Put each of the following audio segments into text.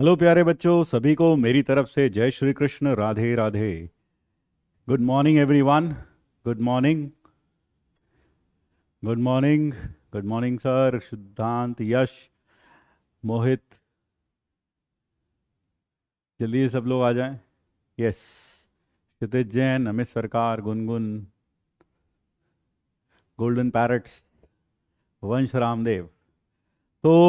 Hello प्यारे बच्चों सभी को मेरी तरफ से जय Shri Krishna Radhe Radhe good morning everyone good morning good morning good morning sir Siddhant Yash मोहित जल्दी सब लोग आ जाएं यस क्षितिज जैन अमित सरकार गुनगुन गोल्डन पैरट्स वंश रामदेव तो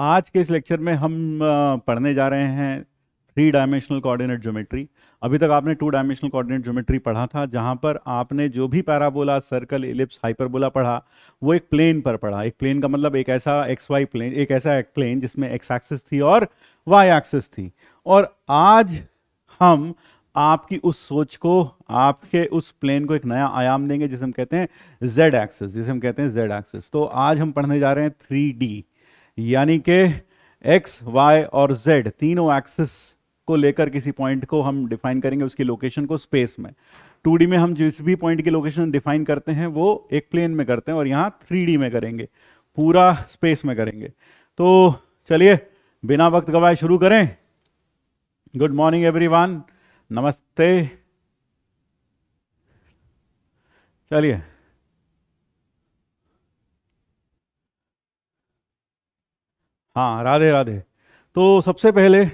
आज के इस लेक्चर में हम पढ़ने जा रहे हैं थ्री डायमेंशनल कोऑर्डिनेट ज्योमेट्री अभी तक आपने टू डायमेंशनल कोऑर्डिनेट ज्योमेट्री पढ़ा था जहां पर आपने जो भी पैराबोला सर्कल इलिप्स हाइपरबोला पढ़ा वो एक प्लेन पर पढ़ा एक प्लेन का मतलब एक ऐसा एक्स वाई प्लेन एक ऐसा एक प्लेन जिसमें एक्स एक्सिस थी और वाई एक्सिस थी और आज हम आपकी उस सोच को आपके उस प्लेन को एक नया आयाम देंगे जिसे हम कहते हैं जेड एक्सिस जिसे हम कहते हैं जेड एक्सिस तो आज हम पढ़ने जा रहे हैं थ्री डी यानी कि एक्स वाई और जेड तीनों एक्सिस को लेकर किसी पॉइंट को हम डिफाइन करेंगे उसकी लोकेशन को स्पेस में 2D में हम जिस भी पॉइंट की लोकेशन डिफाइन करते हैं वो एक प्लेन में करते हैं और यहाँ 3D में करेंगे पूरा स्पेस में करेंगे तो चलिए बिना वक्त गवाए शुरू करें गुड मॉर्निंग एवरीवन नमस्ते चलिए हाँ राधे राधे तो सबसे पहले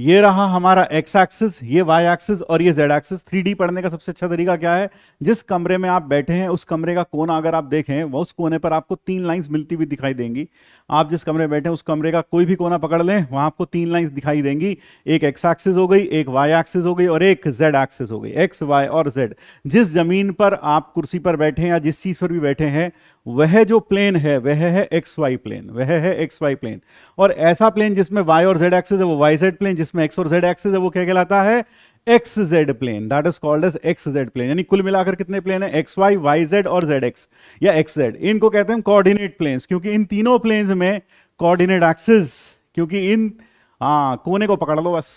ये रहा हमारा एक्स एक्सिस ये वाई एक्सिस और ये जेड एक्सिस 3D पढ़ने का सबसे अच्छा तरीका क्या है जिस कमरे में आप बैठे हैं उस कमरे का कोना अगर आप देखें वह उस कोने पर आपको तीन लाइंस मिलती हुई दिखाई देंगी आप जिस कमरे में बैठे हैं उस कमरे का कोई भी कोना पकड़ लें वहां आपको तीन लाइंस दिखाई देंगी एक एक्स एक्सिस हो गई एक वाई एक्सिस हो गई और एक जेड एक्सिस हो गई एक्स वाई और जेड जिस जमीन पर आप कुर्सी पर बैठे हैं या जिस चीज पर भी बैठे हैं वह जो प्लेन है वह है एक्स वाई प्लेन वह है एक्स वाई प्लेन और ऐसा प्लेन जिसमें वाई और जेड एक्सिस है वो वाई जेड प्लेन जिसमें एक्स और जेड एक्सिस है वो क्या कहलाता है X Z plane that is called as X Z plane यानी कुल मिलाकर कितने प्लेन है एक्स वाई वाई जेड और जेड एक्स या एक्स जेड इनको कहते हैं कोऑर्डिनेट प्लेन्स क्योंकि इन तीनों प्लेन्स में कोऑर्डिनेट एक्सिस क्योंकि इन आ, हाँ, कोने को पकड़ लो बस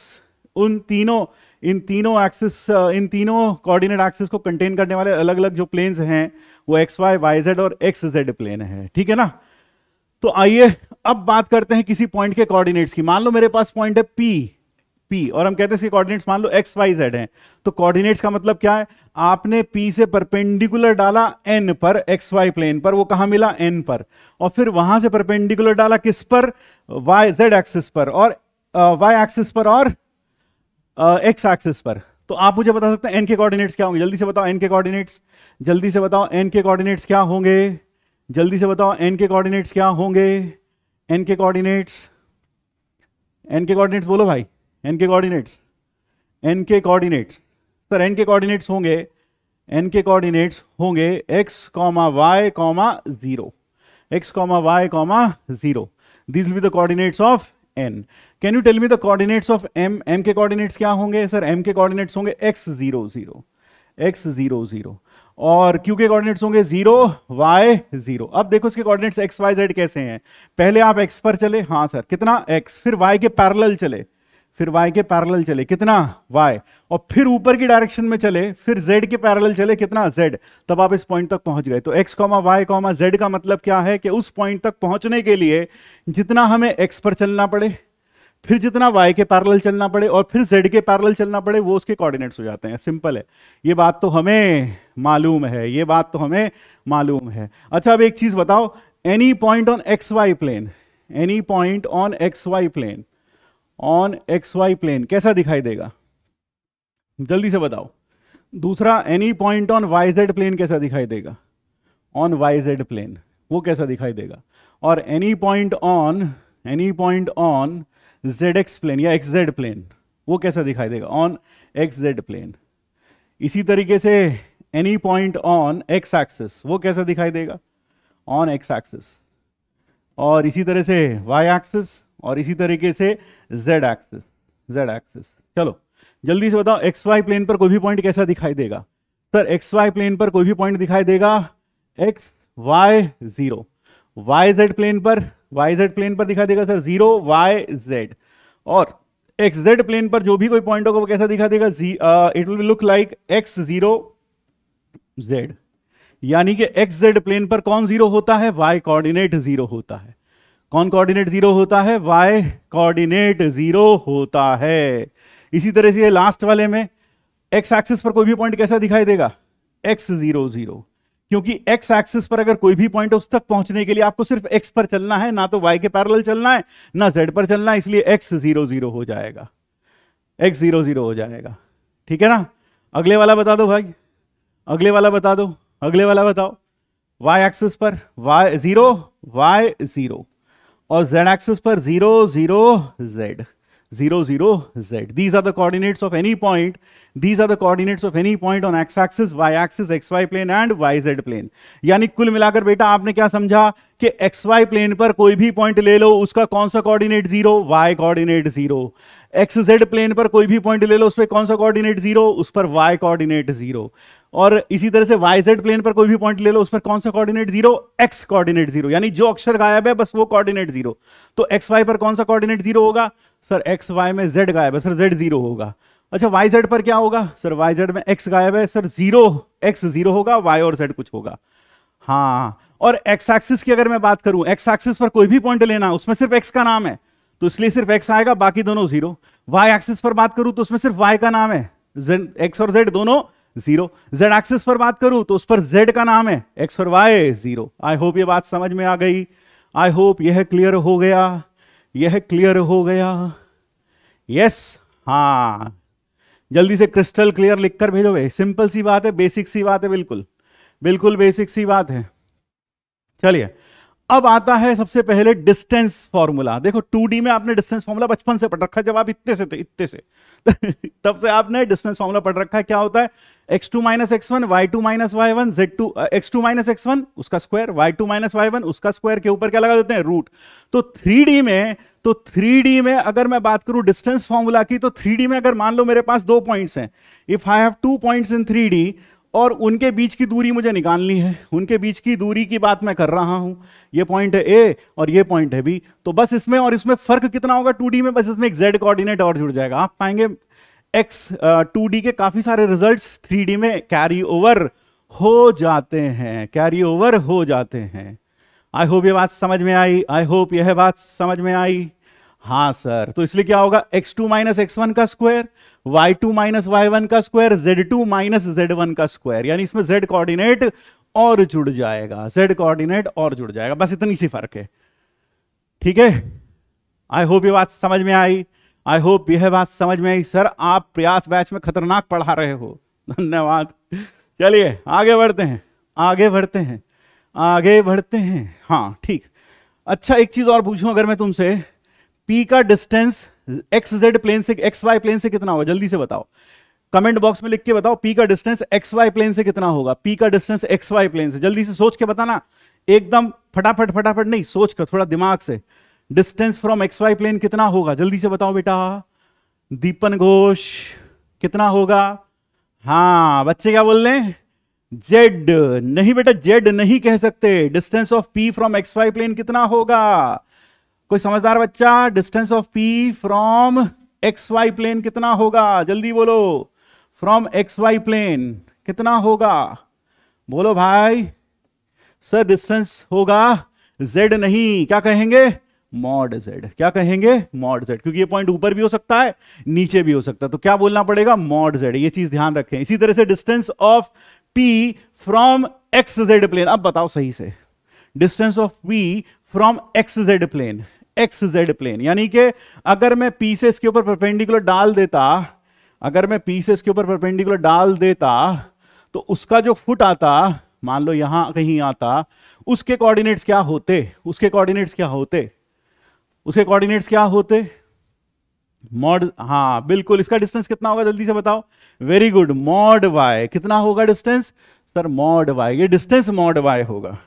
उन तीनों इन तीनों एक्सिस इन तीनों कोऑर्डिनेट एक्सिस को कंटेन करने वाले अलग अलग जो प्लेन्स हैं वो एक्स वाई वाई जेड और एक्स जेड प्लेन है ठीक है ना तो आइए अब बात करते हैं किसी पॉइंट के कोऑर्डिनेट्स की मान लो मेरे पास पॉइंट है पी पी और हम कहते हैं इसके कोऑर्डिनेट्स मान लो एक्स वाई जेड हैं तो कोऑर्डिनेट्स का मतलब क्या है आपने पी से परपेंडिकुलर डाला एन पर एक्स वाई प्लेन पर वो कहा मिला एन पर और फिर वहां से परपेंडिकुलर डाला किस पर वाई जेड एक्सिस पर और वाई एक्सिस पर और एक्स एक्सिस पर तो आप मुझे बता सकते हैं एन के कॉर्डिनेट्स क्या होंगे जल्दी से बताओ एन के कॉर्डिनेट्स जल्दी से बताओ एन के कॉर्डिनेट्स क्या होंगे जल्दी से बताओ एन के कॉर्डिनेट्स क्या होंगे एन के कॉर्डिनेट्स एन के कॉर्डिनेट्स बोलो भाई एन के कोऑर्डिनेट्स एन के कोऑर्डिनेट्स सर एन के कोऑर्डिनेट्स होंगे एन के कोऑर्डिनेट्स होंगे X comma Y comma zero X comma Y comma zero this be the coordinates of N can you tell me the coordinates of M M के coordinates क्या होंगे sir M के coordinates होंगे X zero zero X zero zero और Q के coordinates होंगे zero Y zero अब देखो इसके कोऑर्डिनेट्स एक्स वाई जेड कैसे हैं पहले आप एक्स पर चले हाँ सर कितना एक्स फिर वाई के पैरेलल चले फिर y के पैरेलल चले कितना y और फिर ऊपर की डायरेक्शन में चले फिर z के पैरेलल चले कितना z तब आप इस पॉइंट तक पहुंच गए तो x, y, z का मतलब क्या है कि उस पॉइंट तक पहुंचने के लिए जितना हमें x पर चलना पड़े फिर जितना y के पैरेलल चलना पड़े और फिर z के पैरेलल चलना पड़े वो उसके कोऑर्डिनेट्स हो जाते हैं सिंपल है ये बात तो हमें मालूम है ये बात तो हमें मालूम है अच्छा अब एक चीज बताओ any point on X Y plane any point on X Y plane on X Y plane कैसा दिखाई देगा जल्दी से बताओ दूसरा any point on Y Z plane कैसा दिखाई देगा ऑन वाई जेड प्लेन वो कैसा दिखाई देगा और any point on any point on Z x plane या एक्स जेड प्लेन वो कैसा दिखाई देगा ऑन एक्स जेड प्लेन इसी तरीके से any point on X axis वो कैसा दिखाई देगा ऑन एक्स एक्सिस और इसी तरह से वाई एक्सिस और इसी तरीके से जेड एक्सिस जेड एक्सिस चलो जल्दी से बताओ एक्स वाई प्लेन पर कोई भी पॉइंट कैसा दिखाई देगा सर एक्स वाई प्लेन पर कोई भी पॉइंट दिखाई देगा X Y zero Y Z plane पर वाई जेड प्लेन पर दिखाई देगा सर जीरो वाई जेड और एक्स जेड प्लेन पर जो भी कोई पॉइंट होगा वो कैसा दिखा देगा it will look like X zero Z यानी कि एक्स जेड प्लेन पर कौन जीरो होता है वाई कोऑर्डिनेट जीरो होता है कौन कोऑर्डिनेट जीरो होता है वाई कोऑर्डिनेट जीरो होता है इसी तरह से लास्ट वाले में एक्स एक्सिस पर कोई भी पॉइंट कैसा दिखाई देगा एक्स जीरो जीरो क्योंकि एक्स एक्सिस पर अगर कोई भी पॉइंट उस तक पहुंचने के लिए आपको सिर्फ एक्स पर चलना है ना तो वाई के पैरल चलना है ना जेड पर चलना है इसलिए एक्स जीरो जीरो हो जाएगा एक्स जीरो जीरो हो जाएगा ठीक है ना अगले वाला बता दो भाई अगले वाला बता दो अगले वाला बताओ वाई एक्सिस पर वाई जीरो वाई जीरो और z एक्सिस पर zero zero 0 z 0 0 z these are the coordinates of any point these are the coordinates of any point on x axis y axis x y plane and y z plane यानी कुल मिलाकर बेटा आपने क्या समझा कि x y plane पर कोई भी पॉइंट ले लो उसका कौन सा coordinate zero y coordinate zero X Z plane पर कोई भी पॉइंट ले लो उस पर कौन सा कोऑर्डिनेट जीरो उस पर वाई कोऑर्डिनेट जीरो और इसी तरह से वाई जेड प्लेन पर कोई भी पॉइंट ले लो उस पर कौन सा coordinate zero X coordinate zero यानी जो अक्षर गायब है बस वो कोऑर्डिनेट जीरो तो एक्स वाई पर कौन सा कोऑर्डिनेट जीरो होगा सर एक्स वाई में जेड गायब है सर जेड जीरो होगा अच्छा वाई जेड पर क्या होगा सर वाई जेड में एक्स गायब है सर जीरो एक्स जीरो होगा वाई और जेड कुछ होगा हाँ और एक्स एक्सिस की अगर मैं बात करूं एक्स एक्सिस पर कोई भी पॉइंट लेना उसमें सिर्फ एक्स का नाम है तो इसलिए सिर्फ एक्स आएगा बाकी दोनों जीरो वाई एक्सिस पर बात करूं तो उसमें सिर्फ वाई का नाम है एक्स और जेड दोनों जीरो जेड एक्सिस पर बात करूं तो उस पर जेड का नाम है एक्स और वाई जीरो आई होप ये बात समझ में आ गई आई होप यह क्लियर हो गया यह क्लियर हो गया यस हा जल्दी से क्रिस्टल क्लियर लिखकर भेजो भाई सिंपल सी बात है बेसिक सी बात है बिल्कुल बिल्कुल बेसिक सी बात है चलिए अब आता है सबसे पहले डिस्टेंस फॉर्मूला देखो टू डी में आपने डिस्टेंस फॉर्मूला बचपन से पढ़ रखा है जब आप इतने से थे इतने से तब से आपने डिस्टेंस फॉर्मूला पढ़ रखा है क्या होता है x two minus x one y two minus Y one z two x two minus x one उसका square y two minus Y one उसका स्क्वायर के ऊपर क्या लगा देते हैं रूट तो थ्री डी में तो थ्री डी में अगर मैं बात करूं डिस्टेंस फॉर्मूला की तो थ्री डी में अगर मान लो मेरे पास दो पॉइंट्स हैं if I have two points in three D और उनके बीच की दूरी मुझे निकालनी है उनके बीच की दूरी की बात मैं कर रहा हूं ये पॉइंट है ए और ये पॉइंट है बी तो बस इसमें और इसमें फर्क कितना होगा टू में बस इसमें एक जेड कोऑर्डिनेट और जुड़ जाएगा आप पाएंगे एक्स टू के काफी सारे रिजल्ट थ्री में कैरी ओवर हो जाते हैं कैरी ओवर हो जाते हैं आई होप ये बात समझ में आई आई होप यह बात समझ में आई हाँ सर तो इसलिए क्या होगा x two minus x one का square y two minus Y one का square z two minus Z one का स्क्वायर यानी इसमें जेड कोऑर्डिनेट और जुड़ जाएगा जेड कोऑर्डिनेट और जुड़ जाएगा बस इतनी सी फर्क है ठीक है आई होप ये बात समझ में आई आई होप यह बात समझ में आई सर आप प्रयास बैच में खतरनाक पढ़ा रहे हो धन्यवाद चलिए आगे बढ़ते हैं आगे बढ़ते हैं आगे बढ़ते हैं हाँ ठीक अच्छा एक चीज और पूछूं अगर मैं तुमसे पी का डिस्टेंस एक्स जेड प्लेन से एक्स वाई प्लेन से कितना होगा जल्दी से बताओ कमेंट बॉक्स में लिख के बताओ पी का डिस्टेंस एक्स वाई प्लेन से कितना होगा पी का डिस्टेंस एक्स वाई प्लेन से जल्दी से सोच के बताना एकदम फटाफट फटाफट नहीं सोच कर थोड़ा दिमाग से distance from x Y plane कितना होगा जल्दी से बताओ बेटा दीपन घोष कितना होगा हाँ बच्चे क्या बोल रहे हैं जेड नहीं बेटा जेड नहीं कह सकते distance of P from x Y plane कितना होगा कोई समझदार बच्चा distance of P from x Y plane कितना होगा जल्दी बोलो फ्रॉम एक्स वाई प्लेन कितना होगा बोलो भाई सर डिस्टेंस होगा जेड नहीं क्या कहेंगे मॉड जेड क्या कहेंगे मॉड जेड क्योंकि ये पॉइंट ऊपर भी हो सकता है नीचे भी हो सकता है तो क्या बोलना पड़ेगा मॉड जेड ये चीज ध्यान रखें इसी तरह से distance of P from x Z plane अब बताओ सही से distance of P from x Z plane x Z plane यानी कि अगर मैं पीसेस के ऊपर परपेंडिकुलर डाल देता अगर मैं पीसेस के ऊपर परपेंडिकुलर डाल देता तो उसका जो फुट आता मान लो यहां कहीं आता उसके कोऑर्डिनेट्स क्या होते उसके कोऑर्डिनेट्स क्या होते उसके कोऑर्डिनेट्स क्या होते मॉड हाँ बिल्कुल इसका डिस्टेंस कितना होगा जल्दी से बताओ वेरी गुड मॉड वाई कितना होगा डिस्टेंस सर मॉड वाई ये डिस्टेंस मॉड वाई होगा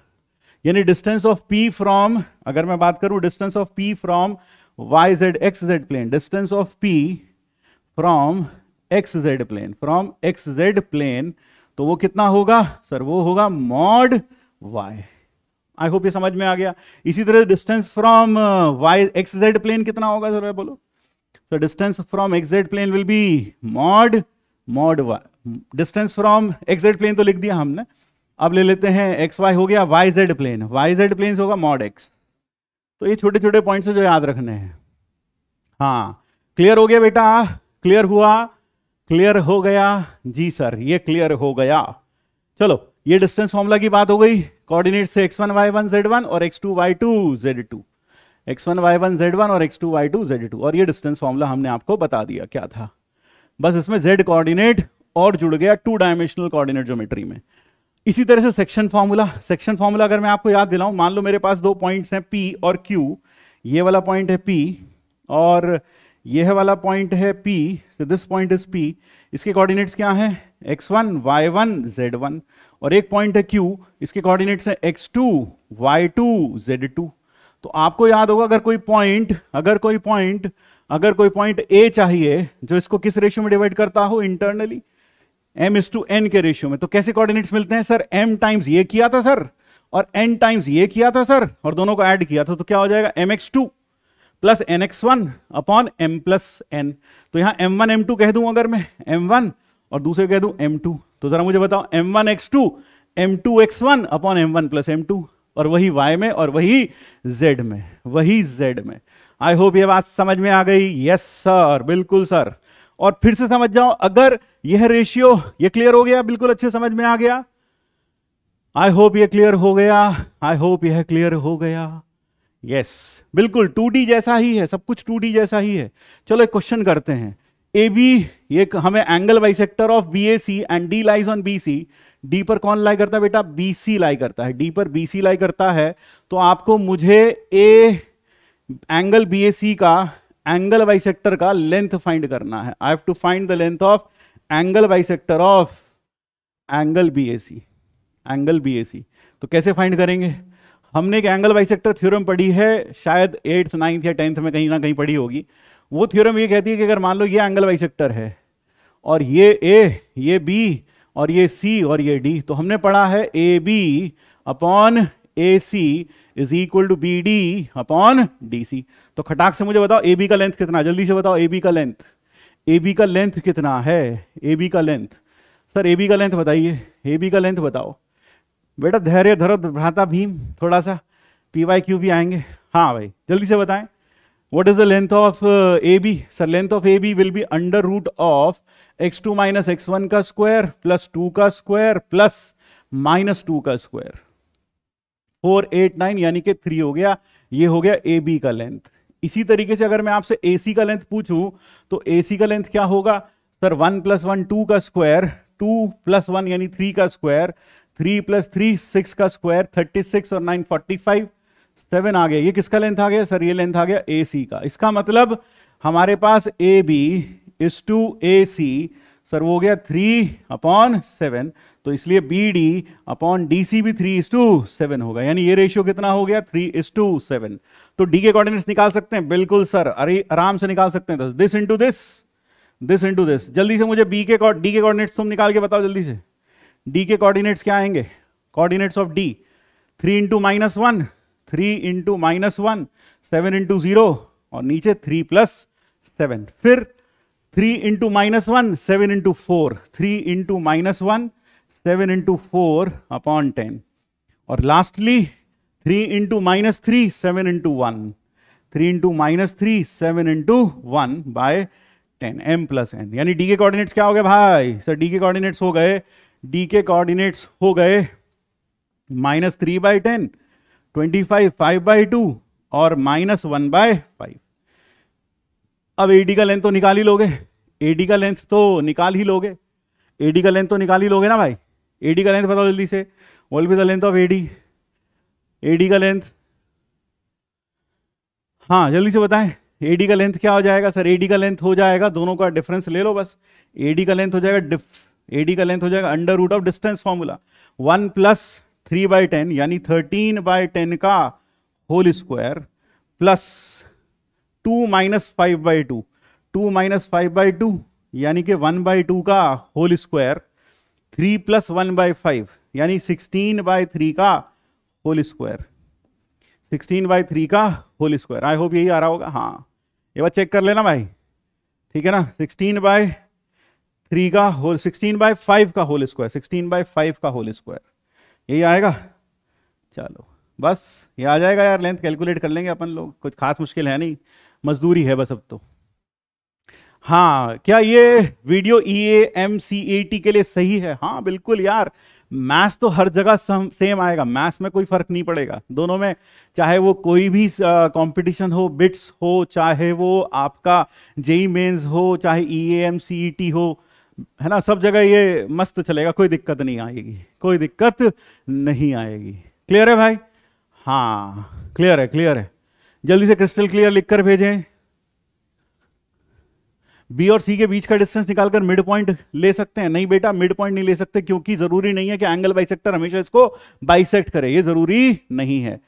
यानी डिस्टेंस ऑफ पी फ्रॉम अगर मैं बात करूं distance of P from y z x Z plane distance of P from x Z plane from x Z plane तो वो कितना होगा सर वो होगा मॉड वाई आई होप ये समझ में आ गया इसी तरह distance from y x Z plane कितना होगा सर बोलो sir distance from x Z plane will be mod mod y distance from x Z plane तो लिख दिया हमने अब ले लेते हैं एक्स वाई हो गया y Z plane y Z plane होगा मॉड एक्स तो ये छोटे छोटे पॉइंट्स जो याद रखने हैं हाँ क्लियर हो गया बेटा क्लियर हुआ क्लियर हो गया जी सर ये क्लियर हो गया चलो ये डिस्टेंस फॉर्मूला की बात हो गई कोऑर्डिनेट से x one y one z one और x two y two z two x one y one z one और x two y two z two और ये डिस्टेंस फॉर्मूला हमने आपको बता दिया क्या था बस इसमें जेड कोऑर्डिनेट और जुड़ गया टू डायमेंशनल कोऑर्डिनेट ज्योमेट्री में इसी तरह से सेक्शन फॉर्मूला सेक्शन फॉर्मूला अगर मैं आपको याद दिलाऊं मान लो मेरे पास दो पॉइंट्स हैं पी और क्यू ये वाला पॉइंट है पी और यह वाला पॉइंट है पी तो दिस पॉइंट इज पी इसके कोऑर्डिनेट्स क्या है x one y one z one और एक पॉइंट है क्यू इसके कोऑर्डिनेट्स हैं x two y two z two तो आपको याद होगा अगर कोई पॉइंट अगर कोई पॉइंट अगर कोई पॉइंट ए चाहिए जो इसको किस रेशियो में डिवाइड करता हो internally m is to n के रेशियो में तो कैसे कोऑर्डिनेट्स मिलते हैं सर एम टाइम्स ये किया था सर और एन टाइम्स ये किया था सर और दोनों को ऐड किया था तो क्या हो जाएगा m x two plus n x one upon m plus n तो यहाँ एम वन एम टू कह दू अगर मैं एम वन और दूसरे कह दू एम टू तो जरा मुझे बताओ m one x two M two x one upon M one plus M two और वही वाई में और वही जेड में वही जेड में आई होप ये बात समझ में आ गई यस सर बिल्कुल सर और फिर से समझ जाओ अगर यह रेशियो ये क्लियर हो गया बिल्कुल अच्छे समझ में आ गया आई होप यह क्लियर हो गया आई होप यह क्लियर हो गया यस yes, बिल्कुल 2D जैसा ही है सब कुछ टू जैसा ही है चलो एक क्वेश्चन करते हैं ए बी ये हमें angle sector of B A C and D lies on B C D पर कौन लाई करता है बेटा बी सी लाई करता है डी पर बी सी लाई करता है तो आपको मुझे A angle B A C का एंगल बाइसेक्टर का लेंथ फाइंड करना है I have to find the length of angle bisector of angle B angle B तो कैसे फाइंड करेंगे हमने एक एंगल बाइसेक्टर थ्योरम पढ़ी है शायद एट्थ नाइन्थ या टेंथ में कहीं ना कहीं पढ़ी होगी वो थ्योरम ये कहती है कि अगर मान लो ये एंगल बाइसेक्टर है और ये ए ये बी और ये सी और ये डी तो हमने पढ़ा है ए B upon A C is equal to B D upon D C तो खटाक से मुझे बताओ ए बी का लेंथ कितना जल्दी से बताओ ए बी का लेंथ ए बी का लेंथ कितना है ए बी का लेंथ सर ए बी का लेंथ बताइए ए बी का लेंथ बताओ बेटा धैर्य धरो भ्राता भीम थोड़ा सा पी वाई क्यू भी आएंगे हाँ भाई जल्दी से बताएं what is the length of A B sir length of A B will be under root of x two minus x one का स्क्वायर प्लस टू का स्क्वायर प्लस माइनस टू का स्क्वायर फोर एट नाइन यानी कि three हो गया ये हो गया ए बी का लेंथ इसी तरीके से अगर मैं आपसे सी का लेंथ पूछूं तो सी का लेंथ क्या होगा sir one plus one two का स्क्वायर टू प्लस वन यानी थ्री का square three plus three six का स्क्वायर थर्टी सिक्स और नाइन फोर्टी फाइव सेवन आ गया ये किसका लेंथ आ गया सर ये लेंथ आ गया ए सी का इसका मतलब हमारे पास A B is to A C sir वो हो गया थ्री अपॉन सेवन तो इसलिए B D upon D C भी थ्री इज टू सेवन होगा यानी ये रेशियो कितना हो गया थ्री इज टू सेवन तो डी के कोऑर्डिनेट्स निकाल सकते हैं बिल्कुल सर अरे आराम से निकाल सकते हैं this into this this into this जल्दी से मुझे बी के डी के कॉर्डिनेट्स तुम निकाल के बताओ जल्दी से डी के कॉर्डिनेट्स क्या आएंगे coordinates of D three into minus one three into minus one seven into zero और नीचे थ्री प्लस सेवन फिर three into minus one seven into four three into minus one seven into four upon ten और lastly three into minus three seven into one three into minus three seven into one by ten m plus n यानी D के coordinates क्या हो गए भाई sir D के coordinates हो गए डी के कोऑर्डिनेट्स हो गए minus three by ten twenty five five by two और माइनस वन बाय फाइव अब ए डी का लेंथ तो निकाल ही लोगे एडी का लेंथ तो निकाल ही लोगे एडी का लेंथ तो निकाल ही लोगे ना भाई ए डी का लेंथ बताओ जल्दी से what'll be the length of A D A D का लेंथ हाँ जल्दी से बताएं ए डी का लेंथ क्या हो जाएगा सर ए डी का लेंथ हो जाएगा दोनों का डिफरेंस ले लो बस ए डी का लेंथ हो जाएगा ए डी का लेंथ हो जाएगा under root of distance formula one plus three by ten यानी थर्टीन बाई टेन का whole square plus two minus five by two two minus five by two यानी कि वन बाई टू का whole square three plus one by five यानी sixteen by three का whole square sixteen by three का whole square I hope यही आ रहा होगा हाँ ये बात चेक कर लेना भाई ठीक है ना सिक्सटीन बाय थ्री का होल सिक्सटीन बाय फाइव का whole square sixteen by five का होल स्क्वायर यही आएगा चलो बस ये आ जाएगा यार लेंथ कैलकुलेट कर लेंगे अपन लोग कुछ खास मुश्किल है नहीं मजदूरी है बस अब तो हाँ क्या ये video E M C A T के लिए सही है हाँ बिल्कुल यार मैथ्स तो हर जगह सम सेम आएगा मैथ्स में कोई फर्क नहीं पड़ेगा दोनों में चाहे वो कोई भी कंपटीशन हो बिट्स हो चाहे वो आपका जेई मेंस हो चाहे ई एम सी ई टी हो है ना सब जगह ये मस्त चलेगा कोई दिक्कत नहीं आएगी कोई दिक्कत नहीं आएगी क्लियर है भाई हाँ क्लियर है क्लियर है जल्दी से क्रिस्टल क्लियर लिख कर भेजें बी और सी के बीच का डिस्टेंस निकालकर मिड पॉइंट ले सकते हैं नहीं बेटा मिड पॉइंट नहीं ले सकते क्योंकि जरूरी नहीं है कि एंगल बाइसेक्टर हमेशा इसको बाइसेक्ट करे ये जरूरी नहीं है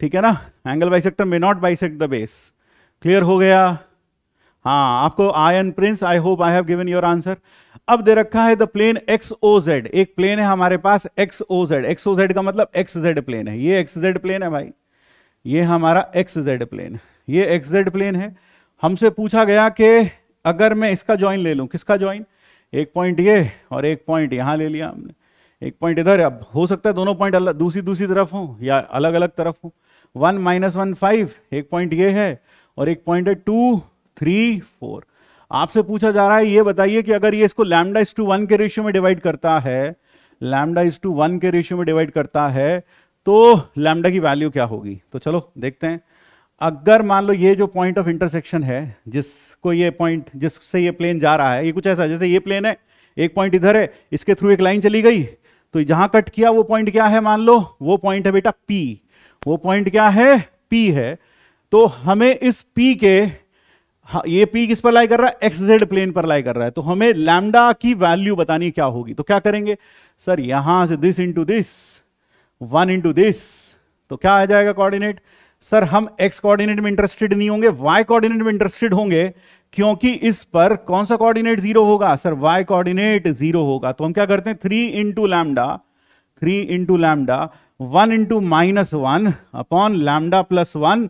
ठीक है ना angle bisector may not bisect the base clear हो गया हाँ आपको I N prince I hope I have given your answer अब दे रखा है the plane x O z एक प्लेन है हमारे पास x O z x O z का मतलब एक्स जेड प्लेन है ये एक्स जेड प्लेन है भाई ये हमारा एक्स जेड प्लेन ये एक्स जेड प्लेन है हमसे पूछा गया कि अगर मैं इसका ज्वाइन ले लूँ किसका ज्वाइन एक पॉइंट ये और एक पॉइंट यहाँ ले लिया हमने एक पॉइंट इधर अब हो सकता है दोनों पॉइंट अलग दूसरी दूसरी तरफ हों या अलग अलग तरफ हों वन माइनस वन फाइव एक पॉइंट ये है और एक पॉइंट है टू थ्री फोर आपसे पूछा जा रहा है ये बताइए कि अगर ये इसको लैमडा इस टू वन के रेशियो में डिवाइड करता है लैमडा इस टू वन के रेशियो में डिवाइड करता है तो लैमडा की वैल्यू क्या होगी तो चलो देखते हैं अगर मान लो ये जो पॉइंट ऑफ इंटरसेक्शन है जिसको ये पॉइंट जिससे ये प्लेन जा रहा है ये कुछ ऐसा जैसे ये प्लेन है एक पॉइंट इधर है इसके थ्रू एक लाइन चली गई तो जहां कट किया वो पॉइंट क्या है मान लो वो पॉइंट है बेटा पी वो पॉइंट क्या है पी है तो हमें इस पी के हाँ, ये पी किस पर लाई कर रहा है एक्स जेड प्लेन पर लाई कर रहा है तो हमें लैमडा की वैल्यू बतानी क्या होगी तो क्या करेंगे सर यहां से this into this one into this तो क्या आ जाएगा कोऑर्डिनेट सर हम एक्स कोऑर्डिनेट में इंटरेस्टेड नहीं होंगे वाई कोऑर्डिनेट में इंटरेस्टेड होंगे क्योंकि इस पर कौन सा कोऑर्डिनेट जीरो होगा सर वाई कोऑर्डिनेट जीरो होगा तो हम क्या करते हैं three into lambda three into lambda one into minus one upon lambda plus one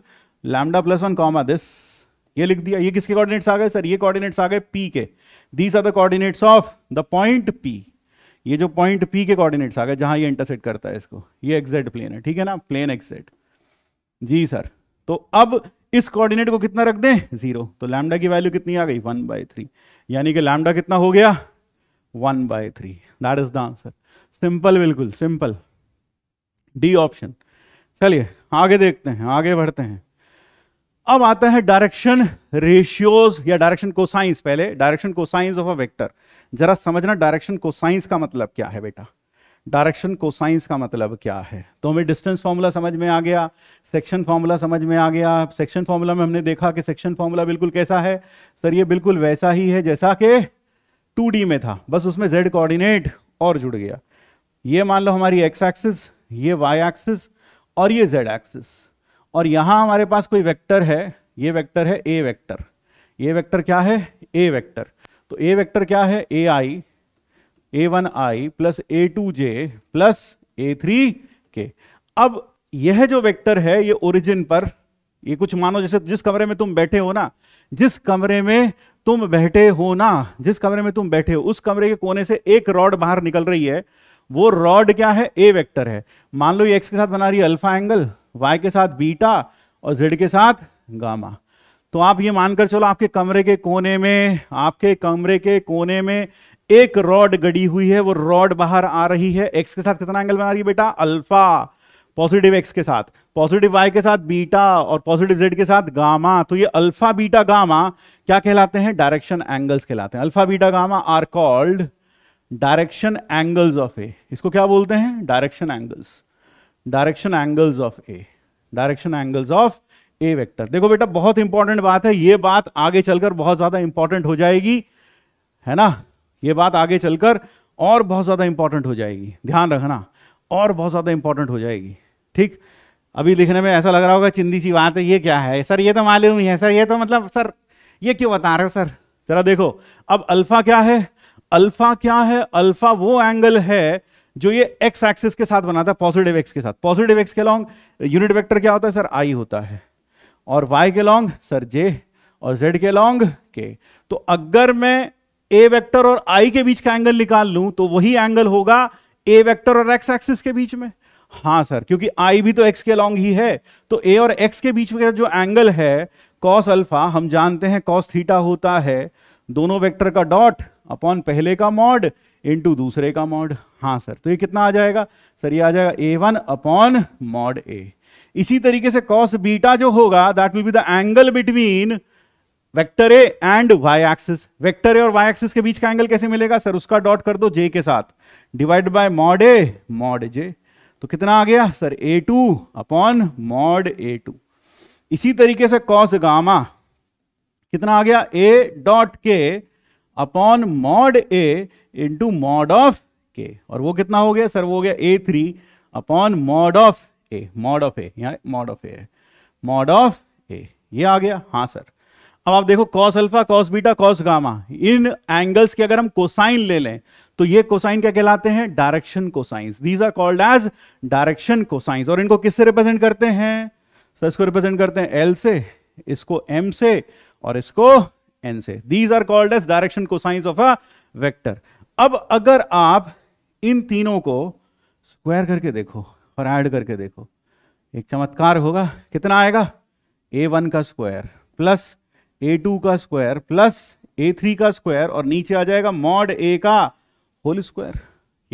lambda plus one comma this ये लिख दिया ये किसके कोऑर्डिनेट्स आ गए सर ये कोऑर्डिनेट्स आ गए पी के these are the coordinates of the point P ये जो पॉइंट पी के कोऑर्डिनेट्स आ गए जहां ये इंटरसेक्ट करता है इसको ये एक्जेड प्लेन है ठीक है ना प्लेन एक्जेड जी सर तो अब इस कोऑर्डिनेट को कितना रख दें जीरो तो लैमडा की वैल्यू कितनी आ गई वन बाई थ्री यानी कि लैमडा कितना हो गया one by three that is the answer simple बिल्कुल सिंपल डी ऑप्शन चलिए आगे देखते हैं आगे बढ़ते हैं अब आता है डायरेक्शन रेशियोज या डायरेक्शन कोसाइंस पहले direction cosines of a vector जरा समझना डायरेक्शन कोसाइंस का मतलब क्या है बेटा डायरेक्शन साइंस का मतलब क्या है तो हमें डिस्टेंस फार्मूला समझ में आ गया सेक्शन फार्मूला समझ में आ गया सेक्शन फार्मूला में हमने देखा कि सेक्शन फार्मूला बिल्कुल कैसा है सर ये बिल्कुल वैसा ही है जैसा कि टू में था बस उसमें जेड कोऑर्डिनेट और जुड़ गया ये मान लो हमारी एक्स एक्सिस ये वाई एक्सिस और ये जेड एक्सिस और यहाँ हमारे पास कोई वेक्टर है ये वेक्टर है ए वेक्टर ये वेक्टर क्या है ए वेक्टर तो ए वेक्टर क्या है A I A one I plus A two J plus A three K अब यह जो वेक्टर है ये ओरिजिन पर ये कुछ मानो जैसे जिस कमरे में तुम बैठे हो ना जिस कमरे में तुम बैठे हो ना जिस कमरे में तुम बैठे हो उस कमरे के कोने से एक रॉड बाहर निकल रही है वो रॉड क्या है ए वेक्टर है मान लो ये एक्स के साथ बना रही है अल्फा एंगल वाई के साथ बीटा और जेड के साथ गामा तो आप ये मानकर चलो आपके कमरे के कोने में आपके कमरे के कोने में एक रॉड गड़ी हुई है वो रॉड बाहर आ रही है एक्स के साथ कितना एंगल बना रही है बेटा अल्फा पॉजिटिव एक्स के साथ पॉजिटिव वाई के साथ बीटा और पॉजिटिव जेड के साथ गामा तो ये अल्फा बीटा गामा क्या कहलाते हैं डायरेक्शन एंगल्स कहलाते हैं alpha beta gamma are called direction angles of A इसको क्या बोलते हैं direction angles direction angles of A direction angles of A vector देखो बेटा बहुत इंपॉर्टेंट बात है ये बात आगे चलकर बहुत ज्यादा इंपॉर्टेंट हो जाएगी है ना ये बात आगे चलकर और बहुत ज़्यादा इंपॉर्टेंट हो जाएगी ध्यान रखना और बहुत ज़्यादा इंपॉर्टेंट हो जाएगी ठीक अभी लिखने में ऐसा लग रहा होगा चिंदी सी बात है ये क्या है सर ये तो मालूम ही है सर ये तो मतलब सर ये क्यों बता रहे हो सर जरा देखो अब अल्फा क्या है अल्फा क्या है अल्फा वो एंगल है जो ये एक्स एक्सिस के साथ बनाता है पॉजिटिव एक्स के साथ पॉजिटिव एक्स के लॉन्ग यूनिट वेक्टर क्या होता है सर आई होता है और वाई के लॉन्ग सर जे और जेड के लॉन्ग के तो अगर मैं ए वेक्टर और आई के बीच का एंगल निकाल लूं तो वही एंगल होगा ए वेक्टर और एक्स एक्सिस के बीच में हाँ सर क्योंकि आई भी तो एक्स के अलॉन्ग ही है तो ए और एक्स के बीच में जो एंगल है कॉस अल्फा हम जानते हैं कॉस थीटा होता है दोनों वेक्टर का डॉट अपॉन पहले का मॉड इनटू दूसरे का मॉड हाँ सर तो ये कितना आ जाएगा सर ये आ जाएगा A one upon mod A इसी तरीके से कॉस बीटा जो होगा that will be the angle between vector A and y axis vector A और वाई एक्सिस के बीच का एंगल कैसे मिलेगा सर उसका डॉट कर दो जे के साथ divide by mod A mod J तो कितना आ गया sir A two upon mod A two इसी तरीके से कॉस गामा कितना आ गया A dot K upon mod A into mod of K और वो कितना हो गया सर वो हो गया A three upon mod of A mod of A mod of A mod of A ये आ गया हाँ सर अब आप देखो cos alpha cos beta cos gamma इन एंगल्स के अगर हम कोसाइन ले लें तो ये कोसाइन क्या कहलाते हैं direction cosines these are called as direction cosines और इनको किससे रिप्रेजेंट करते हैं सर इसको रिप्रेजेंट करते हैं एल से इसको एम से और इसको एन से these are called as direction cosines of a vector अब अगर आप इन तीनों को स्क्वायर करके देखो और एड करके देखो एक चमत्कार होगा कितना आएगा ए वन का स्क्वायर प्लस ए टू का स्क्वायर प्लस ए थ्री का स्क्वायर और नीचे आ जाएगा मॉड ए का होल स्क्वायर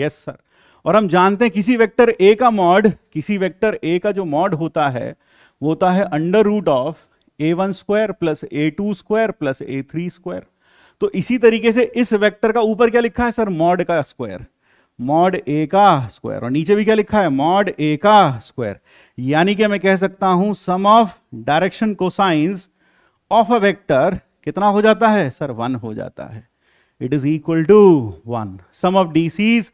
यस सर और हम जानते हैं किसी वेक्टर ए का मॉड किसी वेक्टर ए का जो मॉड होता है वो होता है under root of A one square plus A two square plus A three square तो इसी तरीके से इस वेक्टर का ऊपर क्या लिखा है सर मॉड का स्क्वायर मॉड ए का स्क्वायर और नीचे भी क्या लिखा है मॉड ए का स्क्वायर यानी कि मैं कह सकता हूं sum of direction cosines of a vector कितना हो जाता है सर वन हो जाता है it is equal to one sum of DCs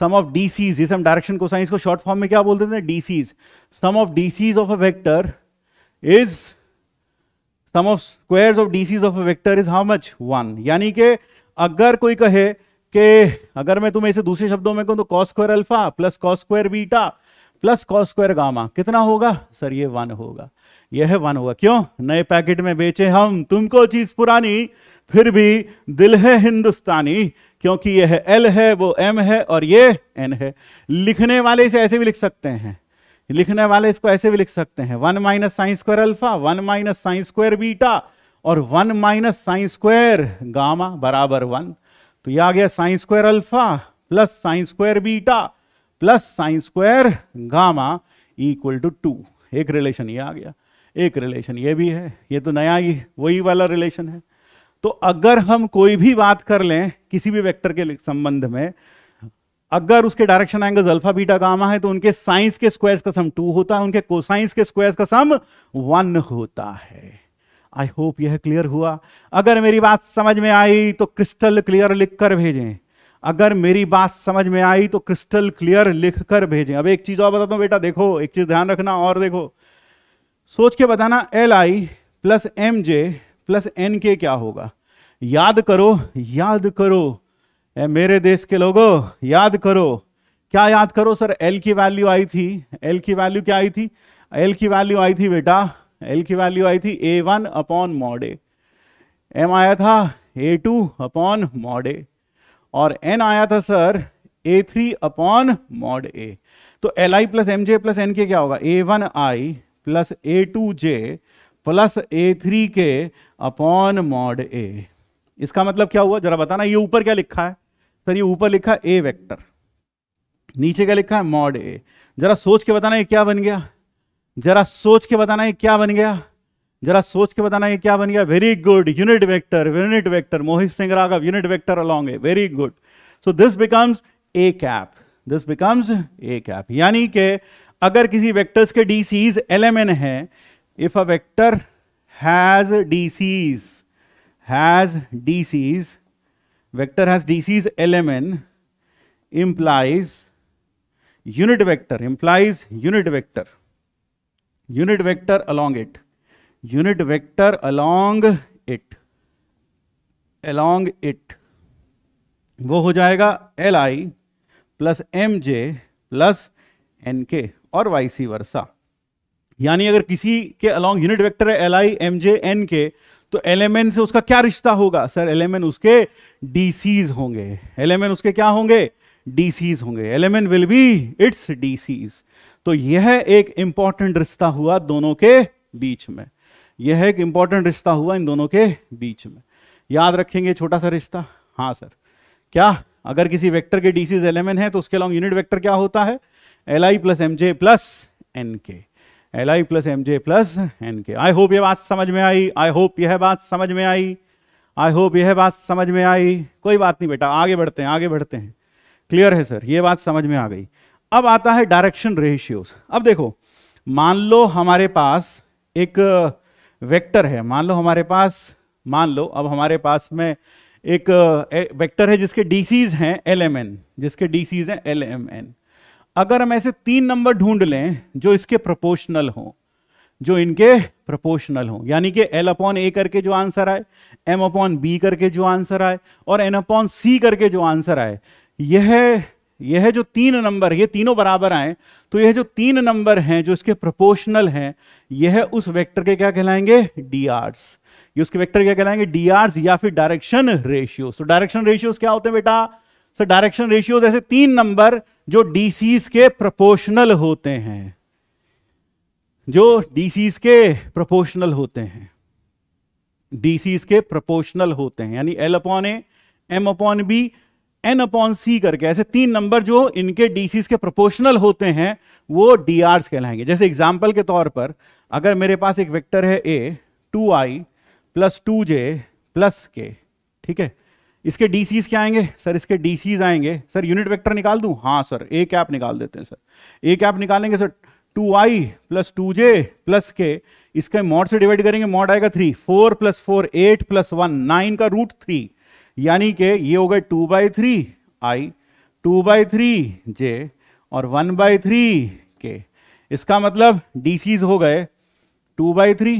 sum of DCs जिसे हम डायरेक्शन को साइंस को शॉर्ट फॉर्म में क्या बोलते थे DCs sum of DCs of a vector is sum of squares of DCs of a vector is how much one यानी कि अगर कोई कहे कि अगर मैं तुम्हें इसे दूसरे शब्दों में कहूं तो cos square alpha plus cos square beta plus cos square gamma कितना होगा सर ये वन होगा यह वन हुआ क्यों नए पैकेट में बेचे हम तुमको चीज पुरानी फिर भी दिल है हिंदुस्तानी क्योंकि यह एल है वो एम है और ये एन है लिखने वाले इसे ऐसे भी लिख सकते हैं लिखने वाले इसको ऐसे भी लिख सकते हैं one minus sines square alpha one minus sines square beta और one minus sines square gamma बराबर वन तो यह आ गया sines square alpha plus sines square beta plus sines square gamma equal to two एक रिलेशन ये आ गया एक रिलेशन ये भी है ये तो नया ही वही वाला रिलेशन है तो अगर हम कोई भी बात कर लें किसी भी वेक्टर के संबंध में अगर उसके डायरेक्शन आएंगे अल्फा बीटा गामा है तो उनके साइंस के स्क्वायर्स का सम टू होता है उनके कोसाइंस के स्क्वायर्स का सम वन होता है आई होप यह क्लियर हुआ अगर मेरी बात समझ में आई तो क्रिस्टल क्लियर लिख कर भेजें अगर मेरी बात समझ में आई तो क्रिस्टल क्लियर लिख कर भेजें अब एक चीज और बताता हूं बेटा देखो एक चीज ध्यान रखना और देखो सोच के बताना L I plus M J plus N K क्या होगा याद करो याद करो ए, मेरे देश के लोगों याद करो क्या याद करो सर एल की वैल्यू आई थी एल की वैल्यू क्या आई थी एल की वैल्यू आई थी बेटा एल की वैल्यू आई थी A one upon mod A M आया था ए टू अपॉन मॉडे और एन आया था sir A three upon mod A तो L I plus M J plus N K क्या होगा ए one I plus A two J plus A three K upon mod A इसका मतलब क्या हुआ जरा बताना ये ऊपर क्या लिखा है सर ये ऊपर लिखा है ए वेक्टर नीचे क्या लिखा है मॉड ए जरा सोच के बताना ये क्या बन गया जरा सोच के बताना ये क्या बन गया जरा सोच के बताना ये क्या बन गया very good unit vector unit vector Mohit Singh Raghav unit vector along A very good so this becomes A cap this becomes A cap यानी के अगर किसी वेक्टर्स के डीसीज एलेमेन है if a vector has DCs has DCs vector has DCs L M N implies unit vector implies unit vector unit vector along it unit vector along it along it वो हो जाएगा L I plus M J plus N K और vice versa यानी अगर किसी के along unit vector है L I M J N K तो एल से उसका क्या रिश्ता होगा सर एल उसके डीसीज होंगे एल उसके क्या होंगे डीसीज होंगे L will be its DCs तो यह एक इंपॉर्टेंट रिश्ता हुआ दोनों के बीच में यह एक इंपॉर्टेंट रिश्ता हुआ इन दोनों के बीच में याद रखेंगे छोटा सा रिश्ता हाँ सर क्या अगर किसी वेक्टर के डीसीज एलिमेंट है तो उसके अलॉन्ग यूनिट वेक्टर क्या होता है L I plus M J plus N K L I plus M J plus N K I hope यह बात समझ में आई आई होप यह बात समझ में आई आई होप यह बात समझ में आई कोई बात नहीं बेटा आगे बढ़ते हैं आगे बढ़ते हैं क्लियर है सर ये बात समझ में आ गई अब आता है डायरेक्शन रेशियोज अब देखो मान लो हमारे पास एक वेक्टर uh, है मान लो हमारे पास मान लो अब हमारे पास में एक वेक्टर uh, है जिसके डीसीज हैं एल एम एन जिसके डीसीज हैं एल एम एन अगर हम ऐसे तीन नंबर ढूंढ लें जो इसके प्रोपोर्शनल हो जो इनके प्रोपोर्शनल हो यानी कि एल अपॉन ए करके जो आंसर आए एम अपॉन बी करके जो आंसर आए और एन अपॉन सी करके जो आंसर आए यह यह जो तीन नंबर ये तीनों बराबर आए तो यह जो तीन नंबर हैं जो इसके प्रोपोर्शनल हैं यह उस वेक्टर के क्या कहलाएंगे डी आर्स ये उसके वेक्टर क्या कहलाएंगे डी आर्स या फिर डायरेक्शन रेशियोस तो डायरेक्शन रेशियोस क्या होते हैं बेटा सो डायरेक्शन रेशियोज ऐसे तीन नंबर जो डीसीज के प्रोपोर्शनल होते हैं जो डीसीज के प्रोपोर्शनल होते हैं डीसीज के प्रोपोर्शनल होते हैं यानी L upon A M upon B N upon C करके ऐसे तीन नंबर जो इनके डीसीज के प्रोपोर्शनल होते हैं वो डी आर्स कहलाएंगे जैसे एग्जाम्पल के तौर पर अगर मेरे पास एक वेक्टर है A two I plus two J plus K ठीक है इसके डीसीज क्या आएंगे सर इसके डीसीज आएंगे सर यूनिट वेक्टर निकाल दूं हाँ सर ए कैप निकाल देते हैं सर ए कैप निकालेंगे सर टू आई प्लस टू जे प्लस के इसके मॉड से डिवाइड करेंगे मॉड आएगा three four plus four eight plus one nine का रूट थ्री यानी के ये हो गए two by three I two by three J और वन बाई थ्री के इसका मतलब डीसीज हो गए टू बाई थ्री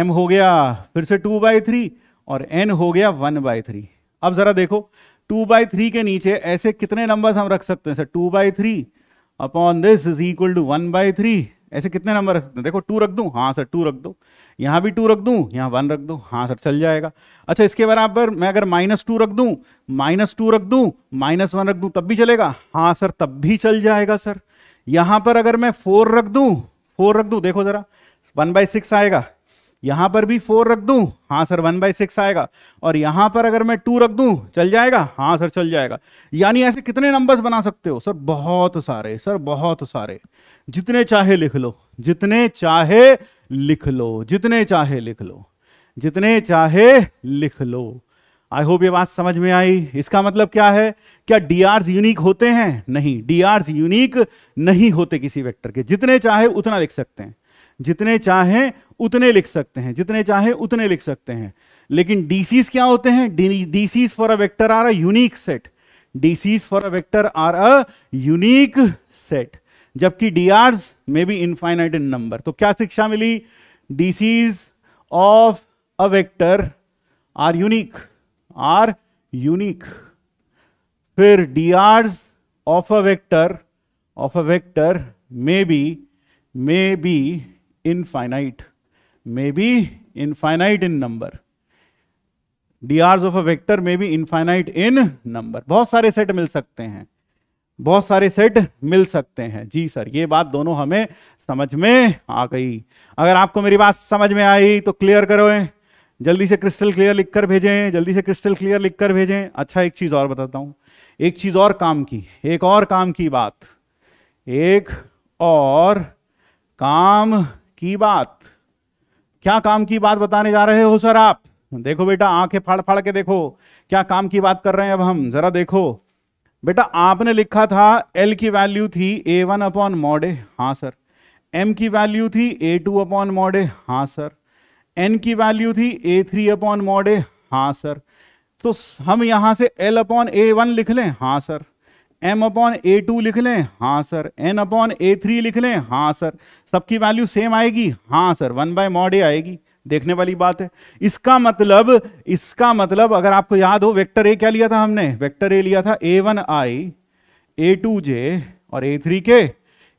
एम हो गया फिर से टू बाई थ्री और एन हो गया वन बाई थ्री अब जरा देखो टू बाई थ्री के नीचे ऐसे कितने नंबर हम रख सकते हैं sir two by three upon this is equal to one by three ऐसे कितने नंबर रख सकते हैं देखो टू रख दूं हाँ सर टू रख दो यहाँ भी टू रख दूं यहाँ वन रख दूं हाँ सर चल जाएगा अच्छा इसके बराबर मैं अगर माइनस टू रख दूं माइनस टू रख दूं माइनस वन रख दूं तब भी चलेगा हाँ सर तब भी चल जाएगा सर यहाँ पर अगर मैं फोर रख दूं फोर रख दूं देखो जरा वन बाई सिक्स आएगा यहां पर भी फोर रख दूं हाँ सर वन बाई सिक्स आएगा और यहां पर अगर मैं टू रख दूं चल जाएगा हाँ सर चल जाएगा यानी ऐसे कितने नंबर्स बना सकते हो सर बहुत सारे सर बहुत सारे जितने चाहे लिख लो जितने चाहे लिख लो जितने चाहे लिख लो जितने चाहे लिख लो आई होप ये बात समझ में आई इसका मतलब क्या है क्या डी यूनिक होते हैं नहीं डी यूनिक नहीं होते किसी वैक्टर के जितने चाहे उतना लिख सकते हैं जितने चाहे उतने लिख सकते हैं जितने चाहे उतने लिख सकते हैं लेकिन डीसीज क्या होते हैं DCs for a vector are a unique set DCs for a vector are a unique set जबकि DR may be infinite in number तो क्या शिक्षा मिली DCs of a vector are unique are unique फिर D R of a vector of a vector may be may be infinite may be infinite in number. drs of a vector may be infinite in number. बहुत सारे set मिल सकते हैं बहुत सारे set मिल सकते हैं जी sir ये बात दोनों हमें समझ में आ गई अगर आपको मेरी बात समझ में आई तो क्लियर करो जल्दी से क्रिस्टल क्लियर लिखकर भेजें जल्दी से क्रिस्टल क्लियर लिखकर भेजें अच्छा एक चीज़ और बताता हूं एक चीज़ और काम की एक और काम की बात एक और काम की बात क्या काम की बात बताने जा रहे हो सर आप देखो बेटा आंखें फाड़ फाड़ के देखो क्या काम की बात कर रहे हैं अब हम जरा देखो बेटा आपने लिखा था एल की वैल्यू थी ए वन अपॉन मॉडे हाँ सर एम की वैल्यू थी ए टू अपॉन मॉडे हाँ सर एन की वैल्यू थी ए थ्री अपॉन मॉडे हाँ सर तो हम यहां से एल अपॉन ए वन लिख लें हाँ sir M upon A two लिख लें हाँ sir N upon A three लिख लें हाँ सर सबकी वैल्यू सेम आएगी हाँ sir one by mod A आएगी देखने वाली बात है इसका मतलब इसका मतलब अगर आपको याद हो वेक्टर ए क्या लिया था हमने वेक्टर ए लिया था ए वन आई ए टू जे और ए थ्री के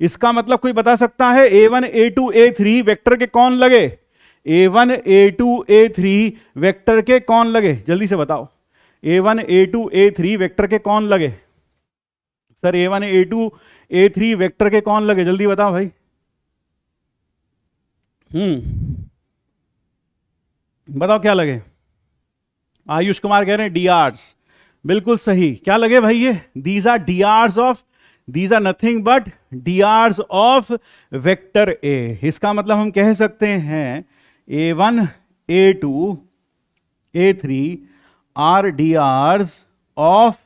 इसका मतलब कोई बता सकता है A one A two A three vector के कौन लगे A one A two A three vector के कौन लगे जल्दी से बताओ A one A two A three vector के कौन लगे sir A one A two A three vector के कौन लगे जल्दी बताओ भाई हम्म बताओ क्या लगे आयुष कुमार कह रहे हैं डी आर्स बिल्कुल सही क्या लगे भाई ये these are D Rs of these are nothing but D Rs of vector A इसका मतलब हम कह सकते हैं ए one A two A three are D Rs of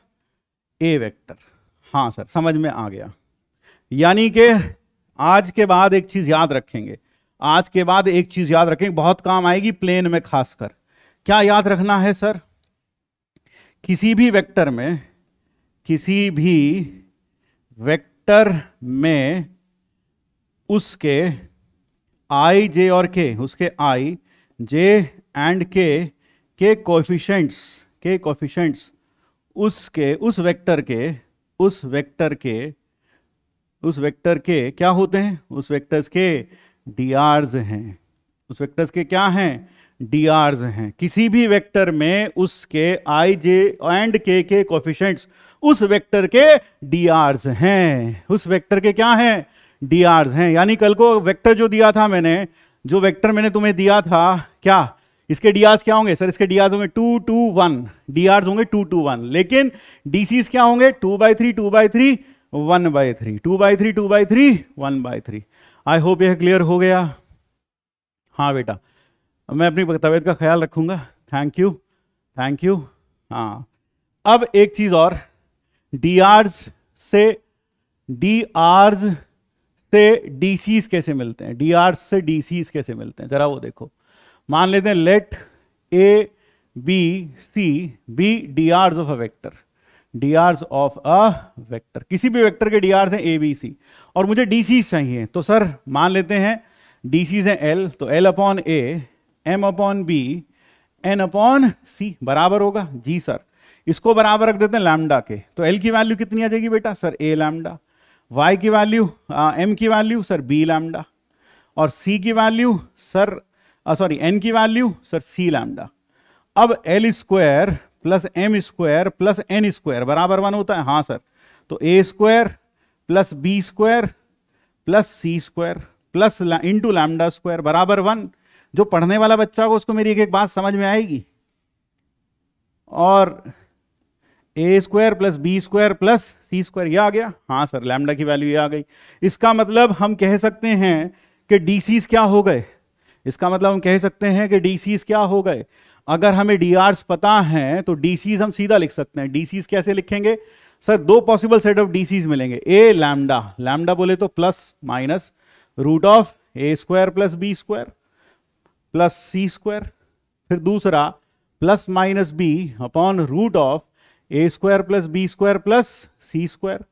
A vector हाँ सर समझ में आ गया यानी कि आज के बाद एक चीज याद रखेंगे आज के बाद एक चीज याद रखेंगे बहुत काम आएगी प्लेन में खासकर क्या याद रखना है सर किसी भी वेक्टर में किसी भी वेक्टर में उसके आई जे और के उसके आई जे एंड के के कोफिशेंट्स के कोफिशेंट्स उसके उस वेक्टर के उस वेक्टर के उस वेक्टर के क्या होते हैं उस वेक्टर्स के डी हैं उस वेक्टर्स के क्या हैं डी हैं किसी भी वेक्टर में उसके आई जे एंड के के कोफिशेंट्स उस वेक्टर के डी हैं उस वेक्टर के क्या हैं डी हैं यानी कल को वेक्टर जो दिया था मैंने जो वेक्टर मैंने तुम्हें दिया था क्या इसके डीआर क्या होंगे सर इसके डीआर होंगे टू टू वन डीआर्स होंगे टू टू वन लेकिन डीसीज क्या होंगे two by three two by three one by three two by three two by three one by three I hope यह clear हो गया हाँ बेटा मैं अपनी तबियत का ख्याल रखूंगा थैंक यू थैंक यू हाँ अब एक चीज और डी से डी से डीसीज कैसे मिलते हैं डी से डीसीज कैसे मिलते हैं जरा वो देखो मान लेते हैं let A B C be D Rs of a vector DRs of a vector किसी भी वेक्टर के डी आर हैं ए बी सी और मुझे डी सीज चाहिए तो सर मान लेते हैं डी सीज हैं एल तो L upon A M upon B N upon C बराबर होगा जी सर इसको बराबर रख देते हैं लैमडा के तो एल की वैल्यू कितनी आ जाएगी बेटा सर ए लैमडा वाई की वैल्यू एम की वैल्यू सर बी लैमडा और सी की value sir sorry uh, N की वैल्यू सर सी लैमडा अब L square plus M square plus N square बराबर वन होता है हाँ सर तो A square plus B square plus C square plus into lambda square बराबर one जो पढ़ने वाला बच्चा होगा उसको मेरी एक एक बात समझ में आएगी और A square plus B square plus C square यह आ गया हाँ सर लैमडा की वैल्यू ये आ गई इसका मतलब हम कह सकते हैं कि डी क्या हो गए इसका मतलब हम कह सकते हैं कि डीसीज क्या हो गए अगर हमें डी पता हैं तो डीसीज हम सीधा लिख सकते हैं डीसीज कैसे लिखेंगे सर दो पॉसिबल सेट ऑफ डीसीज मिलेंगे ए लैमडा लैमडा बोले तो plus minus root of A square plus B square plus C square फिर दूसरा plus minus B upon root of A square plus B square plus C square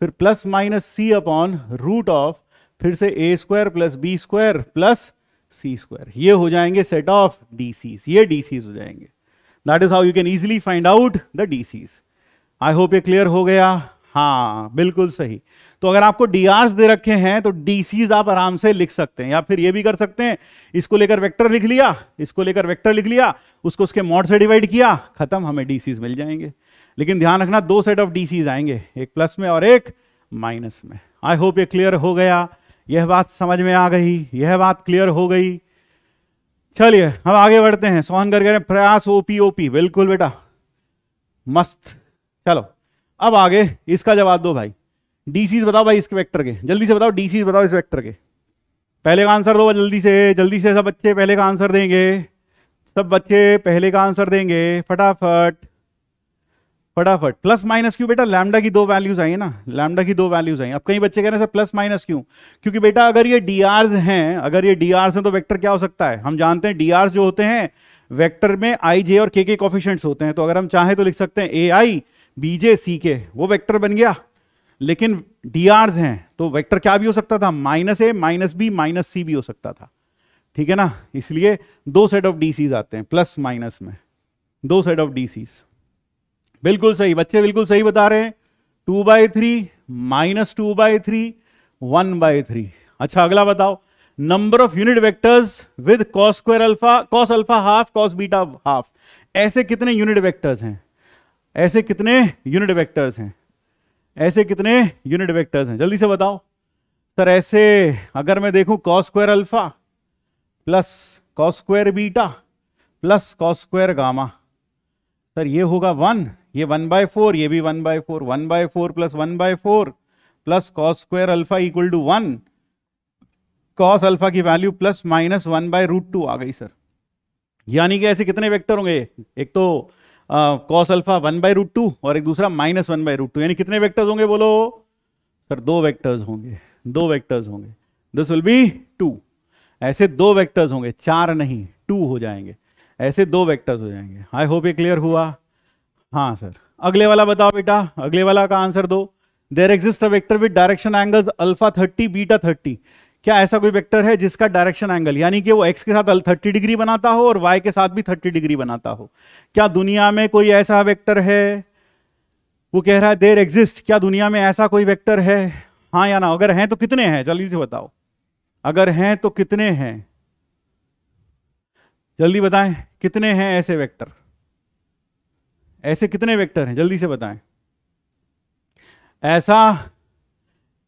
फिर plus minus C upon root of फिर से A square plus B square plus C square ये हो जाएंगे set of D ये D हो जाएंगे that is how you can easily find out the D Cs I hope ये clear हो गया हाँ बिल्कुल सही तो अगर आपको डी दे रखे हैं तो डीसीज आप आराम से लिख सकते हैं या फिर ये भी कर सकते हैं इसको लेकर वेक्टर लिख लिया इसको लेकर वेक्टर लिख लिया उसको उसके मॉड से डिवाइड किया खत्म हमें डीसीज मिल जाएंगे लेकिन ध्यान रखना दो सेट ऑफ डीसीज आएंगे एक प्लस में और एक माइनस में आई होप ये क्लियर हो गया यह बात समझ में आ गई यह बात क्लियर हो गई चलिए हम आगे बढ़ते हैं सोहन करके प्रयास ओपी ओपी बिल्कुल बेटा मस्त चलो अब आगे इसका जवाब दो भाई डीसी बताओ भाई इसके वेक्टर के जल्दी से बताओ डीसी बताओ इस वेक्टर के पहले का आंसर दो जल्दी से जल्दी से सब बच्चे पहले का आंसर देंगे सब बच्चे पहले का आंसर देंगे फटाफट फटाफट प्लस माइनस क्यों बेटा लैमडा की दो वैल्यूज आई है ना लैमडा की दो वैल्यूज आई अब कई बच्चे कह रहे हैं प्लस माइनस क्यों क्योंकि बेटा अगर ये डी हैं अगर ये डी हैं तो वेक्टर क्या हो सकता है हम जानते हैं डी जो होते हैं वेक्टर में आई जे और के के कॉफिशेंट्स होते हैं तो अगर हम चाहें तो लिख सकते हैं A I B J C k वो वेक्टर बन गया लेकिन डी हैं तो वेक्टर क्या भी हो सकता था minus A minus B minus C भी हो सकता था ठीक है ना इसलिए दो सेट ऑफ डी आते हैं प्लस माइनस में दो सेट ऑफ डी सीज़ बिल्कुल सही बच्चे बिल्कुल सही बता रहे हैं two by three minus two by three one by three अच्छा अगला बताओ number of unit vectors with cos square alpha cos alpha half cos beta half ऐसे कितने यूनिट वेक्टर्स हैं ऐसे कितने यूनिट वेक्टर्स हैं ऐसे कितने यूनिट वेक्टर्स हैं जल्दी से बताओ सर ऐसे अगर मैं देखूं cos square alpha plus cos square beta plus cos square gamma sir ये होगा वन ये वन बाय फोर ये भी one by four one by four plus one by four plus cos square alpha equal to one cos alpha की value plus minus one by root two आ गई sir यानी कि ऐसे कितने वेक्टर होंगे एक तो cos alpha one by root two और एक दूसरा minus one by root two यानी कितने वेक्टर्स होंगे बोलो सर दो वेक्टर्स होंगे दो वेक्टर्स होंगे दिस विल बी टू ऐसे दो वेक्टर्स होंगे चार नहीं टू हो जाएंगे ऐसे दो वेक्टर्स हो जाएंगे आई होप ये क्लियर हुआ हाँ सर अगले वाला बताओ बेटा अगले वाला का आंसर दो there exist a vector with direction angle alpha thirty beta thirty क्या ऐसा कोई वेक्टर है जिसका डायरेक्शन एंगल यानी कि वो एक्स के साथ थर्टी डिग्री बनाता हो और वाई के साथ भी थर्टी डिग्री बनाता हो क्या दुनिया में कोई ऐसा वेक्टर है वो कह रहा है देर एग्जिस्ट क्या दुनिया में ऐसा कोई वेक्टर है हाँ या ना अगर हैं तो कितने हैं जल्दी से बताओ अगर हैं तो कितने हैं जल्दी बताएं कितने हैं ऐसे वेक्टर ऐसे कितने वेक्टर हैं जल्दी से बताएं ऐसा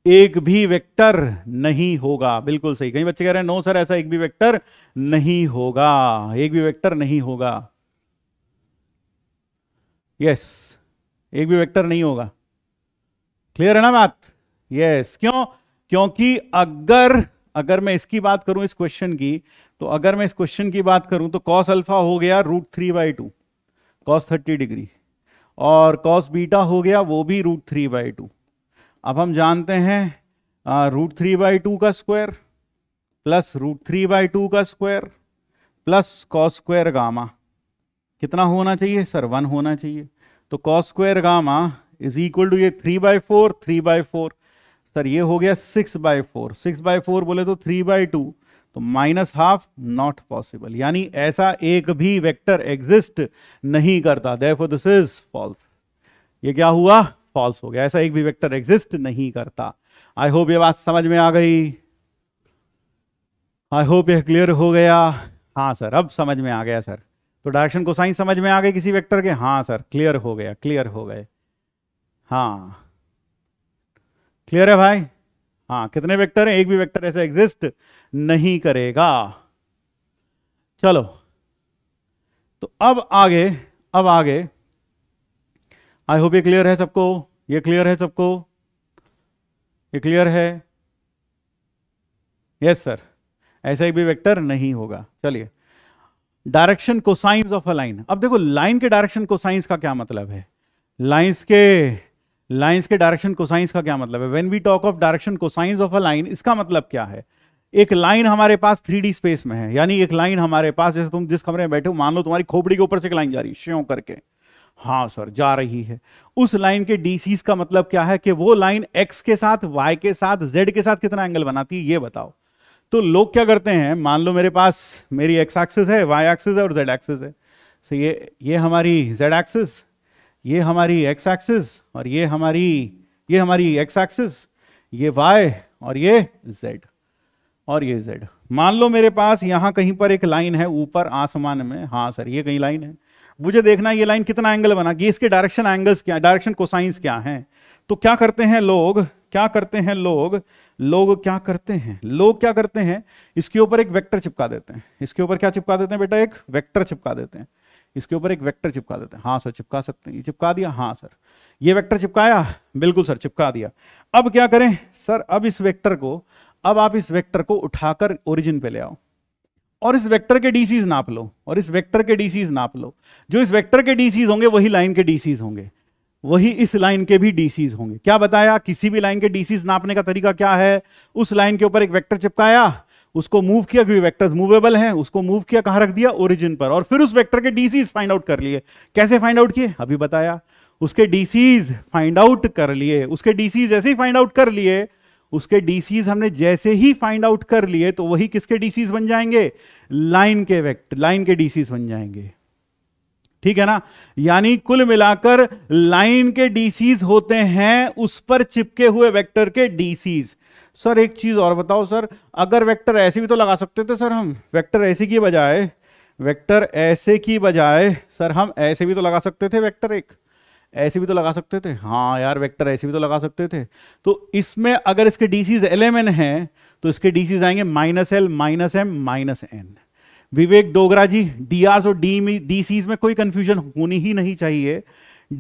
एक भी वेक्टर नहीं होगा बिल्कुल सही कई बच्चे कह रहे हैं नो सर ऐसा एक भी वेक्टर नहीं होगा एक भी वेक्टर नहीं होगा यस एक भी वेक्टर नहीं होगा क्लियर है ना बात यस क्यों क्योंकि अगर अगर मैं इसकी बात करूं इस क्वेश्चन की तो अगर मैं इस क्वेश्चन की बात करूं तो कॉस अल्फा हो गया root three by two cos thirty degree और कॉस बीटा हो गया वो भी रूट थ्री बाई टू अब हम जानते हैं रूट थ्री बाई टू का square plus root three by two का square plus cos square gamma कितना होना चाहिए सर वन होना चाहिए तो cos square gamma is equal to ये three by four three by four sir ये हो गया six by four six by four बोले तो थ्री बाई टू तो माइनस हाफ नॉट पॉसिबल यानी ऐसा एक भी वेक्टर एग्जिस्ट नहीं करता देयरफॉर दिस इज फॉल्स ये क्या हुआ फॉल्स हो गया ऐसा एक भी वेक्टर एग्जिस्ट नहीं करता आई होप ये बात समझ में आ गई आई होप यह क्लियर हो गया हाँ सर अब समझ में आ गया सर तो डायरेक्शन को साइन समझ में आ गए किसी वेक्टर के हाँ सर क्लियर हो गया क्लियर हो गए हाँ क्लियर है भाई हाँ कितने वेक्टर हैं एक भी वेक्टर ऐसा एग्जिस्ट नहीं करेगा चलो तो अब आगे अब आगे आई होप ये क्लियर है सबको ये क्लियर है सबको ये क्लियर है यस सर ऐसा एक भी वेक्टर नहीं होगा चलिए direction cosines of a line अब देखो लाइन के डायरेक्शन साइंस का क्या मतलब है लाइंस के लाइंस के डायरेक्शन कोसाइंस का क्या मतलब है when we talk of direction cosines of a line इसका मतलब क्या है एक लाइन हमारे पास थ्री स्पेस में है यानी एक लाइन हमारे पास जैसे तुम जिस कमरे में बैठे हो मान लो तुम्हारी खोपड़ी के ऊपर से एक लाइन जा रही है करके हाँ सर जा रही है उस लाइन के डीसीज का मतलब क्या है कि वो लाइन एक्स के साथ वाई के साथ जेड के साथ कितना एंगल बनाती है ये बताओ तो लोग क्या करते हैं मान लो मेरे पास मेरी एक्स एक्सिस है वाई एक्सिस है और जेड एक्सिस है सो ये ये हमारी जेड एक्सिस ये हमारी एक्स एक्सिस और ये हमारी ये हमारी एक्स एक्सिस ये वाई और ये जेड और ये जेड मान लो मेरे पास यहां कहीं पर एक लाइन है ऊपर आसमान में हाँ सर ये कहीं लाइन है मुझे देखना ये लाइन कितना एंगल बना कि इसके डायरेक्शन एंगल्स क्या डायरेक्शन कोसाइंस क्या हैं तो क्या करते हैं लोग क्या करते हैं लोग लोग क्या करते हैं लोग क्या करते हैं इसके ऊपर एक वेक्टर चिपका देते हैं इसके ऊपर क्या चिपका देते हैं बेटा एक वेक्टर चिपका देते हैं इसके ऊपर एक वेक्टर चिपका देते हैं हाँ सर चिपका सकते हैं ये चिपका दिया हाँ सर ये वेक्टर चिपकाया बिल्कुल सर चिपका दिया अब क्या करें सर अब इस वेक्टर को अब आप इस वेक्टर को उठाकर ओरिजिन पे ले आओ और इस वेक्टर के डीसीज नाप लो और इस वेक्टर के डीसीज नाप लो जो इस वेक्टर के डीसीज होंगे वही लाइन के डीसीज होंगे वही इस लाइन के भी डीसीज होंगे क्या बताया किसी भी लाइन के डीसीज नापने का तरीका क्या है उस लाइन के ऊपर एक वेक्टर चिपकाया उसको मूव किया क्योंकि वेक्टर्स मूवेबल हैं उसको मूव किया कहाँ रख दिया ओरिजिन पर और फिर उस वेक्टर के डीसीज फाइंड आउट कर लिए कैसे फाइंड आउट किए अभी बताया उसके डीसीज फाइंड आउट कर लिए उसके डीसीज ऐसे ही फाइंड आउट कर लिए उसके डीसीज हमने जैसे ही फाइंड आउट कर लिए तो वही किसके डीसीज बन जाएंगे लाइन के वैक्टर लाइन के डीसीज बन जाएंगे ठीक है ना यानी कुल मिलाकर लाइन के डीसीज होते हैं उस पर चिपके हुए वेक्टर के डीसीज सर एक चीज़ और बताओ सर अगर वेक्टर ऐसे भी तो लगा सकते थे सर हम वेक्टर ऐसे की बजाय वेक्टर ऐसे की बजाय सर हम ऐसे भी तो लगा सकते थे वेक्टर एक ऐसे भी तो लगा सकते थे हाँ यार वेक्टर ऐसे भी तो लगा सकते थे तो इसमें अगर इसके डी सीज एलेवन हैं तो इसके डी सीज आएंगे minus L minus M minus N Vivek Dogra ji DR और डी में डी सीज में कोई कन्फ्यूजन होनी ही नहीं चाहिए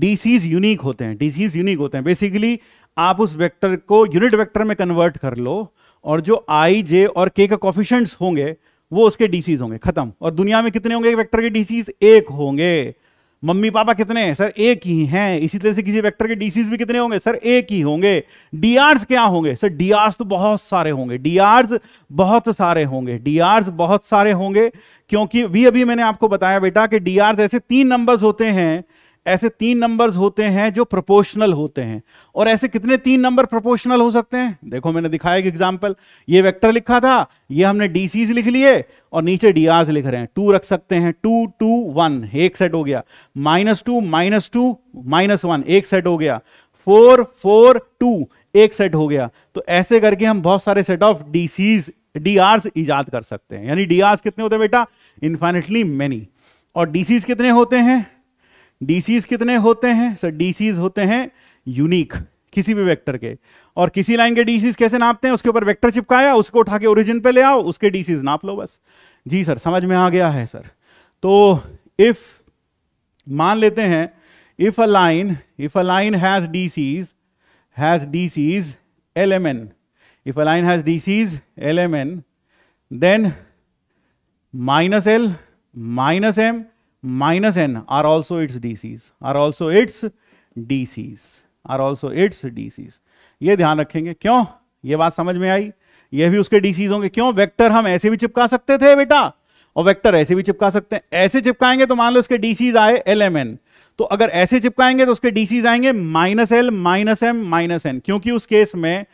डी सीज यूनिक होते हैं डी सीज यूनिक होते हैं बेसिकली आप उस वेक्टर को यूनिट वेक्टर में कन्वर्ट कर लो और जो आई जे और के का कॉफिशंट्स होंगे वो उसके डीसीज होंगे खत्म और दुनिया में कितने होंगे वेक्टर के डीसीज एक होंगे मम्मी पापा कितने हैं सर एक ही हैं इसी तरह से किसी वेक्टर के डीसीज भी कितने होंगे सर एक ही होंगे डीआरस क्या होंगे सर डीआरस तो बहुत सारे होंगे डीआरस बहुत सारे होंगे डीआरस बहुत सारे होंगे क्योंकि भी अभी मैंने आपको बताया बेटा कि डीआरस ऐसे तीन नंबर्स होते हैं ऐसे तीन नंबर्स होते हैं जो प्रोपोर्शनल होते हैं और ऐसे कितने तीन नंबर प्रोपोर्शनल हो सकते हैं देखो मैंने दिखाया एक एग्जांपल ये वेक्टर लिखा था ये हमने डीसीज लिख लिए और नीचे डी लिख रहे हैं टू रख सकते हैं टू टू वन एक सेट हो गया minus two minus two minus one एक सेट हो गया फोर फोर टू एक सेट हो गया तो ऐसे करके हम बहुत सारे सेट ऑफ डीसीज डी ईजाद कर सकते हैं यानी डी कितने होते हैं बेटा इन्फाइनेटली मेनी और डीसीज कितने होते हैं डीसीज कितने होते हैं सर डीसीज होते हैं यूनिक किसी भी वेक्टर के और किसी लाइन के डीसीज कैसे नापते हैं उसके ऊपर वेक्टर चिपकाया उसको उठा के ओरिजिन पे ले आओ उसके डीसीज नाप लो बस जी सर समझ में आ गया है सर तो इफ मान लेते हैं if a line if a line has DCs has DCs L M N if a line has DCs L M N then minus L minus M minus n are also its DCs, are also its DCs, are also its DCs. ये ध्यान रखेंगे क्यों ये बात समझ में आई ये भी उसके डीसीज होंगे क्यों वेक्टर हम ऐसे भी चिपका सकते थे बेटा और वेक्टर ऐसे भी चिपका सकते हैं ऐसे चिपकाएंगे तो मान लो उसके डीसीज आए एल एम एन तो अगर ऐसे चिपकाएंगे तो उसके डीसीज आएंगे minus L minus M minus N क्योंकि उस केस में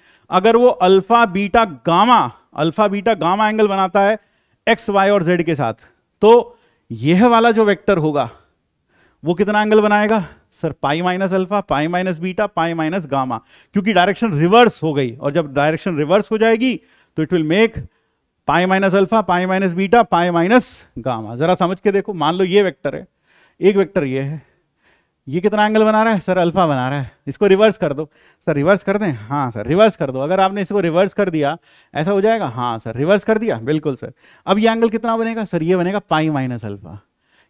अगर वो alpha beta gamma alpha beta gamma angle बनाता है एक्स वाई और जेड के साथ तो यह वाला जो वेक्टर होगा वो कितना एंगल बनाएगा sir pi minus alpha pi minus beta pi minus gamma क्योंकि डायरेक्शन रिवर्स हो गई और जब डायरेक्शन रिवर्स हो जाएगी तो it will make pi minus alpha pi minus beta pi minus gamma जरा समझ के देखो मान लो ये वेक्टर है एक वेक्टर ये है ये कितना एंगल बना रहा है सर अल्फा बना रहा है इसको रिवर्स कर दो सर रिवर्स कर दें हाँ सर रिवर्स कर दो अगर आपने इसको रिवर्स कर दिया ऐसा हो जाएगा हाँ सर रिवर्स कर दिया बिल्कुल सर अब ये एंगल कितना बनेगा सर ये बनेगा पाई माइनस अल्फा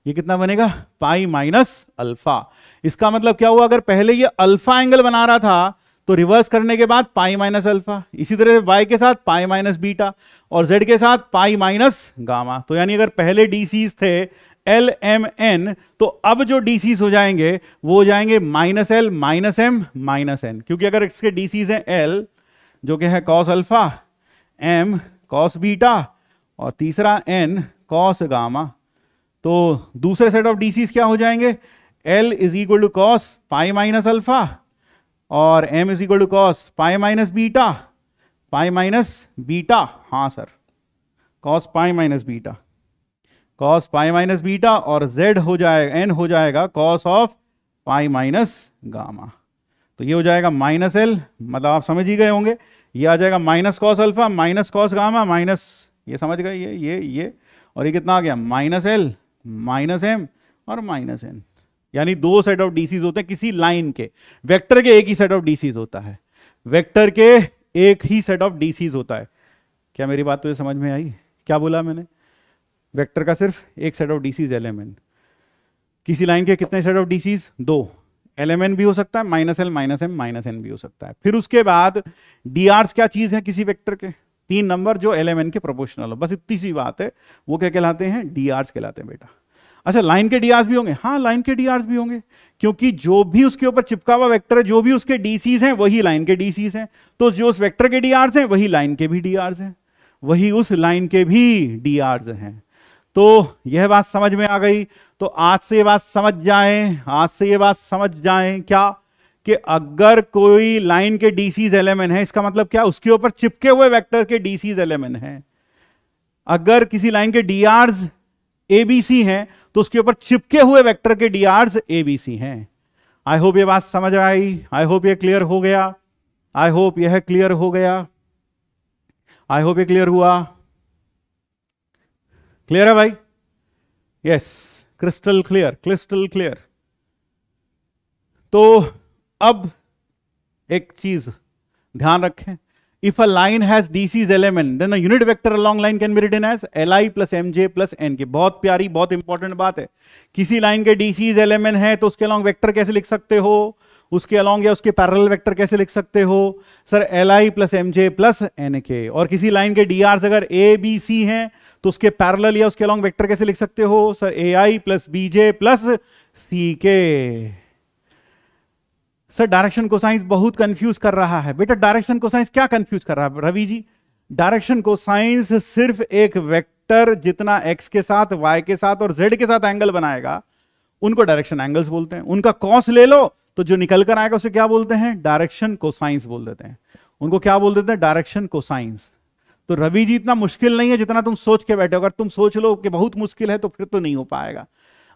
ये कितना बनेगा पाई माइनस अल्फा इसका मतलब क्या हुआ अगर पहले ये अल्फा एंगल बना रहा था तो रिवर्स करने के बाद पाई माइनस अल्फा इसी तरह से वाई के साथ पाई माइनस बीटा और जेड के साथ पाई माइनस गामा तो यानी अगर पहले डीसीज थे एल एम एन तो अब जो डीसीज हो जाएंगे वो हो जाएंगे minus L minus M minus N क्योंकि अगर इसके डीसीज हैं एल जो कि है cos alpha M cos beta और तीसरा एन कॉस गामा तो दूसरे सेट ऑफ डीसीज क्या हो जाएंगे L is equal to cos pi minus alpha और M is equal to cos pi minus beta pi minus beta हाँ sir cos pi minus beta cos pi minus beta और z हो जाएगा n हो जाएगा cos of pi minus gamma तो ये हो जाएगा माइनस एल मतलब आप समझ ही गए होंगे ये आ जाएगा minus cos alpha minus cos gamma minus ये समझ गए ये ये ये और ये कितना आ गया माइनस एल माइनस एम और माइनस एन यानी दो सेट ऑफ डीसीज होते हैं किसी लाइन के वेक्टर के एक ही सेट ऑफ डीसीज होता है वेक्टर के एक ही सेट ऑफ डीसीज होता है क्या मेरी बात तो ये समझ में आई क्या बोला मैंने वेक्टर का सिर्फ एक सेट ऑफ डीसीज एलएमएन किसी लाइन के कितने सेट ऑफ डीसीज दो एलएमएन भी हो सकता है minus L minus M minus N भी हो सकता है फिर उसके बाद डी क्या चीज है किसी वेक्टर के तीन नंबर जो एल के प्रोपोर्शनल हो बस इतनी सी बात है वो क्या कहलाते हैं डी कहलाते हैं बेटा अच्छा लाइन के डी भी होंगे हाँ लाइन के डी भी होंगे क्योंकि जो भी उसके ऊपर चिपका हुआ वेक्टर है जो भी उसके डीसीज हैं वही लाइन के डीसीज हैं तो जो उस वेक्टर के डी हैं वही लाइन के भी डी हैं वही उस लाइन के भी डी हैं तो यह बात समझ में आ गई तो आज से ये बात समझ जाएं आज से ये बात समझ जाएं क्या कि अगर कोई लाइन के डीसीज एलिमेंट है इसका मतलब क्या उसके ऊपर चिपके हुए वेक्टर के डीसीज एलिमेंट हैं अगर किसी लाइन के डी आर्स एबीसी हैं तो उसके ऊपर चिपके हुए वेक्टर के डी आर्स एबीसी हैं आई होप ये बात समझ आई आई होप ये क्लियर हो गया आई होप यह क्लियर हो गया आई होप ये क्लियर हुआ क्लियर है भाई yes crystal clear crystal clear तो अब एक चीज ध्यान रखें if if a line has then unit vector a line can be line as L I plus M J plus N K बहुत प्यारी बहुत इंपॉर्टेंट बात है किसी लाइन के सीज एलिमेंट है तो उसके अलॉन्ग वेक्टर कैसे लिख सकते हो उसके अलॉन्ग या उसके पैरल वेक्टर कैसे लिख सकते हो sir L I plus M J plus N K और किसी लाइन के डी आर अगर ए बी सी हैं तो उसके पैरल या उसके अलॉन्ग वेक्टर कैसे लिख सकते हो सर ए आई प्लस बी जे प्लस सी K sir direction cosines बहुत कंफ्यूज कर रहा है बेटा डायरेक्शन को साइंस क्या कंफ्यूज कर रहा है Ravi ji direction cosines सिर्फ एक वेक्टर जितना एक्स के साथ वाई के साथ और जेड के साथ एंगल बनाएगा उनको डायरेक्शन एंगल्स बोलते हैं उनका कॉस ले लो तो जो निकल कर आएगा उसे क्या बोलते हैं डायरेक्शन साइंस बोल देते हैं उनको क्या बोल देते हैं डायरेक्शन साइंस तो रवि जी इतना मुश्किल नहीं है जितना तुम सोच के बैठे हो अगर तुम सोच लो कि बहुत मुश्किल है तो फिर तो नहीं हो पाएगा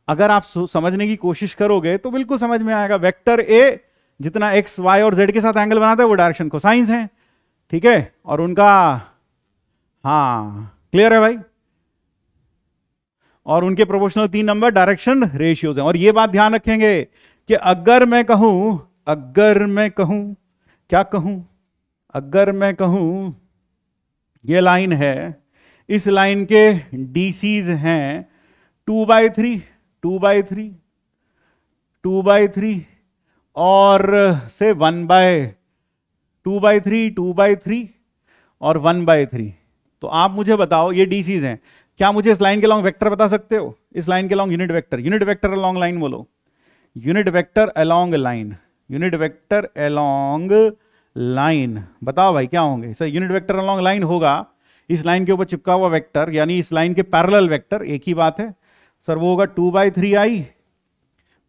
अगर आप समझने की कोशिश करोगे तो बिल्कुल समझ में आएगा वेक्टर ए जितना एक्स वाई और जेड के साथ एंगल बनाता है वो डायरेक्शन को साइंस है ठीक है और उनका हाँ क्लियर है भाई और उनके प्रोपोर्शनल तीन नंबर डायरेक्शन रेशियोज हैं और ये बात ध्यान रखेंगे कि अगर मैं कहूं अगर मैं कहूं क्या कहूं अगर मैं कहूं ये लाइन है इस लाइन के डीसीज हैं two by three two by three two by three और से one by two by three two by three और वन बाय थ्री तो आप मुझे बताओ ये डीसीज हैं क्या मुझे इस लाइन के लॉन्ग वेक्टर बता सकते हो इस लाइन के long unit vector unit vector long line बोलो unit vector along line unit vector along line बताओ भाई क्या होंगे sir unit vector along line होगा इस लाइन के ऊपर चिपका हुआ वेक्टर यानी इस लाइन के पैरेलल वेक्टर एक ही बात है सर वो होगा two by three I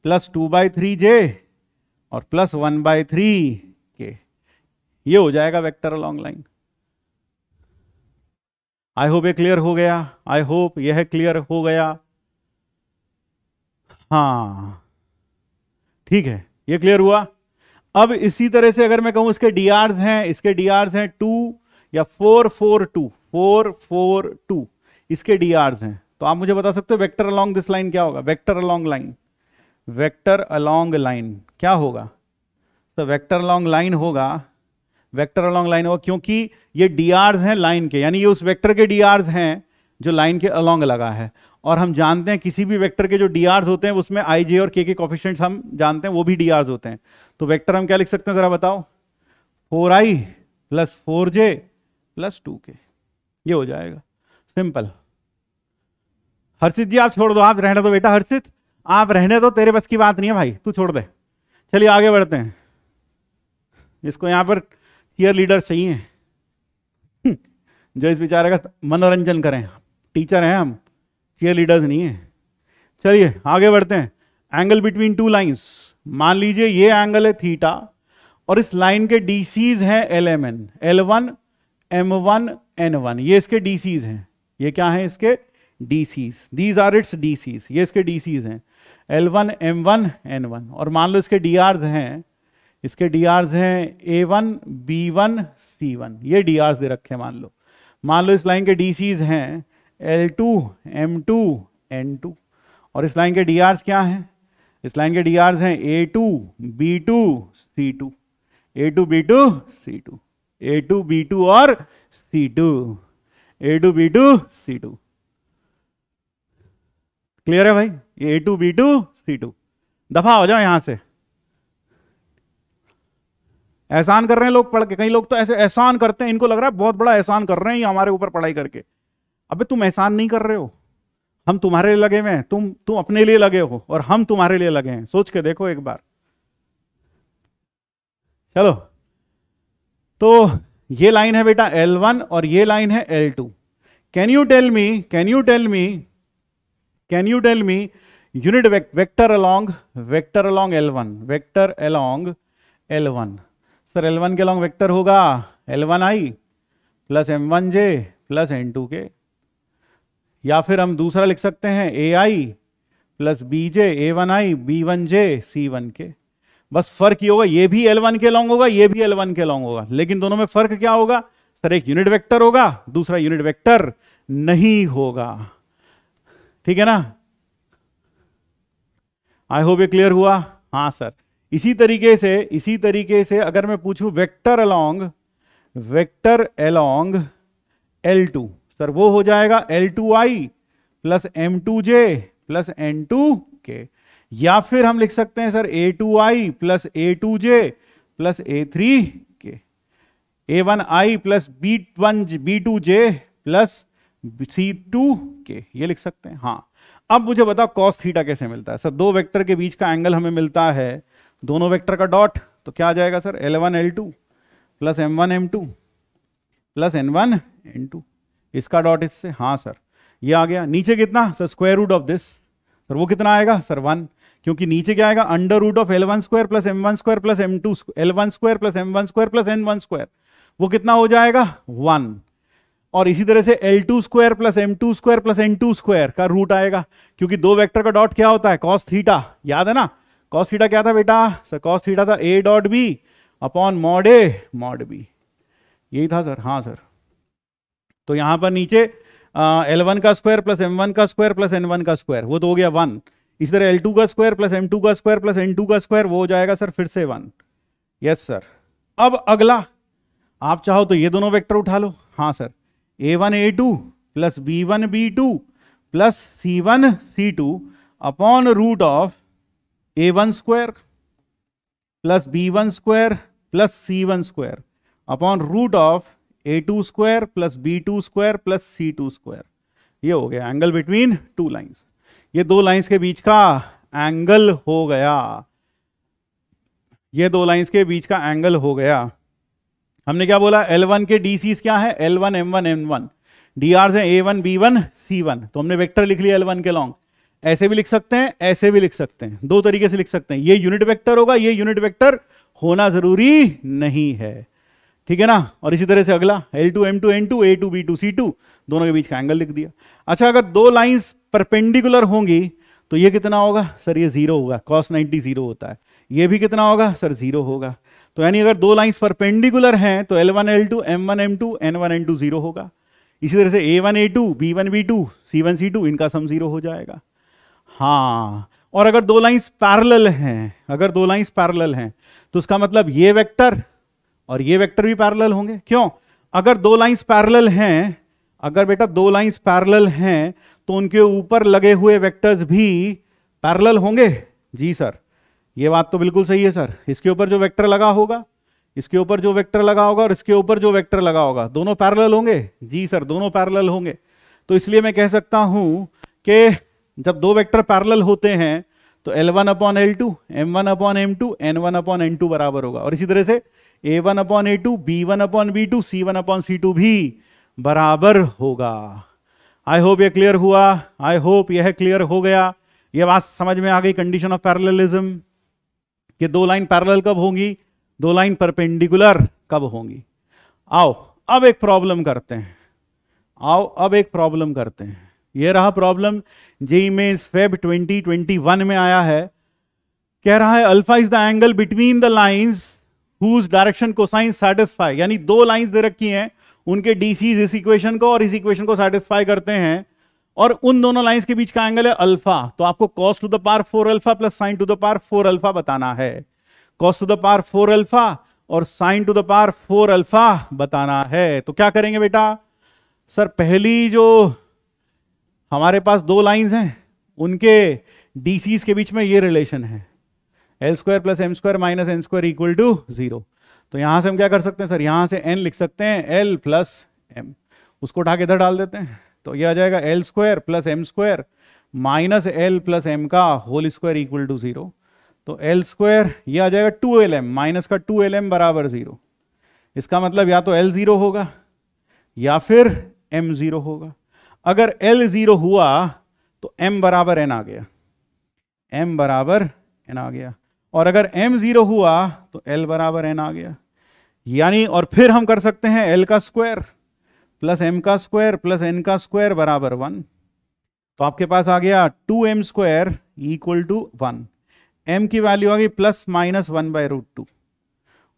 plus two by three J और प्लस वन बाई थ्री के ये हो जाएगा vector along line I hope ये क्लियर हो गया आई होप यह क्लियर हो गया हाँ ठीक है ये क्लियर हुआ अब इसी तरह से अगर मैं कहूं इसके डी हैं इसके डी हैं टू या four four two four four two इसके डी हैं तो आप मुझे बता सकते हो वेक्टर अलोंग दिस लाइन क्या होगा vector along line vector along line क्या होगा तो वेक्टर अलोंग लाइन होगा वेक्टर अलोंग लाइन होगा क्योंकि ये डी हैं लाइन के यानी ये उस वेक्टर के डी हैं जो लाइन के अलोंग लगा है और हम जानते हैं किसी भी वेक्टर के जो डी होते हैं उसमें आई जे और के के कॉफिशेंट्स हम जानते हैं वो भी डी होते हैं तो वेक्टर हम क्या लिख सकते हैं ज़रा बताओ four I plus four J plus two के ये हो जाएगा सिंपल हर्षित जी आप छोड़ दो आप रहने दो बेटा हर्षित आप रहने दो तेरे बस की बात नहीं है भाई तू छोड़ दे चलिए आगे बढ़ते हैं इसको यहाँ पर चीयर लीडर चाहिए जो इस बेचारे का मनोरंजन करें टीचर हैं हम केयर लीडर्स नहीं है चलिए आगे बढ़ते हैं एंगल बिटवीन टू लाइंस मान लीजिए ये एंगल है थीटा और इस लाइन के डीसीज हैं L M N L one M one N one ये इसके डीसीज हैं ये क्या है इसके DCs these are its DCs ये इसके डीसीज हैं L one M one N one और मान लो इसके डी हैं इसके डी हैं ए one B one C one ये डी दे रखे मान लो मान लो इस लाइन के डीसीज हैं L two M two N two और इस लाइन के डी क्या हैं इस लाइन के डी हैं A two B two C two A two B two C two A two B two और सी two A two B two C two clear है भाई A two B two C two दफा हो जाओ यहां से एहसान कर रहे हैं लोग पढ़ के कई लोग तो ऐसे एहसान करते हैं इनको लग रहा है बहुत बड़ा एहसान कर रहे हैं ये हमारे ऊपर पढ़ाई करके अबे तुम एहसान नहीं कर रहे हो हम तुम्हारे लिए लगे हुए हैं तुम तुम अपने लिए लगे हो और हम तुम्हारे लिए लगे हैं सोच के देखो एक बार चलो तो ये लाइन है बेटा L1 और ये लाइन है L2 can you tell me can you tell me can you tell me unit vector along vector along L1 vector along L1 sir L1 के अलोंग वेक्टर होगा वन आई प्लस एम वन जे plus N two के या फिर हम दूसरा लिख सकते हैं A I plus B J A one I B one J C one K बस फर्क ये होगा ये भी एल वन के लॉन्ग होगा ये भी एल वन के लॉन्ग होगा लेकिन दोनों में फर्क क्या होगा सर एक यूनिट वेक्टर होगा दूसरा यूनिट वेक्टर नहीं होगा ठीक है ना आई होप ये क्लियर हुआ हाँ सर इसी तरीके से इसी तरीके से अगर मैं पूछूं vector along vector along L two sir वो हो जाएगा एल टू आई प्लस एम टू जे प्लस एन टू के या फिर हम लिख सकते हैं sir A two I plus A two J plus A three K A one I plus B one B two J plus C two के ये लिख सकते हैं हाँ अब मुझे बताओ कॉस थीटा कैसे मिलता है सर दो वेक्टर के बीच का एंगल हमें मिलता है दोनों वेक्टर का डॉट तो क्या आ जाएगा sir L one L two plus M one M two plus N one N two इसका डॉट इससे हाँ सर ये आ गया नीचे कितना sir square root of this sir वो कितना आएगा सर वन क्योंकि नीचे क्या आएगा under root of L one square plus M one square plus M two L one square plus M one square plus N one square वो कितना हो जाएगा वन और इसी तरह से L two square plus M two square plus N two square का root आएगा क्योंकि दो वैक्टर का डॉट क्या होता है कॉस थीटा याद है ना कॉस थीटा क्या था बेटा सर कॉस थीटा था A dot B upon mod A mod B यही था सर हाँ सर तो यहां पर नीचे एल वन का स्क्वायर प्लस एम वन का स्क्वायर प्लस एन वन का स्क्वायर वो तो हो गया वन इसी तरह एल टू का स्क्वायर प्लस एम टू का स्क्वायर प्लस एन टू का स्क्वायर वो हो जाएगा सर फिर से वन यस सर अब अगला आप चाहो तो ये दोनों वेक्टर उठा लो हाँ sir A one A two plus B one B two plus C one C two upon root of A one square plus B one square plus C one square upon root of A two square plus B two square plus C two square ये हो गया angle between to lines ये दो lines के बीच का angle हो गया ये दो लाइंस के बीच का एंगल हो गया हमने क्या बोला L1 के DCs क्या है L1 M1 M1 DRs हैं A1 B1 C1 तो हमने वेक्टर लिख लिया L1 के लॉन्ग ऐसे भी लिख सकते हैं ऐसे भी लिख सकते हैं दो तरीके से लिख सकते हैं ये यूनिट वेक्टर होगा ये यूनिट वेक्टर होना जरूरी नहीं है ठीक है ना और इसी तरह से अगला L2 M2 N2 A2 B2 C2 दोनों के बीच का एंगल लिख दिया अच्छा अगर दो लाइंस परपेंडिकुलर होंगी तो ये कितना होगा सर ये जीरो होगा कॉस 90 जीरो होता है ये भी कितना होगा सर जीरो होगा तो यानी अगर दो लाइंस परपेंडिकुलर हैं तो L1 L2 M1 M2 N1 N2 zero होगा इसी तरह से A A one one two B B two C one C two इनका सम जीरो हो जाएगा हाँ और अगर दो लाइंस पैरेलल हैं अगर दो लाइंस पैरेलल हैं तो उसका मतलब ये वेक्टर और ये वेक्टर भी पैरेलल होंगे क्यों अगर दो लाइंस पैरेलल हैं अगर बेटा दो लाइंस पैरेलल हैं तो उनके ऊपर लगे हुए वेक्टर्स भी पैरेलल होंगे जी सर ये बात तो बिल्कुल सही है सर इसके ऊपर जो वेक्टर लगा होगा इसके ऊपर जो वेक्टर लगा होगा और इसके ऊपर जो वेक्टर लगा होगा दोनों पैरेलल होंगे जी सर दोनों पैरेलल होंगे तो इसलिए मैं कह सकता हूं कि जब दो वेक्टर पैरेलल होते हैं तो L1 one upon L two M one upon M two N one upon N two बराबर होगा और इसी तरह से A one upon A two B one upon B two C one upon C two भी बराबर होगा आई होप यह क्लियर हुआ आई होप यह क्लियर हो गया यह बात समझ में आ गई कंडीशन ऑफ पैरेललिज्म कि दो लाइन पैरेलल कब होंगी दो लाइन परपेंडिकुलर कब होंगी आओ अब एक प्रॉब्लम करते हैं आओ अब एक प्रॉब्लम करते हैं यह रहा प्रॉब्लम जेई में इस फेब 2021 में आया है कह रहा है alpha is the angle between the lines whose direction cosine satisfy यानी दो लाइंस दे रखी हैं उनके डी इस इक्वेशन को और इस इक्वेशन को सेटिस्फाई करते हैं और उन दोनों लाइंस के बीच का एंगल है अल्फा तो आपको cos to the power four alpha plus sine to the power four alpha बताना है cos to the power four alpha और sine to the power four alpha बताना है तो क्या करेंगे बेटा सर पहली जो हमारे पास दो लाइंस हैं उनके डीसीज के बीच में ये रिलेशन है L square plus M square minus N square equal to zero तो यहाँ से हम क्या कर सकते हैं सर यहाँ से एन लिख सकते हैं एल प्लस एम उसको उठा के इधर डाल देते हैं तो ये आ जाएगा L square plus M square minus L plus M का whole square equal to zero तो एल स्क्वायर ये आ जाएगा टू एल एम माइनस का टू एल एम बराबर जीरो इसका मतलब या तो एल जीरो होगा या फिर एम जीरो होगा अगर एल जीरो हुआ तो एम बराबर एन आ गया एम बराबर एन आ गया और अगर एम जीरो हुआ तो एल बराबर एन आ गया यानी और फिर हम कर सकते हैं एल का स्क्वायर प्लस एम का स्क्वायर प्लस एन का स्क्वायर बराबर वन तो आपके पास आ गया two M square equal to one M की वैल्यू आ गई plus minus one by root two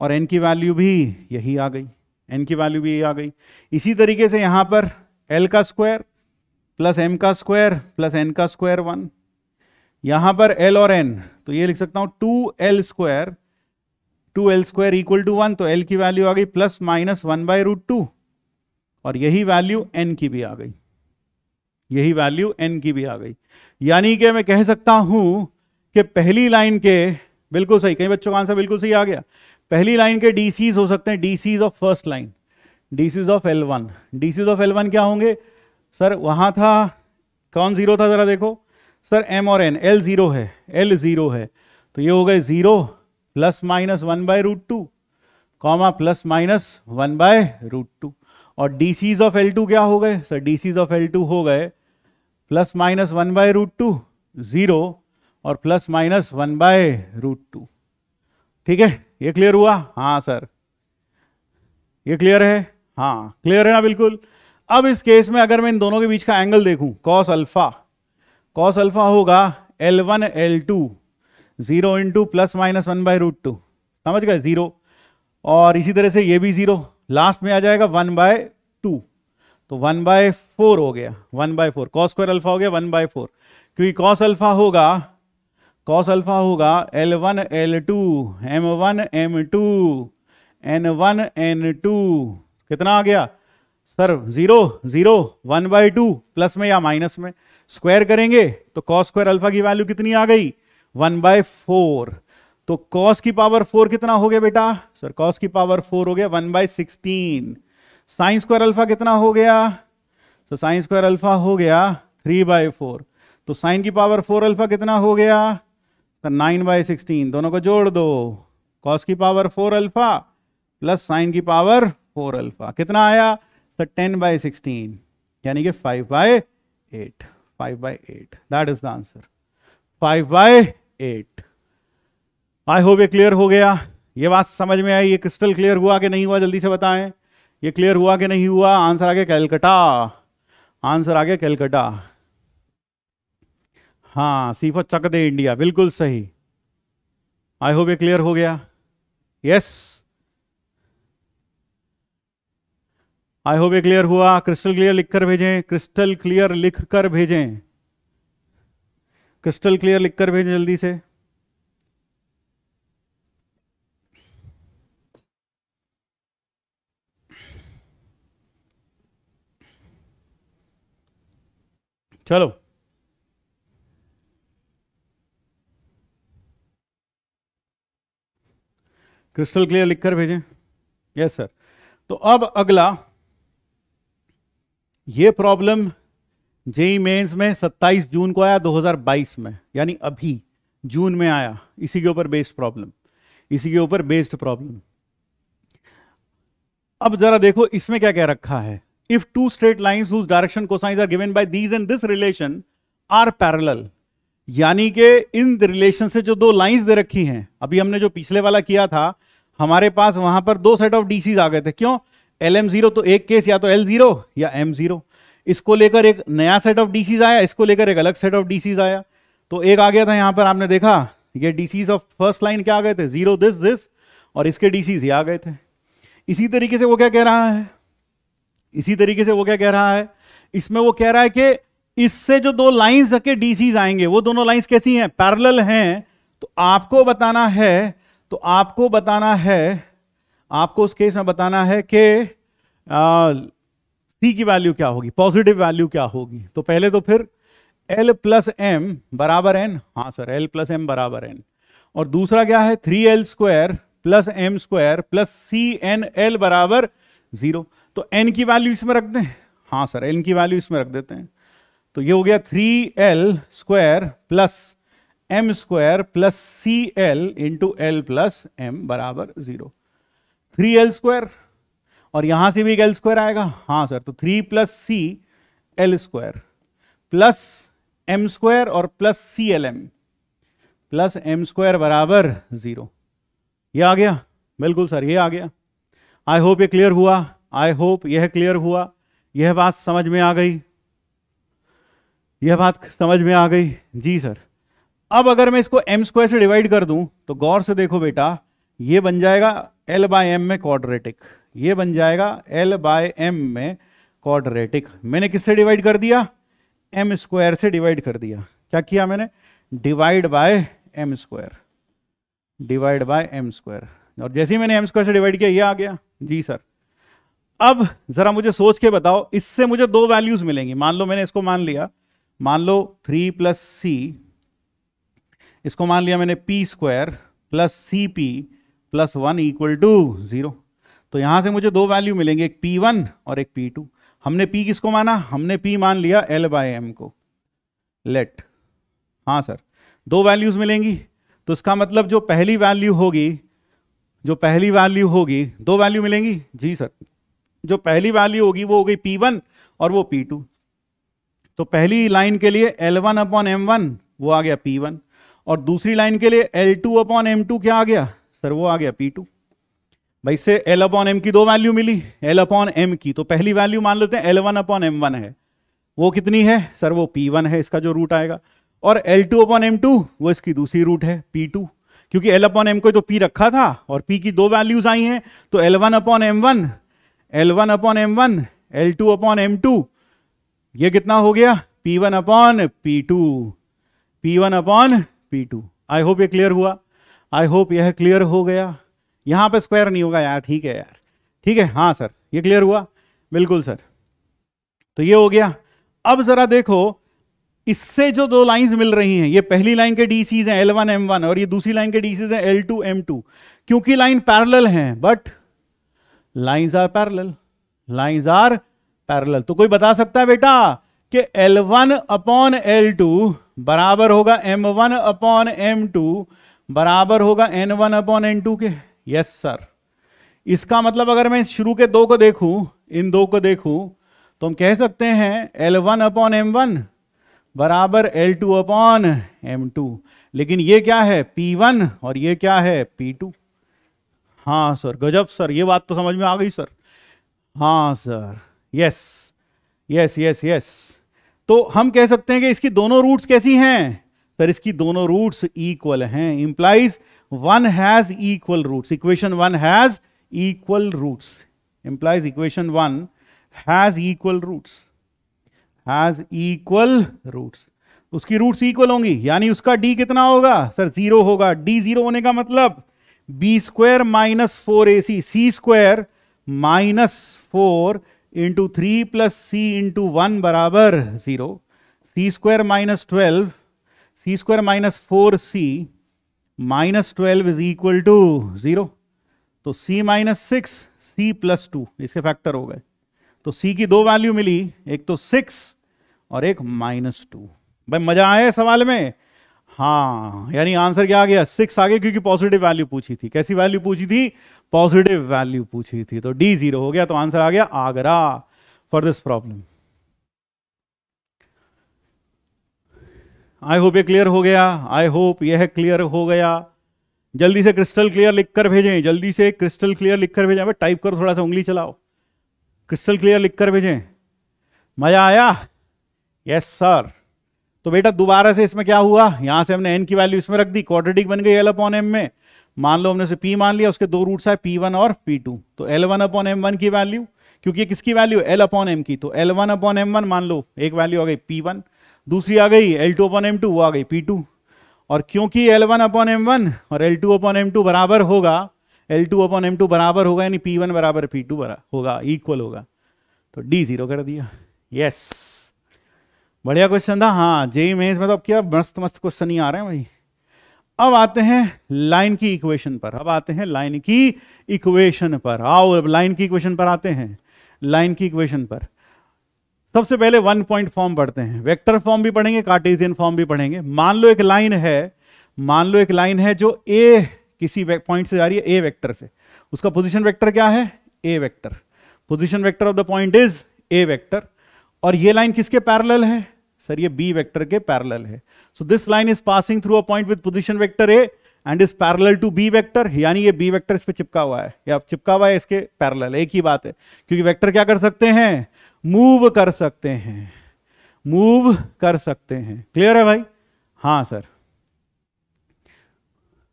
और एन की वैल्यू भी यही आ गई एन की वैल्यू भी यही आ गई इसी तरीके से यहां पर एल का स्क्वायर प्लस एम का स्क्वायर प्लस एन का स्क्वायर वन यहां पर एल और एन तो ये लिख सकता हूं two L square two L square equal to one तो एल की वैल्यू आ गई plus minus one by root two और यही वैल्यू एन की भी आ गई यही वैल्यू एन की भी आ गई यानी कि मैं कह सकता हूं कि पहली लाइन के बिल्कुल सही कई बच्चों का आंसर बिल्कुल सही आ गया पहली लाइन के डीसीज हो सकते हैं DCs of first line DCs of L one DCs of L one क्या होंगे सर वहां था कौन जीरो था जरा देखो सर एम और एन एल जीरो है एल जीरो है तो ये हो गए zero plus minus one by root two comma plus minus one by root two और DCs of L two क्या हो गए sir DCs of L two हो गए plus minus one by root two zero और plus minus one by root two ठीक है ये क्लियर हुआ हाँ सर ये क्लियर है हाँ क्लियर है ना बिल्कुल अब इस केस में अगर मैं इन दोनों के बीच का एंगल देखूं कॉस अल्फा कॉस अल्फा होगा L one L two zero into plus minus one by root two समझ गए जीरो और इसी तरह से ये भी जीरो लास्ट में आ जाएगा वन बाय टू तो वन बाय फोर हो गया one by four cos square alpha हो गया वन बाय फोर क्योंकि कॉस अल्फा होगा कॉस अल्फा होगा L one L two M one M two N one N two कितना आ गया sir zero zero one by two plus में या माइनस में स्क्वायर करेंगे तो कॉस स्क्वायर अल्फा की वैल्यू कितनी आ गई वन बाय फोर तो कॉस की पावर फोर कितना हो गया बेटा सर कॉस की पावर फोर हो गया one by sixteen sine square alpha कितना हो गया तो साइन स्क्वायर अल्फा हो गया थ्री बाय फोर तो साइन की पावर फोर अल्फा कितना हो गया सर नाइन बाय सिक्सटीन दोनों को जोड़ दो कॉस की power four alpha plus sine की पावर फोर अल्फा कितना आया सर टेन बाय सिक्सटीन यानी कि five by eight 5 by 8. That is the answer. 5 by 8. I hope ये क्लियर हो गया ये बात समझ में आई ये क्रिस्टल क्लियर हुआ कि नहीं हुआ जल्दी से बताएं ये क्लियर हुआ कि नहीं हुआ आंसर आगे कैलकटा आंसर आगे कैलकटा हाँ सीफो चक दे इंडिया बिल्कुल सही आई होप ये क्लियर हो गया यस yes. आई होप ये क्लियर हुआ क्रिस्टल क्लियर लिखकर भेजें क्रिस्टल क्लियर लिख कर भेजें क्रिस्टल क्लियर लिख कर भेजें जल्दी से चलो क्रिस्टल क्लियर लिखकर भेजें यस सर तो अब अगला ये प्रॉब्लम जेई मेंस में 27 जून को आया 2022 में यानी अभी जून में आया इसी के ऊपर बेस्ड प्रॉब्लम इसी के ऊपर बेस्ड प्रॉब्लम अब जरा देखो इसमें क्या कह रखा है if two straight line direction direction sines are given by these and this relation are parallel यानी कि इन रिलेशन से जो दो लाइंस दे रखी हैं अभी हमने जो पिछले वाला किया था हमारे पास वहां पर दो सेट ऑफ डीसीज आ गए थे क्यों एल एम जीरो तो एक केस या तो एल जीरो या एम जीरो इसको लेकर एक नया सेट ऑफ डीसीज आया इसको लेकर एक अलग सेट ऑफ डीसीज आया तो एक आ गया था यहां पर आपने देखा ये डीसीज ऑफ फर्स्ट लाइन क्या आ गए थे जीरो दिस दिस और इसके डीसीज ये आ गए थे इसी तरीके से वो क्या कह रहा है इसी तरीके से वो क्या कह रहा है इसमें वो कह रहा है कि इससे जो दो लाइन के डीसीज आएंगे वो दोनों लाइन कैसी हैं पैरल हैं तो आपको बताना है तो आपको बताना है आपको उस केस में बताना है कि सी की वैल्यू क्या होगी पॉजिटिव वैल्यू क्या होगी तो पहले तो फिर एल प्लस एम बराबर एन हाँ सर एल प्लस एम बराबर एन और दूसरा क्या है three L square plus M square plus C N L बराबर जीरो तो एन की वैल्यू इसमें रख दें हाँ सर एन की वैल्यू इसमें रख देते हैं तो ये हो गया three L square plus M square plus C L into L plus M बराबर जीरो थ्री एल स्क्वायर और यहां से भी एक एल स्क्वायर आएगा हाँ सर तो three plus C L square plus M square और plus C L M plus M square बराबर जीरो ये आ गया बिल्कुल सर ये आ गया आई होप ये क्लियर हुआ आई होप यह क्लियर हुआ यह बात समझ में आ गई यह बात समझ में आ गई जी सर अब अगर मैं इसको एम स्क्वायर से डिवाइड कर दूं तो गौर से देखो बेटा ये बन जाएगा एल बाय एम में क्वाड्रेटिक ये बन जाएगा एल बाय एम में क्वाड्रेटिक मैंने किससे डिवाइड कर दिया एम स्क्वायर से डिवाइड कर दिया क्या किया मैंने divide by M square divide by M square और जैसे ही मैंने एम स्क्वायर से डिवाइड किया ये आ गया जी सर अब जरा मुझे सोच के बताओ इससे मुझे दो वैल्यूज मिलेंगी मान लो मैंने इसको मान लिया मान लो थ्री प्लस सी इसको मान लिया मैंने P square plus C P plus one equal to zero तो यहां से मुझे दो वैल्यू मिलेंगे एक पी वन और एक पी टू हमने पी किसको माना हमने पी मान लिया एल बाय एम को लेट हाँ सर दो वैल्यूज मिलेंगी तो इसका मतलब जो पहली वैल्यू होगी जो पहली वैल्यू होगी दो वैल्यू मिलेंगी जी सर जो पहली वैल्यू होगी वो हो गई पी वन और वो पी टू तो पहली लाइन के लिए L one upon M one वो आ गया पी वन और दूसरी लाइन के लिए L two upon M two क्या आ गया सर वो आ गया पी टू भाई से एल अपॉन एम की दो वैल्यू मिली एल अपॉन एम की तो पहली वैल्यू मान लेते हैं L one upon M one है वो कितनी है सर वो पी वन है इसका जो रूट आएगा और L two upon M two वो इसकी दूसरी रूट है पी टू क्योंकि एल अपॉन एम को तो पी रखा था और पी की दो वैल्यूज आई हैं तो L one upon M one L one upon M one L two upon M two ये कितना हो गया P one upon P two P one upon P two I hope ये क्लियर हुआ आई होप यह क्लियर हो गया यहाँ पे स्क्वायर नहीं होगा यार ठीक है यार ठीक है हाँ सर ये क्लियर हुआ बिल्कुल सर तो ये हो गया अब जरा देखो इससे जो दो लाइंस मिल रही हैं ये पहली लाइन के डी हैं एल वन एम वन और ये दूसरी लाइन के डी हैं एल टू एम टू क्योंकि लाइन पैरल हैं but lines are parallel lines are parallel तो कोई बता सकता है बेटा कि L1 वन अपॉन एल बराबर होगा M1 one upon M two बराबर होगा N one upon N two के यस सर इसका मतलब अगर मैं शुरू के दो को देखूं इन दो को देखूं तो हम कह सकते हैं L one upon M one बराबर L two upon M two लेकिन ये क्या है पी वन और ये क्या है पी टू हाँ सर गजब सर ये बात तो समझ में आ गई सर हाँ sir yes yes yes yes तो हम कह सकते हैं कि इसकी दोनों रूट्स कैसी हैं पर इसकी दोनों रूट्स इक्वल हैं implies one has equal roots equation one has equal roots implies equation one has equal roots has equal roots उसकी रूट्स इक्वल होंगी यानी उसका डी कितना होगा सर जीरो होगा डी जीरो होने का मतलब B square minus four A C C square minus four into three plus C into one बराबर zero C square minus twelve C square minus four C minus twelve is equal to zero तो c minus six C plus two इसके factor हो गए तो c की दो value मिली एक तो सिक्स और एक माइनस टू भाई मजा आया सवाल में हाँ यानी आंसर क्या आ गया सिक्स आ गया क्योंकि पॉजिटिव वैल्यू पूछी थी कैसी वैल्यू पूछी थी पॉजिटिव वैल्यू पूछी थी तो डी जीरो हो गया तो आंसर आ गया आगरा for this problem I hope ये क्लियर हो गया आई होप यह क्लियर हो गया जल्दी से क्रिस्टल क्लियर लिखकर भेजें जल्दी से क्रिस्टल क्लियर लिखकर भेजें भाई टाइप करो थोड़ा सा उंगली चलाओ क्रिस्टल क्लियर लिखकर भेजें मज़ा आया यस सर तो बेटा दोबारा से इसमें क्या हुआ यहां से हमने एन की वैल्यू इसमें रख दी क्वाड्रेटिक बन गई एल अपॉन एम में मान लो हमने उसे पी मान लिया उसके दो रूट्स आए पी वन और पी टू तो L one upon M one की वैल्यू क्योंकि किसकी वैल्यू एल अपॉन एम की तो L one upon M one मान लो एक वैल्यू आ गई पी वन दूसरी आ गई L two upon M two वो आ गई पी टू और क्योंकि L one upon M one और L two upon M two बराबर होगा L two upon M two बराबर होगा यानी पी वन बराबर पी टू होगा इक्वल होगा तो डी जीरो कर दिया यस बढ़िया क्वेश्चन था हाँ जेई मेज में तो अब क्या मस्त मस्त क्वेश्चन ही आ रहे हैं भाई अब आते हैं लाइन की इक्वेशन पर अब आते हैं लाइन की इक्वेशन पर आओ अब लाइन की इक्वेशन पर आते हैं लाइन की इक्वेशन पर सबसे पहले वन पॉइंट फॉर्म पढ़ते हैं वेक्टर फॉर्म भी पढ़ेंगे कार्टेशियन फॉर्म भी पढ़ेंगे मान लो एक लाइन है मान लो एक लाइन है जो ए किसी पॉइंट से जा रही है ए वेक्टर से उसका पोजिशन वैक्टर क्या है A vector position vector of the point is A vector और ये लाइन किसके पैरल है सर ये बी वेक्टर के पैरेलल है so this line is passing through a point with position vector A and is parallel to B vector यानी ये B vector इस पे चिपका हुआ है या चिपका हुआ है इसके पैरेलल एक ही बात है क्योंकि वेक्टर क्या कर सकते हैं मूव कर सकते हैं मूव कर सकते हैं क्लियर है भाई हाँ सर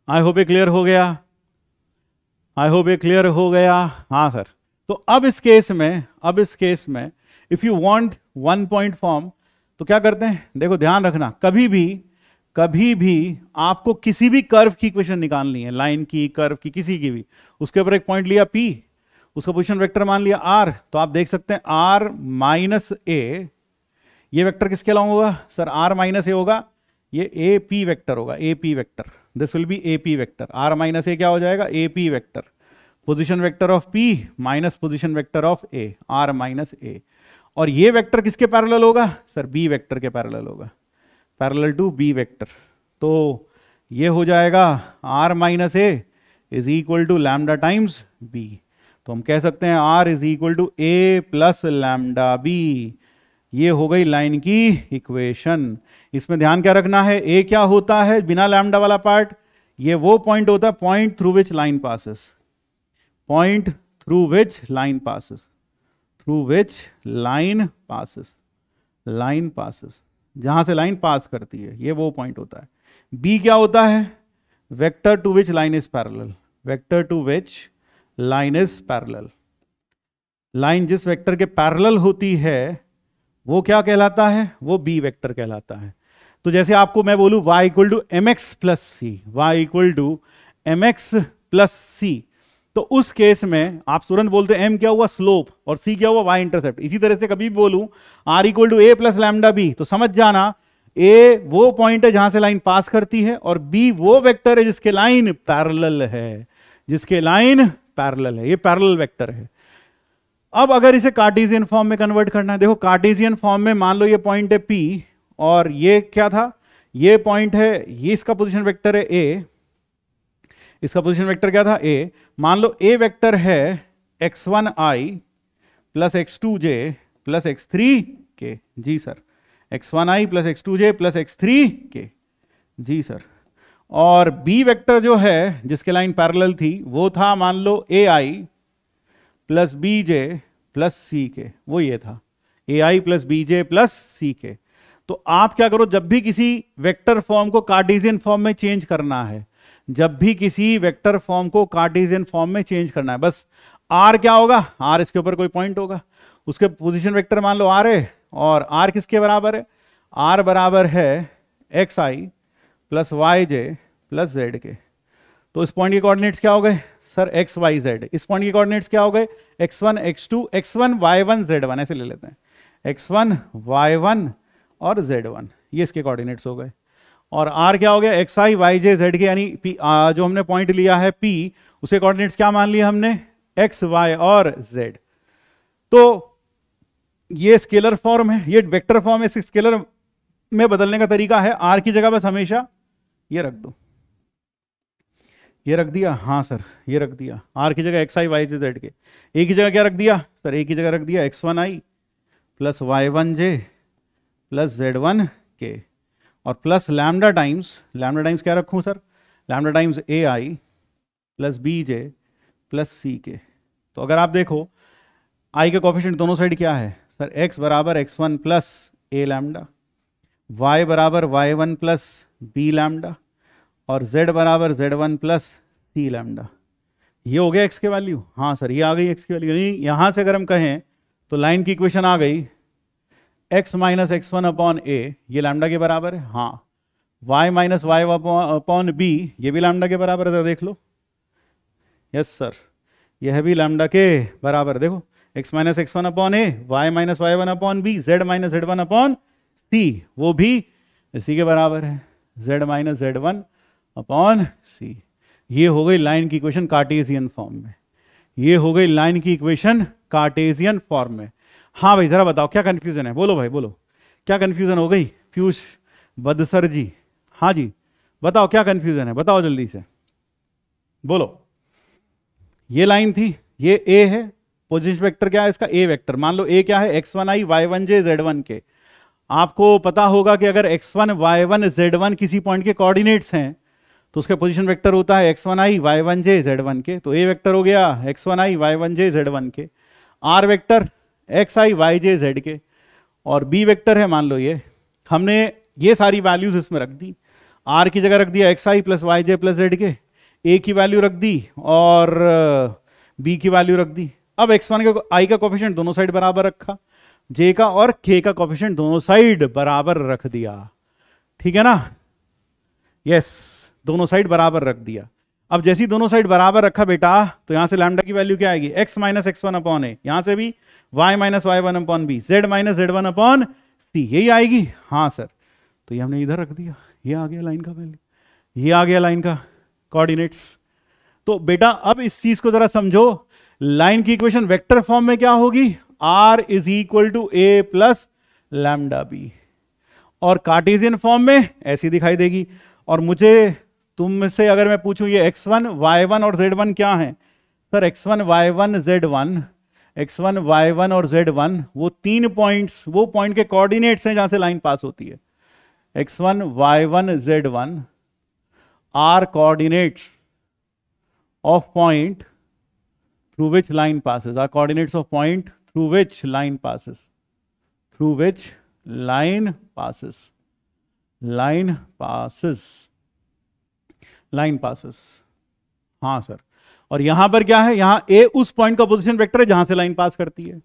आई होप ए क्लियर हो गया आई होप ए क्लियर हो गया हाँ सर तो अब इस केस में अब इस केस में if you want one point form तो क्या करते हैं देखो ध्यान रखना कभी भी कभी भी आपको किसी भी कर्व की इक्वेशन निकालनी है लाइन की कर्व की किसी की भी उसके ऊपर एक पॉइंट लिया पी उसका पोजिशन वैक्टर मान लिया आर तो आप देख सकते हैं आर माइनस ए ये वेक्टर किसके अलावा होगा सर आर माइनस ए होगा ये ए पी वैक्टर होगा A P vector this will be A P vector R minus A क्या हो जाएगा A P vector position vector of P minus position vector of A R minus A और ये vector किसके parallel होगा sir B vector के parallel होगा parallel to B vector तो ये हो जाएगा R minus A is equal to lambda times B तो हम कह सकते हैं R is equal to A plus lambda B ये हो गई लाइन की इक्वेशन इसमें ध्यान क्या रखना है ए क्या होता है बिना लैमडा वाला पार्ट ये वो पॉइंट होता है point through which line passes point through which line passes through which line passes line passes जहां से लाइन पास करती है ये वो पॉइंट होता है बी क्या होता है vector to which line is parallel vector to which line is parallel line जिस वेक्टर के पैरल होती है वो क्या कहलाता है वो बी वेक्टर कहलाता है तो जैसे आपको मैं बोलू y equal to m x plus c y equal to m x plus c तो उस केस में आप तुरंत बोलते हैं m क्या हुआ स्लोप और c क्या हुआ y इंटरसेप्ट इसी तरह से कभी भी बोलू r equal to A plus lambda b तो समझ जाना a वो पॉइंट है जहां से लाइन पास करती है और b वो वेक्टर है जिसके लाइन पैरल है जिसके लाइन पैरल है ये पैरल वेक्टर है अब अगर इसे कार्टेशियन फॉर्म में कन्वर्ट करना है देखो कार्टेशियन फॉर्म में मान लो ये पॉइंट है पी और ये क्या था ये पॉइंट है ये इसका पोजीशन वेक्टर है ए इसका पोजीशन वेक्टर क्या था ए मान लो ए वेक्टर है एक्स वन आई प्लस एक्स टू जे प्लस एक्स थ्री के जी सर एक्स वन आई प्लस एक्स टू जे प्लस एक्स थ्री के जी सर और बी वेक्टर जो है जिसके लाइन पैरेलल थी वो था मान लो a I plus B J plus C k वो ये था a I plus B J plus सी के तो आप क्या करो जब भी किसी वेक्टर फॉर्म को कार्टेशियन फॉर्म में चेंज करना है जब भी किसी वेक्टर फॉर्म को कार्डिजियन फॉर्म में चेंज करना है बस आर क्या होगा आर इसके ऊपर कोई पॉइंट होगा उसके पोजिशन वैक्टर मान लो आर है और आर किसके बराबर है आर बराबर है एक्स आई प्लस वाई जे प्लस जेड के तो इस पॉइंट के कोऑर्डिनेट्स क्या हो गए सर एक्स वाई जेड इस पॉइंट के कोऑर्डिनेट्स क्या हो गए x one x two x one y one z one ऐसे ले लेते हैं एक्स वन वाई वन और जेड वन ये इसके कोऑर्डिनेट्स हो गए और आर क्या हो गया एक्स आई वाई जे जेड के यानी पी आ, जो हमने पॉइंट लिया है पी उसके कोऑर्डिनेट्स क्या मान लिया हमने एक्स वाई और जेड तो ये स्केलर फॉर्म है ये वेक्टर फॉर्म है स्केलर में बदलने का तरीका है आर की जगह बस हमेशा ये रख दो ये रख दिया हाँ सर ये रख दिया आर की जगह एक्स आई वाई जे जेड के एक ही जगह क्या रख दिया सर एक ही जगह रख दिया एक्स वन आई प्लस वाई वन जे प्लस जेड वन के और plus lambda times lambda times क्या रखूँ sir lambda times a I plus B J plus सी के तो अगर आप देखो आई के कॉफिशेंट दोनों साइड क्या है सर एक्स बराबर x one plus a lambda y बराबर y one plus b lambda और z बराबर z one plus c lambda ये हो गया x के वैल्यू हाँ सर ये आ गई x की वैल्यू नहीं यहाँ से अगर हम कहें तो लाइन की इक्वेशन आ गई x minus x one upon a ये लैमडा के बराबर है हाँ y minus y upon b ये भी लैमडा के बराबर है देख लो यस सर यह भी लैमडा के बराबर देखो x minus x one upon ए Y minus Y one upon B z minus Z one upon c वो भी इसी के बराबर है Z minus Z one upon c ये हो गई लाइन की इक्वेशन कार्टेजियन फॉर्म में ये हो गई लाइन की इक्वेशन कार्टेजियन फॉर्म में हाँ भाई जरा बताओ क्या कन्फ्यूजन है बोलो भाई बोलो क्या कन्फ्यूजन हो गई पीयूष बदसर जी हाँ जी बताओ क्या कन्फ्यूजन है बताओ जल्दी से बोलो ये लाइन थी ये ए है पोजिशन वेक्टर क्या है इसका ए वेक्टर मान लो ए क्या है एक्स वन आई वाई वन जे जेड वन के आपको पता होगा कि अगर x one y one z one किसी पॉइंट के कोऑर्डिनेट्स हैं तो उसका पोजीशन वेक्टर होता है एक्स वन आई वाई वन जे जेड वन के तो ए वेक्टर हो गया एक्स वन आई वाई वन जे Z one k r vector x आई वाई जे जेड के और बी वेक्टर है मान लो ये हमने ये सारी वैल्यूज इसमें रख दी आर की जगह रख दिया x I plus Y J plus Z k a की वैल्यू रख दी और बी uh, की वैल्यू रख दी अब एक्स वन का आई का कोफिशियंट दोनों साइड बराबर रखा जे का और के का कॉफिशेंट दोनों साइड बराबर रख दिया ठीक है ना यस दोनों साइड बराबर रख दिया अब जैसी दोनों साइड बराबर रखा बेटा तो यहां से लैमडा की वैल्यू क्या आएगी x minus x one upon a यहां से भी y minus Y one upon B z minus Z one upon c यही आएगी हाँ सर तो ये हमने इधर रख दिया ये आ गया लाइन का वैल्यू ये आ गया लाइन का कोऑर्डिनेट्स तो बेटा अब इस चीज को जरा समझो लाइन की इक्वेशन वेक्टर फॉर्म में क्या होगी r is equal to A plus lambda b और कार्टेशियन फॉर्म में ऐसी दिखाई देगी और मुझे तुम से अगर मैं पूछूं ये एक्स वन वाई वन और जेड वन क्या है sir x1, y1, z1, x1, y1 और z1 वो तीन पॉइंट्स वो पॉइंट के कोऑर्डिनेट्स हैं जहां से लाइन पास होती है x one y one z one are coordinates of point through which line passes are coordinates of point through which line passes through which line passes line passes line passes हाँ sir और यहां पर क्या है यहां ए उस point का position vector है जहां से लाइन पास करती है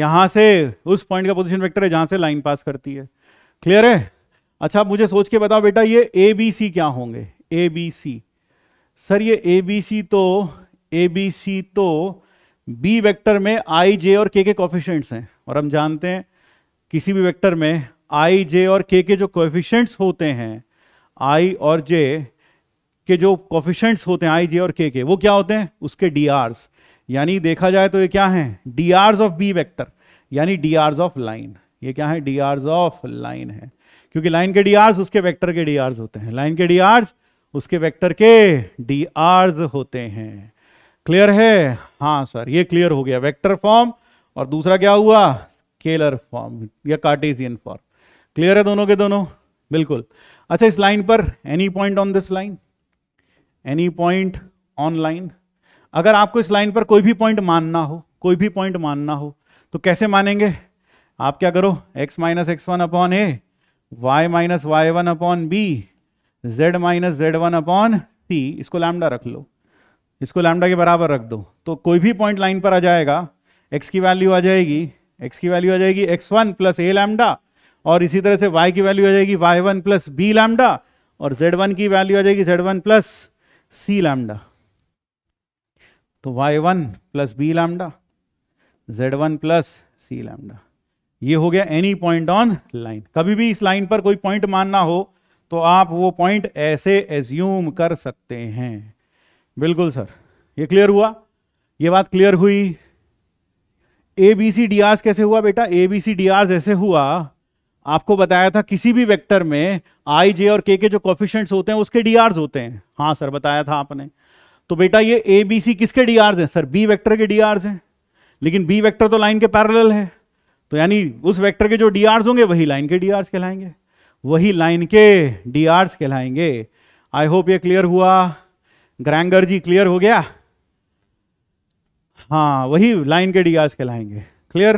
यहां से उस पॉइंट का पोजीशन वेक्टर है जहां से लाइन पास करती है क्लियर है अच्छा मुझे सोच के बताओ बेटा ये ए बी सी क्या होंगे ए बी सी सर ये ए बी सी तो ए बी सी तो बी वेक्टर में आई जे और के के कॉफिशेंट्स हैं और हम जानते हैं किसी भी वेक्टर में आई जे और के के जो कोफिशियंट्स होते हैं आई और जे के जो कोफिशियंट्स होते हैं आई जे और के के वो क्या होते हैं उसके डी आर्स यानी देखा जाए तो ये क्या है D hours of b vector यानी डी आर्स ऑफ लाइन ये क्या है डी आर्स ऑफ लाइन है क्योंकि लाइन के डी आर्स उसके वेक्टर के डी आर्स होते हैं लाइन के डी आर्स उसके वेक्टर के डी आर्स होते हैं क्लियर है हाँ सर ये क्लियर हो गया वेक्टर फॉर्म और दूसरा क्या हुआ स्केलर फॉर्म या कार्टेशियन फॉर्म क्लियर है दोनों के दोनों बिल्कुल अच्छा इस लाइन पर any point on this line any point on line अगर आपको इस लाइन पर कोई भी पॉइंट मानना हो कोई भी पॉइंट मानना हो तो कैसे मानेंगे आप क्या करो x minus x one upon ए Y minus Y one upon B z minus Z one upon c इसको लैमडा रख लो इसको लैमडा के बराबर रख दो तो कोई भी पॉइंट लाइन पर आ जाएगा एक्स की वैल्यू आ जाएगी एक्स की वैल्यू आ जाएगी x one plus a lambda और इसी तरह से वाई की वैल्यू आ जाएगी y one plus b lambda और जेड वन की वैल्यू आ जाएगी z one plus c lambda तो y one plus b lambda z one plus c lambda ये हो गया एनी पॉइंट ऑन लाइन कभी भी इस लाइन पर कोई पॉइंट मानना हो तो आप वो पॉइंट ऐसे एज्यूम कर सकते हैं बिल्कुल सर ये क्लियर हुआ ये बात क्लियर हुई a B C D R कैसे हुआ बेटा a B C D R ऐसे हुआ आपको बताया था किसी भी वेक्टर में आई जे और के के जो कॉफिशेंट्स होते हैं उसके डी आर होते हैं हाँ सर बताया था आपने तो बेटा ये ए बी सी किसके डी आर हैं सर बी वेक्टर के डी आर हैं लेकिन बी वेक्टर तो लाइन के पैरेलल है तो यानी उस वेक्टर के जो डी आर होंगे वही लाइन के डी आर्स कहलाएंगे वही लाइन के डी आर्स कहलाएंगे आई होप ये क्लियर हुआ ग्रैंगर जी क्लियर हो गया हाँ वही लाइन के डिगाज कहलाएंगे क्लियर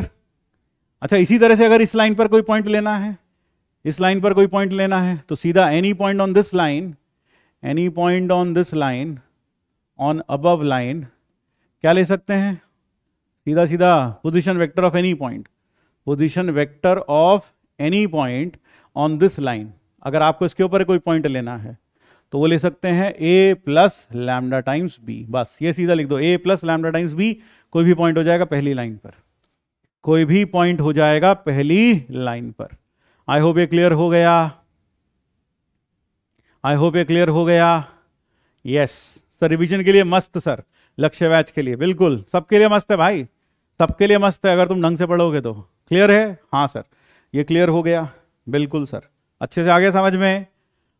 अच्छा इसी तरह से अगर इस लाइन पर कोई पॉइंट लेना है इस लाइन पर कोई पॉइंट लेना है तो सीधा any point on this line any point on this line on above line क्या ले सकते हैं सीधा सीधा position vector of any point position vector of any point on this line अगर आपको इसके ऊपर कोई पॉइंट लेना है तो वो ले सकते हैं a plus lambda times b बस ये सीधा लिख दो a plus lambda times b कोई भी पॉइंट हो जाएगा पहली लाइन पर कोई भी पॉइंट हो जाएगा पहली लाइन पर आई होप ये क्लियर हो गया आई होप ये क्लियर हो गया यस सर रिविजन के लिए मस्त सर लक्ष्य बैच के लिए बिल्कुल सबके लिए मस्त है भाई सबके लिए मस्त है अगर तुम ढंग से पढ़ोगे तो क्लियर है हाँ सर ये क्लियर हो गया बिल्कुल सर अच्छे से आ गया समझ में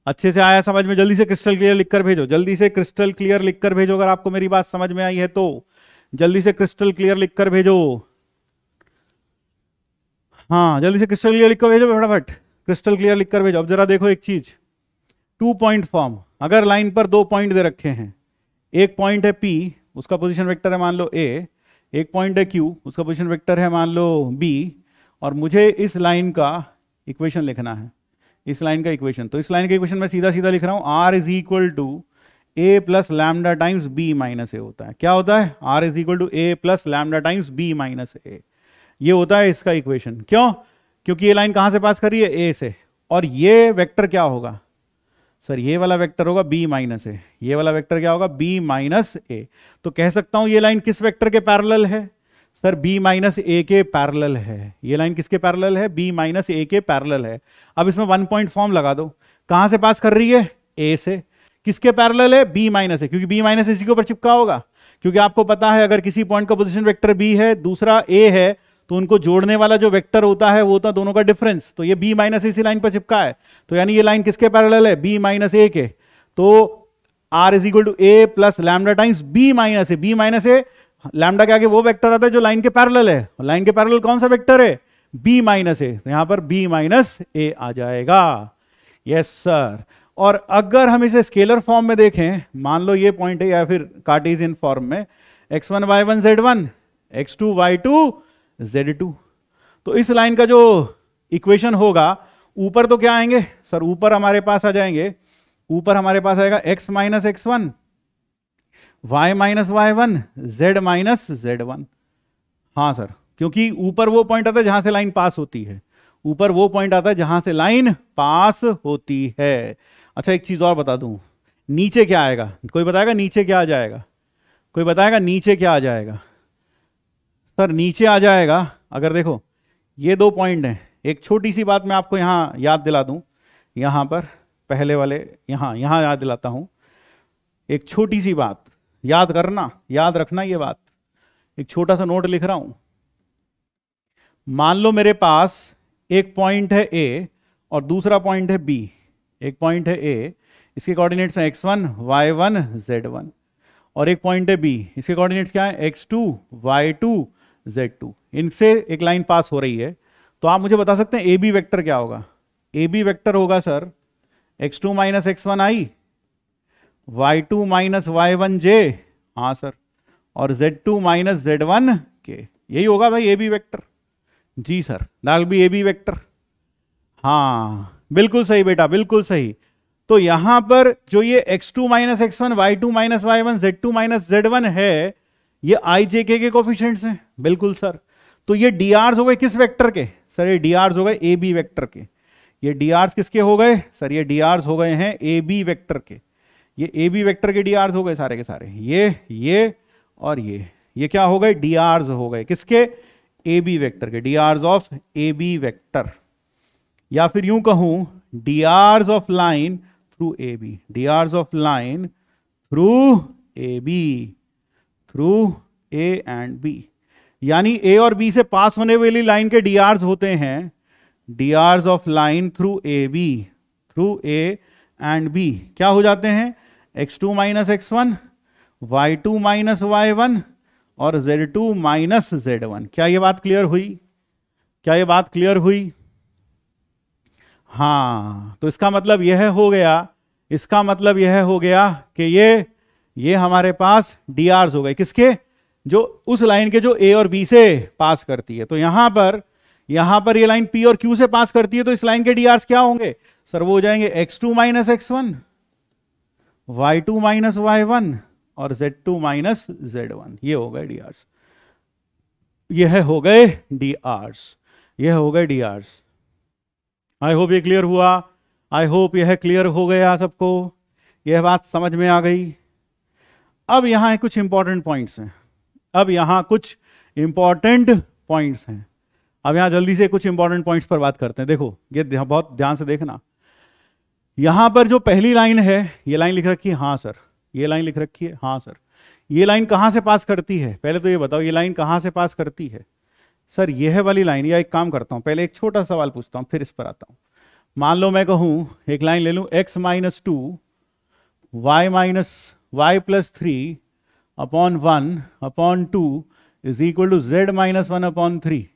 अच्छे से आया समझ में जल्दी से क्रिस्टल क्लियर लिखकर भेजो जल्दी से क्रिस्टल क्लियर लिखकर भेजो अगर आपको मेरी बात समझ में आई है तो जल्दी से क्रिस्टल क्लियर लिखकर भेजो हाँ जल्दी से क्रिस्टल क्लियर लिखकर भेजो फटाफट क्रिस्टल क्लियर लिखकर भेजो अब जरा देखो एक चीज टू पॉइंट फॉर्म अगर लाइन पर दो पॉइंट दे रखे हैं एक पॉइंट है पी उसका पोजिशन वैक्टर है मान लो ए एक पॉइंट है क्यू उसका पोजिशन वैक्टर है मान लो बी और मुझे इस लाइन का इक्वेशन लिखना है इस लाइन का इक्वेशन तो इस लाइन का इक्वेशन मैं सीधा सीधा लिख रहा हूँ r is equal to A plus lambda times b minus a होता है क्या होता है are is equal to A plus lambda times b minus a ये होता है इसका इक्वेशन क्यों क्योंकि ये लाइन कहां से पास करी है ए से और ये वेक्टर क्या होगा सर ये वाला वेक्टर होगा बी माइनस ए ये वाला वेक्टर क्या होगा बी माइनस ए तो कह सकता हूं ये लाइन किस वेक्टर के पैरेलल है सर b माइनस ए के पैरल है ये लाइन किसके पैरल है b माइनस ए के पैरल है अब इसमें वन पॉइंट फॉर्म लगा दो कहां से पास कर रही है ए से किसके पैरल है b माइनस है क्योंकि b माइनस इसी के ऊपर चिपका होगा क्योंकि आपको पता है अगर किसी पॉइंट का पोजिशन वेक्टर बी है दूसरा ए है तो उनको जोड़ने वाला जो वेक्टर होता है वो होता है दोनों का डिफरेंस तो ये बी माइनस इसी लाइन पर चिपका है तो यानी ये लाइन किसके पैरल है बी माइनस ए के तो r is equal to A plus lambda times b minus A b minus a lambda के आगे वो वेक्टर आता है जो लाइन के पैरेलल है लाइन के पैरेलल कौन सा वेक्टर है बी माइनस ए तो यहां पर बी माइनस ए आ जाएगा यस सर और अगर हम इसे स्केलर फॉर्म में देखें मान लो ये पॉइंट है या फिर कार्टीज इन फॉर्म में x one y one z one x two y two z two तो इस लाइन का जो इक्वेशन होगा ऊपर तो क्या आएंगे सर ऊपर हमारे पास आ जाएंगे ऊपर हमारे पास आएगा x minus x one Y minus Y one Z minus Z one हाँ सर क्योंकि ऊपर वो पॉइंट आता है जहां से लाइन पास होती है ऊपर वो पॉइंट आता है जहां से लाइन पास होती है अच्छा एक चीज और बता दू नीचे क्या आएगा कोई बताएगा नीचे क्या आ जाएगा कोई बताएगा नीचे क्या आ जाएगा सर नीचे आ जाएगा अगर देखो ये दो पॉइंट हैं एक छोटी सी बात मैं आपको यहाँ याद दिला दूँ यहाँ पर पहले वाले यहाँ यहाँ याद दिलाता हूँ एक छोटी सी बात याद करना याद रखना ये बात एक छोटा सा नोट लिख रहा हूं मान लो मेरे पास एक पॉइंट है ए और दूसरा पॉइंट है बी एक पॉइंट है ए इसके कोऑर्डिनेट्स हैं x one y one z one और एक पॉइंट है बी इसके कोऑर्डिनेट्स क्या है x two y two z two इनसे एक लाइन पास हो रही है तो आप मुझे बता सकते हैं ए बी वैक्टर क्या होगा ए बी वैक्टर होगा sir x two minus x one आई y two minus Y one j हाँ सर और z two minus Z one k यही होगा भाई ए बी वैक्टर जी सर दाल बी ए बी वैक्टर हाँ बिल्कुल सही बेटा बिल्कुल सही तो यहां पर जो ये x two minus x one y two minus Y one z two minus Z one है ये आई जे के कॉफिशेंट हैं बिल्कुल सर तो ये डी आर हो गए किस वेक्टर के सर ये डी आर हो गए ए बी वैक्टर के ये डी आर किसके हो गए सर ये डी आर हो गए हैं ए बी वैक्टर के ये ए बी वैक्टर के डी हो गए सारे के सारे ये ये और ये ये क्या हो गए डी हो गए किसके ए बी वैक्टर के D of A B vector या फिर यूं कहूं D of line through A B D of line through A B through A and B यानी ए और बी से पास होने वाली लाइन के डी होते हैं D of line through A B through A and B क्या हो जाते हैं x two minus x one y two minus Y one और z two minus Z one क्या ये बात क्लियर हुई क्या ये बात क्लियर हुई हाँ तो इसका मतलब यह हो गया इसका मतलब यह हो गया कि ये ये हमारे पास डी आर्स हो गए किसके जो उस लाइन के जो ए और बी से पास करती है तो यहां पर यहां पर ये लाइन पी और क्यू से पास करती है तो इस लाइन के डी आर क्या होंगे सर वो हो जाएंगे x two minus x one y two minus Y one और z two minus Z one ये हो गए डी आर्स यह हो गए डी आर्स यह हो गए डी आर्स आई होप ये क्लियर हुआ आई होप यह क्लियर हो गया सबको यह बात समझ में आ गई अब यहां कुछ इंपॉर्टेंट पॉइंट्स हैं अब यहां कुछ इंपॉर्टेंट पॉइंट्स हैं अब यहां जल्दी से कुछ इंपॉर्टेंट पॉइंट्स पर बात करते हैं देखो ये बहुत ध्यान से देखना यहां पर जो पहली लाइन है ये लाइन लिख रखी है हाँ सर ये लाइन लिख रखी है हाँ सर ये लाइन कहाँ से पास करती है पहले तो ये बताओ ये लाइन कहाँ से पास करती है सर ये है वाली लाइन या एक काम करता हूँ पहले एक छोटा सवाल पूछता हूँ फिर इस पर आता हूँ मान लो मैं कहूँ एक लाइन ले लूँ x minus two Y minus Y plus three upon one upon two is equal to Z minus one upon three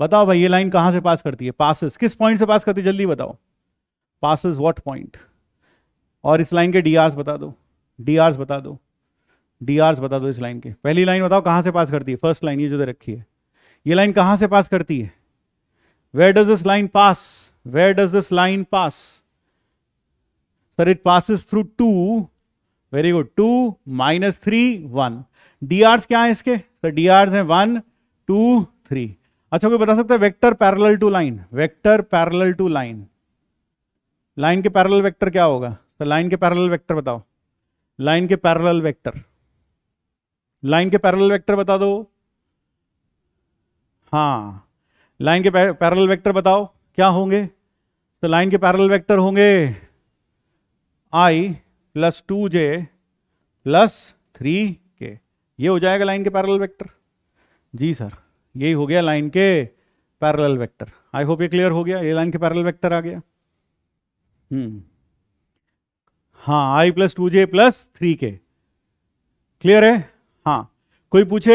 बताओ भाई ये लाइन कहाँ से पास करती है पासिस किस पॉइंट से पास करती है जल्दी बताओ पासिस वॉट पॉइंट और इस लाइन के डी बता दो डी बता दो डी बता दो इस लाइन के पहली लाइन बताओ कहाँ से पास करती है फर्स्ट लाइन ये जो दे रखी है ये लाइन कहाँ से पास करती है where does this line pass where does this line pass sir it passes through two very good two minus three one D क्या है इसके सर डी आर्स है वन टू थ्री अच्छा कोई बता सकता है vector parallel to line vector parallel to line line के पैरल वेक्टर क्या होगा तो लाइन के पैरल वेक्टर बताओ लाइन के पैरल वेक्टर लाइन के पैरल वेक्टर बता दो हाँ लाइन के पैरल वेक्टर बताओ क्या होंगे तो लाइन के पैरल वेक्टर होंगे i plus two J plus three के ये हो जाएगा लाइन के पैरल वेक्टर जी सर यही हो गया लाइन के पैरल वेक्टर आई होप ये क्लियर हो गया ये लाइन के पैरल वेक्टर आ गया हम्म। हाँ i plus two J plus three k clear है हाँ कोई पूछे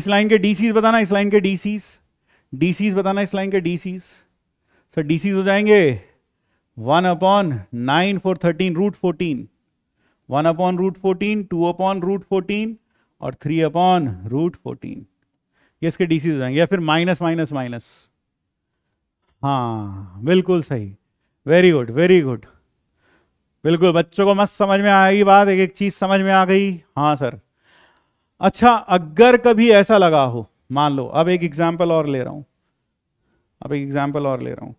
इस लाइन के डीसीज बताना इस लाइन के डीसीज डीसीज बताना इस लाइन के डीसीज सर डीसीज हो जाएंगे one upon nine four thirteen root fourteen one upon root fourteen two upon root fourteen और थ्री अपॉन रूट फोर्टीन ये इसके डीसीज हो जाएंगे या फिर माइनस माइनस माइनस हाँ बिल्कुल सही वेरी गुड वेरी गुड बिल्कुल बच्चों को मस्त समझ में आएगी बात एक एक चीज समझ में आ गई हाँ सर अच्छा अगर कभी ऐसा लगा हो मान लो अब एक एग्जाम्पल और ले रहा हूं अब एक एग्जाम्पल और ले रहा हूं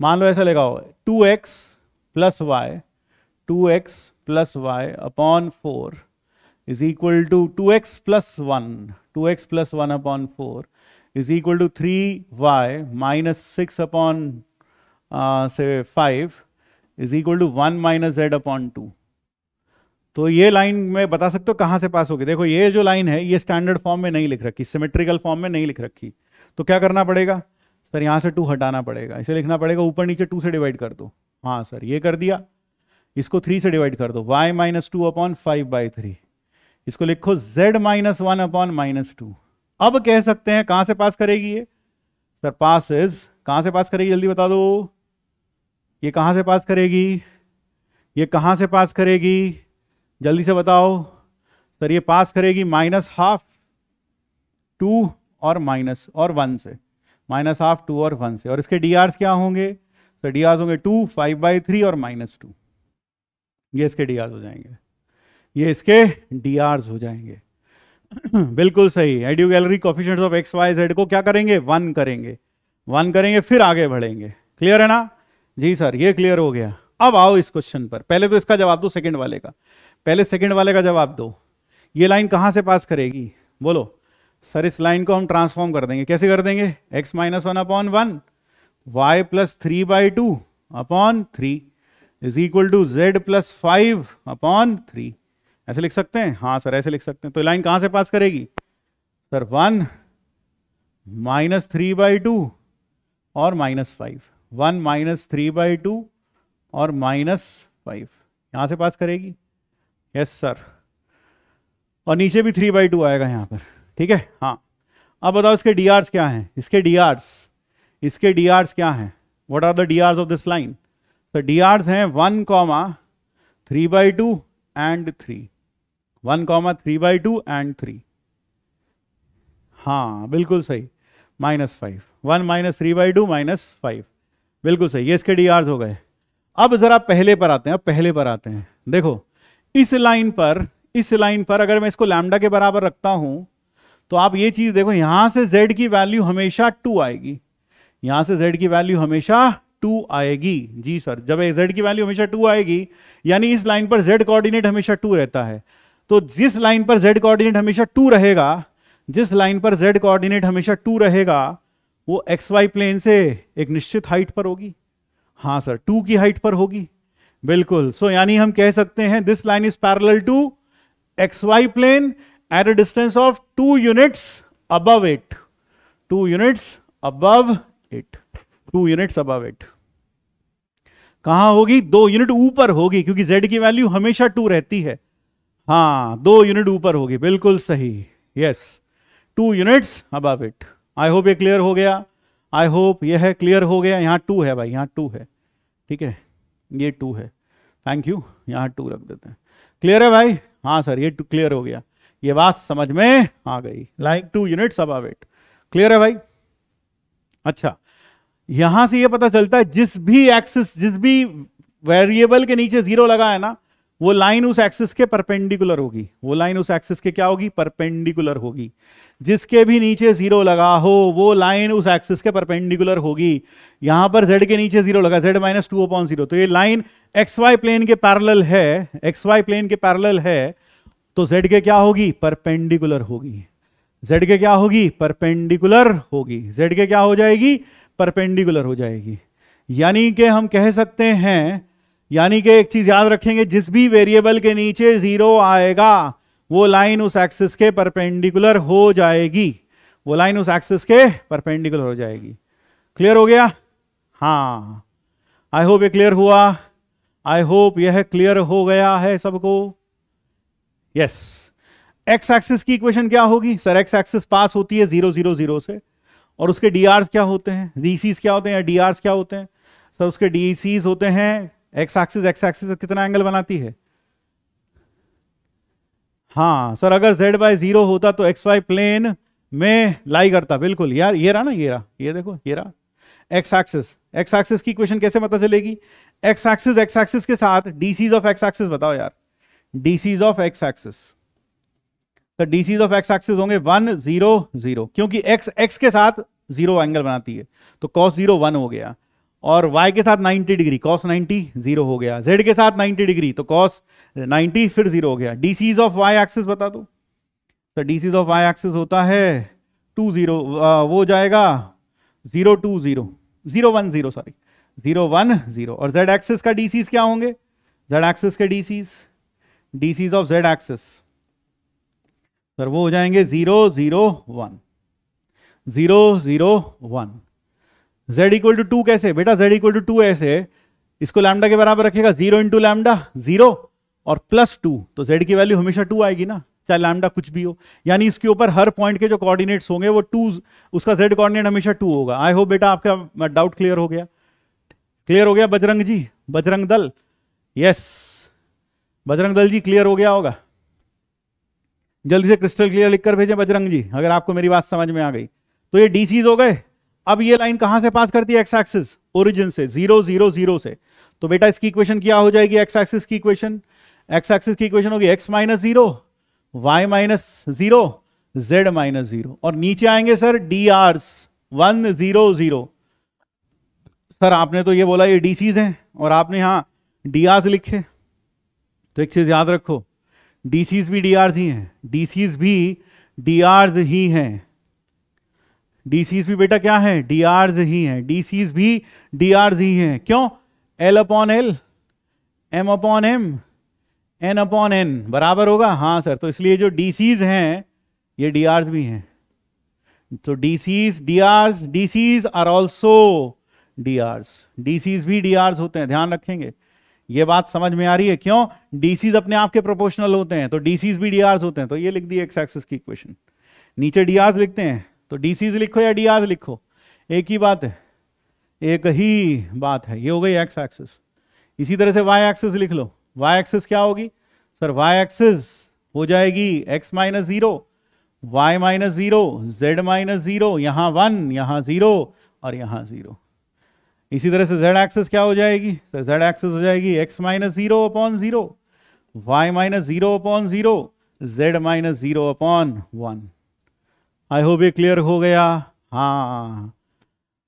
मान लो ऐसा लगा हो two x plus y two x plus y upon four is equal to two x plus one two x plus one upon four is equal to three Y minus six upon uh, say is equal to one minus z upon two तो ये line में बता सकते हो कहाँ से पास होगी देखो ये जो लाइन है ये स्टैंडर्ड फॉर्म में नहीं लिख रखी सिमेट्रिकल फॉर्म में नहीं लिख रखी तो क्या करना पड़ेगा सर यहाँ से टू हटाना पड़ेगा इसे लिखना पड़ेगा ऊपर नीचे टू से डिवाइड कर दो हाँ सर ये कर दिया इसको थ्री से डिवाइड कर दो y minus two upon five by three इसको लिखो z minus one upon minus two अब कह सकते हैं कहाँ से पास करेगी ये सर पास इज कहाँ से पास करेगी जल्दी बता दो ये कहाँ से पास करेगी ये कहाँ से पास करेगी जल्दी से बताओ सर ये पास करेगी माइनस हाफ टू और माइनस और वन से माइनस हाफ टू और वन से और इसके डी क्या होंगे सर डी होंगे टू फाइव बाई थ्री और माइनस टू ये इसके डी हो जाएंगे ये इसके डी हो जाएंगे बिल्कुल सही एडियो गैलरी coefficient of x Y z को क्या करेंगे वन करेंगे वन करेंगे फिर आगे बढ़ेंगे क्लियर है ना जी सर ये क्लियर हो गया अब आओ इस क्वेश्चन पर पहले तो इसका जवाब दो सेकंड वाले का पहले सेकंड वाले का जवाब दो ये लाइन कहाँ से पास करेगी बोलो सर इस लाइन को हम ट्रांसफॉर्म कर देंगे कैसे कर देंगे x minus one upon one y plus three by two upon three is equal to Z plus five upon three ऐसे लिख सकते हैं हाँ सर ऐसे लिख सकते हैं तो लाइन कहाँ से पास करेगी sir one minus three by two और minus five one minus three by two और माइनस फाइव यहाँ से पास करेगी यस सर और नीचे भी थ्री बाई टू आएगा यहाँ पर ठीक है हाँ अब बताओ इसके डी क्या हैं इसके डी इसके डी क्या हैं what are the d of this line तो डी हैं one comma three by two and three one comma three by two and three हाँ बिल्कुल सही minus five one minus three by two minus five बिल्कुल सही S इसके D R हो गए अब जरा पहले पर आते हैं अब पहले पर आते हैं देखो इस लाइन पर इस लाइन पर अगर मैं इसको लैमडा के बराबर रखता हूं तो आप ये चीज देखो यहां से जेड की वैल्यू हमेशा टू आएगी यहां से जेड की वैल्यू हमेशा टू आएगी जी सर जब जेड की वैल्यू हमेशा टू आएगी यानी इस लाइन पर जेड कोऑर्डिनेट हमेशा टू रहता है तो जिस लाइन पर जेड कोऑर्डिनेट हमेशा टू रहेगा जिस लाइन पर जेड कोऑर्डिनेट हमेशा टू रहेगा वो एक्स वाई प्लेन से एक निश्चित हाइट पर होगी हाँ सर टू की हाइट पर होगी बिल्कुल सो so, यानी हम कह सकते हैं this line is parallel to x Y plane at a distance of two units above it two units above it two units above it कहा होगी दो यूनिट ऊपर होगी क्योंकि जेड की वैल्यू हमेशा टू रहती है हाँ दो यूनिट ऊपर होगी बिल्कुल सही yes two units above it I hope ये क्लियर हो गया आई होप ये है क्लियर हो गया यहाँ टू है भाई यहाँ टू है ठीक है ये टू है थैंक यू यहाँ टू रख देते हैं क्लियर है भाई हाँ सर ये क्लियर हो गया ये बात समझ में आ गई like two units above it clear है भाई अच्छा यहां से ये पता चलता है जिस भी एक्सिस जिस भी वेरिएबल के नीचे जीरो लगा है ना वो लाइन उस एक्सिस के परपेंडिकुलर होगी वो लाइन उस एक्सिस के क्या होगी परपेंडिकुलर होगी जिसके भी नीचे जीरो लगा हो वो लाइन उस एक्सिस के परपेंडिकुलर होगी यहां पर जेड के नीचे जीरो लगा z minus two upon zero तो ये लाइन एक्स वाई प्लेन के पैरल है एक्स वाई प्लेन के पैरल है तो जेड के क्या होगी परपेंडिकुलर होगी जेड के क्या होगी परपेंडिकुलर होगी जेड के क्या हो जाएगी परपेंडिकुलर हो जाएगी यानी कि हम कह सकते हैं यानी कि एक चीज याद रखेंगे जिस भी वेरिएबल के नीचे जीरो आएगा वो लाइन उस एक्सिस के परपेंडिकुलर हो जाएगी वो लाइन उस एक्सिस के परपेंडिकुलर हो जाएगी क्लियर हो गया हाँ आई होप ये क्लियर हुआ आई होप यह क्लियर हो गया है सबको यस एक्स एक्सिस की इक्वेशन क्या होगी सर एक्स एक्सिस पास होती है जीरो जीरो जीरो से और उसके डी क्या होते हैं डीसी क्या होते हैं डी क्या होते हैं सर उसके डी होते हैं एक्स एक्सिस एक्स एक्सिस कितना एंगल बनाती है हाँ सर अगर जेड बाय जीरो होता तो एक्स वाई प्लेन में लाई करता बिल्कुल यार ये रहा ना ये रहा ये देखो ये रहा एक्स एक्सिस एक्स एक्सिस की क्वेश्चन कैसे पता चलेगी एक्स एक्सिस एक्स एक्सिस के साथ डीसीज ऑफ एक्स एक्सिस बताओ यार डीसीज ऑफ एक्स एक्सिस तो डीसीज ऑफ एक्स एक्सिस होंगे वन जीरो जीरो क्योंकि एक्स एक्स के साथ जीरो एंगल बनाती है तो कॉस जीरो वन हो गया और y के साथ 90 डिग्री cos 90 जीरो हो गया z के साथ 90 डिग्री तो cos 90 फिर जीरो हो गया डीसीज ऑफ y एक्सिस बता दो तो डीसीज ऑफ y एक्सिस होता है टू जीरो वो जाएगा zero two zero zero one zero sorry zero one zero और z एक्सिस का डीसीज क्या होंगे z एक्सिस के DCs DCs of z axis sir वो हो जाएंगे zero zero one zero zero one z equal to two कैसे बेटा z इक्वल टू टू ऐसे इसको लैमडा के बराबर रखेगा जीरो इंटू लैमडा जीरो और प्लस टू तो z की वैल्यू हमेशा टू आएगी ना चाहे लैमडा कुछ भी हो यानी इसके ऊपर हर पॉइंट के जो कोऑर्डिनेट्स होंगे वो टू उसका जेड कोऑर्डिनेट हमेशा टू होगा आई होप बेटा आपका डाउट क्लियर हो गया क्लियर हो गया बजरंग जी बजरंग दल यस बजरंग दल जी क्लियर हो गया होगा जल्दी से क्रिस्टल क्लियर लिखकर भेजें बजरंग जी अगर आपको मेरी बात समझ में आ गई तो ये डीसीज हो गए अब ये लाइन कहां से पास करती है एक्स एक्सिस ओरिजिन से जीरो जीरो जीरो से तो बेटा इसकी इक्वेशन क्या हो जाएगी एक्स एक्सिस की इक्वेशन एक्स एक्सिस की इक्वेशन होगी x minus zero y minus zero z minus zero और नीचे आएंगे sir d r one zero zero sir आपने तो ये बोला ये डी सीज हैं और आपने यहां डी आर्स लिखे तो एक चीज याद रखो डी सीज भी डी आर्स ही हैं डी सीज भी डी आर्स ही हैं डीसीज भी बेटा क्या है डी ही है डीसीज भी डी ही है क्यों l upon l m upon m n upon n बराबर होगा हाँ सर तो इसलिए जो डीसीज हैं ये डी भी हैं तो DCs DRs DCs are also DRs DCs भी डी आर्स होते हैं ध्यान रखेंगे ये बात समझ में आ रही है क्यों डीसीज अपने आप के प्रोपोर्शनल होते हैं तो डीसीज भी डी होते हैं तो ये लिख दिए एक्स एक्सिस की इक्वेशन नीचे डी लिखते हैं तो डीसीज लिखो या डीआज लिखो एक ही बात है एक ही बात है ये हो गई एक्स एक्सिस इसी तरह से वाई एक्सिस लिख लो वाई एक्सिस क्या होगी सर वाई एक्सिस हो जाएगी x minus zero y minus zero z minus zero यहाँ वन यहाँ जीरो और यहाँ जीरो इसी तरह से जेड एक्सिस क्या हो जाएगी सर जेड एक्सिस हो जाएगी x minus zero upon zero y minus zero upon zero z minus zero upon one I hope ये क्लियर हो गया हाँ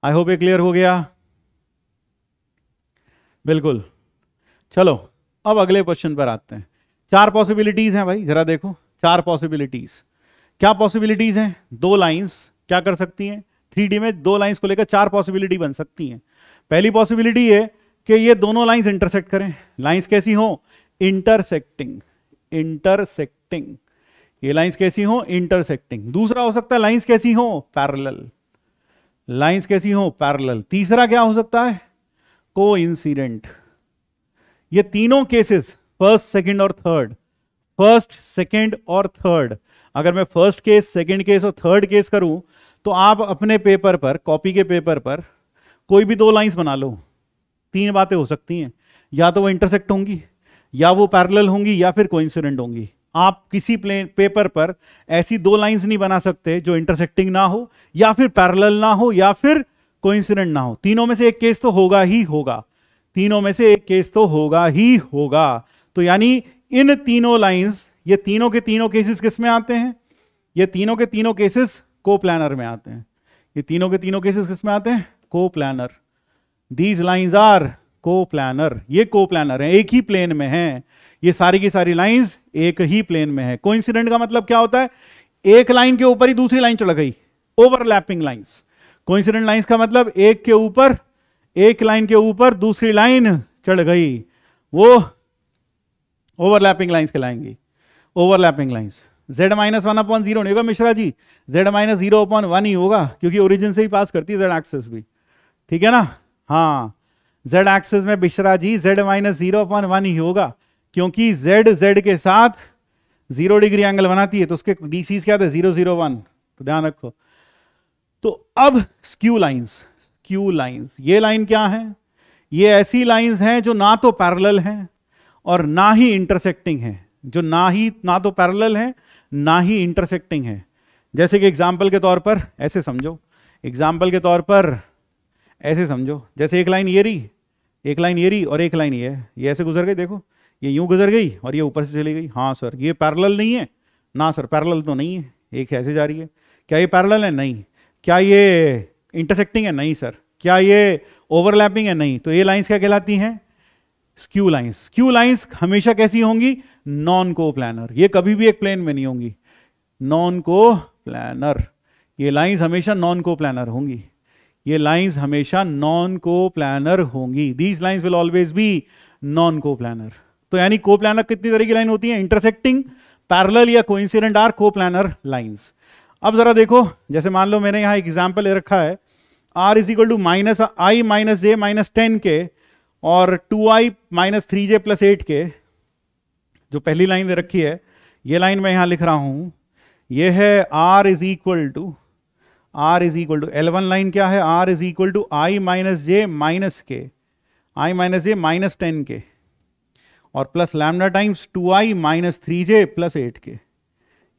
आई होप ये क्लियर हो गया बिल्कुल चलो अब अगले क्वेश्चन पर आते हैं चार पॉसिबिलिटीज हैं भाई जरा देखो चार पॉसिबिलिटीज क्या पॉसिबिलिटीज हैं दो लाइंस क्या कर सकती हैं थ्री में दो लाइंस को लेकर चार पॉसिबिलिटी बन सकती हैं पहली पॉसिबिलिटी है कि ये दोनों लाइंस इंटरसेक्ट करें लाइंस कैसी हो इंटरसेक्टिंग इंटरसेक्टिंग ये लाइंस कैसी हो इंटरसेक्टिंग दूसरा हो सकता है लाइंस कैसी हो पैरेलल लाइंस कैसी हो पैरेलल तीसरा क्या हो सकता है को इंसिडेंट ये तीनों केसेस फर्स्ट सेकंड और थर्ड फर्स्ट सेकंड और थर्ड अगर मैं फर्स्ट केस सेकंड केस और थर्ड केस करूं तो आप अपने पेपर पर कॉपी के पेपर पर कोई भी दो लाइंस बना लो तीन बातें हो सकती हैं या तो वो इंटरसेक्ट होंगी या वो पैरल होंगी या फिर कोइंसिडेंट होंगी आप किसी प्लेन पेपर पर ऐसी दो लाइंस नहीं बना सकते जो इंटरसेक्टिंग ना हो या फिर पैरेलल ना हो या फिर कोइंसिडेंट ना हो तीनों में से एक केस तो होगा ही होगा तीनों में से एक केस तो होगा ही होगा तो यानी इन तीनों लाइंस ये तीनों के तीनों केसेस किस में आते हैं ये तीनों के तीनों केसेस को प्लानर में आते हैं ये तीनों के तीनों केसेस किस में आते हैं को coplanar these lines are coplanar ये को प्लानर है एक ही प्लेन में है ये सारी की सारी लाइंस एक ही प्लेन में है कोइंसिडेंट का मतलब क्या होता है एक लाइन के ऊपर ही दूसरी लाइन चढ़ गई ओवरलैपिंग लाइंस कोइंसिडेंट लाइंस का मतलब एक के ऊपर एक लाइन के ऊपर दूसरी लाइन चढ़ गई वो ओवरलैपिंग लाइंस कहलाएंगी overlapping lines z minus one upon zero नहीं होगा Mishra ji Z minus zero upon one ही होगा क्योंकि ओरिजिन से ही पास करती है जेड एक्सेस भी ठीक है ना हाँ जेड एक्सेस में Mishra ji Z minus zero upon one ही होगा क्योंकि जेड जेड के साथ जीरो डिग्री एंगल बनाती है तो उसके डीसीज क्या थे जीरो जीरो वन तो ध्यान रखो तो अब स्क्यू लाइंस स्क्यू लाइंस ये लाइन क्या है ये ऐसी लाइंस हैं जो ना तो पैरेलल हैं और ना ही इंटरसेक्टिंग हैं जो ना ही ना तो पैरेलल हैं ना ही इंटरसेक्टिंग हैं जैसे कि एग्जाम्पल के तौर पर ऐसे समझो एग्जाम्पल के तौर पर ऐसे समझो जैसे एक लाइन ये रही एक लाइन ये रही और एक लाइन ये ये ऐसे गुजर गई देखो ये यूं गुजर गई और ये ऊपर से चली गई हाँ सर ये पैरल नहीं है ना सर पैरल तो नहीं है एक ऐसे जा रही है क्या ये पैरल है नहीं क्या ये इंटरसेक्टिंग है नहीं सर क्या ये ओवरलैपिंग है नहीं तो ये लाइंस क्या कहलाती हैं स्क्यू लाइंस स्क्यू लाइंस हमेशा कैसी होंगी नॉन को प्लानर ये कभी भी एक प्लेन में नहीं होंगी नॉन को प्लानर ये लाइंस हमेशा नॉन को प्लानर होंगी ये लाइंस हमेशा नॉन को प्लानर होंगी these lines will always be non coplanar तो यानी को प्लानर कितनी तरह की लाइन होती है इंटरसेक्टिंग पैरल या coincident are coplanar lines अब जरा देखो जैसे मान लो मैंने यहाँ एग्जाम्पल ले रखा है are is equal to minus I minus J minus ten k और टू आई माइनस थ्री जे प्लस एट के जो पहली लाइन दे रखी है ये लाइन मैं यहाँ लिख रहा हूँ ये है are is equal to r is equal to L one line क्या है are is equal to I minus J minus k I minus J minus ten k और प्लस लैमडा टाइम्स टू आई माइनस थ्री जे plus eight k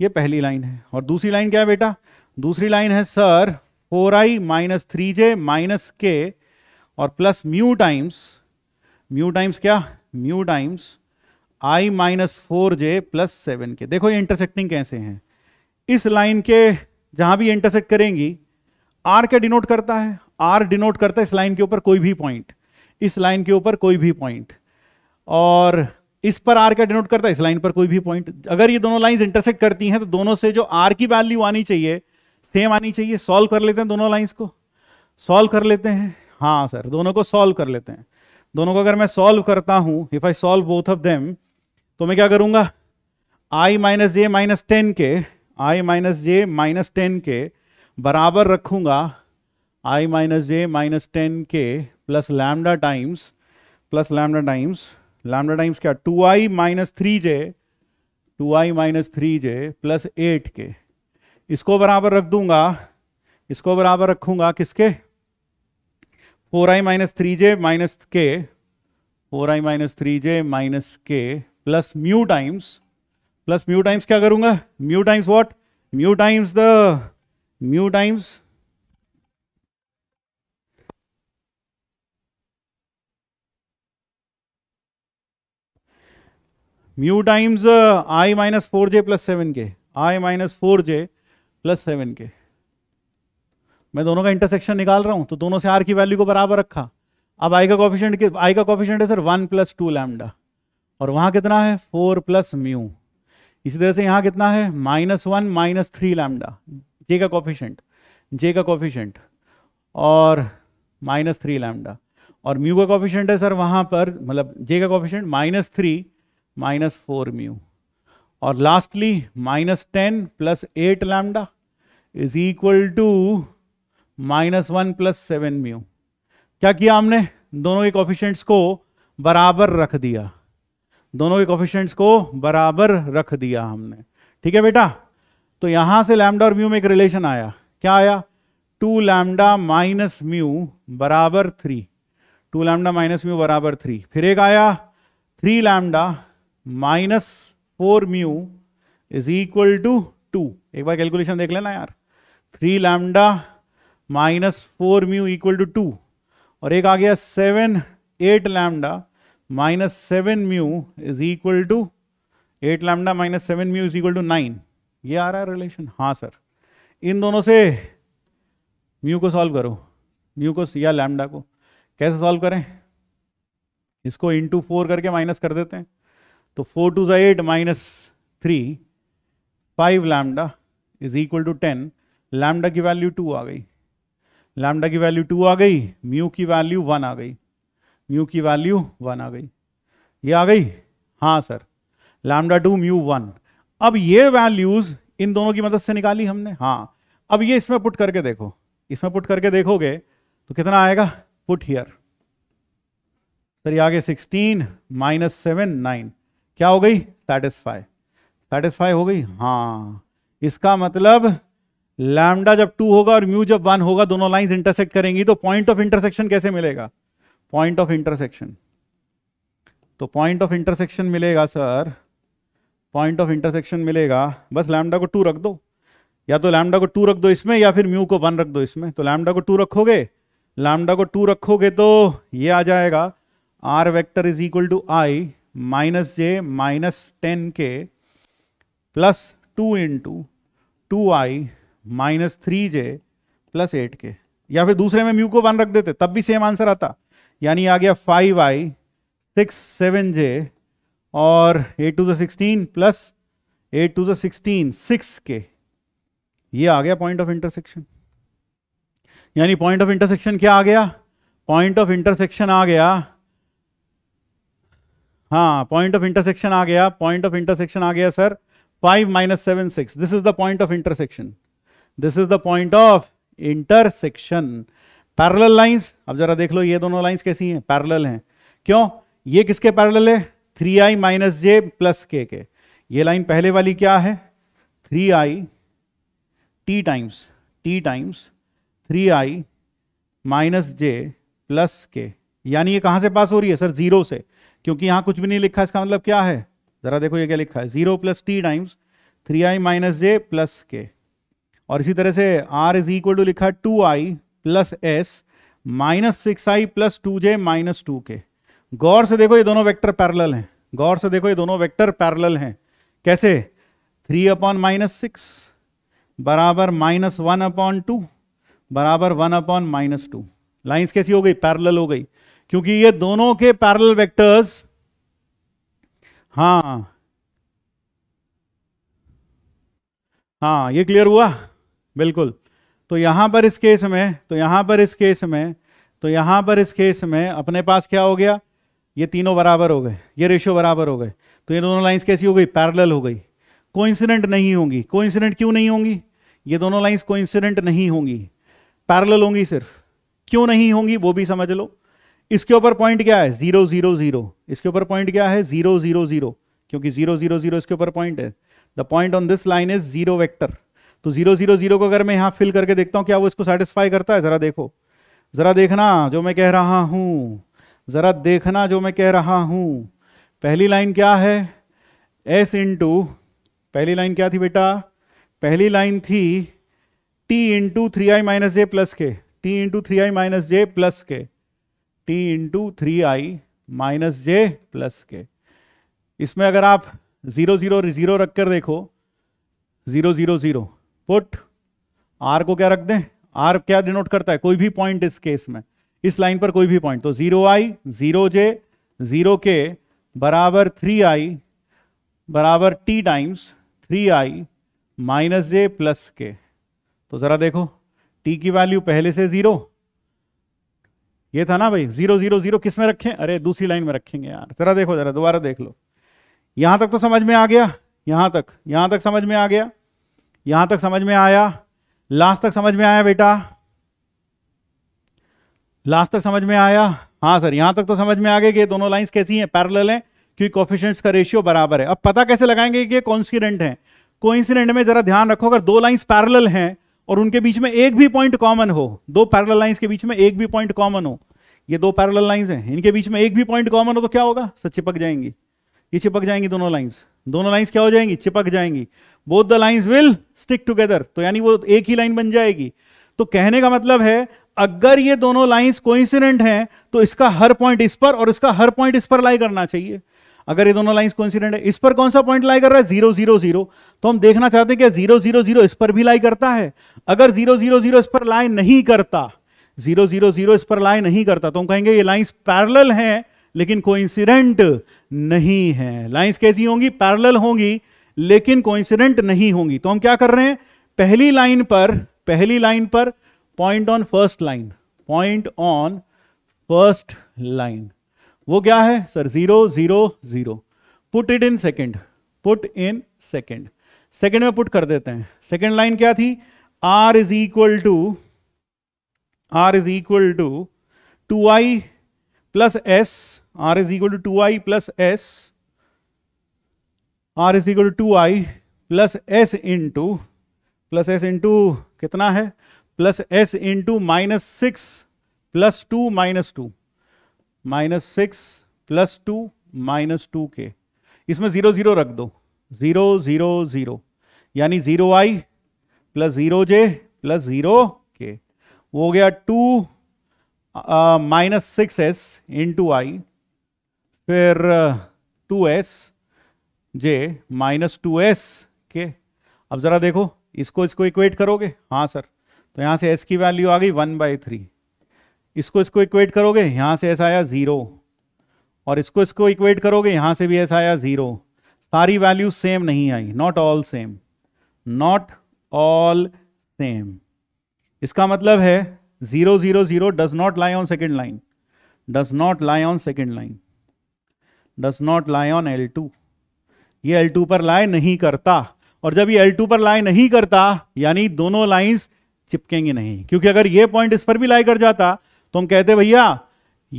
ये पहली line है और दूसरी line क्या है बेटा दूसरी लाइन है sir four i minus three J minus के और plus mu times mu times क्या mu times i minus four J plus seven k देखो ये इंटरसेक्टिंग कैसे हैं इस लाइन के जहां भी इंटरसेक्ट करेंगी आर क्या डिनोट करता है आर डिनोट करता है इस लाइन के ऊपर कोई भी पॉइंट इस लाइन के ऊपर कोई भी पॉइंट और इस पर आर क्या डिनोट करता है इस लाइन पर कोई भी पॉइंट अगर ये दोनों लाइंस इंटरसेक्ट करती हैं तो दोनों से जो आर की वैल्यू आनी चाहिए सेम आनी चाहिए सॉल्व कर लेते हैं दोनों लाइन्स को सॉल्व कर लेते हैं हाँ सर दोनों को सॉल्व कर लेते हैं दोनों को अगर मैं सॉल्व करता हूँ if I solve both of them तो मैं क्या करूँगा i minus J minus ten k I minus J minus ten k बराबर रखूँगा i minus J minus ten k plus lambda times plus lambda times lambda times क्या two आई minus three j two आई minus three जे plus eight k इसको बराबर रख दूंगा इसको बराबर रखूंगा किसके four i minus three J minus के four i minus three J minus k plus mu times plus mu times क्या करूंगा mu times what mu times the mu times mu times i minus four J plus seven k I minus four J plus seven k मैं दोनों का intersection निकाल रहा हूं तो दोनों से आर की वैल्यू को बराबर रखा अब आई का कॉफिशेंट आई का कॉफिशेंट है sir one plus two lambda और वहां कितना है फोर प्लस म्यू इसी तरह से यहाँ कितना है minus one minus three lambda j का कॉफिशेंट जे का कॉफिशेंट और माइनस थ्री लैमडा और म्यू का कॉफिशेंट है सर वहां पर मतलब जे का coefficient minus three minus four mu और lastly minus ten plus eight lambda is equal to minus one plus seven mu क्या किया हमने दोनों के कॉफिशेंट्स को बराबर रख दिया दोनों के कॉफिशेंट्स को बराबर रख दिया हमने ठीक है बेटा तो यहां से लैमडा और म्यू में एक रिलेशन आया क्या आया टू लैमडा माइनस म्यू बराबर three two lambda minus mu बराबर थ्री फिर एक आया three lambda minus four mu is equal to two एक बार कैलकुलेशन देख लेना यार three lambda minus four mu equal to two और एक आ गया seven eight lambda minus seven mu is equal to eight lambda minus seven mu is equal to nine ये आ रहा है रिलेशन हाँ सर इन दोनों से म्यू को सॉल्व करो म्यू को या लैमडा को कैसे सॉल्व करें इसको इंटू फोर करके माइनस कर देते हैं तो फोर टू जट eight minus three five lambda is equal to ten lambda की वैल्यू टू आ गई लैमडा की वैल्यू टू आ गई म्यू की वैल्यू वन आ गई म्यू की वैल्यू वन आ गई ये आ गई हाँ sir lambda two mu one अब ये वैल्यूज़ इन दोनों की मदद से निकाली हमने हाँ अब ये इसमें पुट करके देखो इसमें पुट करके देखोगे तो कितना आएगा पुट हियर सर ये आगे सिक्सटीन माइनस सेवन नाइन क्या हो गई सेटिस्फाई सेटिस्फाई हो गई हाँ इसका मतलब लैमडा जब टू होगा और म्यू जब वन होगा दोनों लाइंस इंटरसेक्ट करेंगी तो पॉइंट ऑफ इंटरसेक्शन कैसे मिलेगा पॉइंट ऑफ इंटरसेक्शन तो पॉइंट ऑफ इंटरसेक्शन मिलेगा सर पॉइंट ऑफ इंटरसेक्शन मिलेगा बस लैमडा को टू रख दो या तो लैमडा को टू रख दो इसमें या फिर म्यू को वन रख दो इसमें तो लैमडा को टू रखोगे लैमडा को टू रखोगे तो ये आ जाएगा r vector is equal to I minus J minus ten k plus two into two I minus three J plus eight k या फिर दूसरे में म्यू को वन रख देते तब भी सेम आंसर आता यानी आ गया five i six seven j और eight two sixteen plus eight two sixteen six k ये आ गया पॉइंट ऑफ इंटरसेक्शन यानी पॉइंट ऑफ इंटरसेक्शन क्या आ गया पॉइंट ऑफ इंटरसेक्शन आ गया हाँ पॉइंट ऑफ इंटरसेक्शन आ गया पॉइंट ऑफ इंटरसेक्शन आ गया sir five minus seven six this is the point of intersection this is the point of intersection parallel lines अब जरा देख लो ये दोनों लाइन्स कैसी हैं पैरल हैं क्यों ये किसके पैरल है थ्री आई माइनस जे प्लस के के ये लाइन पहले वाली क्या है three i t times t times three I minus j plus k यानी ये कहां से पास हो रही है सर जीरो से क्योंकि यहां कुछ भी नहीं लिखा इसका मतलब क्या है जरा देखो ये क्या लिखा है zero plus t times three आई माइनस जे प्लस के और इसी तरह से आर इज इक्वल टू लिखा टू आई प्लस एस माइनस सिक्स आई प्लस टू जे माइनस टू के गौर से देखो ये दोनों वेक्टर पैरेलल हैं गौर से देखो ये दोनों वेक्टर पैरेलल हैं कैसे थ्री अपॉन माइनस सिक्स बराबर माइनस वन अपॉन टू बराबर one upon minus two lines कैसी हो गई पैरेलल हो गई क्योंकि ये दोनों के पैरल वेक्टर्स हाँ हाँ ये क्लियर हुआ बिल्कुल तो यहां पर इस केस में तो यहां पर इस केस में तो यहां पर इस केस में अपने पास क्या हो गया ये तीनों बराबर हो गए ये रेशियो बराबर हो गए तो ये दोनों लाइंस कैसी हो गई पैरेलल हो गई कोइंसिडेंट नहीं होंगी कोइंसिडेंट क्यों नहीं होंगी ये दोनों लाइंस कोइंसिडेंट नहीं होंगी पैरेलल होंगी सिर्फ क्यों नहीं होंगी वो भी समझ लो इसके ऊपर पॉइंट क्या है जीरो जीरो जीरो इसके ऊपर पॉइंट क्या है जीरो जीरो जीरो क्योंकि जीरो जीरो जीरो इसके ऊपर पॉइंट है the point on this line is zero vector तो जीरो जीरो जीरो को अगर मैं यहां फिल करके देखता हूं क्या वो इसको सेटिस्फाई करता है जरा देखो जरा देखना जो मैं कह रहा हूं जरा देखना जो मैं कह रहा हूं पहली लाइन क्या है एस इंटू पहली लाइन क्या थी बेटा पहली लाइन थी टी इंटू थ्री आई minus j plus k t into three आई minus j plus k t into three आई माइनस जे प्लस के इसमें अगर आप जीरो जीरो जीरो रख कर देखो zero zero zero put r को क्या रख दें आर क्या डिनोट करता है कोई भी पॉइंट इस केस में इस लाइन पर कोई भी पॉइंट तो zero i zero j zero k बराबर थ्री आई बराबर टी टाइम्स थ्री आई माइनस जे प्लस के तो ज़रा देखो टी की वैल्यू पहले से ज़ीरो ये था ना भाई जीरो जीरो जीरो किस में रखें अरे दूसरी लाइन में रखेंगे यार जरा देखो जरा दोबारा देख लो यहां तक तो समझ में आ गया यहां तक यहां तक समझ में आ गया यहां तक समझ में आया लास्ट तक समझ में आया बेटा लास्ट तक समझ में आया हाँ सर यहां तक तो समझ में आ गया कि ये दोनों लाइंस कैसी हैं पैरल हैं क्योंकि कॉफिशेंट्स का रेशियो बराबर है अब पता कैसे लगाएंगे कि ये कॉन्सिडेंट है कोइंसिडेंट में जरा ध्यान रखो अगर दो लाइंस पैरल हैं और उनके बीच में एक भी पॉइंट कॉमन हो दो पैरल लाइन्स के बीच में एक भी पॉइंट कॉमन हो ये दो पैरल लाइन्स हैं इनके बीच में एक भी पॉइंट कॉमन हो तो क्या होगा सर चिपक जाएंगी ये चिपक जाएंगी दोनों लाइन्स दोनों लाइन्स क्या हो जाएंगी चिपक जाएंगी both the lines will stick together तो यानी वो एक ही लाइन बन जाएगी तो कहने का मतलब है अगर ये दोनों लाइंस कोइंसिडेंट हैं तो इसका हर पॉइंट इस पर और इसका हर पॉइंट इस पर लाई करना चाहिए अगर ये दोनों लाइंस कॉन्सिडेंट है इस पर कौन सा पॉइंट लाई कर रहा है जीरो जीरो जीरो तो हम देखना चाहते हैं कि जीरो जीरो जीरो इस पर भी लाई करता है अगर जीरो जीरो जीरो इस पर लाई नहीं करता जीरो जीरो जीरो इस पर लाई नहीं करता तो हम कहेंगे ये लाइंस पैरल हैं लेकिन कोइंसिडेंट नहीं है लाइन्स कैसी होंगी पैरल होंगी लेकिन कोइंसिडेंट नहीं होंगी तो हम क्या कर रहे हैं पहली लाइन पर पहली लाइन पर point on first line point on first line वो क्या है sir zero zero zero put it in second put in second second में पुट कर देते हैं सेकेंड लाइन क्या थी r is equal to r is equal to two I plus s r is equal to two I plus s r is equal to two I plus s two plus s into कितना है plus s in two minus six plus two minus two minus six plus two minus two k इसमें zero zero रख दो zero zero zero यानी zero i plus zero j plus zero k वो हो गया two minus six s into i फिर two s j minus two s k अब जरा देखो इसको इसको इक्वेट करोगे हाँ सर तो यहाँ से एस की वैल्यू आ गई वन बाई थ्री इसको इसको इक्वेट करोगे यहाँ से ऐसा आया ज़ीरो और इसको इसको इक्वेट करोगे यहाँ से भी ऐसा आया ज़ीरो सारी वैल्यू सेम नहीं I not all same not all same इसका मतलब है zero zero zero does not lie on second line does not lie on second line does not lie on L two ये L two पर lie नहीं करता और जब ये एल टू पर लाई नहीं करता यानी दोनों लाइंस चिपकेंगे नहीं क्योंकि अगर ये पॉइंट इस पर भी लाई कर जाता तो हम कहते भैया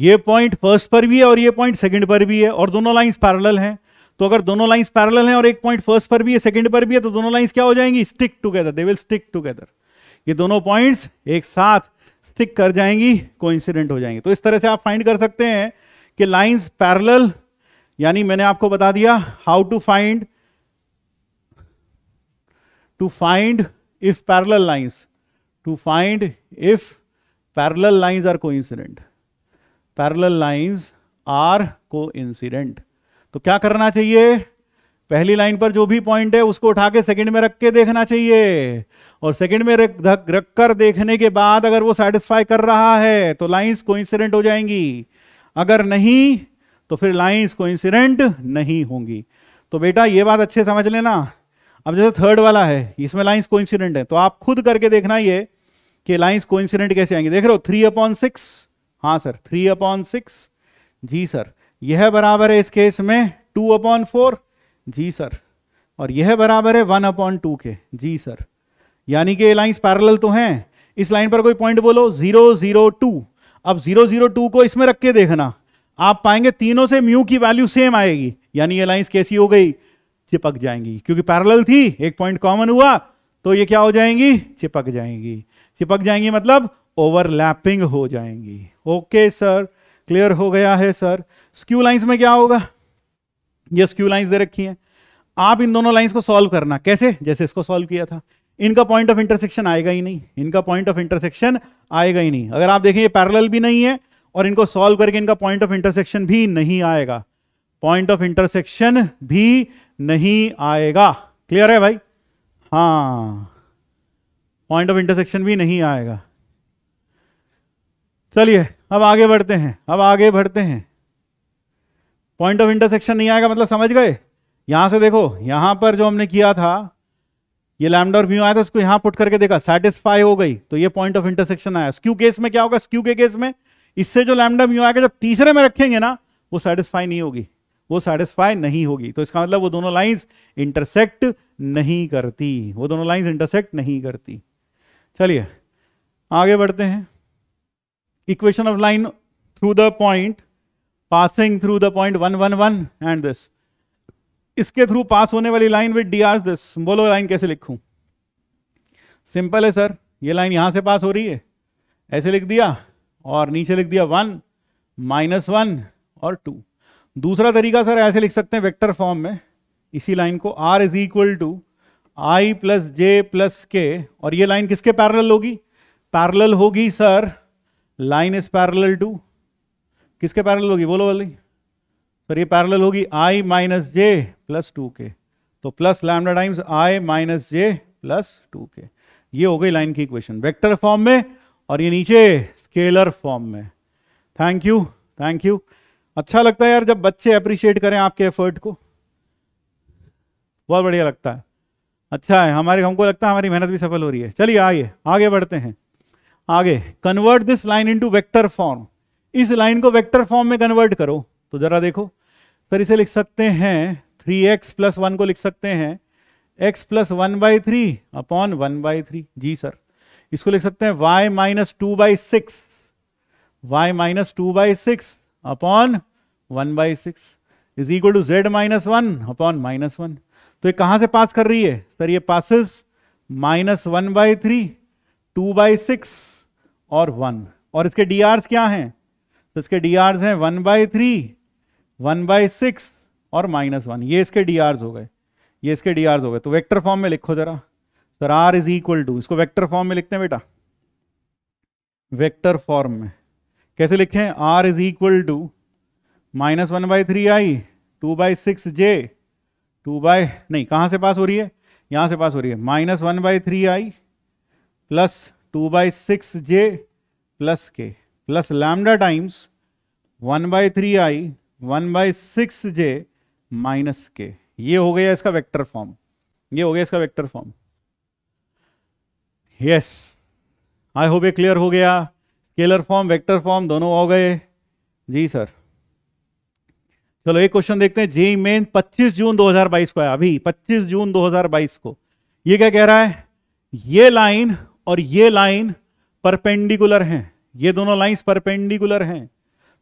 ये पॉइंट फर्स्ट पर भी है और ये पॉइंट सेकंड पर भी है और दोनों लाइंस पैरेलल हैं तो अगर दोनों लाइंस पैरेलल हैं और एक पॉइंट फर्स्ट पर भी है सेकंड पर भी है तो दोनों लाइंस क्या हो जाएंगी stick together they will stick together ये दोनों पॉइंट्स एक साथ स्टिक कर जाएंगी कोइंसिडेंट हो जाएंगे तो इस तरह से आप फाइंड कर सकते हैं कि लाइन्स पैरल यानी मैंने आपको बता दिया how to find to find if parallel lines to find if parallel lines are coincident parallel lines are coincident तो क्या करना चाहिए पहली लाइन पर जो भी पॉइंट है उसको उठा के सेकेंड में रख के देखना चाहिए और सेकंड में रख रख कर देखने के बाद अगर वो सेटिस्फाई कर रहा है तो लाइंस कोइंसिडेंट हो जाएंगी अगर नहीं तो फिर लाइंस कोइंसिडेंट नहीं होंगी तो बेटा ये बात अच्छे समझ लेना अब जैसे थर्ड वाला है इसमें लाइंस कोइंसिडेंट है तो आप खुद करके देखना ये कि लाइंस को कैसे आएंगे देख रहे हो थ्री अपॉन सिक्स हाँ सर थ्री अपॉन सिक्स जी सर यह बराबर है इस केस में टू अपॉन फोर जी सर और यह बराबर है वन अपॉन टू के जी सर यानी कि लाइंस पैरेलल पैरल तो हैं इस लाइन पर कोई पॉइंट बोलो जीरो जीरो टू अब जीरो जीरो टू को इसमें रख के देखना आप पाएंगे तीनों से म्यू की वैल्यू सेम आएगी यानी ये लाइन्स कैसी हो गई चिपक जाएंगी क्योंकि पैरल थी एक पॉइंट कॉमन हुआ तो ये क्या हो जाएंगी चिपक जाएंगी चिपक जाएंगी मतलब ओवरलैपिंग हो जाएंगी ओके सर क्लियर हो गया है सर स्क्यू लाइंस में क्या होगा ये स्क्यू लाइंस दे रखी हैं आप इन दोनों लाइंस को सॉल्व करना कैसे जैसे इसको सॉल्व किया था इनका पॉइंट ऑफ इंटरसेक्शन आएगा ही नहीं इनका पॉइंट ऑफ इंटरसेक्शन आएगा ही नहीं अगर आप देखें ये पैरेलल भी नहीं है और इनको सॉल्व करके इनका पॉइंट ऑफ इंटरसेक्शन भी नहीं आएगा पॉइंट ऑफ इंटरसेक्शन भी नहीं आएगा क्लियर है भाई हाँ पॉइंट ऑफ इंटरसेक्शन भी नहीं आएगा चलिए अब आगे बढ़ते हैं अब आगे बढ़ते हैं पॉइंट ऑफ इंटरसेक्शन नहीं आएगा मतलब समझ गए यहां से देखो यहां पर जो हमने किया था ये लैमडा और म्यू आया था उसको यहां पुट करके देखा सेटिस्फाई हो गई तो ये पॉइंट ऑफ इंटरसेक्शन आया स्क्यू केस में क्या होगा स्क्यू के केस में इससे जो लैमडा म्यू आएगा जब तीसरे में रखेंगे ना वो सेटिस्फाई नहीं होगी वो सेटिस्फाई नहीं होगी तो इसका मतलब वो दोनों लाइन्स इंटरसेक्ट नहीं करती वो दोनों लाइन्स इंटरसेक्ट नहीं करती चलिए आगे बढ़ते हैं equation of line through the point passing through the point one one one and this इसके थ्रू पास होने वाली line with d r this बोलो लाइन कैसे लिखूं सिंपल है सर ये लाइन यहां से पास हो रही है ऐसे लिख दिया और नीचे लिख दिया वन माइनस वन और टू दूसरा तरीका सर ऐसे लिख सकते हैं वेक्टर फॉर्म में इसी लाइन को r is equal to I plus J plus k और ये लाइन किसके पैरल होगी पैरल होगी sir line is parallel to किसके पैरल होगी बोलो वाली सर ये पैरल होगी i minus j plus two k तो plus lambda times i minus j plus two के ये हो गई लाइन की इक्वेशन वेक्टर फॉर्म में और ये नीचे स्केलर फॉर्म में थैंक यू थैंक यू अच्छा लगता है यार जब बच्चे अप्रिशिएट करें आपके एफर्ट को बहुत बढ़िया लगता है अच्छा है हमारे हमको लगता है हमारी मेहनत भी सफल हो रही है चलिए आइए आगे बढ़ते हैं आगे convert this line into vector form इस लाइन को वेक्टर फॉर्म में कन्वर्ट करो तो जरा देखो सर इसे लिख सकते हैं थ्री एक्स प्लस वन को लिख सकते हैं x plus one by three upon one by three जी सर इसको लिख सकते हैं y minus two by six y minus two by six upon one by six is equal to Z minus one upon minus one तो ये कहां से पास कर रही है सर ये passes minus one by three two by six और one और इसके डी क्या हैं तो इसके डी हैं one by three one by six और माइनस वन ये इसके डी हो गए ये इसके डी हो गए तो वेक्टर फॉर्म में लिखो जरा sir r is equal to इसको वेक्टर फॉर्म में लिखते हैं बेटा वेक्टर फॉर्म में कैसे लिखें r is equal to minus one by three I two by six j two by नहीं कहाँ से पास हो रही है यहाँ से पास हो रही है minus one by three I plus two by six j plus k plus lambda times one by three i one by six j minus के ये हो गया इसका वेक्टर फॉर्म ये हो गया इसका vector form yes I hope ये क्लियर हो गया स्केलर फॉर्म वेक्टर फॉर्म दोनों हो गए जी सर चलो एक क्वेश्चन देखते हैं जेई मेन 25 जून 2022 को है अभी 25 जून 2022 को ये क्या कह रहा है ये लाइन और ये लाइन परपेंडिकुलर हैं ये दोनों लाइंस परपेंडिकुलर हैं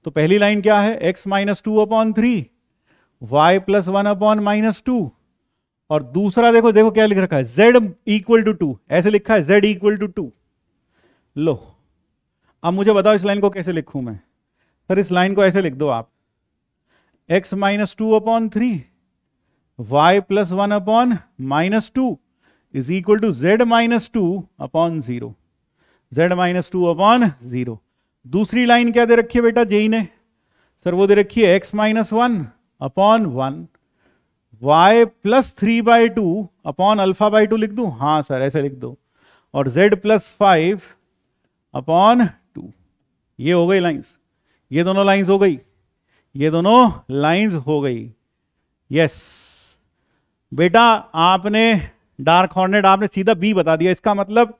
तो पहली लाइन क्या है x minus two upon three y plus one upon minus two और दूसरा देखो देखो क्या लिख रखा है z इक्वल टू टू ऐसे लिखा है z इक्वल टू टू लो अब मुझे बताओ इस लाइन को कैसे लिखूं मैं सर इस लाइन को ऐसे लिख दो आप x minus two upon three y plus one upon minus two is equal to Z minus two upon zero z minus two upon zero दूसरी लाइन क्या दे रखी है बेटा जेई ने सर वो दे रखी है x minus one upon one y plus three by two upon alpha by two लिख दू हाँ सर ऐसे लिख दो और z plus five upon two ये हो गई लाइंस ये दोनों लाइंस हो गई ये दोनों लाइंस हो गई यस बेटा आपने डार्क हॉर्नेट आपने सीधा बी बता दिया इसका मतलब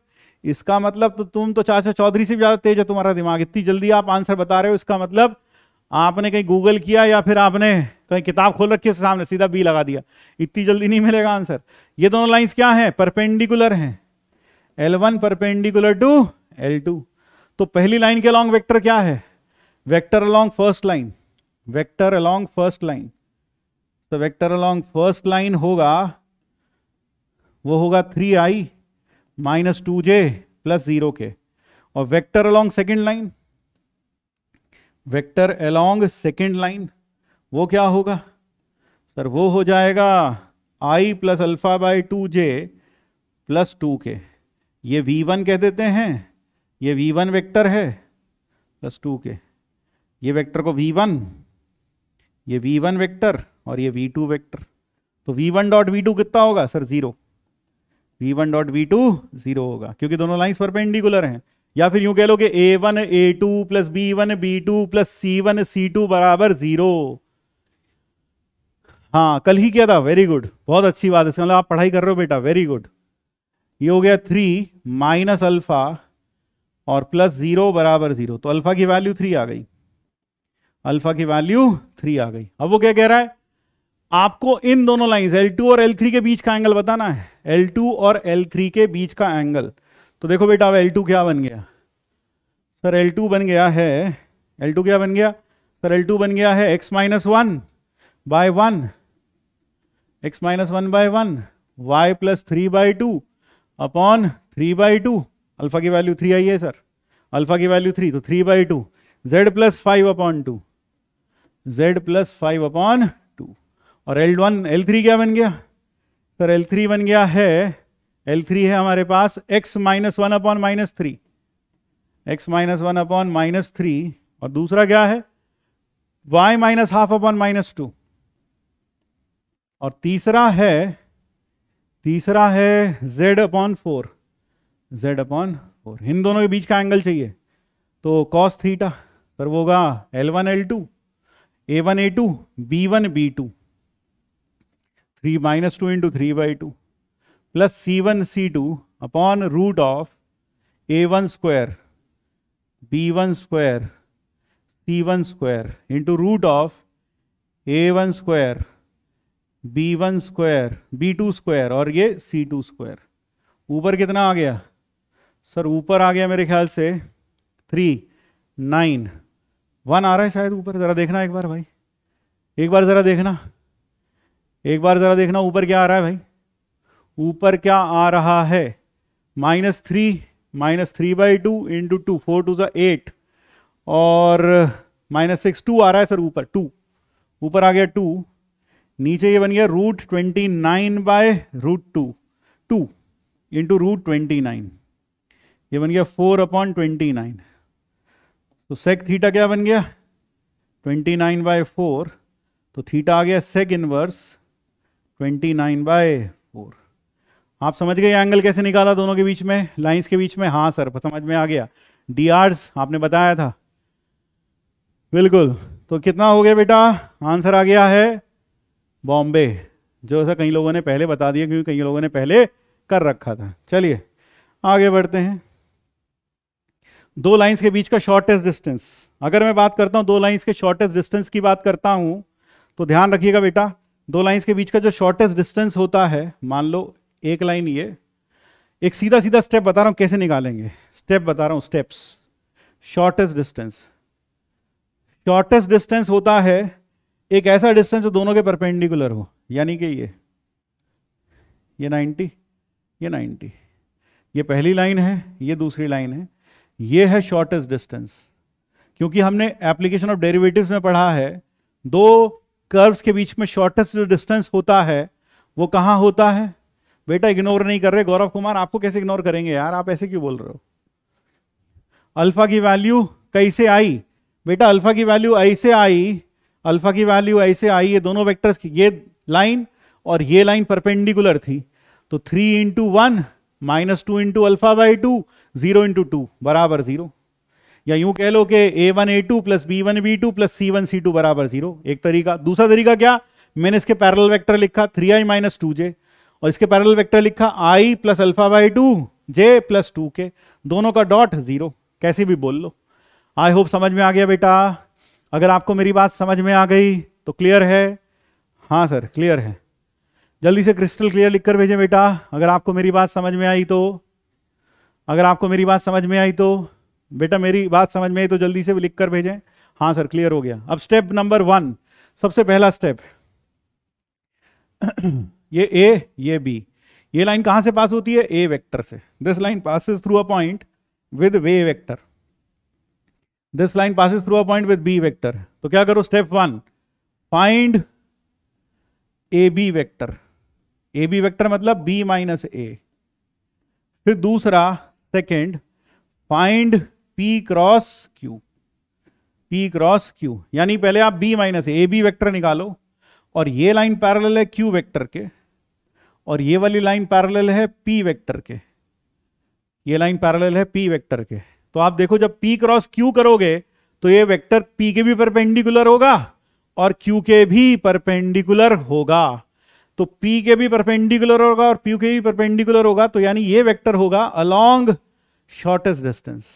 इसका मतलब तो तुम तो चाचा चौधरी से भी ज्यादा तेज है तुम्हारा दिमाग इतनी जल्दी आप आंसर बता रहे हो इसका मतलब आपने कहीं गूगल किया या फिर आपने कहीं किताब खोल रखी उसके सामने सीधा बी लगा दिया इतनी जल्दी नहीं मिलेगा आंसर ये दोनों तो लाइंस क्या है परपेंडिकुलर है L one perpendicular to L two तो पहली लाइन के अलॉन्ग वेक्टर क्या है vector along first line vector along first line तो वेक्टर अलोंग फर्स्ट लाइन होगा वो होगा थ्री आई माइनस टू जे प्लस जीरो के और vector along second line vector along second line वो क्या होगा सर वो हो जाएगा i plus alpha by two J plus two के ये वी वन कह देते हैं ये वी वन वेक्टर है प्लस टू के ये वेक्टर को वी वन ये वी वन और ये वी टू वेक्टर तो v one dot v two कितना होगा sir zero v one dot v two zero होगा क्योंकि दोनों लाइन्स परपेंडिकुलर हैं या फिर यूं कह लो कि ए वन ए two plus B one B two plus सी वन सी टू बराबर जीरो हाँ कल ही किया था वेरी गुड बहुत अच्छी बात है इसका मतलब आप पढ़ाई कर रहे हो बेटा वेरी गुड ये हो गया थ्री माइनस अल्फा और प्लस जीरो बराबर जीरो तो अल्फा की वैल्यू थ्री आ गई अल्फा की वैल्यू थ्री आ गई अब वो क्या कह रहा है आपको इन दोनों लाइंस L2 और L3 के बीच का एंगल बताना है L2 और L3 के बीच का एंगल तो देखो बेटा अब L2 क्या बन गया सर L2 बन गया है L2 क्या बन गया सर L2 बन गया है x minus one by one x minus one by one y plus three by two upon three by two alpha की वैल्यू थ्री आई है सर अल्फा की वैल्यू थ्री तो three by two Z plus five upon two Z plus five upon two और L one L three क्या बन गया sir L three बन गया है एल थ्री है हमारे पास x minus one upon minus three x minus one upon minus three और दूसरा क्या है Y minus half upon minus two और तीसरा है तीसरा है z upon four z upon four इन दोनों के बीच का एंगल चाहिए तो कॉस थीटा पर वो होगा L one L two A one A two B one B two three minus two into three by two plus C one C two upon root of A one square B one square C one square into root of A one square B one square B two square और ये सी two square ऊपर कितना आ गया sir ऊपर आ गया मेरे ख्याल से थ्री नाइन वन आ रहा है शायद ऊपर ज़रा देखना एक बार भाई एक बार ज़रा देखना एक बार ज़रा देखना ऊपर क्या आ रहा है भाई ऊपर क्या आ रहा है minus three minus three by two into two four two जट एट और माइनस सिक्स टू आ रहा है सर ऊपर टू ऊपर आ गया टू नीचे ये बन गया root twenty nine by root two two into root twenty nine ये बन गया फोर अपॉन ट्वेंटी नाइन तो सेक थीटा क्या बन गया 29 नाइन बाय फोर तो थीटा आ गया sec inverse 29 nine by four आप समझ गए एंगल कैसे निकाला दोनों के बीच में लाइंस के बीच में हाँ सर समझ में आ गया डी आपने बताया था बिल्कुल तो कितना हो गया बेटा आंसर आ गया है बॉम्बे जो ऐसा कई लोगों ने पहले बता दिया क्योंकि कई लोगों ने पहले कर रखा था चलिए आगे बढ़ते हैं दो लाइंस के बीच का शॉर्टेस्ट डिस्टेंस अगर मैं बात करता हूं दो लाइंस के शॉर्टेस्ट डिस्टेंस की बात करता हूं तो ध्यान रखिएगा बेटा दो लाइंस के बीच का जो शॉर्टेस्ट डिस्टेंस होता है मान लो एक लाइन ये एक सीधा सीधा स्टेप बता रहा हूं कैसे निकालेंगे स्टेप बता रहा हूं steps shortest distance shortest distance होता है एक ऐसा डिस्टेंस जो दोनों के परपेंडिकुलर हो यानी कि ये ये 90 ये 90 ये पहली लाइन है ये दूसरी लाइन है ये है शॉर्टेस्ट डिस्टेंस क्योंकि हमने एप्लीकेशन ऑफ डेरिवेटिव्स में पढ़ा है दो कर्व्स के बीच में शॉर्टेस्ट जो डिस्टेंस होता है वो कहां होता है बेटा इग्नोर नहीं कर रहे गौरव कुमार आपको कैसे इग्नोर करेंगे यार आप ऐसे क्यों बोल रहे हो अल्फा की वैल्यू कैसे आई बेटा अल्फा की वैल्यू ऐसे आई अल्फा की वैल्यू ऐसे आई ये दोनों वेक्टर्स की ये लाइन और ये लाइन परपेंडिकुलर थी तो three into one minus two into alpha by two zero into two बराबर जीरो या यूं कह लो कि ए वन ए two plus B one B two plus सी वन सी टू बराबर जीरो एक तरीका दूसरा तरीका क्या मैंने इसके पैरल वैक्टर लिखा थ्री आई माइनस टू जे और इसके पैरल वैक्टर लिखा I plus alpha by two J plus two K दोनों का डॉट जीरो कैसे भी बोल लो आई होप समझ में आ गया बेटा अगर आपको मेरी बात समझ में आ गई तो क्लियर है हाँ सर क्लियर है जल्दी से क्रिस्टल क्लियर लिखकर भेजें बेटा अगर आपको मेरी बात समझ में आई तो अगर आपको मेरी बात समझ में आई तो बेटा मेरी बात समझ में आई तो जल्दी से लिख कर भेजें हाँ सर क्लियर हो गया अब स्टेप नंबर वन सबसे पहला स्टेप ये ए ये बी ये लाइन कहां से पास होती है ए वेक्टर से this line passes through a point with A vector this line passes through a point with B vector तो क्या करो step one find A B vector A B vector मतलब B minus ए फिर दूसरा second find P cross Q P cross Q यानी पहले आप B minus ए B vector निकालो और ये लाइन पैरेलल है क्यू वेक्टर के और ये वाली लाइन पैरेलल है पी वेक्टर के ये लाइन पैरेलल है पी वेक्टर के तो आप देखो जब पी क्रॉस क्यू करोगे तो ये वेक्टर पी के भी परपेंडिकुलर होगा और क्यू के भी परपेंडिकुलर होगा तो P के भी परपेंडिकुलर होगा और Q के भी परपेंडिकुलर होगा तो यानी ये वेक्टर होगा अलोंग शॉर्टेस्ट डिस्टेंस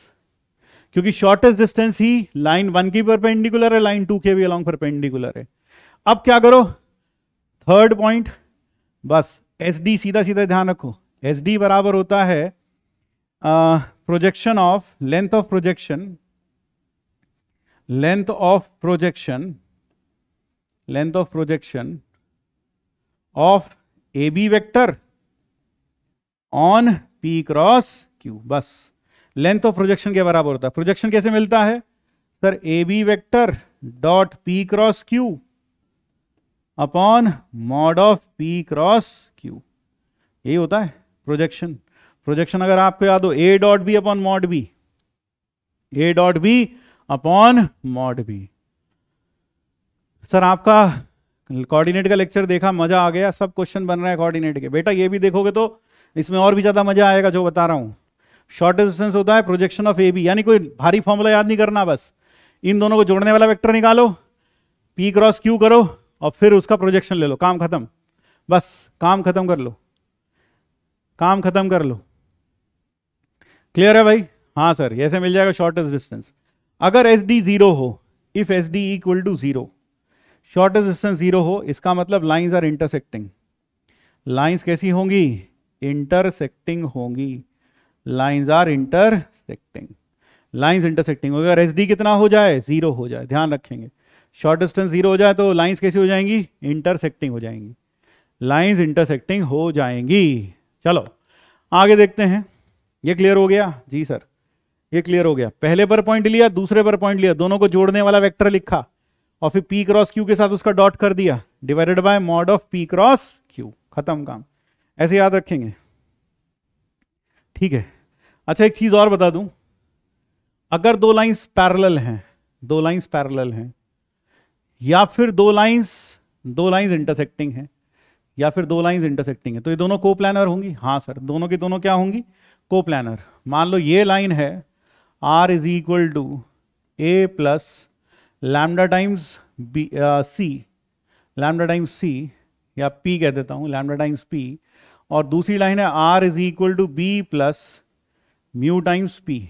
क्योंकि शॉर्टेस्ट डिस्टेंस ही लाइन वन की परपेंडिकुलर है लाइन टू के भी अलोंग परपेंडिकुलर है अब क्या करो थर्ड पॉइंट बस एस डी सीधा सीधा ध्यान रखो एस डी बराबर होता है projection of length of projection length of projection length of projection of A B vector on P cross Q बस लेंथ ऑफ प्रोजेक्शन के बराबर होता है प्रोजेक्शन कैसे मिलता है sir A B vector dot P cross Q upon mod of P cross Q यही होता है प्रोजेक्शन प्रोजेक्शन अगर आपको याद हो A dot B upon mod B A dot B upon mod B sir आपका कोऑर्डिनेट का लेक्चर देखा मजा आ गया सब क्वेश्चन बन रहे हैं कोऑर्डिनेट के बेटा ये भी देखोगे तो इसमें और भी ज़्यादा मजा आएगा जो बता रहा हूँ शॉर्ट डिस्टेंस होता है प्रोजेक्शन ऑफ ए बी यानी कोई भारी फॉर्मूला याद नहीं करना बस इन दोनों को जोड़ने वाला वेक्टर निकालो पी क्रॉस क्यू करो और फिर उसका प्रोजेक्शन ले लो काम खत्म बस काम खत्म कर लो काम खत्म कर लो क्लियर है भाई हाँ सर ऐसे मिल जाएगा शॉर्टेस्ट डिस्टेंस अगर एस डी जीरो हो if S D equal to zero shortest distance zero हो इसका मतलब लाइंस आर इंटरसेक्टिंग लाइंस कैसी होंगी इंटरसेक्टिंग होंगी lines are intersecting lines intersecting होगी अगर एस कितना हो जाए जीरो हो जाए ध्यान रखेंगे शॉर्ट डिस्टेंस जीरो हो जाए तो लाइंस कैसी हो जाएंगी इंटरसेक्टिंग हो जाएंगी लाइंस इंटरसेक्टिंग हो जाएंगी चलो आगे देखते हैं ये क्लियर हो गया जी सर ये क्लियर हो गया पहले पर पॉइंट लिया दूसरे पर पॉइंट लिया दोनों को जोड़ने वाला वेक्टर लिखा और फिर पी क्रॉस क्यू के साथ उसका डॉट कर दिया divided by mod of P cross Q खत्म काम ऐसे याद रखेंगे ठीक है अच्छा एक चीज और बता दूं अगर दो लाइंस पैरेलल हैं दो लाइंस पैरेलल हैं या फिर दो लाइंस दो लाइंस इंटरसेक्टिंग हैं या फिर दो लाइंस इंटरसेक्टिंग है तो ये दोनों को प्लानर होंगी हाँ सर दोनों की दोनों क्या होंगी को प्लानर मान लो ये लाइन है are is equal to A plus lambda times B C lambda times C या पी कह देता हूँ लैमडा टाइम्स पी और दूसरी लाइन है are is equal to B plus mu times P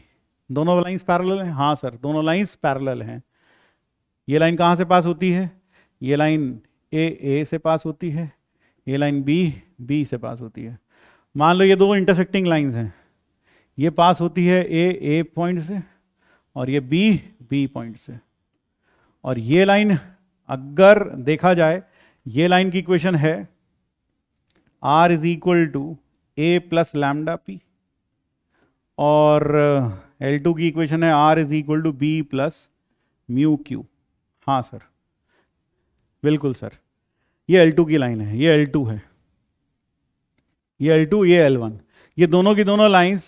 दोनों लाइन्स पैरल हैं हाँ सर दोनों लाइन्स पैरल हैं ये लाइन कहाँ से पास होती है ये लाइन ए ए से पास होती है ये लाइन बी बी से पास होती है मान लो ये दो इंटरसेक्टिंग लाइन्स हैं ये पास होती है ए ए पॉइंट से और ये बी बी पॉइंट से और ये लाइन अगर देखा जाए ये लाइन की इक्वेशन है are is equal to A plus lambda P और एल टू की इक्वेशन है are is equal to B plus mu Q हाँ सर बिल्कुल सर ये एल टू की लाइन है ये एल टू है ये एल टू ये एल वन ये दोनों की दोनों लाइंस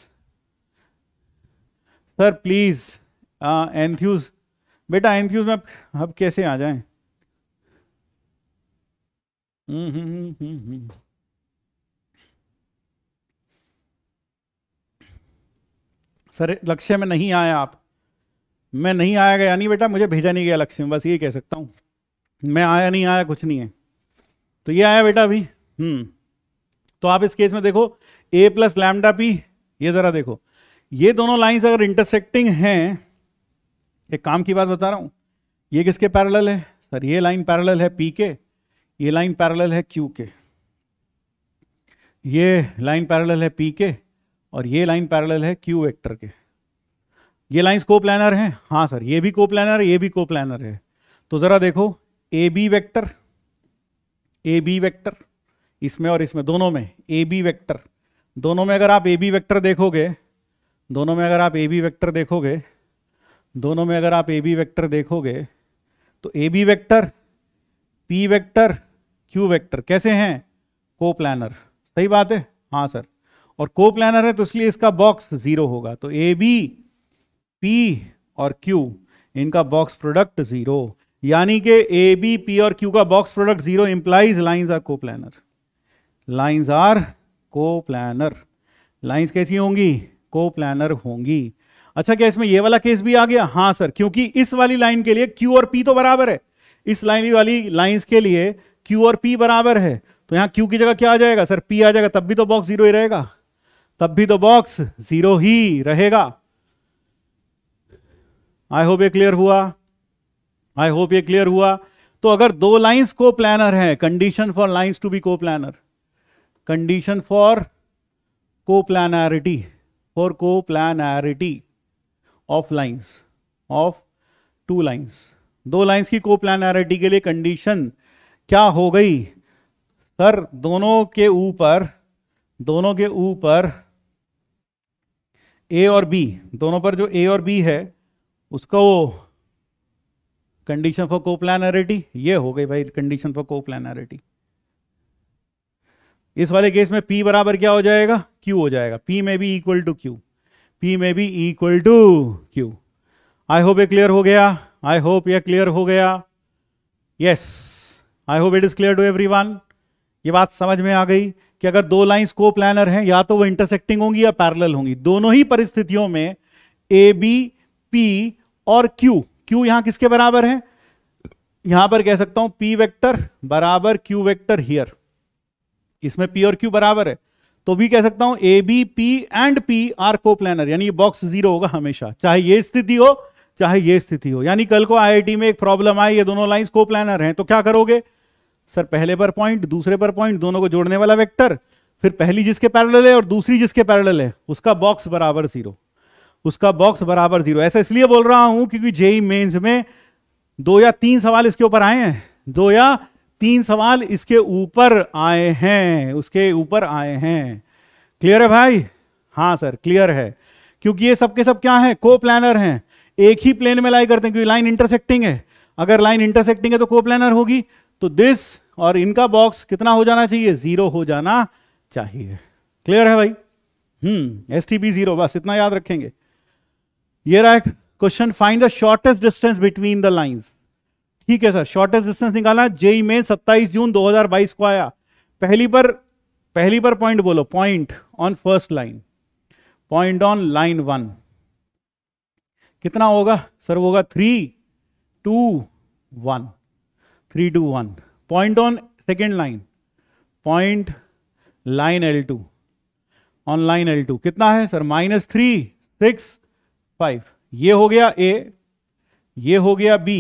सर प्लीज़ एंथ्यूज़ बेटा एनक्यूज में अब अब कैसे आ जाएं हम्म हम्म, हम्म, हम्म हम्म सर लक्ष्य में नहीं आए आप मैं नहीं आया गया नहीं बेटा मुझे भेजा नहीं गया लक्ष्य में बस ये कह सकता हूँ मैं आया नहीं आया कुछ नहीं है तो ये आया बेटा अभी हम्म तो आप इस केस में देखो ए प्लस लैमडा पी ये ज़रा देखो ये दोनों लाइंस अगर इंटरसेक्टिंग हैं एक काम की बात बता रहा हूँ ये किसके पैरेलल है सर ये लाइन पैरेलल है पी के ये लाइन पैरेलल है क्यू के ये लाइन पैरेलल है पी के और ये लाइन पैरेलल है क्यू वेक्टर के ये लाइंस को प्लानर है हाँ सर ये भी को प्लानर है ये भी को प्लानर है तो ज़रा देखो A B vector A B vector इसमें और इसमें दोनों में ए बी वैक्टर दोनों में अगर आप ए बी वैक्टर देखोगे दोनों में अगर आप ए बी वैक्टर देखोगे दोनों में अगर आप ए बी वैक्टर देखोगे तो ए B vector P vector Q vector कैसे हैं को प्लानर सही बात है हाँ सर और को प्लानर है तो इसलिए इसका बॉक्स जीरो होगा तो ए बी पी और क्यू इनका बॉक्स प्रोडक्ट जीरो यानी कि ए बी पी और क्यू का box product zero implies lines are coplanar lines are coplanar lines कैसी होंगी को प्लानर होंगी अच्छा क्या इसमें यह वाला केस भी आ गया हाँ सर क्योंकि इस वाली लाइन के लिए क्यू और पी तो बराबर है इस लाइन वाली लाइन के लिए क्यू और पी बराबर है तो यहां क्यू की जगह क्या आ जाएगा सर पी आ जाएगा तब भी तो बॉक्स जीरो ही रहेगा तब भी तो बॉक्स जीरो ही रहेगा आई होप ये क्लियर हुआ आई होप ये क्लियर हुआ तो अगर दो लाइंस को प्लानर है condition for lines to be coplanar condition for coplanarity for coplanarity of lines of two lines दो लाइन्स की कोप्लानैरिटी के लिए कंडीशन क्या हो गई सर दोनों के ऊपर दोनों के ऊपर ए और बी दोनों पर जो ए और बी है उसका वो कंडीशन फॉर कोप्लानैरिटी ये हो गई भाई कंडीशन फॉर कोप्लानैरिटी इस वाले केस में P बराबर क्या हो जाएगा Q हो जाएगा P में भी इक्वल टू Q P में be equal to Q I hope it clear हो गया आई होप यह क्लियर हो गया yes I hope it is clear to every ये बात समझ में आ गई कि अगर दो लाइन को प्लानर हैं या तो वो इंटरसेक्टिंग होंगी या पैरल होंगी दोनों ही परिस्थितियों में ए बी पी और क्यू क्यू यहां किसके बराबर है यहां पर कह सकता हूं पी वेक्टर बराबर क्यू वेक्टर हियर इसमें पी और क्यू बराबर है तो भी कह सकता हूं A B P and P R coplanar यानी बॉक्स जीरो होगा हमेशा चाहे ये स्थिति हो चाहे ये स्थिति हो यानी कल को आईआईटी में एक प्रॉब्लम आई ये दोनों लाइंस को प्लानर हैं तो क्या करोगे सर पहले पर पॉइंट दूसरे पर पॉइंट दोनों को जोड़ने वाला वेक्टर फिर पहली जिसके पैरेलल है और दूसरी जिसके पैरेलल है उसका बॉक्स बराबर जीरो उसका बॉक्स बराबर जीरो ऐसा इसलिए बोल रहा हूं क्योंकि जेई मेन्स e में दो या तीन सवाल इसके ऊपर आए हैं दो या तीन सवाल इसके ऊपर आए हैं उसके ऊपर आए हैं क्लियर है भाई हाँ सर क्लियर है क्योंकि ये सबके सब क्या है को प्लानर है एक ही प्लेन में लाई करते हैं क्योंकि लाइन इंटरसेक्टिंग है अगर लाइन इंटरसेक्टिंग है तो को प्लानर होगी तो दिस और इनका बॉक्स कितना हो जाना चाहिए जीरो हो जाना चाहिए क्लियर है भाई हम्म एस टी बी जीरो बस इतना याद रखेंगे ये right question find the shortest distance between the lines ठीक है सर शॉर्टेस्ट डिस्टेंस निकाला जेई में 27 जून 2022 को आया पहली पर पहली पर पॉइंट बोलो point on first line point on line one कितना होगा सर होगा three two one three two one point on second line point line L two on line L two कितना है sir minus three six five ये हो गया ए ये हो गया बी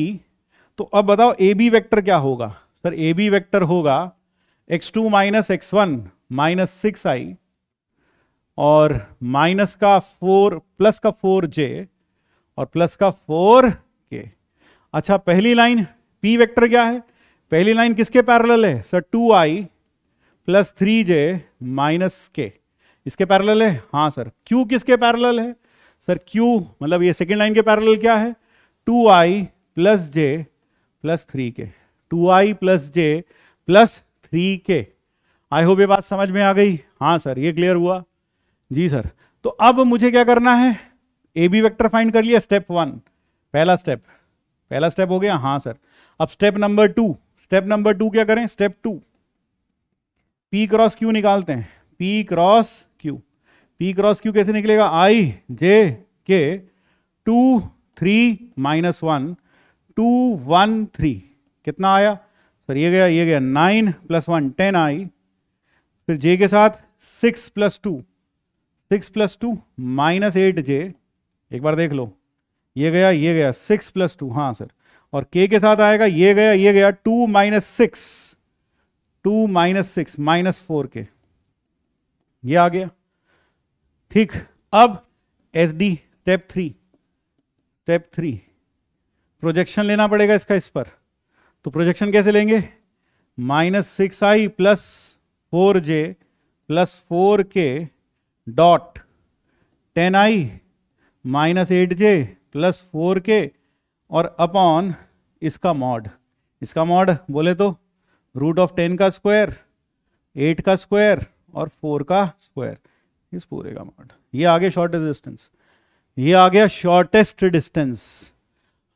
तो अब बताओ ए बी वैक्टर क्या होगा सर ए बी वैक्टर होगा x two minus x one minus six I और माइनस का फोर प्लस का फोर जे और प्लस का फोर के अच्छा पहली लाइन पी वेक्टर क्या है पहली लाइन किसके पैरेलल है सर टू आई प्लस थ्री जे माइनस के इसके पैरेलल है हाँ सर क्यू किसके पैरेलल है सर क्यू मतलब ये सेकेंड लाइन के पैरेलल क्या है two I plus J plus three K two I plus J plus three K I hope ये बात समझ में आ गई हाँ सर ये क्लियर हुआ जी सर तो अब मुझे क्या करना है ए बी वैक्टर फाइन कर लिया स्टेप वन पहला स्टेप पहला स्टेप हो गया हाँ सर अब step number two step number two क्या करें step two P cross Q निकालते हैं P cross Q P cross Q कैसे निकलेगा I J K two three minus one two one three कितना आया सर ये गया ये गया nine plus one ten I फिर जे के साथ six plus two six plus two minus eight J एक बार देख लो ये गया ये गया सिक्स प्लस टू हाँ सर और के के साथ आएगा ये गया ये गया two minus six two minus six minus four K ये आ गया ठीक अब S D step three step three projection लेना पड़ेगा इसका इस पर तो प्रोजेक्शन कैसे लेंगे minus six I plus four J plus four K dot ten I minus eight J plus four K और अपॉन इसका मॉड इसका मॉड बोले तो रूट ऑफ टेन का स्क्वायर एट का स्क्वायर और फोर का स्क्वायर इस पूरे का मॉड ये आ गया शॉर्ट डिस्टेंस ये आ गया शॉर्टेस्ट डिस्टेंस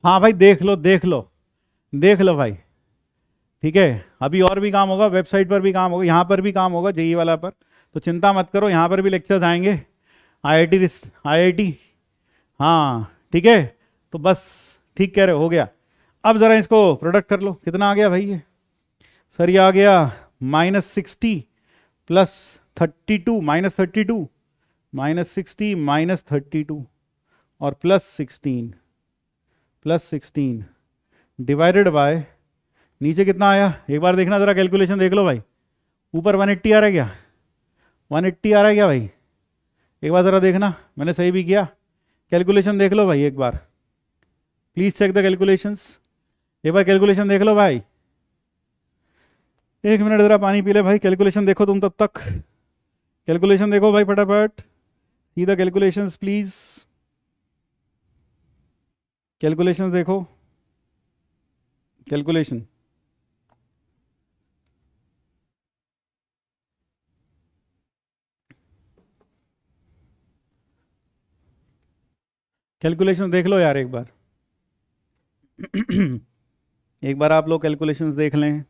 हाँ भाई देख लो देख लो देख लो भाई ठीक है अभी और भी काम होगा वेबसाइट पर भी काम होगा यहाँ पर भी काम होगा जेई वाला पर तो चिंता मत करो यहाँ पर भी लेक्चर्स आएंगे आईआईटी आईआईटी हाँ ठीक है तो बस ठीक कह रहे हो गया अब ज़रा इसको प्रोडक्ट कर लो कितना आ गया भाई ये सर ये आ गया minus sixty plus thirty two minus thirty two minus sixty minus thirty two और plus sixteen plus sixteen divided by नीचे कितना आया एक बार देखना ज़रा कैलकुलेशन देख लो भाई ऊपर वन एट्टी आ रहा है क्या वन एट्टी आ रहा है क्या भाई एक बार ज़रा देखना मैंने सही भी किया कैलकुलेशन देख लो भाई एक बार प्लीज़ चेक द कैलकुलेशंस एक बार कैलकुलेशन देख लो भाई एक मिनट ज़रा पानी पी ले भाई कैलकुलेशन देखो तुम तब तक कैलकुलेशन देखो भाई फटाफट see the calculations please calculation देखो कैलकुलेशन कैलकुलेशन देख लो यार एक बार एक बार आप लोग कैलकुलेशंस देख लें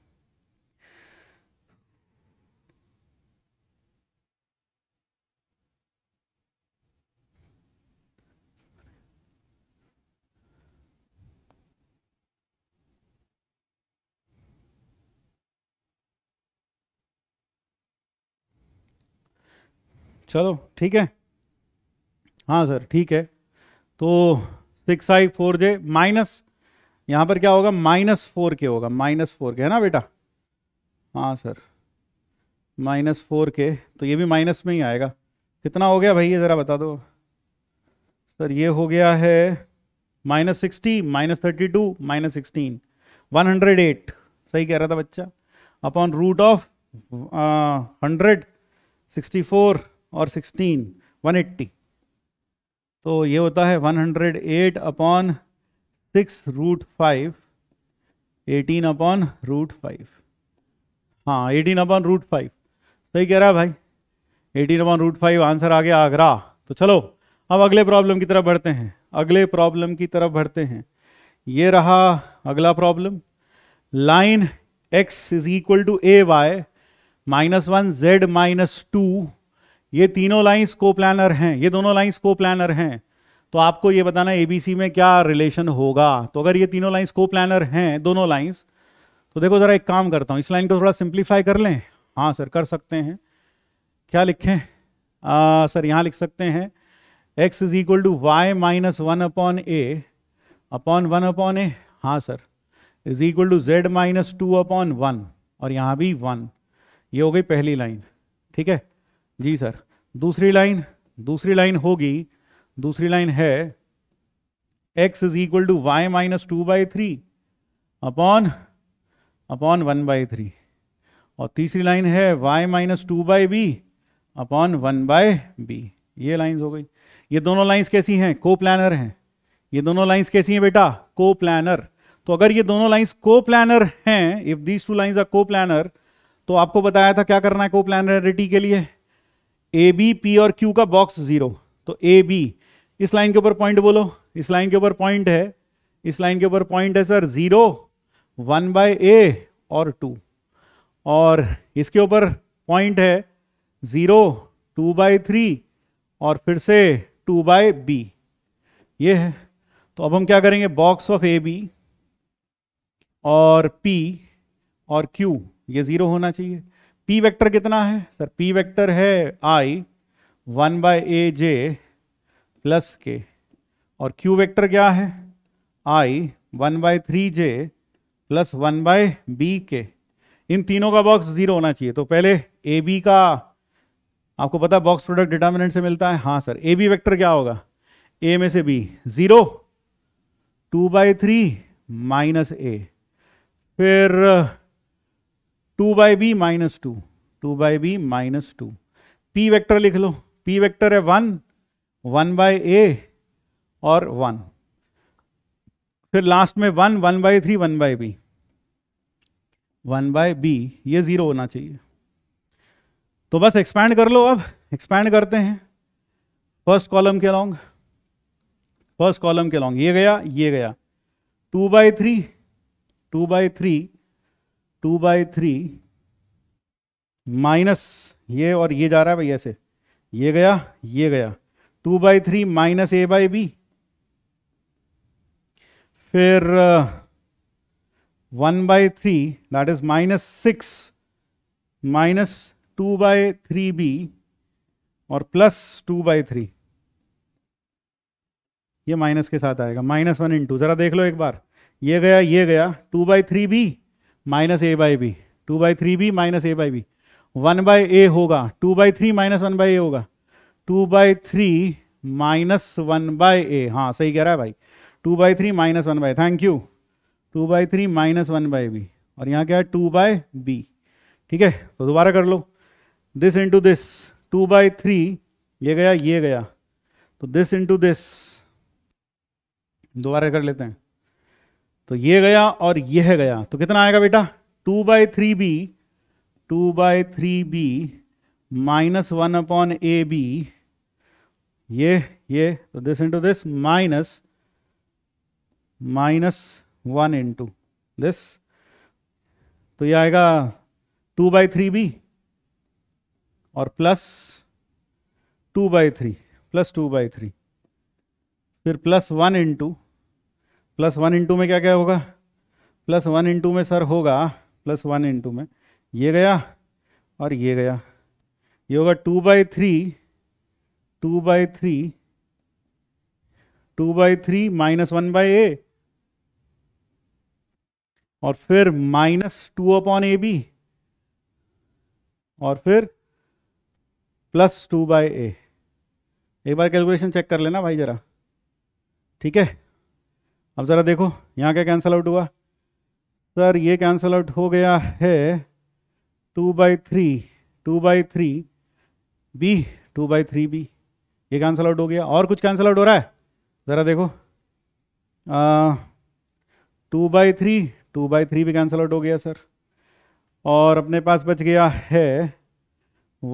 चलो ठीक है हाँ सर ठीक है तो six I four J minus यहाँ पर क्या होगा माइनस फोर के होगा माइनस फोर के है ना बेटा हाँ सर माइनस फोर के तो ये भी माइनस में ही आएगा कितना हो गया भाई ये ज़रा बता दो सर ये हो गया है minus sixty minus thirty two minus sixteen one hundred eight सही कह रहा था बच्चा upon root of hundred sixty four और 16 180 तो ये होता है 108 upon six root five eighteen upon root five हाँ एटीन अपॉन रूट फाइव सही कह रहा है भाई eighteen upon root five answer आ गया आगरा तो चलो अब अगले प्रॉब्लम की तरफ बढ़ते हैं अगले प्रॉब्लम की तरफ बढ़ते हैं ये रहा अगला problem line X is equal to A Y minus one Z minus two ये तीनों लाइंस को प्लानर हैं ये दोनों लाइंस को प्लानर हैं तो आपको ये बताना एबीसी में क्या रिलेशन होगा तो अगर ये तीनों लाइंस को प्लानर हैं दोनों लाइंस तो देखो ज़रा एक काम करता हूँ इस लाइन को थोड़ा सिंप्लीफाई कर लें हाँ सर कर सकते हैं क्या लिखें आ, सर यहाँ लिख सकते हैं x is equal to Y minus one upon a upon one upon a हाँ sir is equal to Z minus two upon one और यहाँ भी वन ये हो गई पहली लाइन ठीक है जी सर दूसरी लाइन दूसरी लाइन होगी दूसरी लाइन है x is equal to Y minus two by three upon upon one by three और तीसरी लाइन है y minus two by b upon one by b ये लाइन्स हो गई ये दोनों लाइन्स कैसी हैं को प्लानर हैं ये दोनों लाइन्स कैसी हैं बेटा को प्लानर तो अगर ये दोनों लाइन्स को प्लानर हैं if these two lines are coplanar तो आपको बताया था क्या करना है को प्लानरिटी के लिए ए बी पी और क्यू का बॉक्स जीरो तो ए बी इस लाइन के ऊपर पॉइंट बोलो इस लाइन के ऊपर पॉइंट है इस लाइन के ऊपर पॉइंट है sir zero one by a और टू और इसके ऊपर पॉइंट है ज़ीरो टू बाई थ्री और फिर से टू बाय बी ये है तो अब हम क्या करेंगे बॉक्स ऑफ ए बी और पी और क्यू ये ज़ीरो होना चाहिए पी वेक्टर कितना है सर पी वेक्टर है i one by a j plus k और क्यू वेक्टर क्या है i one by three J plus one by b k इन तीनों का बॉक्स जीरो होना चाहिए तो पहले ए बी का आपको पता बॉक्स प्रोडक्ट डिटर्मिनेंट से मिलता है हाँ सर ए बी वेक्टर क्या होगा ए में से b zero two by three minus ए फिर two by b minus two two by b minus two p vector लिख लो पी वैक्टर है वन वन बाय ए और वन फिर लास्ट में one one by three one by b one by b ये zero होना चाहिए तो बस एक्सपैंड कर लो अब एक्सपैंड करते हैं फर्स्ट कॉलम के लॉन्ग फर्स्ट कॉलम के लॉन्ग ये गया ये गया two by three two by three two by three minus ये और ये जा रहा है भैया से ये गया ये गया two by three minus a by b फिर one by three that is minus six minus two by three b और प्लस टू बाई थ्री ये माइनस के साथ आएगा माइनस वन इंटू ज़रा देख लो एक बार ये गया ये गया two by three b minus a by b two by three b minus a by b one by a होगा two by three minus one by a होगा two by three minus one by a हाँ सही कह रहा है भाई two by three minus one by thank you two by three minus one by b और यहाँ क्या है टू बाय बी ठीक है तो दोबारा कर लो this into this two by three ये गया ये गया तो दिस इंटू दिस दोबारा कर लेते हैं तो ये गया और यह गया तो कितना आएगा बेटा two by three b two by three b minus one upon A B ये ये तो this into this minus minus one into this तो ये आएगा टू बाई थ्री बी और plus two by three plus two by three फिर plus one into plus one into में क्या क्या होगा प्लस वन इंटू में सर होगा प्लस वन इंटू में ये गया और ये गया ये होगा two by three two by three two by three minus one by a और फिर minus two upon A B और फिर प्लस टू बाई ए एक बार कैलकुलेशन चेक कर लेना भाई जरा ठीक है अब ज़रा देखो यहाँ क्या कैंसिल आउट हुआ सर ये कैंसिल आउट हो गया है two by three two by three b two by three b ये कैंसिल आउट हो गया और कुछ कैंसिल आउट हो रहा है ज़रा देखो two by three two by three भी कैंसिल आउट हो गया सर और अपने पास बच गया है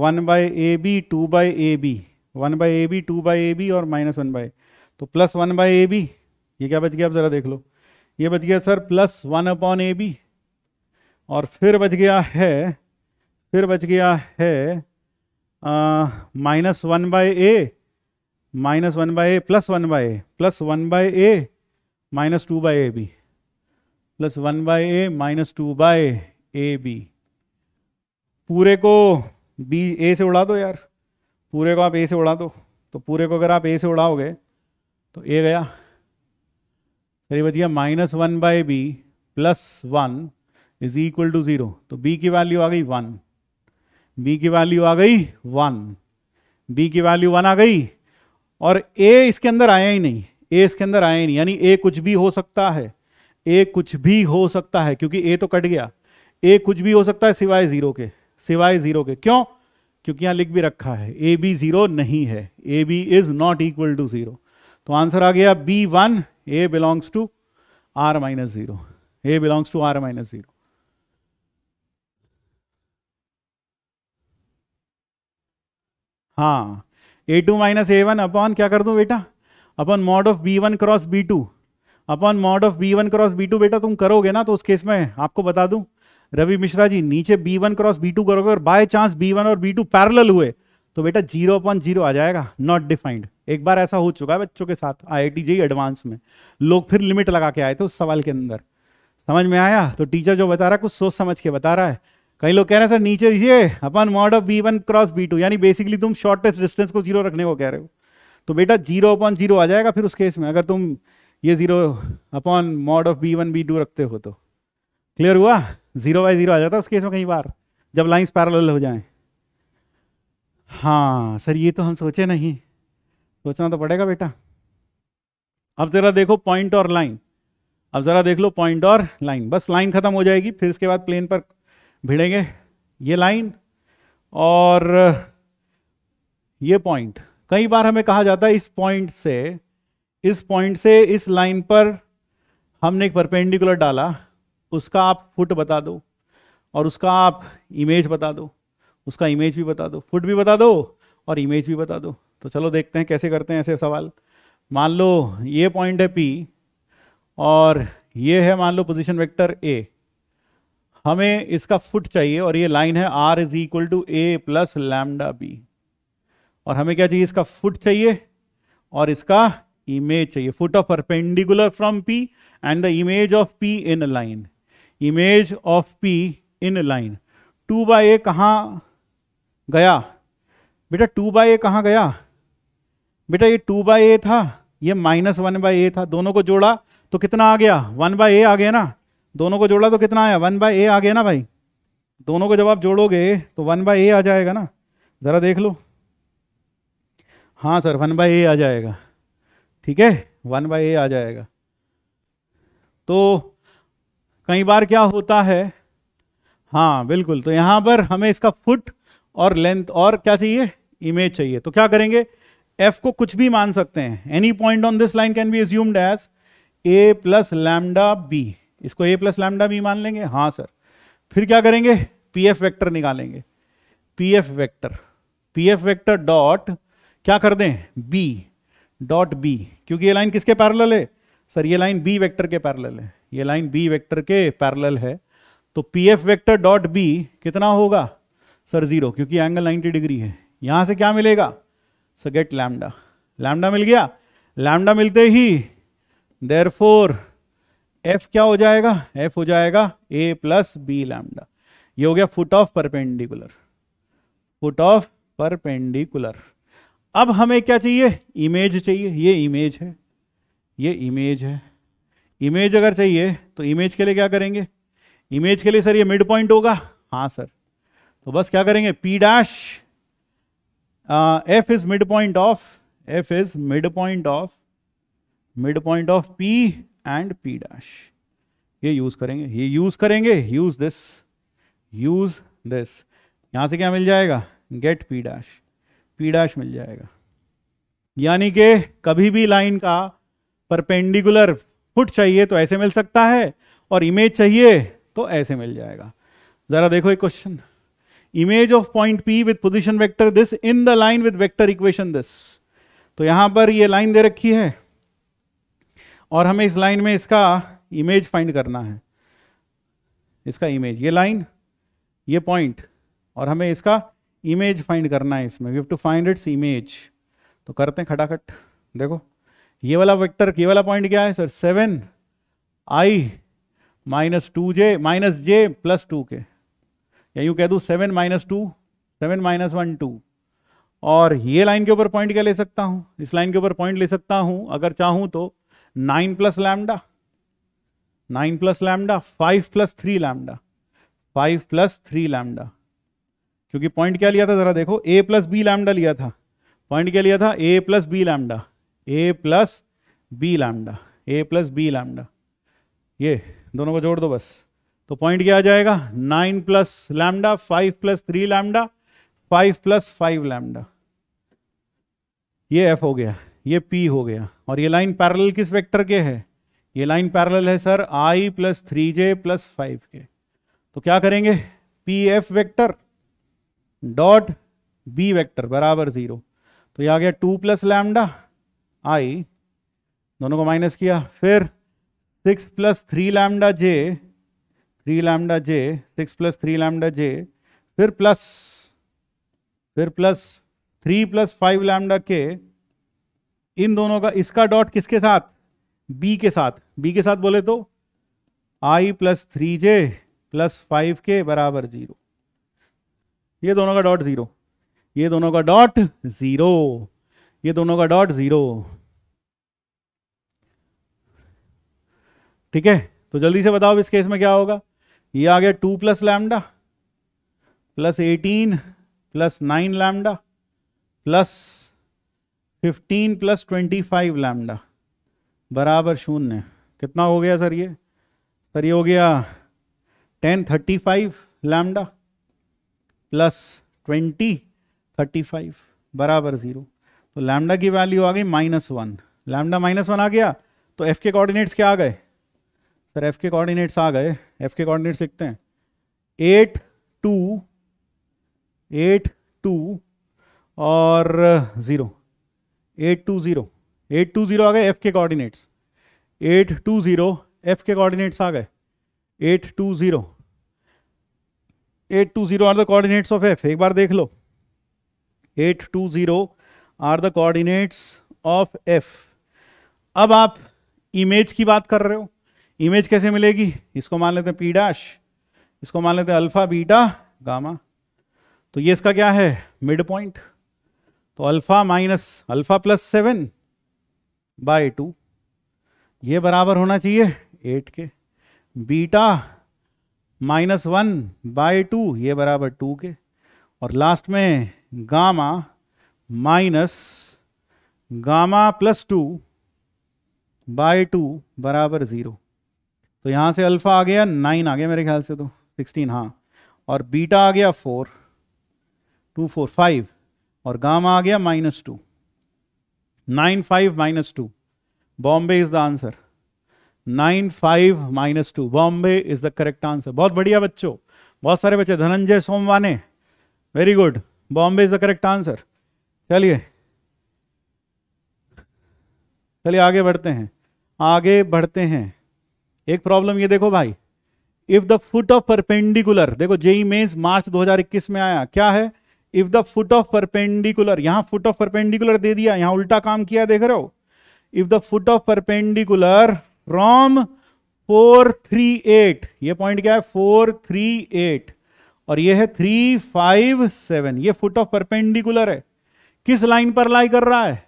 one by a b two by a b one by a b two by a B और माइनस वन बाई तो plus one by a B ये क्या बच गया आप ज़रा देख लो ये बच गया sir plus one upon A B और फिर बच गया है फिर बच गया है minus one by a minus one by a plus one by a plus one by a minus two by a b plus one by a minus two by a b पूरे को बी ए से उड़ा दो यार पूरे को आप ए से उड़ा दो तो पूरे को अगर आप ए से उड़ाओगे तो ए गया चलिए बचिया minus one by b plus one is equal to zero तो बी की वैल्यू आ गई वन बी की वैल्यू आ गई वन बी की वैल्यू वन आ गई और ए इसके अंदर आया ही नहीं ए इसके अंदर आया ही नहीं यानी ए कुछ भी हो सकता है ए कुछ भी हो सकता है क्योंकि ए तो कट गया ए कुछ भी हो सकता है सिवाय ज़ीरो के सिवाय ज़ीरो के क्यों क्योंकि यहाँ लिख भी रखा है ए बी ज़ीरो नहीं है ए b is not equal to zero तो आंसर आ गया b one a belongs to r minus 0 a belongs to r minus 0 हाँ a two minus a one upon क्या कर दूं बेटा upon mod of b one cross b two upon mod of b one cross b two बेटा तुम करोगे ना तो उस केस में आपको बता दूं रवि मिश्रा जी नीचे b one cross b two करोगे और बाय चांस बी वन और बी टू पैरल हुए तो बेटा जीरो अपॉन जीरो आ जाएगा नॉट डिफाइंड एक बार ऐसा हो चुका है बच्चों के साथ आई आई एडवांस में लोग फिर लिमिट लगा के आए थे उस सवाल के अंदर समझ में आया तो टीचर जो बता रहा है कुछ सोच समझ के बता रहा है कई लोग कह रहे हैं सर नीचे दीजिए अपन mod of b one cross b two यानी बेसिकली तुम शॉर्टेस्ट डिस्टेंस को जीरो रखने को कह रहे हो तो बेटा जीरो अपॉन जीरो आ जाएगा फिर उस केस में अगर तुम ये zero upon mod of b one B two रखते हो तो क्लियर हुआ जीरो बाय जीरो आ जाता उस केस में कई बार जब लाइन्स पैरल हो जाए हाँ सर ये तो हम सोचे नहीं सोचना तो पड़ेगा बेटा अब जरा देखो पॉइंट और लाइन अब जरा देख लो पॉइंट और लाइन बस लाइन खत्म हो जाएगी फिर इसके बाद प्लेन पर भिड़ेंगे ये लाइन और ये पॉइंट कई बार हमें कहा जाता है इस पॉइंट से इस पॉइंट से इस लाइन पर हमने एक परपेंडिकुलर डाला उसका आप फुट बता दो और उसका आप इमेज बता दो उसका इमेज भी बता दो फुट भी बता दो और इमेज भी बता दो तो चलो देखते हैं कैसे करते हैं ऐसे सवाल मान लो ये पॉइंट है पी और ये है मान लो पोजिशन वेक्टर ए हमें इसका फुट चाहिए और ये लाइन है are is equal to A plus lambda b और हमें क्या चाहिए इसका फुट चाहिए और इसका इमेज चाहिए foot of perpendicular from p and the image of p in line image of p in line two by a कहाँ गया बेटा टू बाय ए कहाँ गया बेटा ये टू बाई ए था ये माइनस वन बाई ए था दोनों को जोड़ा तो कितना आ गया वन बाई ए आ गया ना दोनों को जोड़ा तो कितना आया वन बाई ए आ गया ना भाई दोनों को जब आप जोड़ोगे तो वन बाई ए आ जाएगा ना ज़रा देख लो हाँ सर वन बाई ए आ जाएगा ठीक है वन बाई ए आ जाएगा तो कई बार क्या होता है हाँ बिल्कुल तो यहाँ पर हमें इसका फुट और लेंथ और क्या चाहिए इमेज चाहिए तो क्या करेंगे एफ को कुछ भी मान सकते हैं any point on this line can be assumed as a plus lambda b इसको ए प्लस लैमडा बी मान लेंगे हाँ सर फिर क्या करेंगे पी एफ वैक्टर निकालेंगे p F vector p F vector dot क्या कर दें बी डॉट बी क्योंकि ये लाइन किसके पैरल है सर ये लाइन बी वैक्टर के पैरल है ये लाइन बी वैक्टर के पैरल है तो P F vector dot b कितना होगा सर जीरो क्योंकि एंगल 90 डिग्री है यहां से क्या मिलेगा सो गेट लैमडा लैमडा मिल गया लैमडा मिलते ही देर फोर एफ क्या हो जाएगा एफ हो जाएगा ए प्लस बी लैमडा ये हो गया foot of perpendicular foot of perpendicular अब हमें क्या चाहिए इमेज चाहिए ये इमेज है ये इमेज है इमेज अगर चाहिए तो इमेज के लिए क्या करेंगे इमेज के लिए सर ये मिड पॉइंट होगा हाँ सर तो बस क्या करेंगे p dash uh, f is midpoint of f is midpoint of midpoint of p and p dash ये यूज करेंगे ये यूज करेंगे यूज दिस यूज दिस यहां से क्या मिल जाएगा get p dash p dash मिल जाएगा यानी कि कभी भी लाइन का परपेंडिकुलर फुट चाहिए तो ऐसे मिल सकता है और इमेज चाहिए तो ऐसे मिल जाएगा जरा देखो एक question image of point p with position vector this in the line with vector equation this तो यहां पर ये लाइन दे रखी है और हमें इस लाइन में इसका इमेज फाइंड करना है इसका इमेज ये लाइन ये पॉइंट और हमें इसका इमेज फाइंड करना है इसमें we have to find its image तो करते हैं खटाखट देखो ये वाला वेक्टर ये वाला पॉइंट क्या है sir seven i minus two J minus j plus two के या यूं कह दूँ seven minus two seven minus one two और ये लाइन के ऊपर पॉइंट क्या ले सकता हूँ इस लाइन के ऊपर पॉइंट ले सकता हूँ अगर चाहूँ तो nine plus lambda nine plus lambda five plus three lambda five plus three lambda क्योंकि पॉइंट क्या लिया था जरा देखो ए प्लस बी लैमडा लिया था पॉइंट क्या लिया था a plus b lambda a plus b lambda a plus b lambda ये दोनों को जोड़ दो बस तो पॉइंट क्या आ जाएगा nine plus lambda five plus three lambda five plus five lambda ये एफ हो गया ये पी हो गया और ये लाइन पैरेलल किस वेक्टर के है ये लाइन पैरेलल है सर आई प्लस थ्री जे प्लस फाइव के तो क्या करेंगे p f vector dot B vector बराबर जीरो तो ये आ गया टू प्लस लैमडा आई दोनों को माइनस किया फिर six plus three lambda j three lambda j six plus three lambda j फिर प्लस फिर plus three plus five lambda k इन दोनों का इसका डॉट किसके साथ बी के साथ बी के साथ बोले तो i plus three J plus five k बराबर जीरो ये दोनों का डॉट जीरो ये दोनों का डॉट जीरो ये दोनों का डॉट जीरो ठीक है तो जल्दी से बताओ इस केस में क्या होगा ये आ गया two plus lambda plus eighteen plus nine lambda plus fifteen plus twenty five lambda बराबर शून्य कितना हो गया सर ये सर ये हो गया ten thirty five lambda plus twenty thirty five बराबर ज़ीरो तो लैमडा की वैल्यू आ गई minus one lambda minus one आ गया तो एफ के कोऑर्डिनेट्स क्या आ गए सर एफ के कोऑर्डिनेट्स आ गए एफ के कोऑर्डिनेट्स लिखते हैं एट टू एट टू और zero eight two zero eight two zero आ गए एफ के coordinates eight two zero F के कोऑर्डिनेट्स आ गए eight two zero eight two zero are the coordinates of F एक बार देख लो eight two zero are the coordinates of F अब आप इमेज की बात कर रहे हो इमेज कैसे मिलेगी इसको मान लेते हैं पी डैश इसको मान लेते हैं अल्फा बीटा गामा तो ये इसका क्या है मिड पॉइंट तो alpha minus alpha plus seven by two ये बराबर होना चाहिए eight K beta minus one by two ये बराबर टू के और लास्ट में gamma minus gamma plus two by two बराबर ज़ीरो तो यहाँ से अल्फा आ गया नाइन आ गया मेरे ख्याल से तो सिक्सटीन हाँ और बीटा आ गया फोर टू फोर फाइव और गामा आ गया minus two nine five minus two Bombay is the answer nine five minus two Bombay is the correct answer बहुत बढ़िया बच्चों बहुत सारे बच्चे Dhananjay Somwane very good Bombay is the correct answer चलिए चलिए आगे बढ़ते हैं आगे बढ़ते हैं एक प्रॉब्लम ये देखो भाई if the foot of perpendicular देखो जेई मेन्स e मार्च 2021 में आया क्या है if the foot of perpendicular यहां फुट ऑफ परपेंडिकुलर दे दिया यहां उल्टा काम किया देख रहे हो if the foot of perpendicular from 438 ये पॉइंट क्या है 438 और ये है 357 ये फुट ऑफ परपेंडिकुलर है किस लाइन पर लाई कर रहा है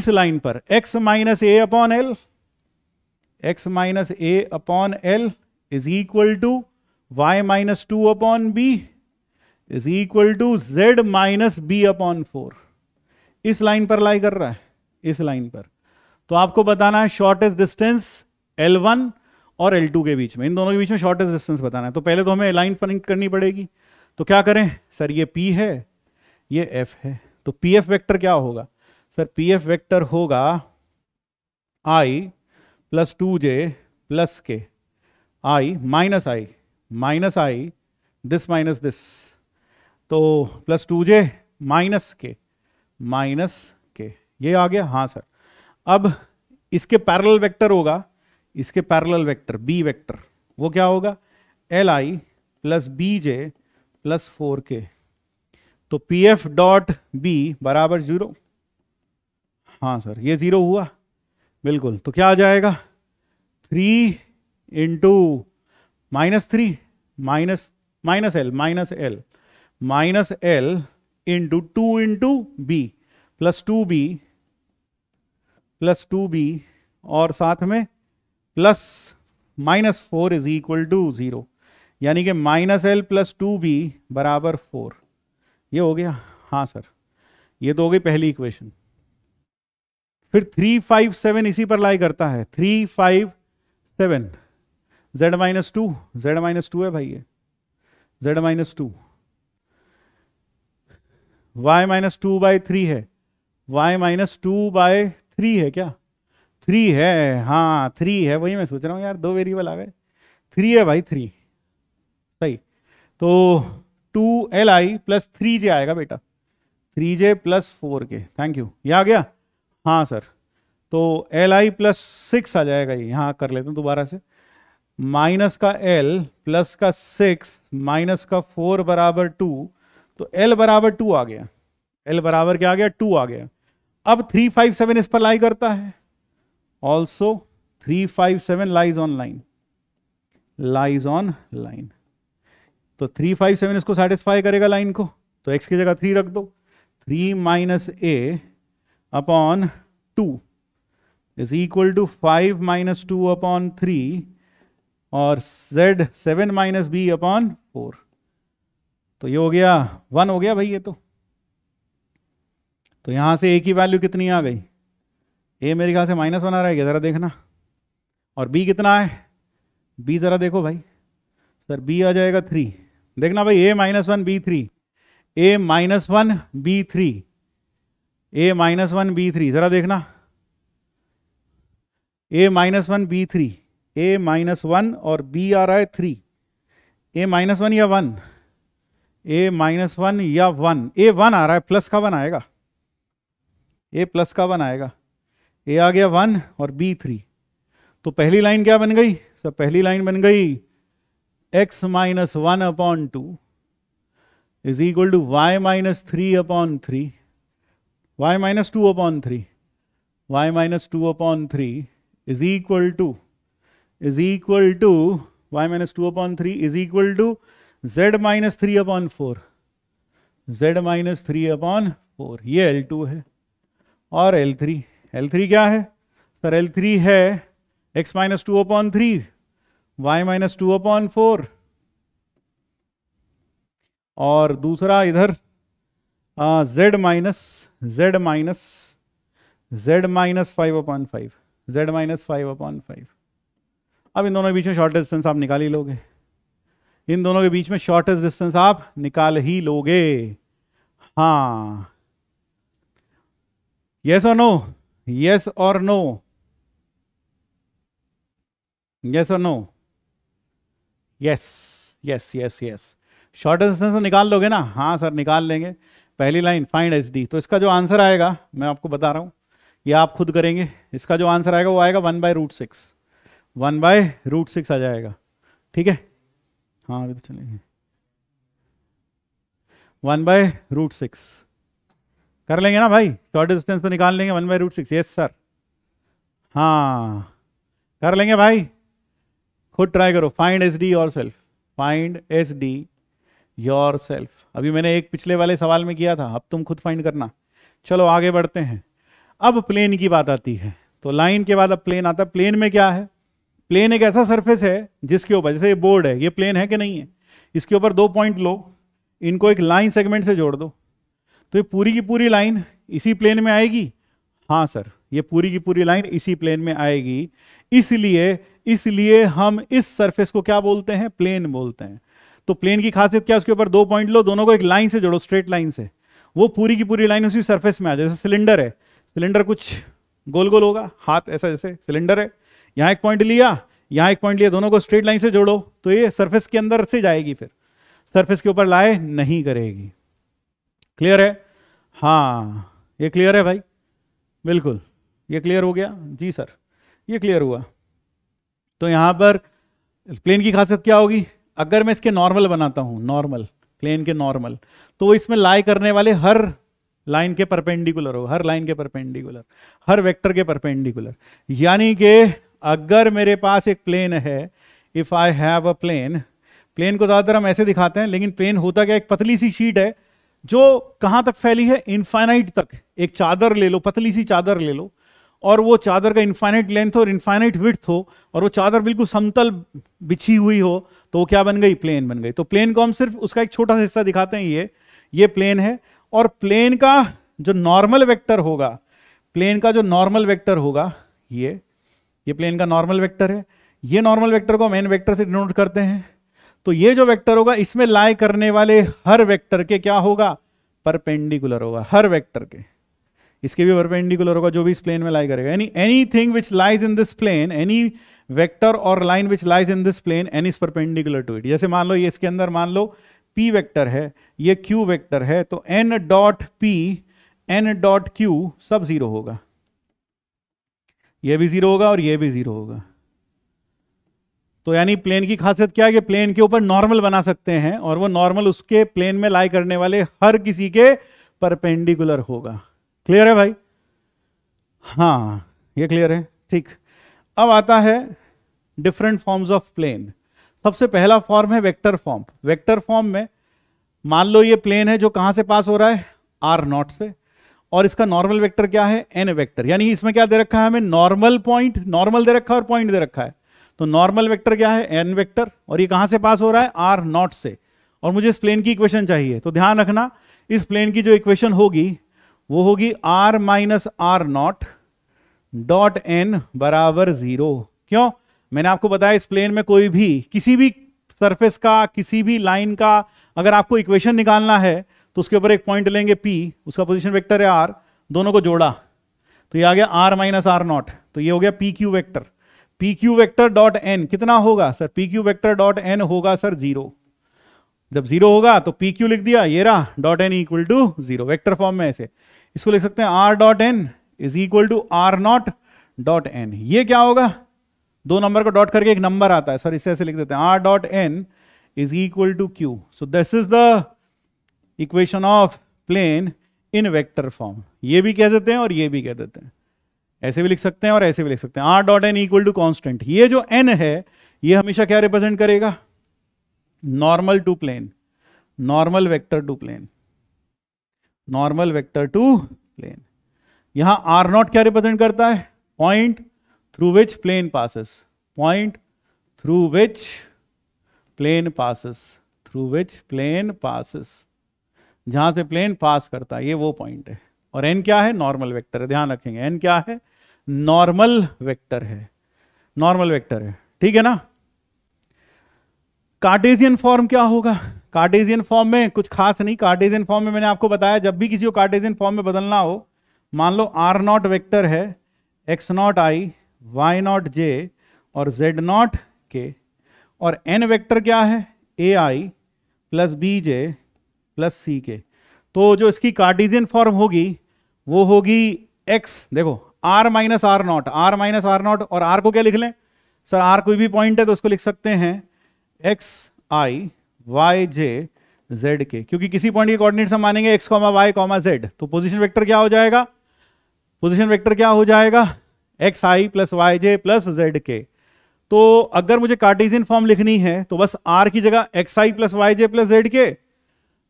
इस लाइन पर x minus A upon L X minus A upon L is equal to Y minus two upon B is equal to Z minus B upon four इस line पर लाई कर रहा है इस लाइन पर तो आपको बताना है शॉर्टेस्ट डिस्टेंस एल वन और एल टू के बीच में इन दोनों के बीच में शॉर्टेस्ट डिस्टेंस बताना है तो पहले तो हमें लाइन कनेक्ट करनी पड़ेगी तो क्या करें सर ये पी है ये एफ है तो पी एफ वैक्टर क्या होगा सर पी एफ वैक्टर होगा I plus two J plus K I minus I minus I this minus this तो प्लस टू जे माइनस के माइनस के ये आ गया हाँ सर अब इसके पैरल वेक्टर होगा इसके पैरल वेक्टर बी वेक्टर वो क्या होगा L I plus B J plus four K तो पी एफ डॉट बी बराबर जीरो हाँ सर ये जीरो हुआ बिल्कुल तो क्या आ जाएगा three into minus three minus minus L minus L minus L into two into B plus two B plus two B और साथ में plus minus four is equal to zero यानी कि minus L plus two B बराबर four ये हो गया हाँ सर ये तो हो गई पहली इक्वेशन फिर थ्री फाइव सेवन इसी पर लाई करता है three five seven Z minus two Z minus two है भाई ये Z minus two Y minus two by three है Y minus two by three है क्या थ्री है हाँ थ्री है वही मैं सोच रहा हूँ यार दो वेरिएबल आ गए थ्री है भाई थ्री सही तो two L I plus three J आएगा बेटा three J plus four K thank you ये आ गया हाँ सर तो एल आई प्लस सिक्स आ जाएगा ये यहाँ कर लेते हैं दोबारा से माइनस का एल प्लस का सिक्स माइनस का फोर बराबर टू तो एल बराबर टू आ गया एल बराबर क्या आ गया टू आ गया अब थ्री फाइव सेवन इस पर लाई करता है also three five seven lies on line lies on line तो थ्री फाइव सेवन इसको सेटिस्फाई करेगा लाइन को तो एक्स की जगह थ्री रख दो three minus A upon 2 is equal to 5 minus 2 upon 3 और z 7 minus B upon four तो ये हो गया वन हो गया भाई ये तो तो यहां से ए की वैल्यू कितनी आ गई ए मेरे ख्याल से माइनस वन आ रहा है जरा देखना और बी कितना है बी जरा देखो भाई सर बी आ जाएगा थ्री देखना भाई A minus one B three A minus one B three A minus one B three ज़रा देखना A minus one B three A minus one और बी आ रहा है थ्री ए माइनस वन या वन ए माइनस वन या one A one आ रहा है प्लस का वन आएगा ए प्लस का वन आएगा ए आ गया वन और बी थ्री तो पहली लाइन क्या बन गई सर पहली लाइन बन गई X minus one upon two is equal to Y minus three upon three y minus 2 upon 3 y minus 2 upon 3 is equal to is equal to y minus 2 upon 3 is equal to z minus 3 upon 4 z minus three upon four ये L two है और L three L three क्या है sir L three है x minus two upon three Y minus two upon four और दूसरा इधर Z minus Z minus z minus five upon five Z minus five upon five अब इन दोनों के बीच में शॉर्टेज डिस्टेंस आप निकाल ही लोगे इन दोनों के बीच में शॉर्टेस्ट डिस्टेंस आप निकाल ही लोगे हाँ यस और नो यस और नो यस और no yes yes yes yes shortest distance निकाल लोगे ना हाँ सर निकाल लेंगे पहली लाइन फाइंड एच डी तो इसका जो आंसर आएगा मैं आपको बता रहा हूँ ये आप खुद करेंगे इसका जो आंसर आएगा वो आएगा one by root six one by root six आ जाएगा ठीक है हाँ अभी तो चलेंगे वन बाय रूट सिक्स कर लेंगे ना भाई शॉर्ट डिस्टेंस पे निकाल लेंगे one by root six yes sir हाँ कर लेंगे भाई खुद ट्राई करो फाइंड एच डी और self find H D yourself अभी मैंने एक पिछले वाले सवाल में किया था अब तुम खुद फाइंड करना चलो आगे बढ़ते हैं अब प्लेन की बात आती है तो लाइन के बाद अब प्लेन आता है प्लेन में क्या है प्लेन एक ऐसा सरफेस है जिसके ऊपर जैसे ये बोर्ड है ये प्लेन है कि नहीं है इसके ऊपर दो पॉइंट लो इनको एक लाइन सेगमेंट से जोड़ दो तो ये पूरी की पूरी लाइन इसी प्लेन में आएगी हाँ सर ये पूरी की पूरी लाइन इसी प्लेन में आएगी इसलिए इसलिए हम इस सरफेस को क्या बोलते हैं प्लेन बोलते हैं तो प्लेन की खासियत क्या उसके ऊपर दो पॉइंट लो दोनों को एक लाइन से जोड़ो स्ट्रेट लाइन से वो पूरी की पूरी लाइन उसी सरफेस में आ जाए जैसे सिलेंडर है सिलेंडर कुछ गोल गोल होगा हाथ ऐसा जैसे सिलेंडर है यहाँ एक पॉइंट लिया यहाँ एक पॉइंट लिया दोनों को स्ट्रेट लाइन से जोड़ो तो ये सर्फेस के अंदर से जाएगी फिर सर्फेस के ऊपर लाए नहीं करेगी क्लियर है हाँ ये क्लियर है भाई बिल्कुल ये क्लियर हो गया जी सर ये क्लियर हुआ तो यहाँ पर प्लेन की खासियत क्या होगी अगर मैं इसके नॉर्मल बनाता हूं नॉर्मल प्लेन के नॉर्मल तो इसमें लाई करने वाले हर लाइन के परपेंडिकुलर हो हर लाइन के परपेंडिकुलर हर वेक्टर के परपेंडिकुलर यानी कि अगर मेरे पास एक प्लेन है if I have a plane plane को ज़्यादातर हम ऐसे दिखाते हैं लेकिन प्लेन होता क्या एक पतली सी शीट है जो कहां तक फैली है इनफाइनाइट तक एक चादर ले लो पतली सी चादर ले लो और वो चादर का इन्फाइनाइट लेंथ और इन्फाइनाइट विथ हो और वो चादर बिल्कुल समतल बिछी हुई हो तो वो क्या बन गई प्लेन बन गई तो प्लेन को हम सिर्फ उसका एक छोटा सा हिस्सा दिखाते हैं ये ये प्लेन है और प्लेन का जो नॉर्मल वेक्टर होगा प्लेन का जो नॉर्मल वेक्टर होगा ये ये प्लेन का नॉर्मल वेक्टर है ये नॉर्मल वेक्टर को मेन वेक्टर से डिनोट करते हैं तो ये जो वेक्टर होगा इसमें लाई करने वाले हर वेक्टर के क्या होगा परपेंडिकुलर होगा हर वेक्टर के इसके भी परपेंडिकुलर होगा जो भी इस प्लेन में लाई करेगा यानी anything which lies in this plane any vector और line which lies in this plane N is perpendicular to it जैसे मान लो ये इसके अंदर मान लो पी वेक्टर है ये क्यू वेक्टर है तो N dot P N dot Q सब जीरो होगा ये भी जीरो होगा और ये भी जीरो होगा तो यानी प्लेन की खासियत क्या है कि प्लेन के ऊपर नॉर्मल बना सकते हैं और वो नॉर्मल उसके प्लेन में लाई करने वाले हर किसी के परपेंडिकुलर होगा क्लियर है भाई हाँ ये क्लियर है ठीक अब आता है डिफरेंट फॉर्म्स ऑफ प्लेन सबसे पहला फॉर्म है वेक्टर फॉर्म वेक्टर फॉर्म में मान लो ये प्लेन है जो कहां से पास हो रहा है आर नॉट से और इसका नॉर्मल वेक्टर क्या है एन वेक्टर यानी इसमें क्या दे रखा है हमें नॉर्मल पॉइंट नॉर्मल दे रखा है और पॉइंट दे रखा है तो नॉर्मल वेक्टर क्या है एन वेक्टर और ये कहां से पास हो रहा है आर नॉट से और मुझे इस प्लेन की इक्वेशन चाहिए तो ध्यान रखना इस प्लेन की जो इक्वेशन होगी वो होगी R minus R naught dot N बराबर जीरो क्यों मैंने आपको बताया इस प्लेन में कोई भी किसी भी सरफेस का किसी भी लाइन का अगर आपको इक्वेशन निकालना है तो उसके ऊपर एक पॉइंट लेंगे पी उसका पोजिशन वेक्टर है आर दोनों को जोड़ा तो ये आ गया आर माइनस आर नॉट तो ये हो गया P Q vector P Q vector dot N कितना होगा sir P Q vector dot N होगा सर जीरो जब जीरो होगा तो पी क्यू लिख दिया ये रहा dot N equal to zero vector form में ऐसे इसको लिख सकते हैं R dot N is equal to R naught dot N ये क्या होगा दो नंबर को डॉट करके एक नंबर आता है सॉरी इसे ऐसे लिख देते हैं R dot N is equal to Q so this is the equation of plane in vector form ये भी कह देते हैं और ये भी कह देते हैं ऐसे भी लिख सकते हैं और ऐसे भी लिख सकते हैं R dot N equal to constant ये जो एन है ये हमेशा क्या रिप्रेजेंट करेगा normal to plane normal vector to plane normal vector to plane यहां आर नॉट क्या रिप्रेजेंट करता है point through which plane passes point through which plane passes through which plane passes जहां से प्लेन पास करता है ये वो पॉइंट है और एन क्या है नॉर्मल वेक्टर है ध्यान रखेंगे एन क्या है नॉर्मल वेक्टर है नॉर्मल वेक्टर है ठीक है ना कार्टेशियन फॉर्म क्या होगा कार्टेजियन फॉर्म में कुछ खास नहीं कार्टेजियन फॉर्म में मैंने आपको बताया जब भी किसी को कार्टेजियन फॉर्म में बदलना हो मान लो आर नॉट वेक्टर है X naught I Y naught J और जेड नॉट के और एन वेक्टर क्या है A I plus B J plus सी के तो जो इसकी कार्टेजियन फॉर्म होगी वो होगी एक्स देखो R minus R naught R minus R naught और आर को क्या लिख लें सर आर कोई भी पॉइंट है तो उसको लिख सकते हैं एक्स आई वाई जे जेड के क्योंकि किसी पॉइंट के कोऑर्डिनेट्स हम मानेंगे x comma Y comma Z तो पोजिशन वेक्टर क्या हो जाएगा पोजिशन वेक्टर क्या हो जाएगा एक्स आई प्लस वाई जे प्लस जेड के तो अगर मुझे कार्टेशियन फॉर्म लिखनी है तो बस आर की जगह एक्स आई प्लस वाई जे प्लस जेड के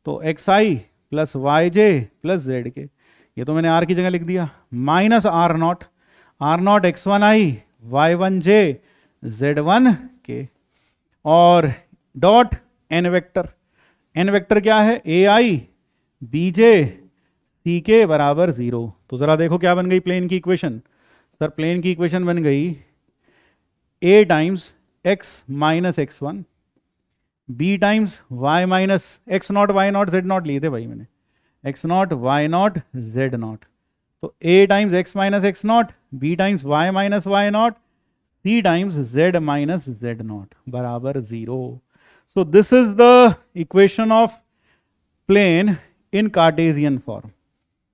तो एक्स आई प्लस वाई जे प्लस जेड के ये तो मैंने आर की जगह लिख दिया minus R naught R naught X one आई वाई वन जे जेड वन के और dot N vector N vector क्या है ए आई बीजे सी के बराबर जीरो तो जरा देखो क्या बन गई प्लेन की इक्वेशन सर प्लेन की इक्वेशन बन गई A times x minus x one B times Y minus x not why not Z naught लिए थे भाई मैंने X not why not Z naught तो A times x minus x not be times Y minus why not C times Z minus Z not बराबर zero So this is the equation of plane in Cartesian form.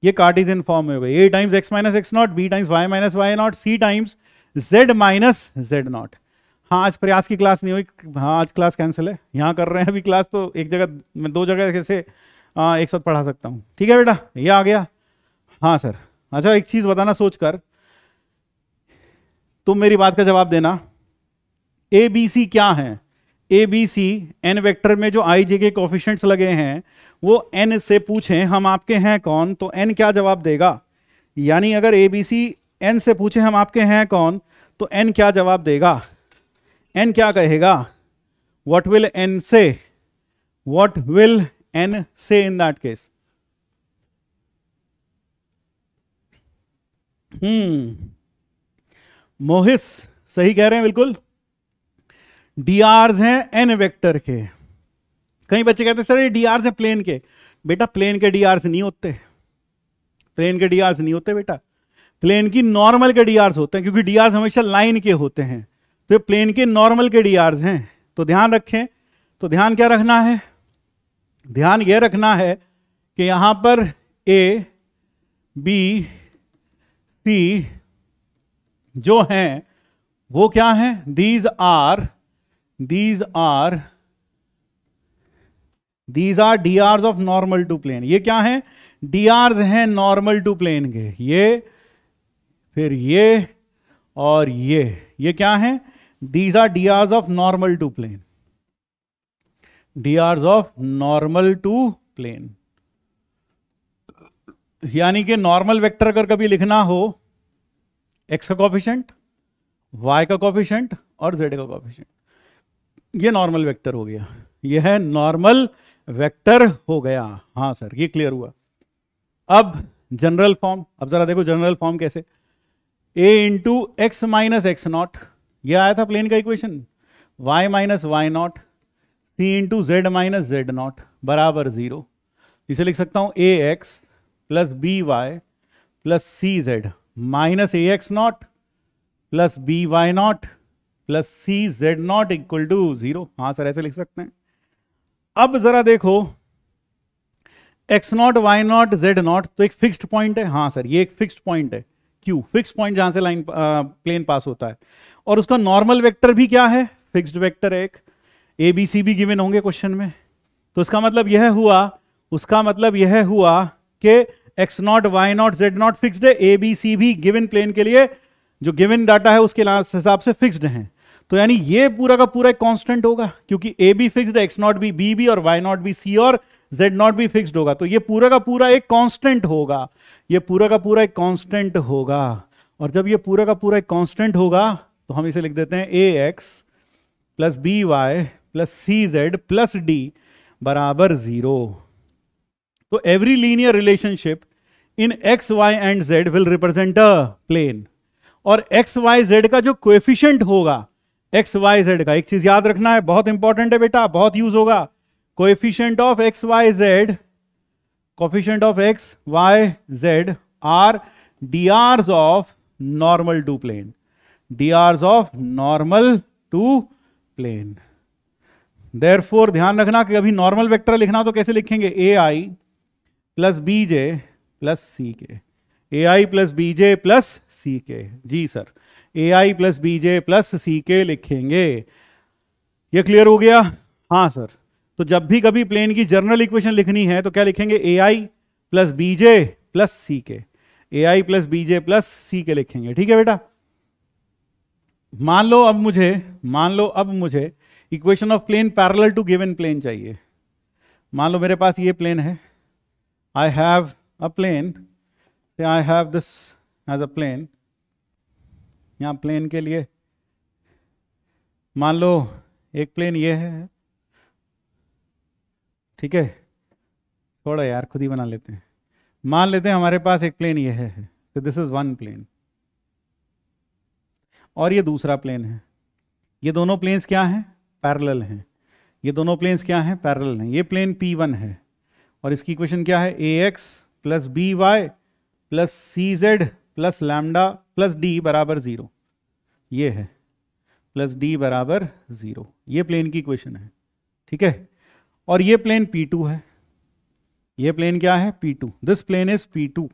ये Cartesian form में हो a a times x minus x not be times Y minus why not C times Z minus Z nought हाँ आज प्रयास की class नहीं हुई हाँ आज क्लास कैंसिल है यहाँ कर रहे हैं अभी क्लास तो एक जगह मैं दो जगह कैसे एक साथ पढ़ा सकता हूँ ठीक है बेटा ये आ गया हाँ सर अच्छा एक चीज़ बताना सोच कर तुम मेरी बात का जवाब देना ए बी सी क्या है A B c n vector में जो आई जे के कॉफिशेंट्स लगे हैं वो एन से पूछें हम आपके हैं कौन तो एन क्या जवाब देगा यानी अगर ए बी सी एन से पूछें हम आपके हैं कौन तो एन क्या जवाब देगा एन क्या कहेगा what will n say what will n say in that case हम्म मोहिस सही कह रहे हैं बिल्कुल डी आर्स हैं एन वेक्टर के कई बच्चे कहते हैं सर ये डी आर्स हैं प्लेन के बेटा प्लेन के डी आर्स नहीं होते प्लेन के डी आर्स नहीं होते बेटा प्लेन की नॉर्मल के डी आर्स होते हैं क्योंकि डी आर्स हमेशा लाइन के होते हैं तो ये प्लेन के नॉर्मल के डी आर्स हैं तो ध्यान रखें तो ध्यान क्या रखना है ध्यान यह रखना है कि यहां पर ए बी सी जो हैं वो क्या हैं these are these are these are D are of normal to plane ये क्या है डी आर है नॉर्मल टू प्लेन के ये फिर ये और ये ये क्या है these are D are of normal to plane D are of normal to plane यानी कि नॉर्मल वेक्टर अगर कभी लिखना हो एक्स का कॉफिशेंट वाई का कॉफिशेंट और जेड का कॉफिशेंट ये नॉर्मल वेक्टर हो गया ये है नॉर्मल वेक्टर हो गया हाँ सर ये क्लियर हुआ अब जनरल फॉर्म अब जरा देखो जनरल फॉर्म कैसे a into x minus x nought यह आया था प्लेन का equation y minus why not c into z minus Z not बराबर जीरो इसे लिख सकता हूं a x plus b y plus c z minus a x nought plus b y nought plus c z nought equal to zero हाँ sir ऐसे लिख सकते हैं अब जरा देखो x not why not Z naught तो एक फिक्स्ड पॉइंट है हाँ सर ये एक फिक्स्ड पॉइंट है क्यू फिक्स पॉइंट जहां से लाइन प्लेन पास होता है और उसका नॉर्मल वेक्टर भी क्या है फिक्स्ड वेक्टर एक ए बी सी भी गिवन होंगे क्वेश्चन में तो उसका मतलब यह हुआ उसका मतलब यह हुआ कि x not why not Z nought fixed है ए बी सी भी गिवन प्लेन के लिए जो गिवन डाटा है उसके हिसाब से फिक्स्ड हैं तो यानी ये पूरा का पूरा एक कॉन्स्टेंट होगा क्योंकि a b fix x not b b b और वाई नॉट बी सी और जेड नॉट बी फिक्सड होगा तो ये पूरा का पूरा एक कॉन्स्टेंट होगा ये पूरा का पूरा एक कॉन्स्टेंट होगा और जब ये पूरा का पूरा एक कॉन्स्टेंट होगा तो हम इसे लिख देते हैं a x plus b y plus c z plus d बराबर जीरो तो every linear relationship in x y and z will represent a plane और एक्स वाई जेड का जो कोएफिशिएंट होगा एक्स वाई जेड का एक चीज याद रखना है बहुत इंपॉर्टेंट है बेटा बहुत यूज होगा coefficient of x Y z coefficient of x Y z are D Rs of normal to plane D hours of normal to plane therefore ध्यान रखना कि अभी नॉर्मल वेक्टर लिखना तो कैसे लिखेंगे a I plus B J plus C k a I plus B J plus C k जी sir ए आई plus b j plus सी k लिखेंगे ये क्लियर हो गया हाँ सर तो जब भी कभी प्लेन की जर्नल इक्वेशन लिखनी है तो क्या लिखेंगे a I plus b j plus C k a I plus b j plus C k लिखेंगे ठीक है बेटा मान लो अब मुझे मान लो अब मुझे equation of plane parallel to given plane चाहिए मान लो मेरे पास ये प्लेन है I have a plane I have this as a plane यहाँ प्लेन के लिए मान लो एक प्लेन ये है ठीक है थोड़ा यार खुद ही बना लेते हैं मान लेते हैं हमारे पास एक प्लेन ये है तो दिस इज वन प्लेन और ये दूसरा प्लेन है ये दोनों प्लेन्स क्या हैं पैरेलल हैं ये दोनों प्लेन्स क्या हैं पैरेलल हैं ये प्लेन पी वन है और इसकी इक्वेशन क्या है a x plus b y plus c z plus lambda plus d बराबर ज़ीरो ये है प्लस डी बराबर ज़ीरो ये प्लेन की इक्वेशन है ठीक है और ये प्लेन पी टू है ये प्लेन क्या है P two this plane is p two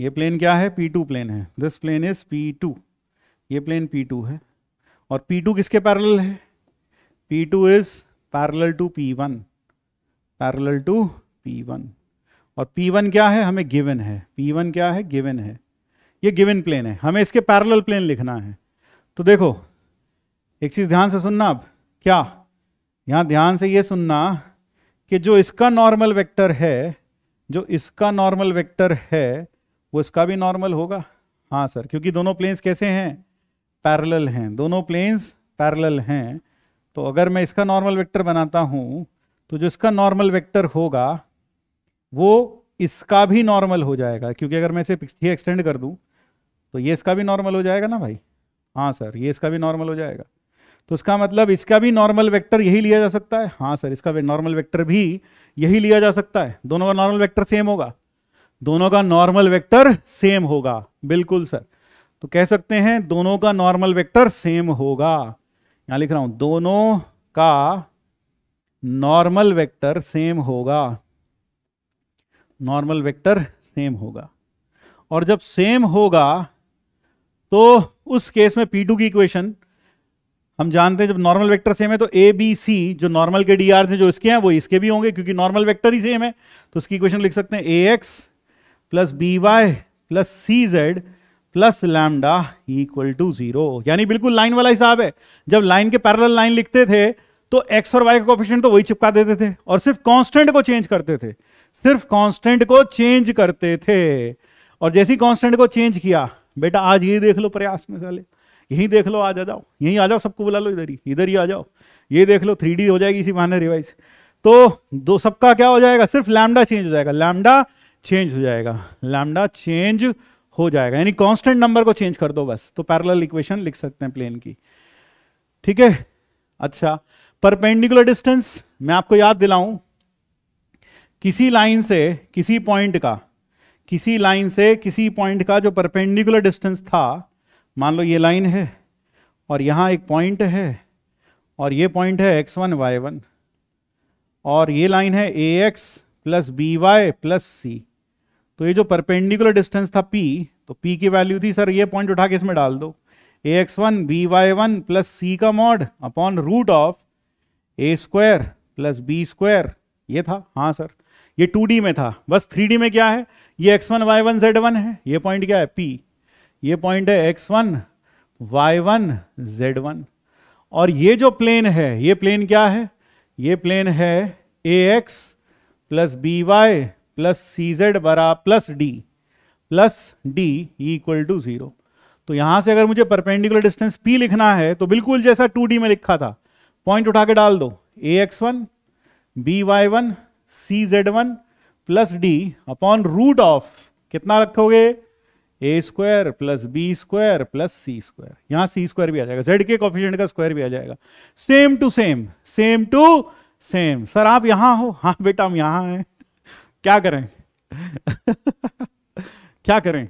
ये प्लेन क्या है पी टू प्लेन है this plane is p two ये प्लेन पी टू है और पी टू किसके पैरेलल है P two is parallel to P one parallel to P one और पी वन क्या है हमें गिवन है पी वन क्या है गिवन है ये गिवन प्लेन है हमें इसके पैरेलल प्लेन लिखना है तो देखो एक चीज़ ध्यान से सुनना आप क्या यहां ध्यान से ये सुनना कि जो इसका नॉर्मल वेक्टर है जो इसका नॉर्मल वेक्टर है वो इसका भी नॉर्मल होगा हाँ सर क्योंकि दोनों प्लेन्स कैसे हैं पैरेलल हैं दोनों प्लेन्स पैरेलल हैं तो अगर मैं इसका नॉर्मल वेक्टर बनाता हूँ तो जो इसका नॉर्मल वेक्टर होगा वो इसका भी नॉर्मल हो जाएगा क्योंकि अगर मैं इसे पीछे एक्सटेंड कर दूं तो ये इसका भी नॉर्मल हो जाएगा ना भाई हाँ सर ये इसका भी नॉर्मल हो जाएगा तो इसका मतलब इसका भी नॉर्मल वेक्टर यही लिया जा सकता है हाँ सर इसका नॉर्मल वेक्टर भी यही लिया जा सकता है दोनों का नॉर्मल वेक्टर सेम होगा दोनों का नॉर्मल वेक्टर सेम होगा बिल्कुल सर तो कह सकते हैं दोनों का नॉर्मल वेक्टर सेम होगा यहां लिख रहा हूं दोनों का नॉर्मल वेक्टर सेम होगा नॉर्मल वेक्टर सेम होगा और जब सेम होगा तो उस केस में P2 की इक्वेशन हम जानते हैं जब नॉर्मल वेक्टर सेम है तो ए बी सी जो नॉर्मल के डी आर थे जो इसके हैं वो इसके भी होंगे क्योंकि नॉर्मल वेक्टर ही सेम है तो उसकी इक्वेशन लिख सकते हैं a x plus b y plus c z plus lambda equal to zero यानी बिल्कुल लाइन वाला हिसाब है जब लाइन के पैरल लाइन लिखते थे तो एक्स और वाई का कोफिशियंट तो वही चिपका देते थे और सिर्फ कॉन्स्टेंट को चेंज करते थे सिर्फ कांस्टेंट को चेंज करते थे और जैसी कांस्टेंट को चेंज किया बेटा आज यही देख लो प्रयास में साले यही देख लो आज आ जाओ यहीं आ जाओ सबको बुला लो इधर ही इधर ही आ जाओ ये देख लो थ्री हो जाएगी इसी बहाने रिवाइज तो दो सबका क्या हो जाएगा सिर्फ लैमडा चेंज हो जाएगा लैमडा चेंज हो जाएगा लैमडा चेंज हो जाएगा यानी कांस्टेंट नंबर को चेंज कर दो बस तो पैरेलल इक्वेशन लिख सकते हैं प्लेन की ठीक है अच्छा परपेंडिकुलर डिस्टेंस मैं आपको याद दिलाऊं किसी लाइन से किसी पॉइंट का किसी लाइन से किसी पॉइंट का जो परपेंडिकुलर डिस्टेंस था मान लो ये लाइन है और यहाँ एक पॉइंट है और ये पॉइंट है एक्स वन वाई वन और ये लाइन है a x plus b y plus c तो ये जो परपेंडिकुलर डिस्टेंस था पी तो पी की वैल्यू थी सर ये पॉइंट उठा के इसमें डाल दो a x one b y one plus c का mod upon root of A square plus B square ये था हाँ सर ये 2D में था बस 3D में क्या है ये x1 y1 z1 है ये पॉइंट क्या है P ये पॉइंट है x1 y1 z1 और ये जो प्लेन है ये प्लेन क्या है ये प्लेन है ax x plus b y plus c z बरा plus d plus d equal to zero तो यहां से अगर मुझे परपेंडिकुलर डिस्टेंस पी लिखना है तो बिल्कुल जैसा 2D में लिखा था पॉइंट उठा के डाल दो a x one b y one c z one plus d upon root of कितना रखोगे a square plus B square plus C square यहां सी स्क्वायर भी आ जाएगा जेड के कॉफिशियंट का स्क्वायर भी आ जाएगा same to same same to same sir आप यहां हो हाँ बेटा हम यहां हैं क्या करें क्या करें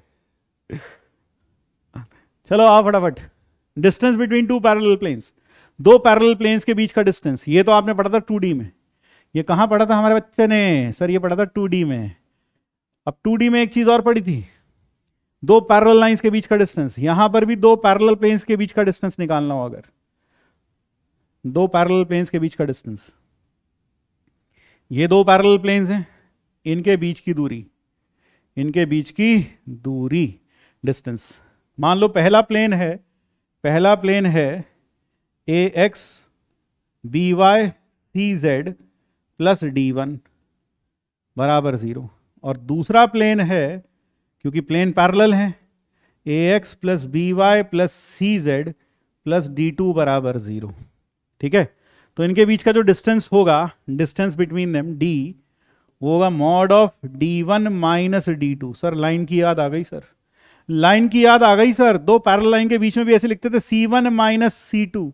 चलो आओ फटाफट distance between two parallel planes दो पैरेलल प्लेन्स के बीच का डिस्टेंस ये तो आपने पढ़ा था टू डी में ये कहाँ पढ़ा था हमारे बच्चे ने सर ये पढ़ा था टू में अब टू में एक चीज़ और पड़ी थी दो पैरल लाइंस के बीच का डिस्टेंस यहां पर भी दो पैरल प्लेन्स के बीच का डिस्टेंस निकालना हो अगर दो पैरल प्लेन्स के बीच का डिस्टेंस ये दो पैरल प्लेन्स हैं इनके बीच की दूरी इनके बीच की दूरी डिस्टेंस मान लो पहला प्लेन है पहला प्लेन है a x b y c z plus D one बराबर ज़ीरो और दूसरा प्लेन है क्योंकि प्लेन पैरल है a x plus b y plus c z plus D two बराबर ज़ीरो ठीक है तो इनके बीच का जो डिस्टेंस होगा डिस्टेंस बिटवीन देम डी वो होगा mod of d one minus d two sir line की याद आ गई सर लाइन की याद आ गई सर दो पैरल लाइन के बीच में भी ऐसे लिखते थे c one minus c two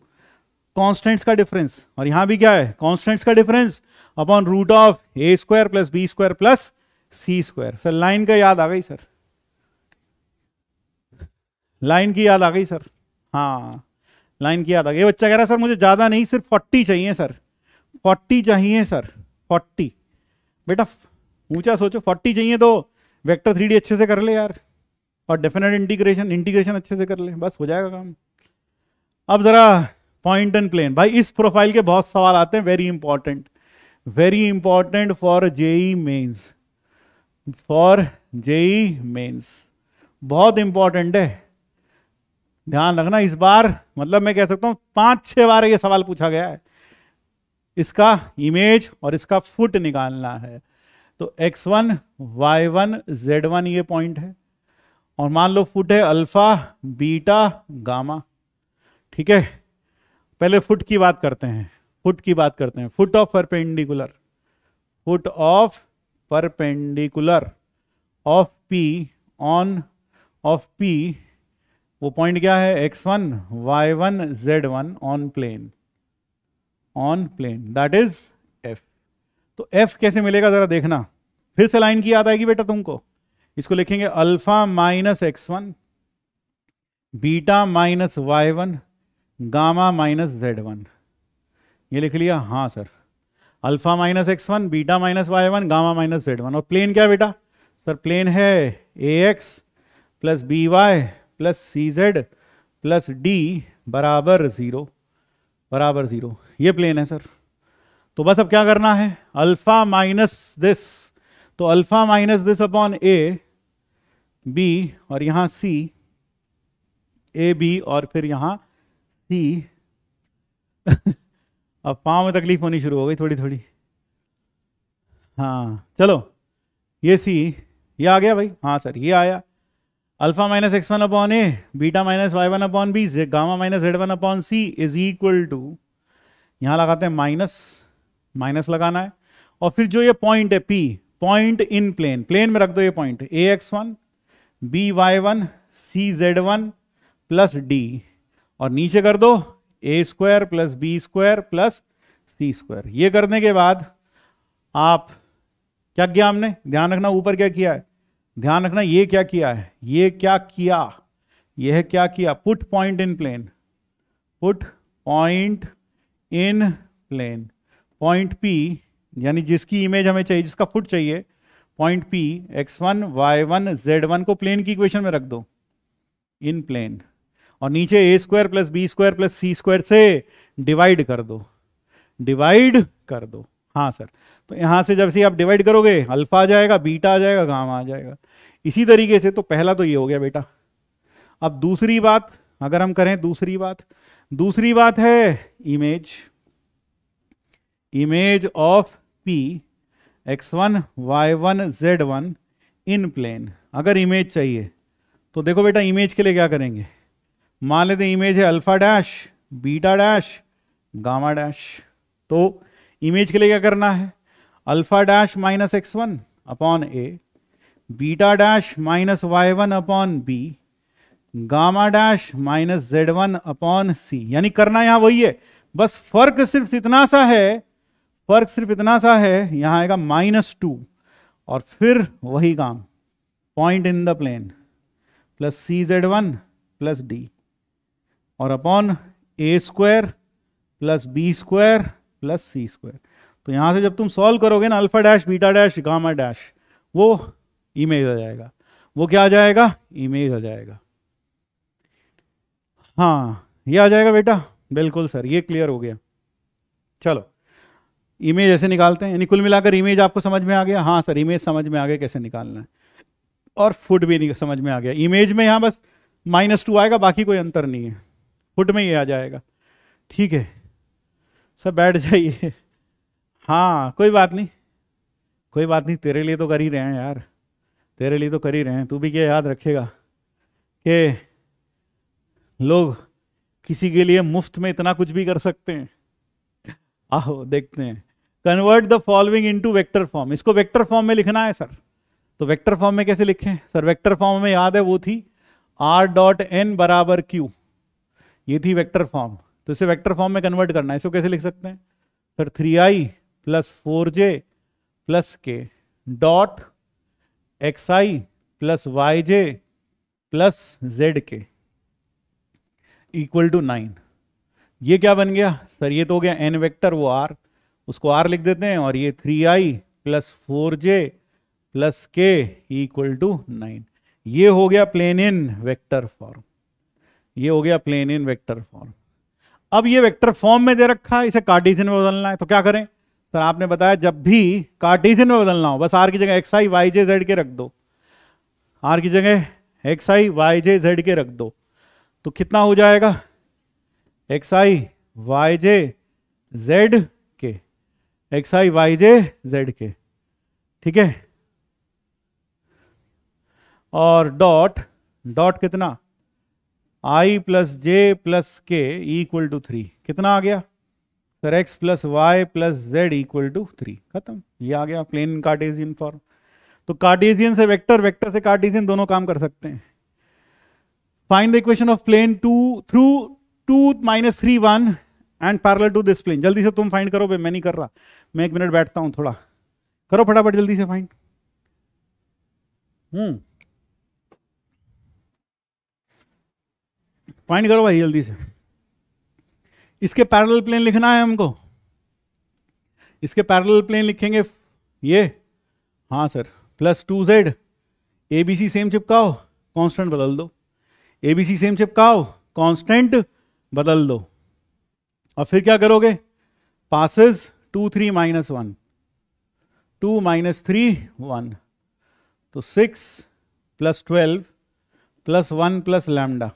constants का डिफरेंस और यहां भी क्या है कॉन्स्टेंट्स का difference upon root of A square plus B square plus C square sir line का याद आ गई सर लाइन की याद आ गई सर हाँ लाइन की याद आ गई बच्चा कह रहा है सर मुझे ज़्यादा नहीं सिर्फ फोर्टी चाहिए सर फोर्टी चाहिए सर फोर्टी बेटा ऊंचा सोचो फोर्टी चाहिए तो वेक्टर थ्री अच्छे से कर ले यार और डेफिनेट इंटीग्रेशन इंटीग्रेशन अच्छे से कर ले बस हो जाएगा काम अब ज़रा पॉइंट एंड प्लेन भाई इस प्रोफाइल के बहुत सवाल आते हैं very important very important for JE mains for JE mains बहुत इंपॉर्टेंट है ध्यान रखना इस बार मतलब मैं कह सकता हूं पांच छह बार ये सवाल पूछा गया है इसका इमेज और इसका फुट निकालना है तो x1, y1, z1 ये पॉइंट है और मान लो फुट है अल्फा बीटा गामा ठीक है पहले फुट की बात करते हैं फुट की बात करते हैं foot of perpendicular foot of perpendicular of p on of p वो पॉइंट क्या है x one y one z one on plane on plane that is f तो एफ कैसे मिलेगा जरा देखना फिर से लाइन की याद आएगी बेटा तुमको इसको लिखेंगे alpha minus x one beta minus Y one gamma minus Z one ये लिख लिया हाँ sir alpha minus x one beta minus Y one gamma minus Z one और प्लेन क्या बेटा सर प्लेन है a x plus b y plus c z plus d बराबर zero बराबर ज़ीरो ये प्लेन है सर तो बस अब क्या करना है अल्फा माइनस दिस तो alpha minus this upon A B और यहाँ सी ए बी और फिर यहाँ सी अब पाँव में तकलीफ होनी शुरू हो गई थोड़ी थोड़ी हाँ चलो ये सी ये आ गया भाई हाँ सर ये आया alpha minus x one upon a beta minus Y one upon b gamma minus Z one upon c is equal to यहाँ लगाते हैं माइनस माइनस लगाना है और फिर जो ये पॉइंट है p point in plane plane में रख दो ये point a x one b y one c z one plus d और नीचे कर दो a square plus B square plus C square ये करने के बाद आप क्या किया हमने ध्यान रखना ऊपर क्या किया है ध्यान रखना ये क्या किया है ये क्या किया यह क्या किया put point in plane put point in plane point p यानी जिसकी इमेज हमें चाहिए जिसका फुट चाहिए point p x one y one z one को प्लेन की इक्वेशन में रख दो इन प्लेन और नीचे a square plus B square plus C square से डिवाइड कर दो डिवाइड कर दो हाँ सर तो यहाँ से जब से आप डिवाइड करोगे अल्फा आ जाएगा बीटा आ जाएगा गामा आ जाएगा इसी तरीके से तो पहला तो ये हो गया बेटा अब दूसरी बात अगर हम करें दूसरी बात दूसरी बात है image image of p x one y one z one in plane अगर इमेज चाहिए तो देखो बेटा इमेज के लिए क्या करेंगे मान लेते इमेज है alpha dash beta dash gamma dash तो इमेज के लिए क्या करना है alpha dash minus x one upon a beta dash minus Y one upon b gamma dash minus Z one upon c यानी करना यहां वही है बस फर्क सिर्फ इतना सा है फर्क सिर्फ इतना सा है यहां आएगा माइनस टू और फिर वही काम point in the plane plus c z one plus d और अपॉन ए square plus B square plus सी स्क्वायर तो यहाँ से जब तुम सॉल्व करोगे ना alpha dash beta dash gamma dash वो इमेज आ जाएगा वो क्या आ जाएगा इमेज आ जाएगा हाँ ये आ जाएगा बेटा बिल्कुल सर ये क्लियर हो गया चलो इमेज ऐसे निकालते हैं यानी कुल मिलाकर इमेज आपको समझ में आ गया हाँ सर इमेज समझ में आ गया कैसे निकालना है और फुट भी समझ में आ गया इमेज में यहाँ बस माइनस टू आएगा बाकी कोई अंतर नहीं है फुट में ही आ जाएगा ठीक है सर बैठ जाइए हाँ कोई बात नहीं कोई बात नहीं तेरे लिए तो कर ही रहे हैं यार तेरे लिए तो कर ही रहे हैं तू भी क्या याद रखेगा कि लोग किसी के लिए मुफ्त में इतना कुछ भी कर सकते हैं आहो देखते हैं convert the following into vector form इसको वेक्टर फॉर्म में लिखना है सर तो वेक्टर फॉर्म में कैसे लिखें सर वेक्टर फॉर्म में याद है वो थी आर डॉट एन बराबर क्यू ये थी वेक्टर फॉर्म तो इसे वेक्टर फॉर्म में कन्वर्ट करना है इसको कैसे लिख सकते हैं सर थ्री आई प्लस फोर जे प्लस के डॉट एक्स आई प्लस वाई जे प्लस जेड के इक्वल टू नाइन ये क्या बन गया सर ये तो हो गया एन वेक्टर वो आर उसको आर लिख देते हैं और ये three I plus four J plus k equal to nine ये हो गया प्लेन इन वेक्टर फॉर्म ये हो गया प्लेन इन वेक्टर फॉर्म अब ये वेक्टर फॉर्म में दे रखा है इसे कार्टेशियन में बदलना है तो क्या करें सर तो आपने बताया जब भी कार्टेशियन में बदलना हो बस आर की जगह एक्स आई वाई जे जेड के रख दो आर की जगह एक्स आई वाई जे जेड के रख दो तो कितना हो जाएगा एक्स आई वाई जे जेड के एक्स आई वाई जे जेड के ठीक है और डॉट डॉट कितना i plus J plus k equal to three कितना आ गया sir x plus Y plus Z equal to three खत्म ये आ गया प्लेन कार्टेजियन फॉर्म तो कार्टेजियन से वेक्टर वेक्टर से कार्टेजियन दोनों काम कर सकते हैं find the equation of plane to through two minus three one and parallel to this plane जल्दी से तुम फाइंड करो भाई मैं नहीं कर रहा मैं एक मिनट बैठता हूं थोड़ा करो फटाफट जल्दी से फाइंड हम्म hmm. फाइंड करो भाई जल्दी से इसके पैरेलल प्लेन लिखना है हमको इसके पैरेलल प्लेन लिखेंगे ये हाँ sir plus two z a B c same चिपकाओ कांस्टेंट बदल दो ए बी सी सेम चिपकाओ कांस्टेंट बदल दो और फिर क्या करोगे passes two three minus one two minus three one तो six plus twelve plus one plus lambda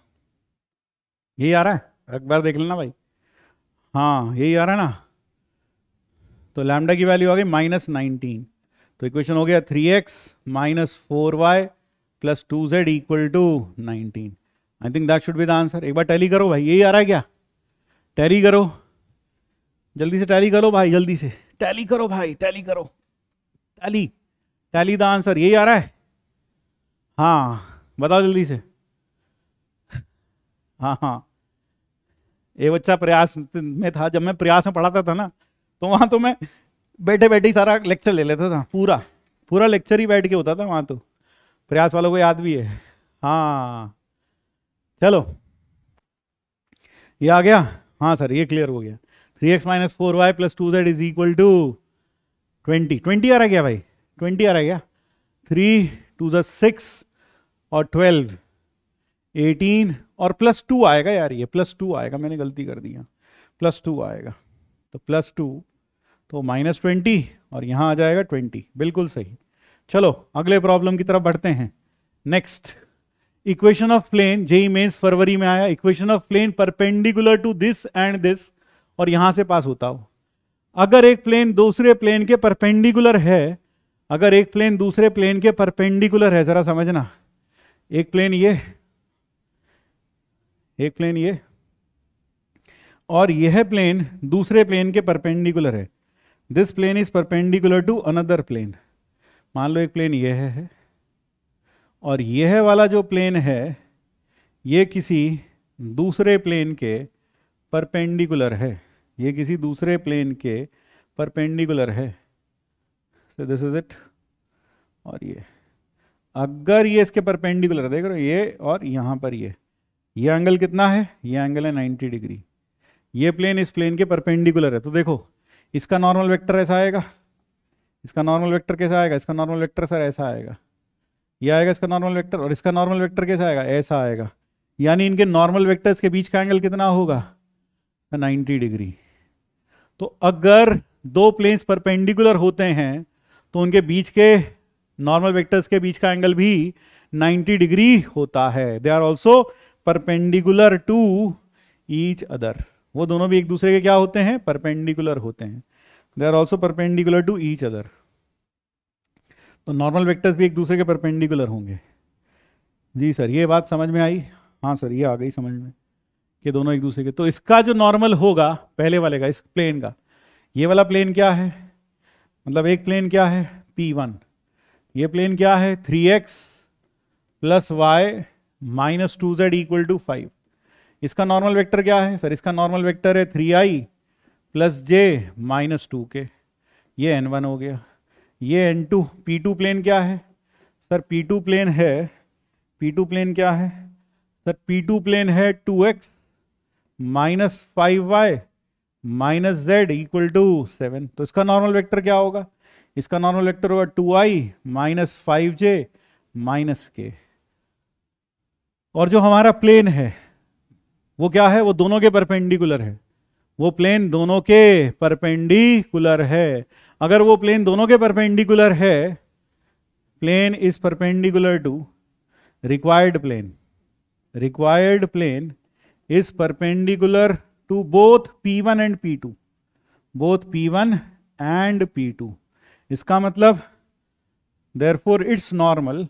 यही आ रहा है एक बार देख लेना भाई हाँ यही आ रहा है ना तो लैमडा की वैल्यू आ गई माइनस नाइनटीन तो इक्वेशन हो गया three x minus four y plus two z equal to nineteen I think that should be the answer एक बार टैली करो भाई यही आ रहा है क्या टैली करो जल्दी से टैली करो भाई जल्दी से टैली करो भाई टैली करो टैली टैली द आंसर यही आ रहा है हाँ बताओ जल्दी से हाँ हाँ ये बच्चा प्रयास में था जब मैं प्रयास में पढ़ाता था ना तो वहाँ तो मैं बैठे बैठे ही सारा लेक्चर ले लेता था पूरा पूरा लेक्चर ही बैठ के होता था वहाँ तो प्रयास वालों को याद भी है हाँ चलो ये आ गया हाँ सर ये क्लियर हो गया three x minus four y plus two z is equal to twenty twenty आ रहा गया भाई ट्वेंटी आ रहा गया थ्री टू जेड सिक्स और ट्वेल्व एटीन और प्लस टू आएगा यार ये प्लस टू आएगा मैंने गलती कर दिया प्लस टू आएगा तो प्लस टू तो माइनस ट्वेंटी और यहाँ आ जाएगा ट्वेंटी बिल्कुल सही चलो अगले प्रॉब्लम की तरफ बढ़ते हैं next equation of plane JEE Mains फरवरी में आया equation of plane perpendicular to this and this और यहां से पास होता हो अगर एक प्लेन दूसरे प्लेन के परपेंडिकुलर है अगर एक प्लेन दूसरे प्लेन के परपेंडिकुलर है जरा समझना एक प्लेन ये एक प्लेन ये और यह प्लेन दूसरे प्लेन के परपेंडिकुलर है this plane is perpendicular to another plane मान लो एक प्लेन यह है और यह वाला जो प्लेन है ये किसी दूसरे प्लेन के परपेंडिकुलर है ये किसी दूसरे प्लेन के परपेंडिकुलर है सो दिस इज इट और ये अगर ये इसके परपेंडिकुलर देख रहे हो ये और यहाँ पर ये ये एंगल कितना है ये एंगल है नाइन्टी डिग्री ये प्लेन इस प्लेन के परपेंडिकुलर है तो देखो इसका नॉर्मल वेक्टर ऐसा आएगा इसका नॉर्मल वेक्टर कैसा आएगा इसका नॉर्मल वेक्टर सर ऐसा आएगा ये आएगा इसका नॉर्मल वेक्टर और इसका नॉर्मल वेक्टर कैसा आएगा ऐसा आएगा यानी इनके नॉर्मल वेक्टर्स के बीच का एंगल कितना होगा 90 डिग्री तो अगर दो प्लेन्स परपेंडिकुलर होते हैं तो उनके बीच के नॉर्मल वेक्टर्स के बीच का एंगल भी 90 डिग्री होता है they are also perpendicular to each other वो दोनों भी एक दूसरे के क्या होते हैं परपेंडिकुलर होते हैं they are also perpendicular to each other तो नॉर्मल वेक्टर्स भी एक दूसरे के परपेंडिकुलर होंगे जी सर ये बात समझ में आई हाँ सर ये आ गई समझ में कि दोनों एक दूसरे के तो इसका जो नॉर्मल होगा पहले वाले का इस प्लेन का ये वाला प्लेन क्या है मतलब एक प्लेन क्या है वन ये प्लेन क्या है three x plus y minus two z equal to five इसका नॉर्मल वेक्टर क्या है सर इसका नॉर्मल वेक्टर है थ्री आई प्लस जे माइनस टू के ये एन वन हो गया ये n two p two plane क्या है सर पी टू प्लेन है पी टू प्लेन क्या है सर पी टू प्लेन है two x minus five Y minus Z equal to seven तो इसका नॉर्मल वेक्टर क्या होगा इसका नॉर्मल वेक्टर होगा टू आई माइनस फाइव जे माइनस के और जो हमारा प्लेन है वो क्या है वो दोनों के परपेंडिकुलर है वो प्लेन दोनों के परपेंडिकुलर है अगर वो प्लेन दोनों के परपेंडिकुलर है plane is perpendicular to required plane required plane is perpendicular to both P1 and P two both p one and P two इसका मतलब therefore its normal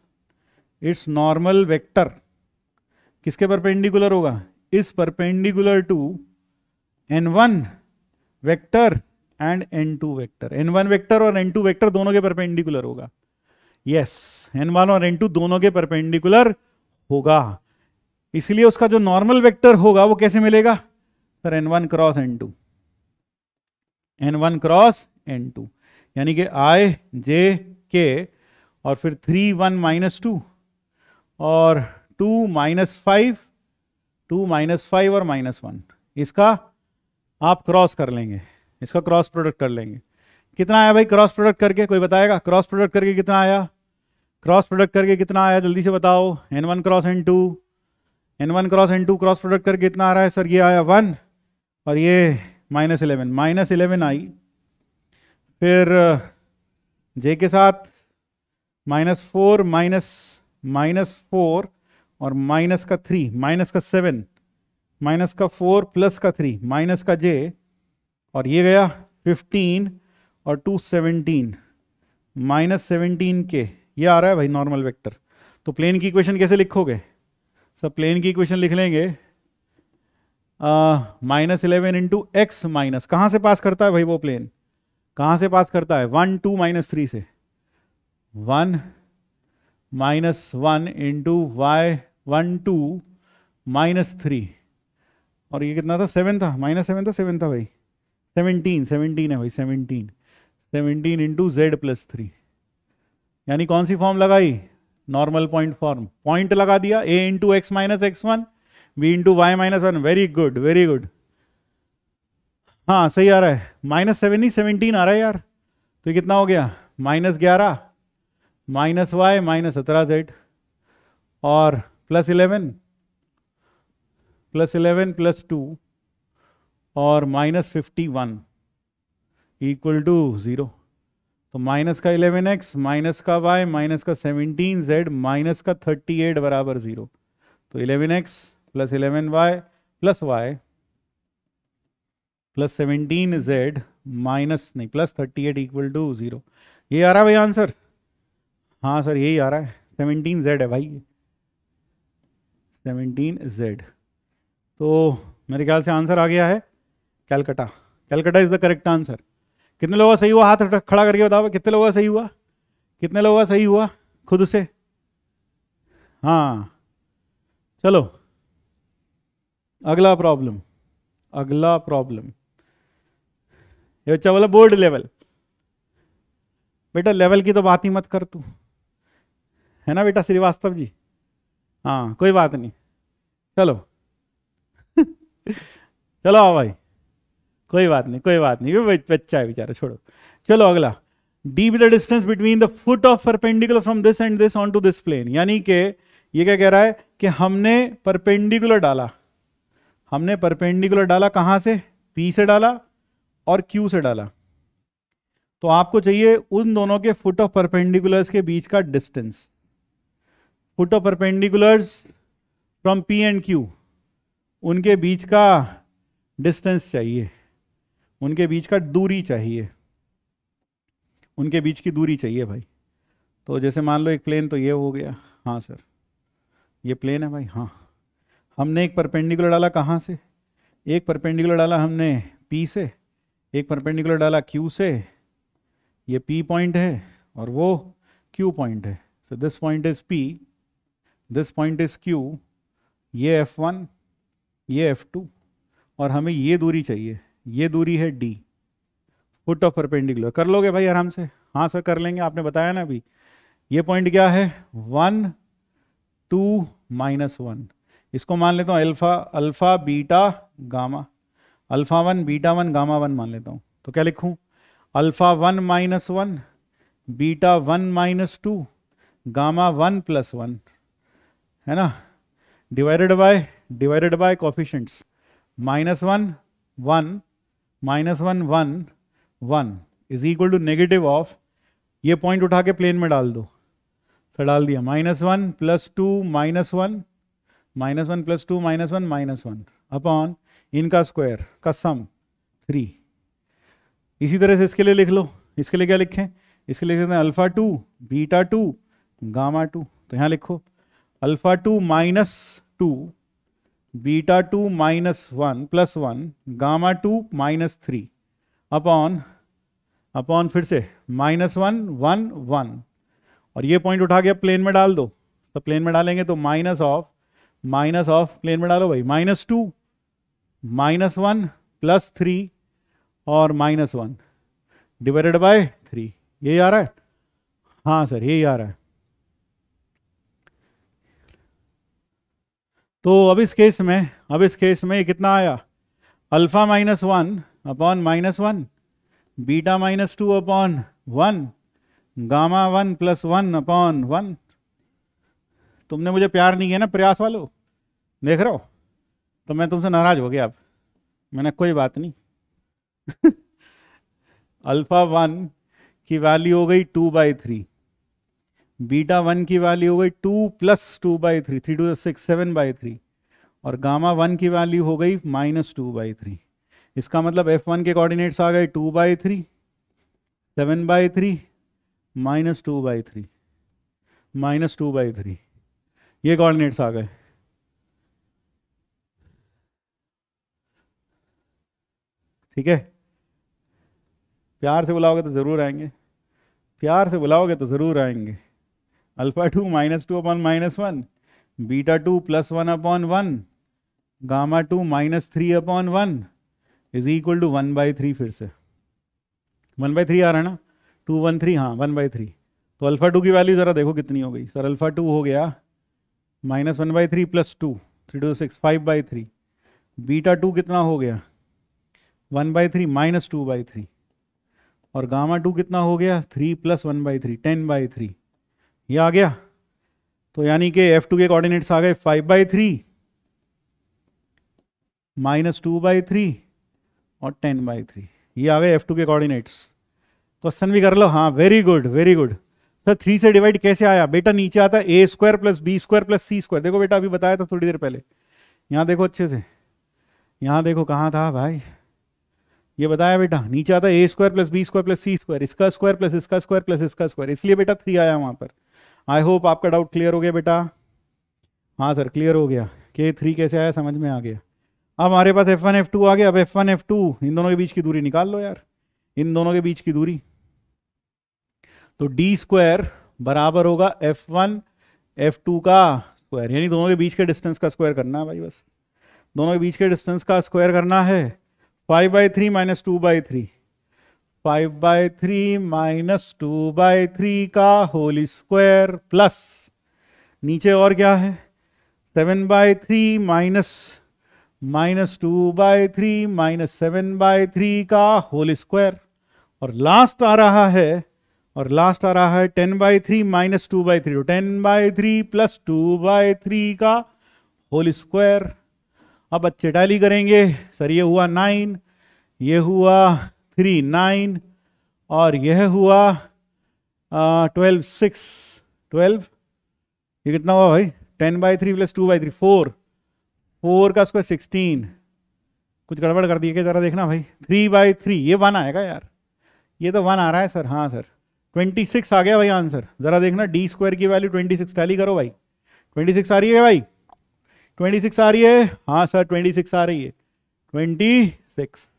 its normal vector किसके perpendicular होगा इस perpendicular to N one vector and n two vector n one vector और n two vector दोनों के perpendicular होगा yes n one और एन टू दोनों के परपेंडिकुलर होगा इसलिए उसका जो नॉर्मल वेक्टर होगा वो कैसे मिलेगा sir n one cross N two N one cross N two यानी कि आई जे के और फिर थ्री वन माइनस टू और two minus five two minus five और माइनस वन इसका आप क्रॉस कर लेंगे इसका क्रॉस प्रोडक्ट कर लेंगे कितना आया भाई क्रॉस प्रोडक्ट करके कोई बताएगा क्रॉस प्रोडक्ट करके कितना आया क्रॉस प्रोडक्ट करके कितना आया जल्दी से बताओ n one cross N two N one cross N two cross product करके कितना आ रहा है सर ये आया वन और ये minus eleven minus eleven i फिर जे के साथ minus four minus minus four और माइनस का थ्री माइनस का सेवन माइनस का फोर प्लस का थ्री माइनस का जे और ये गया फिफ्टीन और टू सेवनटीन माइनस सेवनटीन के ये आ रहा है भाई नॉर्मल वेक्टर तो प्लेन की इक्वेशन कैसे लिखोगे सर प्लेन की इक्वेशन लिख लेंगे minus eleven into x minus कहाँ से पास करता है भाई वो प्लेन कहाँ से पास करता है वन टू माइनस थ्री से one minus one into y one two minus three और ये कितना था सेवन था माइनस सेवन था सेवन था भाई सेवनटीन सेवनटीन है भाई seventeen seventeen into z plus three यानी कौन सी फॉर्म लगाई नॉर्मल पॉइंट फॉर्म पॉइंट लगा दिया a into x minus x one b into y minus one very good very good हाँ सही आ रहा है माइनस सेवन ही सेवनटीन आ रहा है यार तो कितना हो गया माइनस ग्यारह माइनस वाई माइनस सत्रह जेड और plus eleven plus eleven plus two और minus fifty one equal to zero तो माइनस का इलेवन एक्स माइनस का वाई माइनस का सेवनटीन जेड माइनस का थर्टी एट बराबर ज़ीरो तो eleven x plus eleven y plus Y plus seventeen z minus नहीं plus thirty eight equal to zero ये आ रहा है भाई आंसर हाँ सर यही आ रहा है सेवनटीन जेड है भाई सेवनटीन जेड तो मेरे ख्याल से आंसर आ गया है Calcutta Calcutta is the correct answer कितने लोगों का सही हुआ हाथ खड़ा करके बताओ कितने लोगों का सही हुआ कितने लोगों का सही हुआ खुद से हाँ चलो अगला प्रॉब्लम अगला प्रॉब्लम ये बच्चा बोला बोर्ड लेवल बेटा लेवल की तो बात ही मत कर तू है ना बेटा श्रीवास्तव जी हाँ कोई बात नहीं चलो चलो आओ भाई कोई बात नहीं कोई बात नहीं बच्चा है बेचारा छोड़ो चलो अगला d the distance between the foot of perpendicular from this and this onto this plane यानी कि ये क्या कह रहा है कि हमने परपेंडिकुलर डाला हमने परपेंडिकुलर डाला कहाँ से पी से डाला और क्यू से डाला तो आपको चाहिए उन दोनों के फुट ऑफ परपेंडिकुलर्स के बीच का distance foot of perpendiculars from p and q उनके बीच का डिस्टेंस चाहिए उनके बीच का दूरी चाहिए उनके बीच की दूरी चाहिए भाई तो जैसे मान लो एक प्लेन तो ये हो गया हाँ सर ये प्लेन है भाई हाँ हमने एक परपेंडिकुलर डाला कहाँ से एक परपेंडिकुलर डाला हमने पी से एक परपेंडिकुलर डाला क्यू से ये पी पॉइंट है और वो क्यू पॉइंट है so this point is p this point is q ये एफ वन ये एफ टू और हमें ये दूरी चाहिए ये दूरी है डी फुट ऑफ परपेंडिकुलर कर लोगे भाई आराम से हाँ सर कर लेंगे आपने बताया ना अभी ये पॉइंट क्या है वन टू माइनस वन इसको मान लेता हूँ alpha alpha beta gamma alpha one beta one gamma one मान लेता हूँ तो क्या लिखूँ alpha one minus one beta one minus two gamma one plus one है ना divided by divided by coefficients minus one one minus one one one is equal to negative of ये point उठा के प्लेन में डाल दो फिर डाल दिया minus one plus two minus one minus one plus two minus one minus one upon इनका स्क्वायर का सम थ्री इसी तरह से इसके लिए लिख लो इसके लिए क्या लिखें इसके लिए लिख देते हैं alpha two beta two gamma two तो यहाँ लिखो alpha two minus two beta two minus one plus one gamma two minus three upon upon फिर से माइनस वन वन वन और ये पॉइंट उठा के प्लेन में डाल दो तो प्लेन में डालेंगे तो minus of minus of plane में डालो भाई minus two minus one plus three और minus one divided by three यही आ रहा है हाँ सर यही आ रहा है तो अब इस केस में अब इस केस में कितना आया alpha minus one upon minus one beta minus two upon one gamma one plus one upon one तुमने मुझे प्यार नहीं किया ना प्रयास वालों देख रहे हो तो मैं तुमसे नाराज हो गया अब मैंने कोई बात नहीं अल्फा वन की वैल्यू हो गई two by three beta one की वैल्यू हो गई two plus two by three three two six seven by three और गामा वन की वैल्यू हो गई माइनस टू बाई थ्री इसका मतलब एफ वन के कोऑर्डिनेट्स आ गए two by three seven by three minus two by three minus two by three ये कोऑर्डिनेट्स आ गए ठीक है प्यार से बुलाओगे तो ज़रूर आएंगे प्यार से बुलाओगे तो ज़रूर आएंगे alpha two minus two upon minus one beta two plus one upon one gamma two minus three upon one is equal to one by three फिर से वन बाई थ्री आ रहा है ना टू वन थ्री हाँ one by three तो alpha two की value ज़रा देखो कितनी हो गई सर अल्फ़ा टू हो गया minus one by three plus two three two six five by three beta two कितना हो गया one by three minus two by three और गामा टू कितना हो गया three plus one by three ten by three ये आ गया तो यानी कि एफ टू के कोऑर्डिनेट्स आ गए five by three minus two by three और टेन बाई थ्री ये आ गए एफ टू के कोऑर्डिनेट्स क्वेश्चन भी कर लो हाँ very good very good sir three से डिवाइड कैसे आया बेटा नीचे आता A square plus B square plus C square देखो बेटा अभी बताया था थोड़ी देर पहले यहाँ देखो अच्छे से यहाँ देखो कहाँ था भाई ये बताया बेटा नीचे आता A square plus B square plus C square इसका स्क्वायर प्लस इसका स्क्वायर प्लस इसका स्क्वायर इसलिए बेटा थ्री आया वहाँ पर आई होप आपका डाउट क्लियर हो गया बेटा हाँ सर क्लियर हो गया के थ्री कैसे आया समझ में आ गया अब हमारे पास एफ वन एफ टू आ गया अब एफ वन एफ टू इन दोनों के बीच की दूरी निकाल लो यार इन दोनों के बीच की दूरी तो डी स्क्वायर बराबर होगा एफ वन एफ टू का स्क्वायर यानी दोनों के बीच के डिस्टेंस का स्क्वायर करना है भाई बस दोनों के बीच के डिस्टेंस का स्क्वायर करना है five by three minus two by three five by three minus two by three का होल स्क्वायर प्लस नीचे और क्या है seven by three minus minus two by three minus seven by three का whole square और last आ रहा है और लास्ट आ रहा है ten by three minus two by three ten by three plus two by three का होल स्क्वायर अब अच्छे टैली करेंगे सर ये हुआ नाइन ये हुआ थ्री नाइन और यह हुआ ट्वेल्व सिक्स ट्वेल्व ये कितना हुआ भाई ten by three plus two by three four four का स्क्वायर सिक्सटीन कुछ गड़बड़ कर दिए क्या ज़रा देखना भाई थ्री बाई थ्री ये वन आएगा यार ये तो वन आ रहा है सर हाँ सर ट्वेंटी सिक्स आ गया भाई आंसर ज़रा देखना डी स्क्वायर की वैल्यू ट्वेंटी सिक्स टैली करो भाई ट्वेंटी सिक्स आ रही है भाई ट्वेंटी सिक्स आ रही है हाँ सर ट्वेंटी सिक्स आ रही है ट्वेंटी सिक्स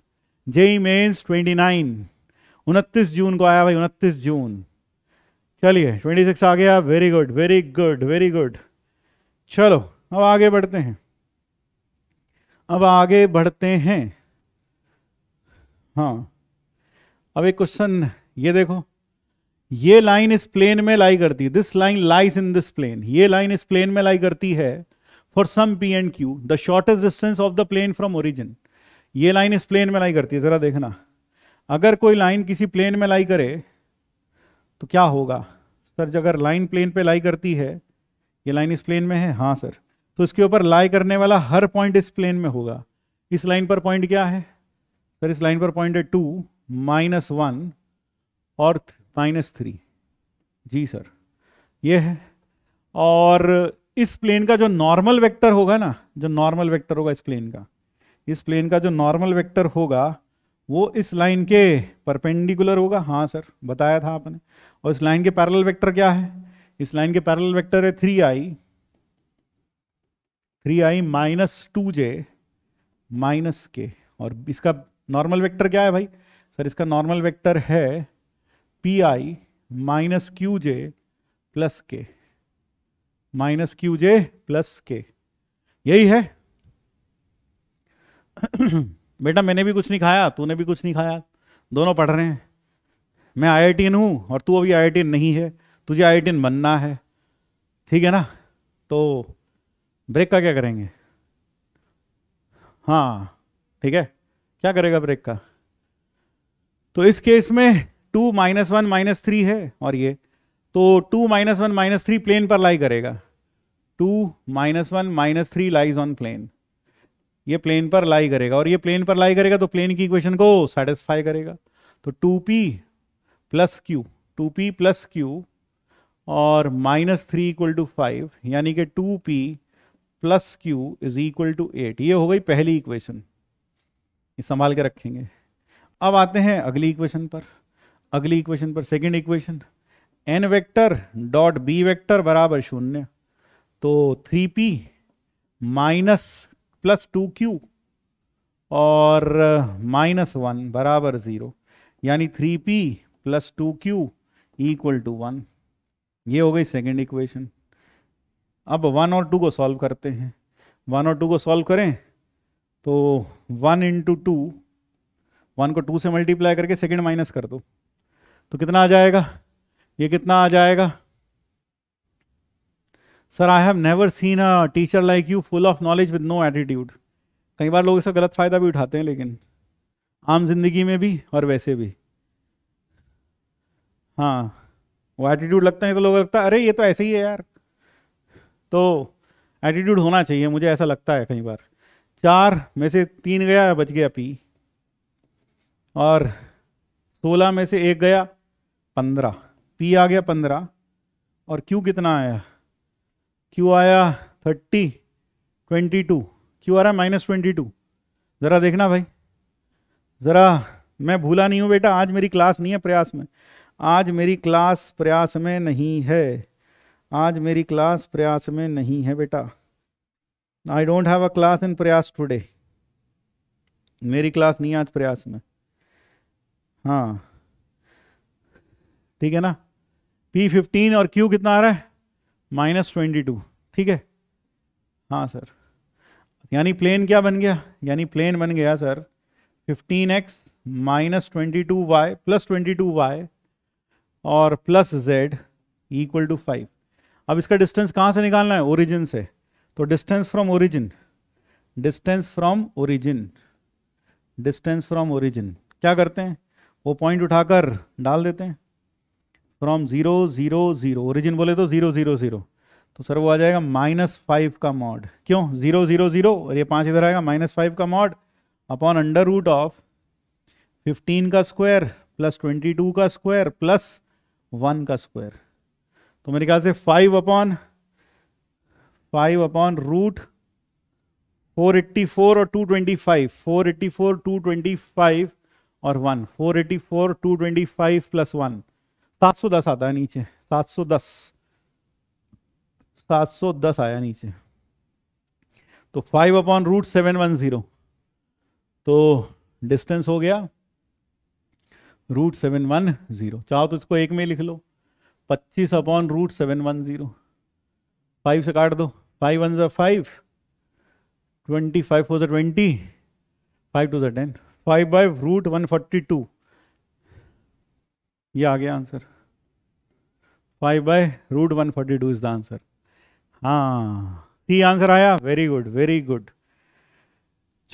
जेई मेन्स 29 उनतीस जून को आया भाई उनतीस जून चलिए 26 आ गया very good very good very good चलो अब आगे बढ़ते हैं अब आगे बढ़ते हैं हाँ अब एक क्वेश्चन ये देखो ये लाइन इस प्लेन में लाई करती है this line lies in this plane ये लाइन इस प्लेन में लाई करती है for some P and Q the shortest distance of the plane from origin ये लाइन इस प्लेन में लाई करती है ज़रा देखना अगर कोई लाइन किसी प्लेन में लाई करे तो क्या होगा सर अगर लाइन प्लेन पे लाई करती है ये लाइन इस प्लेन में है हाँ सर तो इसके ऊपर लाई करने वाला हर पॉइंट इस प्लेन में होगा इस लाइन पर पॉइंट क्या है सर इस लाइन पर पॉइंट है टू माइनस वन और माइनस थ्री जी सर ये है और इस प्लेन का जो नॉर्मल वेक्टर होगा ना जो नॉर्मल वेक्टर होगा इस प्लेन का इस प्लेन का जो नॉर्मल वेक्टर होगा वो इस लाइन के परपेंडिकुलर होगा हाँ सर बताया था आपने और इस लाइन के पैरल वेक्टर क्या है इस लाइन के पैरल वेक्टर है three I three I minus two J minus के और इसका नॉर्मल वेक्टर क्या है भाई सर इसका नॉर्मल वेक्टर है P I minus Q J plus K minus Q J plus K यही है बेटा मैंने भी कुछ नहीं खाया तूने भी कुछ नहीं खाया दोनों पढ़ रहे हैं मैं आई हूँ और तू अभी आई नहीं है तुझे आई बनना है ठीक है ना तो ब्रेक का क्या करेंगे हाँ ठीक है क्या करेगा ब्रेक का तो इस केस में two minus one minus three है और ये तो two minus one minus three plane पर लाई करेगा two minus one minus three lies on plane ये प्लेन पर लाई करेगा और ये प्लेन पर लाई करेगा तो प्लेन की इक्वेशन को सेटिस्फाई करेगा तो two P plus Q two P plus Q और minus three equal to five यानी कि two P plus Q is equal to eight ये हो गई पहली इक्वेशन ये संभाल के रखेंगे अब आते हैं अगली इक्वेशन पर अगली इक्वेशन पर second equation N vector dot B vector बराबर शून्य तो three P minus plus two Q और माइनस वन बराबर ज़ीरो यानी three P plus two Q equal to one ये हो गई सेकेंड इक्वेशन अब वन और टू को सॉल्व करते हैं वन और टू को सॉल्व करें तो वन इंटू टू वन को टू से मल्टीप्लाई करके सेकेंड माइनस कर दो तो कितना आ जाएगा ये कितना आ जाएगा sir I have never seen a teacher like you full of knowledge with no attitude कई बार लोग इसका गलत फ़ायदा भी उठाते हैं लेकिन आम जिंदगी में भी और वैसे भी हाँ वो एटीट्यूड लगता है तो लोग लगता है अरे ये तो ऐसे ही है यार तो एटीट्यूड होना चाहिए मुझे ऐसा लगता है कई बार चार में से तीन गया बच गया पी और सोलह में से एक गया पंद्रह पी आ गया पंद्रह और क्यू कितना आया क्यू आया थर्टी ट्वेंटी टू क्यू आ रहा है माइनस ट्वेंटी टू ज़रा देखना भाई ज़रा मैं भूला नहीं हूँ बेटा आज मेरी क्लास नहीं है प्रयास में आज मेरी क्लास प्रयास में नहीं है आज मेरी क्लास प्रयास में नहीं है बेटा I don't have a class in Prayas today मेरी क्लास नहीं आज प्रयास में हाँ ठीक है ना पी फिफ्टीन और क्यू कितना आ रहा है माइनस ट्वेंटी टू ठीक है हाँ सर यानी प्लेन क्या बन गया यानी प्लेन बन गया sir fifteen X minus twenty two Y plus twenty two Y और plus Z equal to five अब इसका डिस्टेंस कहाँ से निकालना है ओरिजिन से तो distance from origin distance from origin distance from origin क्या करते हैं वो पॉइंट उठाकर डाल देते हैं from zero zero zero origin बोले तो जीरो जीरो जीरो तो सर वो आ जाएगा माइनस फाइव का मॉड क्यों जीरो जीरो जीरो और ये पांच इधर आएगा माइनस फाइव का mod upon under root of fifteen का स्क्वायर प्लस ट्वेंटी टू का स्क्वायर प्लस वन का स्क्वायर तो मेरे ख्याल से five upon five upon root four eighty four और two twenty five four eighty four two twenty five और one four eighty four two twenty five plus one सात सौ दस आता है नीचे सात सौ दस सात सौ दस आया नीचे तो five upon root seven one zero तो डिस्टेंस हो गया रूट सेवन वन जीरो चाहो तो इसको एक में लिख लो पच्चीस upon root seven one zero five से काट दो फाइव वन जै फाइव ट्वेंटी फाइव फोर ज़ा ट्वेंटी फाइव टू ज़ा ten five by root one forty two ये आ गया answer five by root one forty two is the answer हाँ सी आंसर आया वेरी गुड वेरी गुड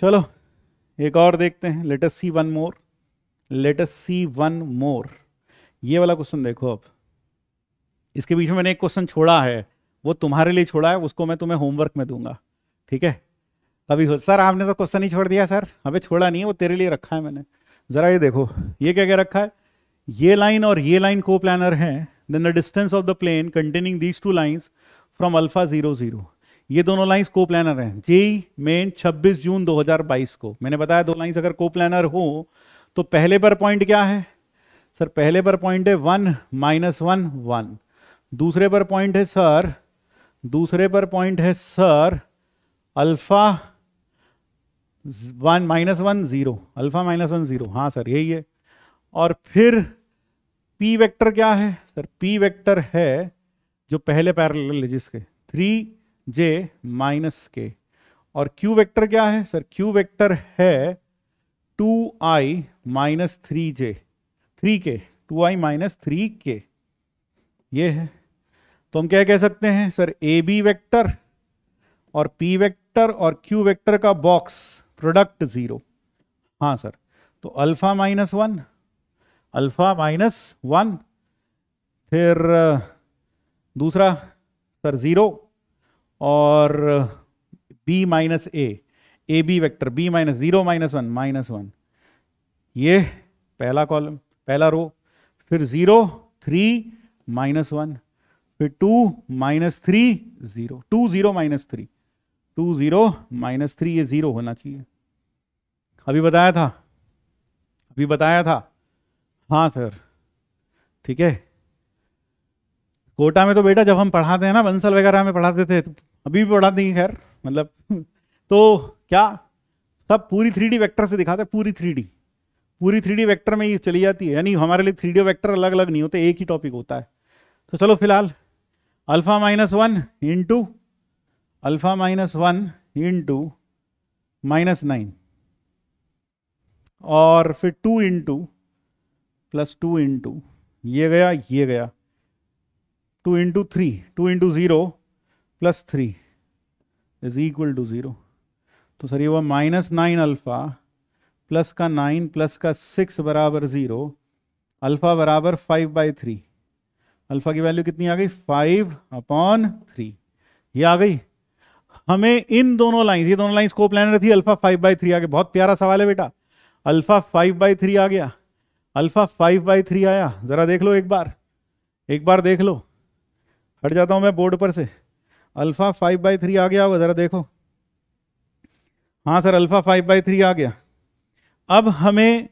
चलो एक और देखते हैं let's see one more let's see one more ये वाला क्वेश्चन देखो अब इसके बीच में मैंने एक क्वेश्चन छोड़ा है वो तुम्हारे लिए छोड़ा है उसको मैं तुम्हें होमवर्क में दूंगा ठीक है कभी हो सर आपने तो क्वेश्चन ही छोड़ दिया सर अभी छोड़ा नहीं है वो तेरे लिए रखा है मैंने ज़रा ये देखो ये क्या क्या रखा है ये लाइन और ये लाइन को प्लानर है then the distance of the plane containing these two lines from alpha zero zero ये दोनों लाइंस को प्लानर हैं जी मेन 26 जून 2022 को मैंने बताया दो लाइंस अगर को प्लानर हो तो पहले पर पॉइंट क्या है सर पहले पर पॉइंट है वन माइनस वन वन दूसरे पर पॉइंट है सर दूसरे पर पॉइंट है sir alpha one minus one zero alpha minus one zero हाँ सर यही है और फिर पी वेक्टर क्या है सर पी वेक्टर है जो पहले पैरेलल है जिसके थ्री जे माइनस के और क्यू वेक्टर क्या है सर क्यू वेक्टर है टू आई minus three J three K two आई माइनस थ्री के ये है तो हम क्या कह सकते हैं सर ए बी वेक्टर और पी वेक्टर और क्यू वेक्टर का बॉक्स प्रोडक्ट जीरो हाँ सर तो alpha minus one alpha minus one फिर दूसरा सर ज़ीरो और B minus A A B vector B minus zero minus one minus one ये पहला कॉलम पहला रो फिर ज़ीरो थ्री माइनस वन फिर two minus three zero two zero minus three two zero minus three ये zero होना चाहिए अभी बताया था अभी बताया था हाँ सर ठीक है कोटा में तो बेटा जब हम पढ़ाते हैं ना बंसल वगैरह में पढ़ाते थे तो अभी भी पढ़ाते हैं खैर मतलब तो क्या सब पूरी थ्री डी वैक्टर से दिखाते पूरी थ्री डी पूरी थ्री डी वैक्टर में ही चली जाती है यानी हमारे लिए थ्री डी वैक्टर अलग अलग नहीं होते एक ही टॉपिक होता है तो चलो फिलहाल alpha minus one into alpha minus one into minus nine और फिर two into plus two into ये गया ये गया two into three two into zero plus three is equal to zero तो सर ये हुआ माइनस नाइन अल्फ़ा प्लस का नाइन प्लस का सिक्स बराबर ज़ीरो अल्फ़ा बराबर फाइव बाई थ्री अल्फ़ा की वैल्यू कितनी आ गई फाइव अपॉन थ्री ये आ गई हमें इन दोनों लाइंस ये दोनों लाइंस को प्लानर थी अल्फ़ा फाइव बाई थ्री आ गया बहुत प्यारा सवाल है बेटा अल्फ़ा फाइव बाई थ्री आ गया अल्फा फाइव बाई थ्री आया ज़रा देख लो एक बार एक बार देख लो हट जाता हूँ मैं बोर्ड पर से अल्फ़ा फाइव बाई थ्री आ गया होगा ज़रा देखो हाँ सर अल्फ़ा फाइव बाई थ्री आ गया अब हमें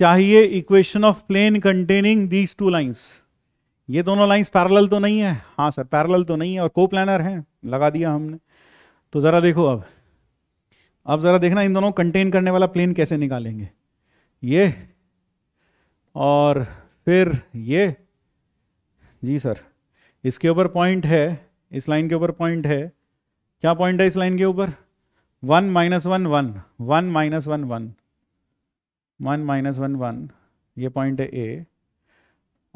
चाहिए equation of plane containing these two lines ये दोनों लाइंस पैरल तो नहीं है हाँ सर पैरल तो नहीं है और को प्लानर हैं लगा दिया हमने तो ज़रा देखो अब अब ज़रा देखना इन दोनों कंटेन करने वाला प्लेन कैसे निकालेंगे ये और फिर ये जी सर इसके ऊपर पॉइंट है इस लाइन के ऊपर पॉइंट है क्या पॉइंट है इस लाइन के ऊपर one minus one one one minus one one one minus one one ये पॉइंट है ए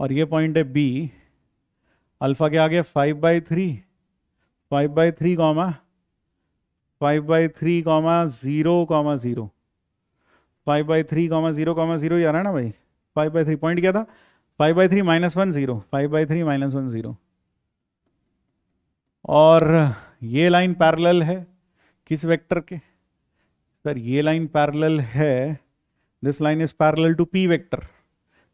और ये पॉइंट है बी अल्फा के आगे five by three five by three comma five by three comma zero comma zero five by three comma zero comma zero ही आ रहा है ना भाई फाइव बाई थ्री पॉइंट क्या था five by three minus one zero five by three minus one zero और ये लाइन पैरेलल है किस वेक्टर के सर ये लाइन पैरेलल है this line is parallel to P vector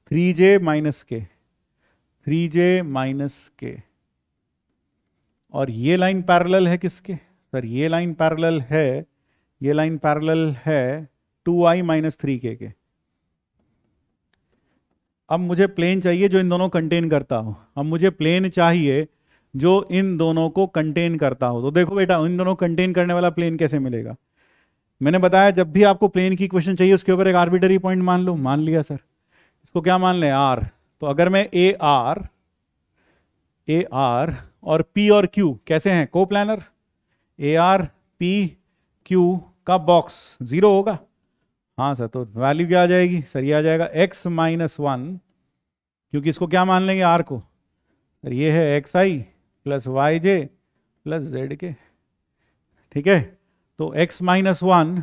three J minus K three J minus के और ये लाइन पैरेलल है किसके सर ये लाइन पैरेलल है ये लाइन पैरेलल है टू आई माइनस थ्री के के अब मुझे प्लेन चाहिए जो इन दोनों कंटेन करता हो अब मुझे प्लेन चाहिए जो इन दोनों को कंटेन करता हो तो देखो बेटा इन दोनों कंटेन करने वाला प्लेन कैसे मिलेगा मैंने बताया जब भी आपको प्लेन की क्वेश्चन चाहिए उसके ऊपर एक आर्बिटरी पॉइंट मान लो मान लिया सर इसको क्या मान लें आर तो अगर मैं ए आर ए आर और पी और क्यू कैसे हैं को planar A R P Q का बॉक्स जीरो होगा हाँ सर तो वैल्यू क्या आ जाएगी सर ये आ जाएगा एक्स माइनस वन क्योंकि इसको क्या मान लेंगे आर को सर ये है एक्स आई प्लस वाई जे प्लस जेड के ठीक है तो x minus one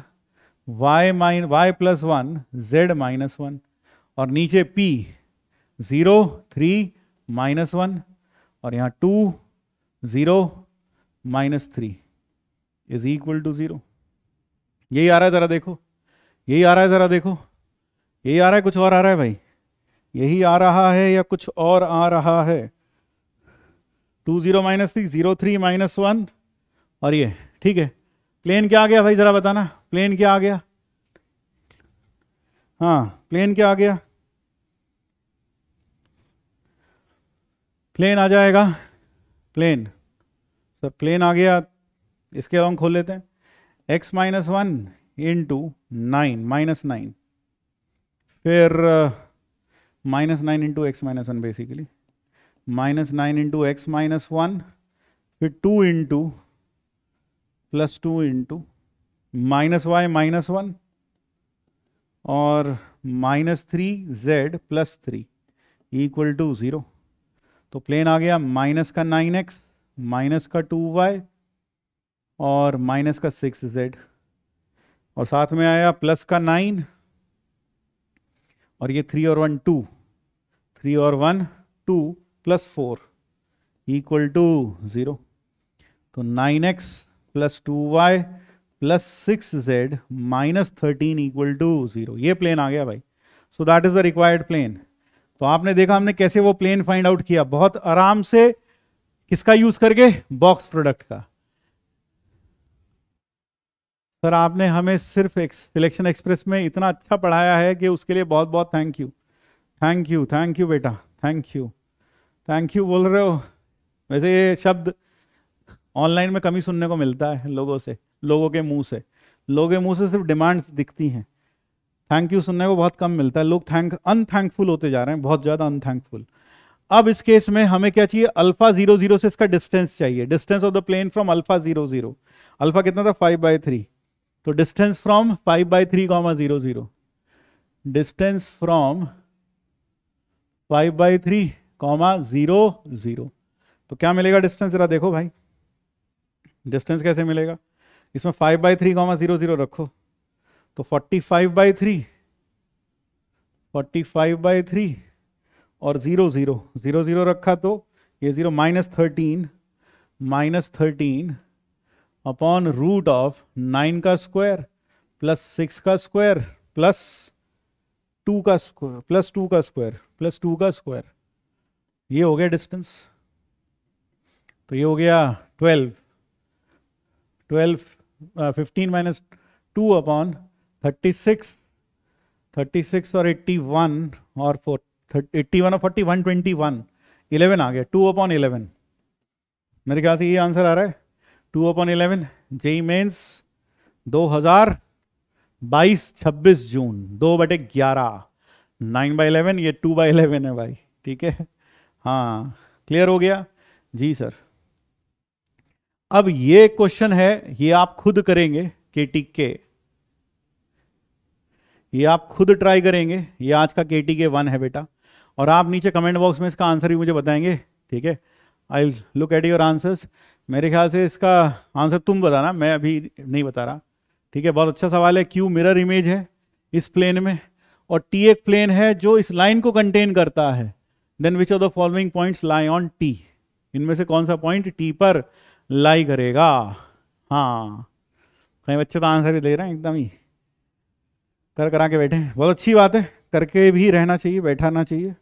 y minus y plus one Z minus one और नीचे p zero three minus one और यहाँ two zero minus three is equal to zero यही आ रहा है ज़रा देखो यही आ रहा है ज़रा देखो यही आ रहा है कुछ और आ रहा है भाई यही आ रहा है या कुछ और आ रहा है two zero minus three zero three minus one और ये ठीक है प्लेन क्या आ गया भाई ज़रा बताना प्लेन क्या आ गया हाँ प्लेन क्या आ गया प्लेन आ जाएगा प्लेन सर प्लेन आ गया इसके रॉन्ग खोल लेते हैं x minus one into nine minus nine फिर minus nine into x minus one basically minus nine into x minus one फिर two into plus two into minus y minus one और minus three z plus three equal to zero तो plane आ गया minus का nine x minus का two Y और minus का six z और साथ में आया प्लस का नाइन और ये थ्री और वन टू थ्री और one two plus four equal to zero तो nine x plus two Y plus six z minus thirteen equal to zero ये प्लेन आ गया भाई so that is the required plane तो आपने देखा हमने कैसे वो प्लेन फाइंड आउट किया बहुत आराम से किसका यूज़ करके बॉक्स प्रोडक्ट का सर आपने हमें सिर्फ एक सिलेक्शन एक्सप्रेस में इतना अच्छा पढ़ाया है कि उसके लिए बहुत बहुत thank you thank you thank you बेटा थैंक यू थैंक यू बोल रहे हो वैसे ये शब्द ऑनलाइन में कमी सुनने को मिलता है लोगों से लोगों के मुंह से लोगों के मुंह से सिर्फ डिमांड्स दिखती हैं थैंक यू सुनने को बहुत कम मिलता है लोग थैंक अनथैंकफुल होते जा रहे हैं बहुत ज़्यादा अनथैंकफुल अब इस केस में हमें क्या चाहिए अल्फा जीरो जीरो से इसका डिस्टेंस चाहिए distance of the plane from alpha zero zero alpha कितना था फाइव बाई थ्री तो distance from five by three comma zero zero distance from five by three comma zero zero तो क्या मिलेगा distance जरा देखो भाई डिस्टेंस कैसे मिलेगा इसमें five by three comma zero zero रखो तो forty five by three forty five by three और ज़ीरो ज़ीरो ज़ीरो ज़ीरो रखा तो ये zero minus thirteen minus thirteen upon root of nine का स्क्वायर प्लस सिक्स का स्क्वायर प्लस टू का square plus two का स्क्वायर प्लस टू का square ये हो गया डिस्टेंस तो ये हो गया twelve twelve fifteen minus two upon thirty six thirty six और एट्टी वन और फोर एट्टी वन और forty one twenty one eleven आ गया टू अपॉन इलेवन मेरे ख्याल से ये आंसर आ रहा है two upon eleven JEE Mains दो हजार बाईस छब्बीस जून दो बटे ग्यारह नाइन बाई इलेवन ये टू बाई इलेवन है भाई ठीक है हाँ क्लियर हो गया जी सर अब ये क्वेश्चन है ये आप खुद करेंगे के टी के ये आप खुद ट्राई करेंगे ये आज का के टी के वन है बेटा और आप नीचे कमेंट बॉक्स में इसका आंसर भी मुझे बताएंगे ठीक है I look at your answers मेरे ख्याल से इसका आंसर तुम बताना मैं अभी नहीं बता रहा ठीक है बहुत अच्छा सवाल है क्यू मिरर इमेज है इस प्लेन में और टी एक प्लेन है जो इस लाइन को कंटेन करता है then which are the following points lie on T इनमें से कौन सा पॉइंट टी पर लाई करेगा हाँ कहीं बच्चे तो आंसर ही दे रहे हैं एकदम ही कर करा के बैठे बहुत अच्छी बात है करके भी रहना चाहिए बैठाना चाहिए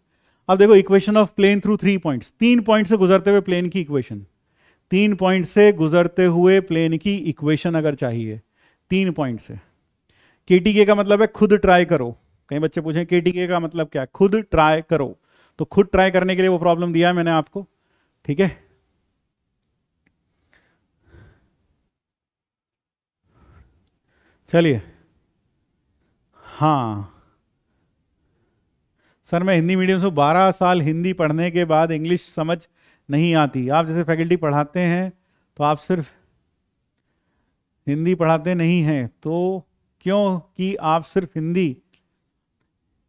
अब देखो equation of plane through three points तीन पॉइंट से गुजरते हुए प्लेन की इक्वेशन तीन पॉइंट से गुजरते हुए प्लेन की इक्वेशन अगर चाहिए तीन पॉइंट से के टी के का मतलब है खुद ट्राई करो कई बच्चे पूछे के टी के का मतलब क्या है खुद ट्राई करो तो खुद ट्राई करने के लिए वो प्रॉब्लम दिया है मैंने आपको ठीक है चलिए हाँ सर मैं हिंदी मीडियम से 12 साल हिंदी पढ़ने के बाद इंग्लिश समझ नहीं आती आप जैसे फैकल्टी पढ़ाते हैं तो आप सिर्फ हिंदी पढ़ाते नहीं हैं तो क्यों कि आप सिर्फ हिंदी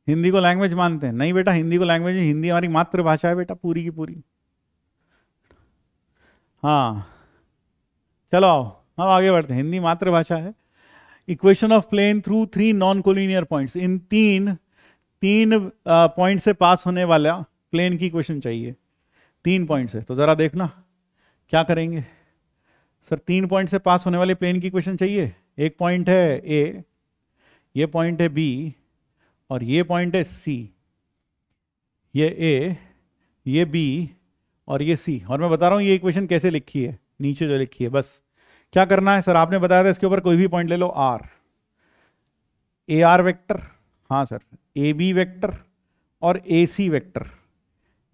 हिंदी को लैंग्वेज मानते हैं नहीं बेटा हिंदी को लैंग्वेज हिंदी हमारी मातृभाषा है बेटा पूरी की पूरी हाँ चलो आओ हम आगे बढ़ते हैं हिंदी मातृभाषा है equation of plane through three non collinear points इन तीन तीन पॉइंट से पास होने वाला प्लेन की क्वेश्चन चाहिए तीन पॉइंट से तो ज़रा देखना क्या करेंगे सर तीन पॉइंट से पास होने वाले प्लेन की क्वेश्चन चाहिए एक पॉइंट है ए ये पॉइंट है बी और ये पॉइंट है सी ये ए ये बी और ये सी और मैं बता रहा हूँ ये इक्वेशन कैसे लिखी है नीचे जो लिखी है बस क्या करना है सर आपने बताया था इसके ऊपर कोई भी पॉइंट ले लो आर ए आर वेक्टर हाँ सर ए बी वैक्टर और A C vector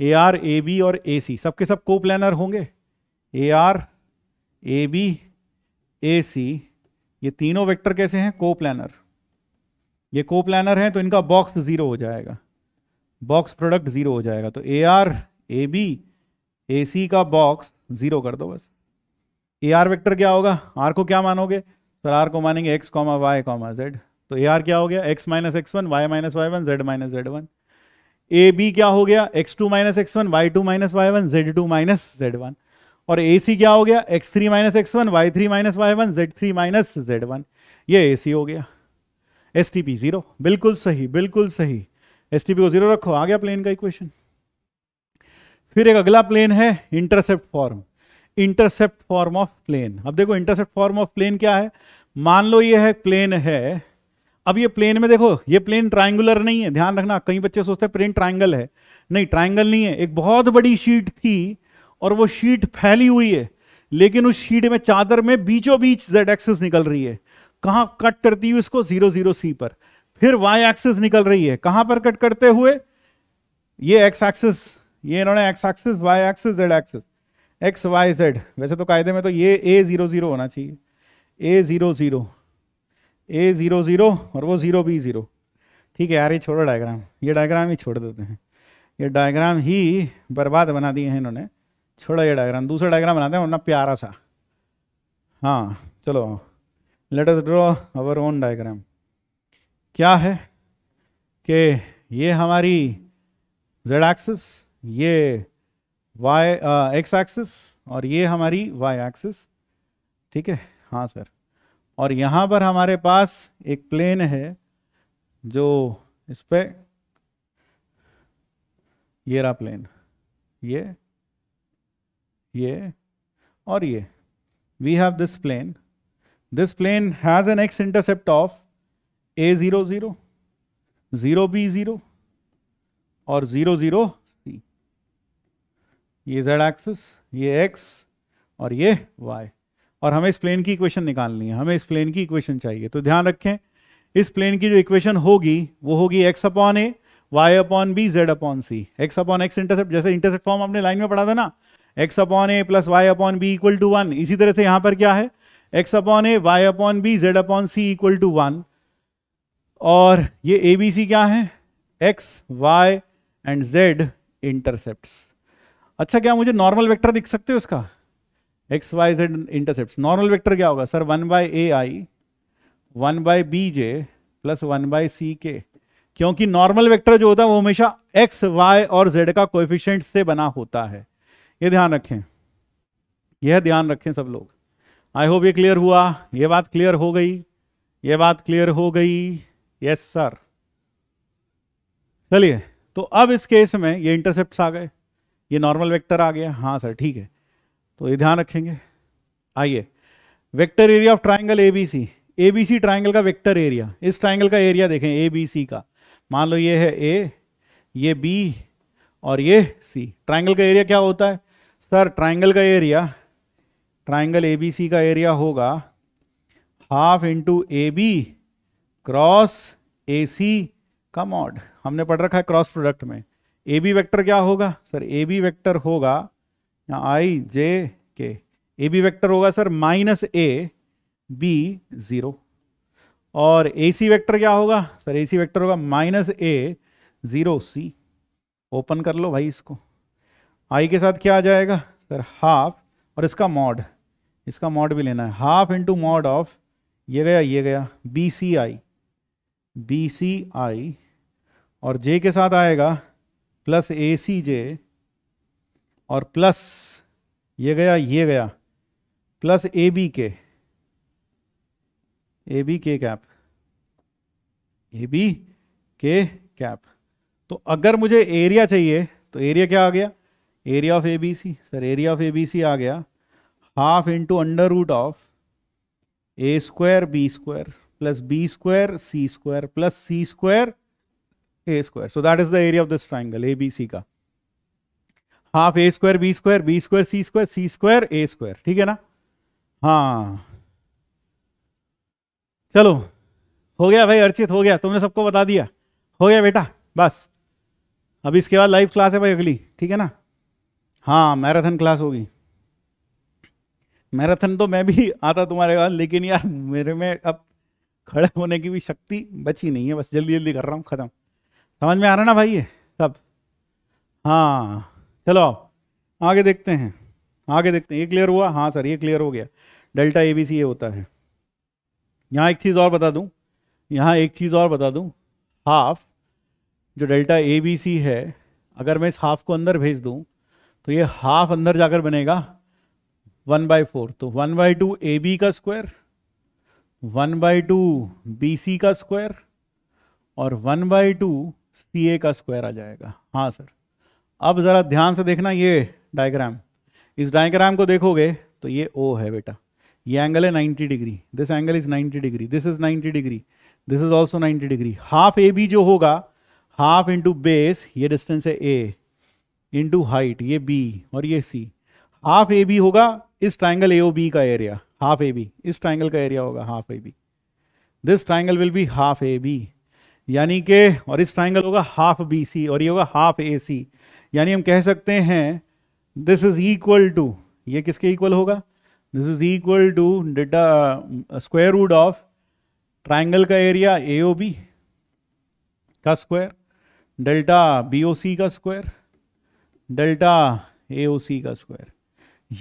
A R A B और ए सी सबके सब को प्लानर होंगे ए आर ए बी ए सी ये तीनों वेक्टर कैसे हैं को प्लानर ये को प्लानर हैं तो इनका बॉक्स ज़ीरो हो जाएगा बॉक्स प्रोडक्ट ज़ीरो हो जाएगा तो A R A B A C का बॉक्स ज़ीरो कर दो बस ए आर वैक्टर क्या होगा आर को क्या मानोगे सर तो आर को मानेंगे x comma Y comma Z तो ए आर क्या हो गया x minus x one Y minus Y one Z minus Z one A B क्या हो गया x two minus x one y two minus Y one z two minus Z one और A C क्या हो गया x three minus x one y three minus Y one z three minus Z one ये ए सी हो गया S T P zero बिल्कुल सही बिल्कुल सही एस टी पी को जीरो रखो आ गया प्लेन का इक्वेशन फिर एक अगला प्लेन है intercept form intercept form of plane अब देखो इंटरसेप्ट फॉर्म ऑफ प्लेन क्या है मान लो ये है प्लेन है अब ये प्लेन में देखो ये प्लेन ट्राइंगुलर नहीं है ध्यान रखना कई बच्चे सोचते हैं प्लेन ट्राइंगल है नहीं ट्राइंगल नहीं है एक बहुत बड़ी शीट थी और वो शीट फैली हुई है लेकिन उस शीट में चादर में बीचों बीच जेड एक्सेस निकल रही है कहाँ कट करती हुई इसको जीरो जीरो सी पर फिर वाई एक्सेस निकल रही है कहाँ पर कट करते हुए ये एक्स एक्सेस ये इन्होंने x axes y axes z axes x Y z वैसे तो कायदे में तो ये ए जीरो जीरो होना चाहिए A zero zero A zero zero और वो ज़ीरो बी ज़ीरो ठीक है यार ये छोड़ो डायग्राम ये डायग्राम ही छोड़ देते हैं ये डायग्राम ही बर्बाद बना दिए हैं इन्होंने छोड़ो ये डायग्राम दूसरा डायग्राम बनाते हैं वरना प्यारा सा हाँ चलो let us draw our own diagram क्या है कि ये हमारी जेड एक्सिस ये वाई एक्स एक्सिस और ये हमारी वाई एक्सिस ठीक है हाँ सर और यहां पर हमारे पास एक प्लेन है जो इस पर येरा प्लेन ये ये और ये we have this plane this plane has an x intercept of A zero zero zero B zero और जीरो जीरो सी ये जेड एक्सिस ये एक्स और ये वाई और हमें इस प्लेन की इक्वेशन निकालनी है हमें इस प्लेन की इक्वेशन चाहिए तो ध्यान रखें इस प्लेन की जो इक्वेशन होगी वो होगी एक्स अपॉन ए y upon B z upon C x upon x intercept जैसे इंटरसेप्ट फॉर्म आपने लाइन में पढ़ा था ना x upon A plus y upon B equal to one इसी तरह से यहां पर क्या है x upon A y upon B z upon C equal to one और ये ए बी सी क्या है x y and z intercept अच्छा क्या मुझे नॉर्मल वेक्टर दिख सकते हो उसका x Y z intercept normal vector क्या होगा sir one by A I one by B J plus one by C K क्योंकि नॉर्मल वेक्टर जो होता है वो हमेशा एक्स वाई और जेड का कोएफिशिएंट से बना होता है ये ध्यान रखें यह ध्यान रखें सब लोग आई होप ये क्लियर हुआ ये बात क्लियर हो गई ये बात क्लियर हो गई यस सर चलिए तो अब इस केस में ये इंटरसेप्ट आ गए ये नॉर्मल वेक्टर आ गया हाँ सर ठीक है तो ये ध्यान रखेंगे आइए vector area of triangle A A B C B C triangle का वेक्टर एरिया इस ट्राइंगल का एरिया देखें ए बी सी का मान लो ये है ए ये बी और ये सी ट्राइंगल का एरिया क्या होता है सर ट्राइंगल का area triangle A B C का एरिया होगा half into A B cross A C का मॉड हमने पढ़ रखा है क्रॉस प्रोडक्ट में ए बी वैक्टर क्या होगा सर ए बी वैक्टर होगा यहाँ I J K A B vector होगा सर माइनस ए बी ज़ीरो और ए सी वैक्टर क्या होगा सर ए सी वैक्टर होगा minus A zero C open कर लो भाई इसको आई के साथ क्या आ जाएगा सर हाफ और इसका मॉड इसका मॉड भी लेना है हाफ इंटू मॉड ऑफ ये गया ये गया बी सी आई बी सी आई और जे के साथ आएगा प्लस ए सी जे और प्लस ये गया ये गया plus A B K A B K cap A B K cap तो अगर मुझे एरिया चाहिए तो एरिया क्या आ गया area of A B C sir area of A B C आ गया half into under root of A square B square plus B square C square plus C square A square so that is the area of this triangle A B C का half A square B square B square C square C square A square ठीक है ना हाँ चलो हो गया भाई अर्चित हो गया तुमने सबको बता दिया हो गया बेटा बस अब इसके बाद लाइव क्लास है भाई अगली ठीक है ना हाँ मैराथन क्लास होगी मैराथन तो मैं भी आता तुम्हारे पास लेकिन यार मेरे में अब खड़े होने की भी शक्ति बची नहीं है बस जल्दी जल्दी कर रहा हूँ ख़त्म समझ में आ रहा ना भाई ये सब हाँ चलो आगे देखते हैं आगे देखते हैं ये क्लियर हुआ हाँ सर ये क्लियर हो गया डेल्टा ए बी सी ये होता है यहाँ एक चीज़ और बता दूँ यहाँ एक चीज़ और बता दूँ हाफ जो डेल्टा ए बी सी है अगर मैं इस हाफ को अंदर भेज दूँ तो ये हाफ अंदर जाकर बनेगा वन बाई फोर तो one by two A B का square one by two B C का स्क्वायर और one by two C A का स्क्वायर आ जाएगा हाँ सर अब ज़रा ध्यान से देखना ये डायग्राम इस डायग्राम को देखोगे तो ये ओ है बेटा ये एंगल है ninety degree this angle is ninety degree this is ninety degree this is also ninety degree half A B जो होगा हाफ इंटू बेस ये डिस्टेंस है ए इंटू हाइट ये बी और ये सी हाफ ए बी होगा इस triangle A O B का एरिया हाफ ए बी इस ट्राइंगल का एरिया होगा half A B this triangle will be half A B यानी के और इस ट्राइंगल होगा हाफ बी सी और ये होगा हाफ ए सी यानी हम कह सकते हैं दिस इज इक्वल टू ये किसके इक्वल होगा दिस इज इक्वल टू डेटा स्क्वायर रूट ऑफ ट्राइंगल का एरिया ए ओ बी का square delta B O C का square delta A O C का स्क्वायर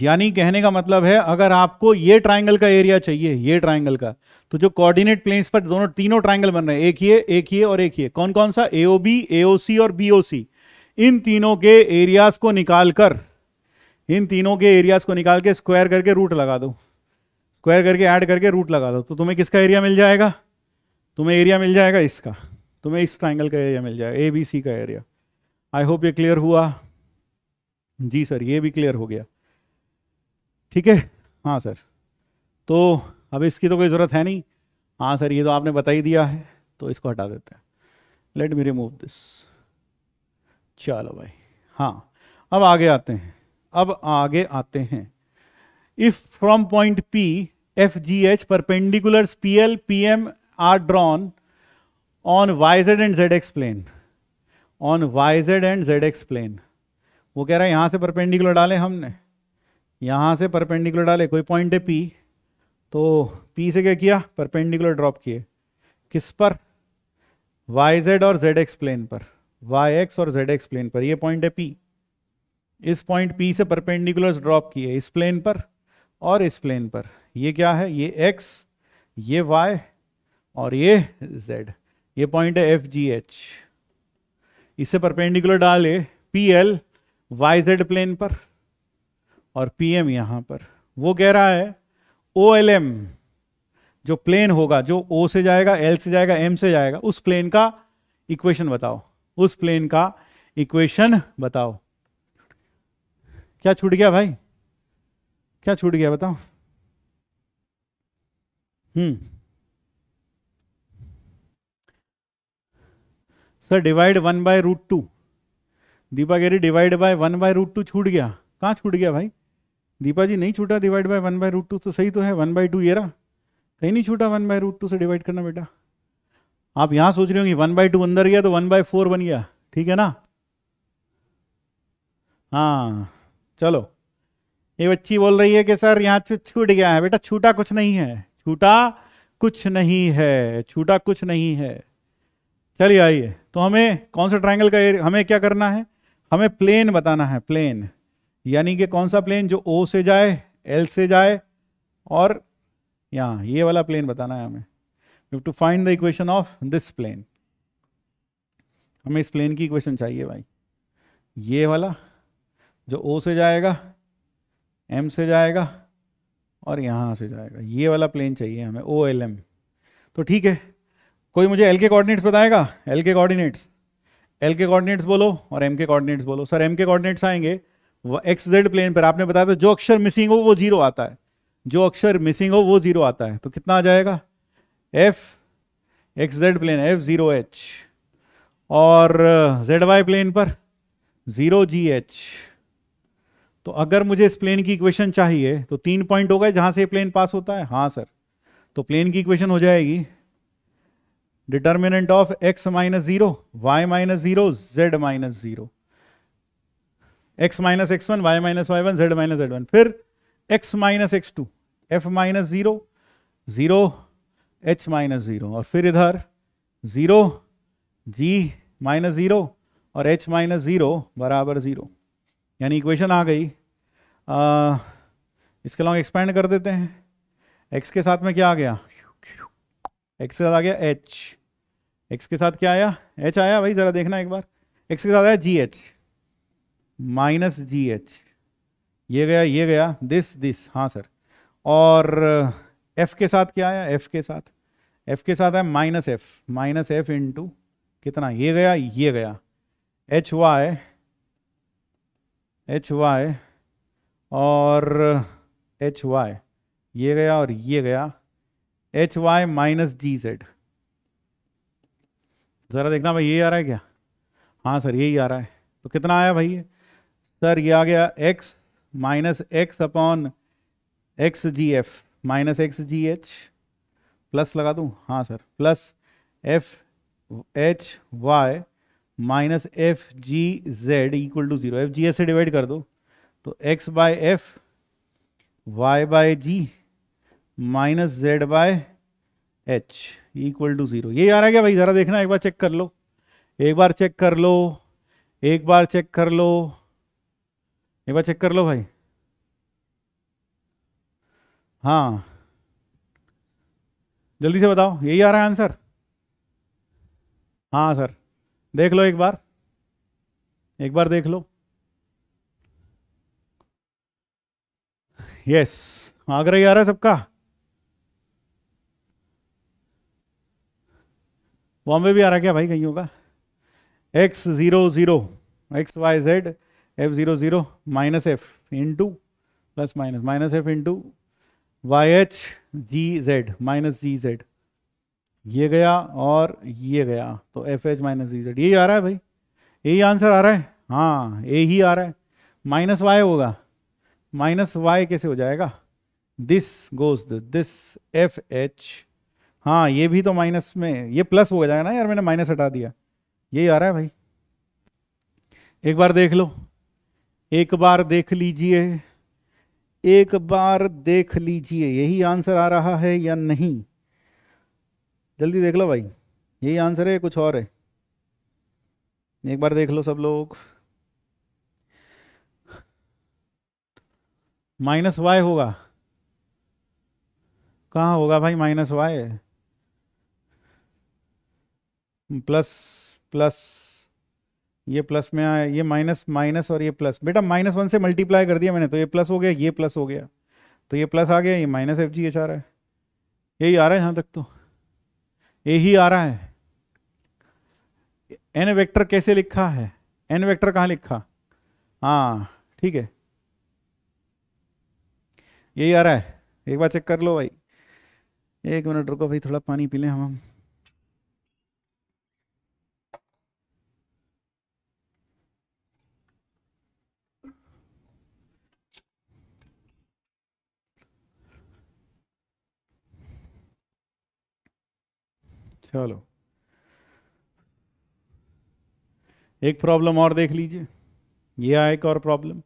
यानी कहने का मतलब है अगर आपको ये ट्राइंगल का एरिया चाहिए ये ट्राइंगल का तो जो कोऑर्डिनेट प्लेन्स पर दोनों तीनों ट्राइंगल बन रहे हैं एक ये एक ये और एक ये कौन कौन सा ए ओ बी ए ओ सी और बी ओ सी इन तीनों के एरियाज को निकाल कर इन तीनों के एरियाज को निकाल के स्क्वायर करके रूट लगा दो स्क्वायर करके ऐड करके रूट लगा दो तो तुम्हें किसका एरिया मिल जाएगा तुम्हें एरिया मिल जाएगा इसका तुम्हें इस ट्राइंगल का एरिया मिल जाएगा ए बी सी का एरिया आई होप ये क्लियर हुआ जी सर ये भी क्लियर हो गया ठीक है हाँ सर तो अब इसकी तो कोई ज़रूरत है नहीं हाँ सर ये तो आपने बता ही दिया है तो इसको हटा देते हैं लेट मी रिमूव दिस चलो भाई हाँ अब आगे आते हैं अब आगे आते हैं if from point P F G H perpendicular P L P M are drawn on Y z and z x plane on Y z and z x plane वो कह रहा है यहाँ से परपेंडिकुलर डाले हमने यहाँ से परपेंडिकुलर डाले कोई पॉइंट है पी तो पी से क्या किया परपेंडिकुलर ड्रॉप किए किस पर वाई जेड और जेड एक्स प्लेन पर वाई एक्स और जेड एक्स प्लेन पर ये पॉइंट है पी इस पॉइंट पी से परपेंडिकुलर ड्रॉप किए इस प्लेन पर और इस प्लेन पर ये क्या है ये एक्स ये वाई और ये जेड ये पॉइंट है एफ जी एच इसे परपेंडिकुलर डाले P L y Z plane पर और पी एम यहां पर वो कह रहा है ओ एल एम जो प्लेन होगा जो ओ से जाएगा एल से जाएगा एम से जाएगा उस प्लेन का इक्वेशन बताओ उस प्लेन का इक्वेशन बताओ क्या छूट गया भाई क्या छूट गया बताओ हम्म sir divide one by root two Deepa Deepagiri divide by one by root two छूट गया कहाँ छूट गया भाई दीपा जी नहीं छूटा divide by one by root two तो सही तो है वन बाय टू ये रहा कहीं नहीं छूटा वन बाय रूट टू से डिवाइड करना बेटा आप यहां सोच रहे होंगे वन बाई टू अंदर गया तो वन बाय फोर बन गया ठीक है ना हाँ चलो ये बच्ची बोल रही है कि सर यहाँ छूट गया है बेटा छूटा कुछ नहीं है छूटा कुछ नहीं है छूटा कुछ नहीं है चलिए आइए तो हमें कौन सा ट्रायंगल का एरिया हमें क्या करना है हमें प्लेन बताना है प्लेन यानी कि कौन सा प्लेन जो ओ से जाए एल से जाए और यहाँ ये वाला प्लेन बताना है हमें you to find the equation of this plane हमें इस प्लेन की इक्वेशन चाहिए भाई ये वाला जो ओ से जाएगा एम से जाएगा और यहाँ से जाएगा ये वाला प्लेन चाहिए हमें ओ एल एम तो ठीक है कोई मुझे एल के कोऑर्डिनेट्स बताएगा एल के कोऑर्डिनेट्स एल के कोऑर्डिनेट्स बोलो और एम के कोऑर्डिनेट्स बोलो सर एम के कोऑर्डिनेट्स आएंगे एक्स जेड प्लेन पर आपने बताया था जो अक्षर मिसिंग हो वो जीरो आता है जो अक्षर मिसिंग हो वो जीरो आता है तो कितना आ जाएगा F X Z plane F zero H और जेड वाई प्लेन पर ज़ीरो जी एच तो अगर मुझे इस प्लेन की इक्वेशन चाहिए तो तीन पॉइंट हो गए जहां से प्लेन पास होता है हाँ सर तो प्लेन की इक्वेशन हो जाएगी determinant of X minus zero Y minus zero Z minus zero X minus x one Y minus Y one Z minus Z one फिर x minus X two F minus zero zero H minus zero और फिर इधर zero G minus zero और H minus zero बराबर zero यानी equation आ गई आ, इसके अलावा एक्सपेंड कर देते हैं एक्स के साथ में क्या आ गया एक्स के साथ आ गया एच एक्स के साथ क्या आया एच आया भाई ज़रा देखना एक बार एक्स के साथ आया G H minus G H ये गया ये गया दिस दिस हाँ सर और एफ के साथ क्या आया एफ के साथ एफ के साथ आया minus F minus F into कितना ये गया ये गया एच वाई एच वाई और एच वाई ये गया और ये गया H Y minus G Z ज़रा देखना भाई ये आ रहा है क्या हाँ सर यही आ रहा है तो कितना आया भाई ये सर ये आ गया x minus X upon X G F minus X G H plus लगा दूँ हाँ sir plus F H Y minus F G Z equal to zero F G S से डिवाइड कर दो तो X by F Y by G minus Z by H equal to zero ये आ रहा है क्या भाई ज़रा देखना एक बार चेक कर लो एक बार चेक कर लो एक बार चेक कर लो एक बार चेक कर लो भाई हाँ जल्दी से बताओ यही आ रहा है आंसर हाँ सर देख लो एक बार एक बार देख लो यस आगरा ही आ रहा है सबका बॉम्बे भी आ रहा है क्या भाई कहीं होगा X zero zero X Y Z F zero zero minus F into plus minus minus F into Y H G Z minus G Z ये गया और ये गया तो F H minus G Z यही आ रहा है भाई यही आंसर आ रहा है हाँ ही आ रहा है माइनस वाई होगा माइनस वाई कैसे हो जाएगा this goes this F H हाँ ये भी तो माइनस में ये प्लस हो जाएगा ना यार मैंने माइनस हटा दिया यही आ रहा है भाई एक बार देख लो एक बार देख लीजिए एक बार देख लीजिए यही आंसर आ रहा है या नहीं जल्दी देख लो भाई यही आंसर है कुछ और है एक बार देख लो सब लोग माइनस वाई होगा कहाँ होगा भाई माइनस वाई प्लस प्लस ये प्लस में आया ये माइनस माइनस और ये प्लस बेटा माइनस वन से मल्टीप्लाई कर दिया मैंने तो ये प्लस हो गया ये प्लस हो गया तो ये प्लस आ गया ये माइनस एफ जी एच आ रहा है यही आ रहा है यहाँ तक तो यही आ रहा है एन वेक्टर कैसे लिखा है एन वेक्टर कहाँ लिखा हाँ ठीक है यही आ रहा है एक बार चेक कर लो भाई एक मिनट रुको भाई थोड़ा पानी पी लें हम हम चलो एक प्रॉब्लम और देख लीजिए यह एक और प्रॉब्लम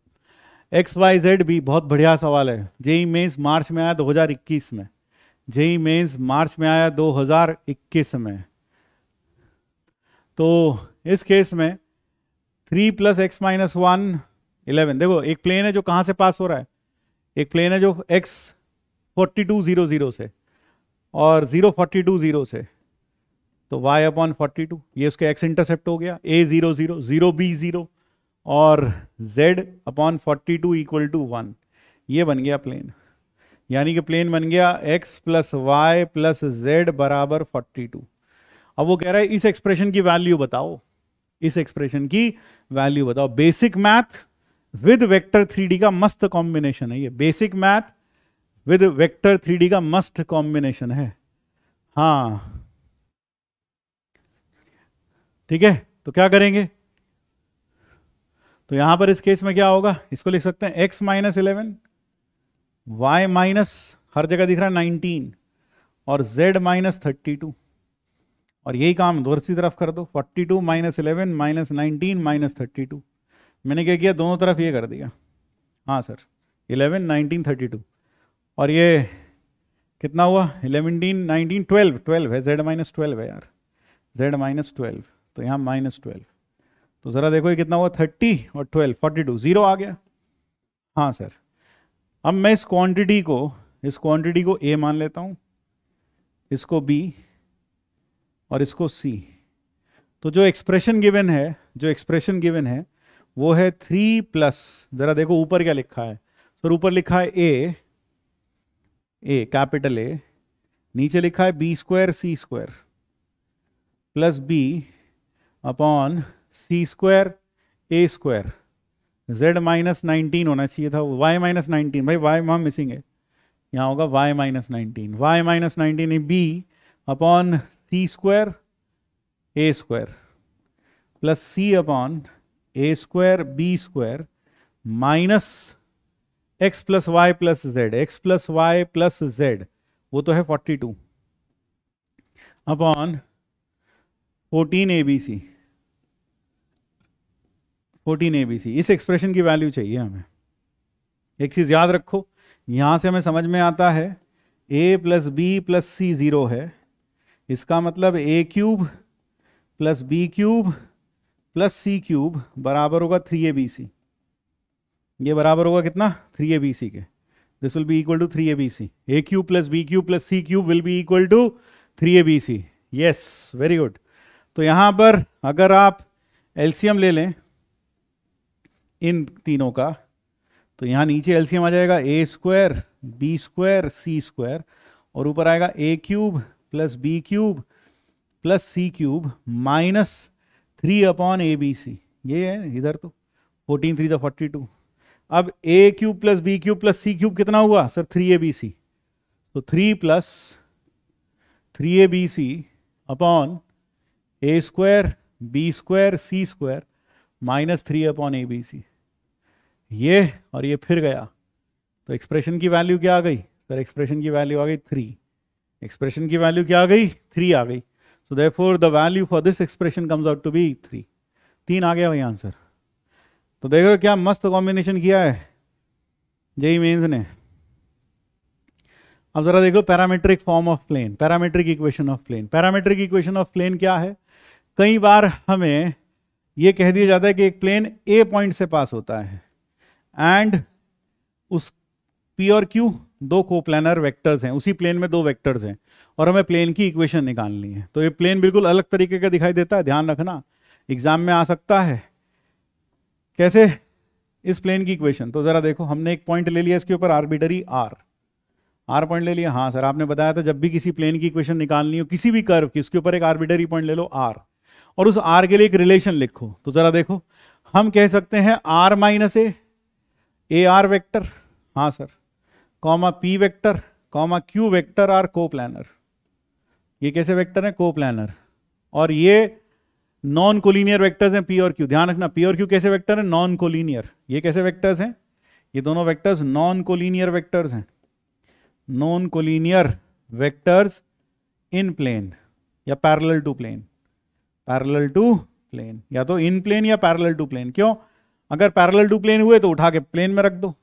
एक्स वाई जेड भी बहुत बढ़िया सवाल है जेई मेन्स e मार्च में आया 2021 में जेई मेन्स e मार्च में आया 2021 में तो इस केस में three plus X minus one eleven देखो एक प्लेन है जो कहाँ से पास हो रहा है एक प्लेन है जो X forty two zero zero से और जीरो फोर्टी टू जीरो से तो y अपॉन फोर्टी टू ये उसके x इंटरसेप्ट हो गया a zero zero zero B zero और z upon forty two equal to one ये बन गया प्लेन यानी कि प्लेन बन गया x plus Y plus Z बराबर फोर्टी टू अब वो कह रहा है इस एक्सप्रेशन की वैल्यू बताओ इस एक्सप्रेशन की वैल्यू बताओ basic math with vector three का मस्त कॉम्बिनेशन है ये basic math with vector three का मस्त कॉम्बिनेशन है हाँ ठीक है तो क्या करेंगे तो यहां पर इस केस में क्या होगा इसको लिख सकते हैं x minus eleven Y minus हर जगह दिख रहा है नाइनटीन और z माइनस थर्टी टू और यही काम दूसरी तरफ कर दो forty two minus eleven minus nineteen minus thirty two मैंने क्या किया दोनों तरफ ये कर दिया हाँ sir eleven nineteen thirty two और ये कितना हुआ इलेवनटीन नाइनटीन ट्वेल्व ट्वेल्व है जेड माइनस ट्वेल्व है यार जेड माइनस ट्वेल्व तो यहाँ माइनस ट्वेल्व तो ज़रा देखो ये कितना हुआ थर्टी और ट्वेल्व फोर्टी टू ज़ीरो आ गया हाँ सर अब मैं इस क्वांटिटी को इस क्वांटिटी को ए मान लेता हूँ इसको बी और इसको सी तो जो एक्सप्रेशन गिवन है जो एक्सप्रेशन गिवन है वो है थ्री प्लस ज़रा देखो ऊपर क्या लिखा है सर ऊपर लिखा है ए ए कैपिटल ए नीचे लिखा है B square C square plus B upon C square A square Z minus nineteen होना चाहिए था वाई माइनस नाइनटीन भाई वाई वहाँ मिसिंग है यहाँ होगा Y minus nineteen Y minus nineteen B upon C square A square plus C upon A square B square minus X plus Y plus Z X plus Y plus Z वो तो है forty two upon fourteen A B C fourteen A B C इस expression की value चाहिए हमें एक चीज़ याद रखो यहाँ से हमें समझ में आता है A plus B plus C zero है इसका मतलब A cube plus B cube plus C cube बराबर होगा थ्री ए बी सी ये बराबर होगा कितना थ्री ए बी सी के this will be equal to three A B C A cube plus B cube plus C cube will be equal to three A B C yes very good तो यहाँ पर अगर आप एल्सीयम ले लें इन तीनों का तो यहाँ नीचे एलसीएम आ जाएगा A square B square C square और ऊपर आएगा A cube plus B cube plus C cube minus three upon A B C ये है इधर तो फोर्टीन थ्री फोर्टी टू अब A cube plus B cube plus C cube कितना हुआ sir three A B C तो three plus three A B C upon A square B square C square minus three upon A B C ये और ये फिर गया तो expression की वैल्यू क्या आ गई सर एक्सप्रेशन की वैल्यू आ गई थ्री एक्सप्रेशन की वैल्यू क्या आ गई थ्री आ गई so for the value for this expression comes out to be three तीन आ गया भाई आंसर तो देख रहे क्या मस्त कॉम्बिनेशन किया है जेई मेन्स ने अब जरा देखो parametric form of plane parametric equation of plane parametric equation of plane क्या है कई बार हमें यह कह दिया जाता है कि एक प्लेन ए पॉइंट से पास होता है एंड उस पी और क्यू दो कोप्लानर वेक्टर्स हैं उसी प्लेन में दो वेक्टर्स हैं और हमें प्लेन की इक्वेशन निकालनी है तो ये प्लेन बिल्कुल अलग तरीके का दिखाई देता है ध्यान रखना एग्जाम में आ सकता है कैसे इस प्लेन की इक्वेशन तो जरा देखो हमने एक पॉइंट ले लिया इसके ऊपर आर्बिटरी आर आर पॉइंट ले लिया हाँ सर आपने बताया था जब भी किसी प्लेन की इक्वेशन निकालनी हो किसी भी कर्व की उसके ऊपर एक आर्बिटरी पॉइंट ले लो आर और उस आर के लिए एक रिलेशन लिखो तो जरा देखो हम कह सकते हैं R minus A A R vector हाँ sir comma P vector comma Q vector R coplanar ये कैसे वेक्टर हैं को प्लानर और ये नॉन कोलिनियर वेक्टर्स हैं पी और क्यू ध्यान रखना पी और क्यू कैसे वेक्टर हैं नॉन कोलिनियर ये कैसे वेक्टर्स हैं ये दोनों वेक्टर्स नॉन कोलिनियर वेक्टर्स हैं non collinear vectors in plane या parallel to plane parallel to plane या तो इन प्लेन या पैरेलल टू प्लेन क्यों अगर पैरेलल टू प्लेन हुए तो उठा के प्लेन में रख दो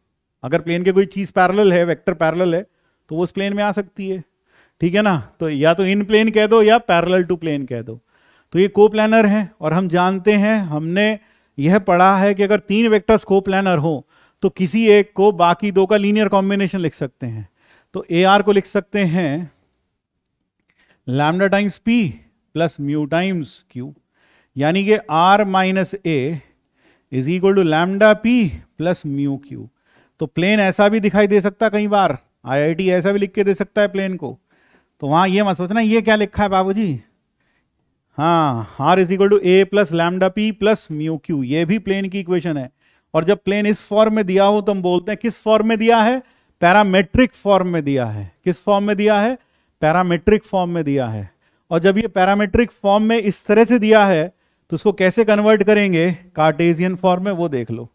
अगर प्लेन के कोई चीज़ पैरेलल है वेक्टर पैरेलल है तो वो उस प्लेन में आ सकती है ठीक है ना तो या तो इन प्लेन कह दो या पैरेलल टू प्लेन कह दो तो ये को प्लानर है और हम जानते हैं हमने यह पढ़ा है कि अगर तीन वेक्टर्स को प्लानर हो तो किसी एक को बाकी दो का लीनियर कॉम्बिनेशन लिख सकते हैं तो ए आर को लिख सकते हैं lambda times P plus mu times Q यानी कि R minus A is equal to lambda P plus mu Q तो प्लेन ऐसा भी दिखाई दे सकता है कई बार आईआईटी ऐसा भी लिख के दे सकता है प्लेन को तो वहां ये मत सोचना ये क्या लिखा है बाबू जी हाँ R is equal to A plus lambda P plus mu Q ये भी प्लेन की इक्वेशन है और जब प्लेन इस फॉर्म में दिया हो तो हम बोलते हैं किस फॉर्म में दिया है पैरामेट्रिक फॉर्म में दिया है किस फॉर्म में दिया है पैरामेट्रिक फॉर्म में दिया है और जब ये पैरामेट्रिक फॉर्म में इस तरह से दिया है तो इसको कैसे कन्वर्ट करेंगे कार्टेजियन फॉर्म में वो देख लो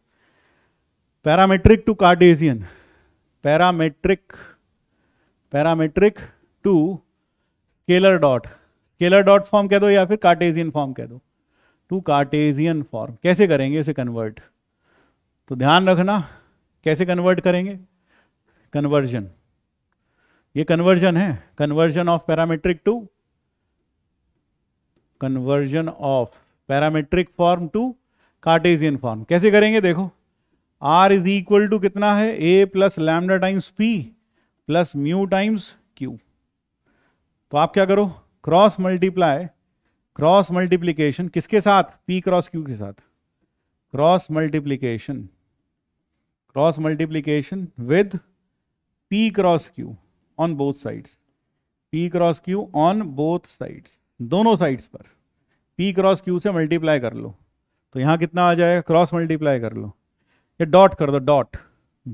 parametric to cartesian parametric parametric to scalar dot scalar dot form कह दो या फिर कार्टेजियन फॉर्म कह दो टू कार्टेजियन फॉर्म कैसे करेंगे इसे कन्वर्ट तो ध्यान रखना कैसे कन्वर्ट करेंगे कन्वर्जन ये कन्वर्जन है conversion of parametric to conversion of parametric form to cartesian form कैसे करेंगे देखो आर इज इक्वल टू कितना है A plus lambda times P plus mu times Q तो आप क्या करो क्रॉस मल्टीप्लाई क्रॉस मल्टीप्लीकेशन किसके साथ पी क्रॉस क्यू के साथ cross multiplication cross multiplication with P cross Q on both sides P cross Q on both sides दोनों sides पर पी क्रॉस क्यू से मल्टीप्लाई कर लो तो यहाँ कितना आ जाएगा क्रॉस मल्टीप्लाई कर लो ये डॉट कर दो dot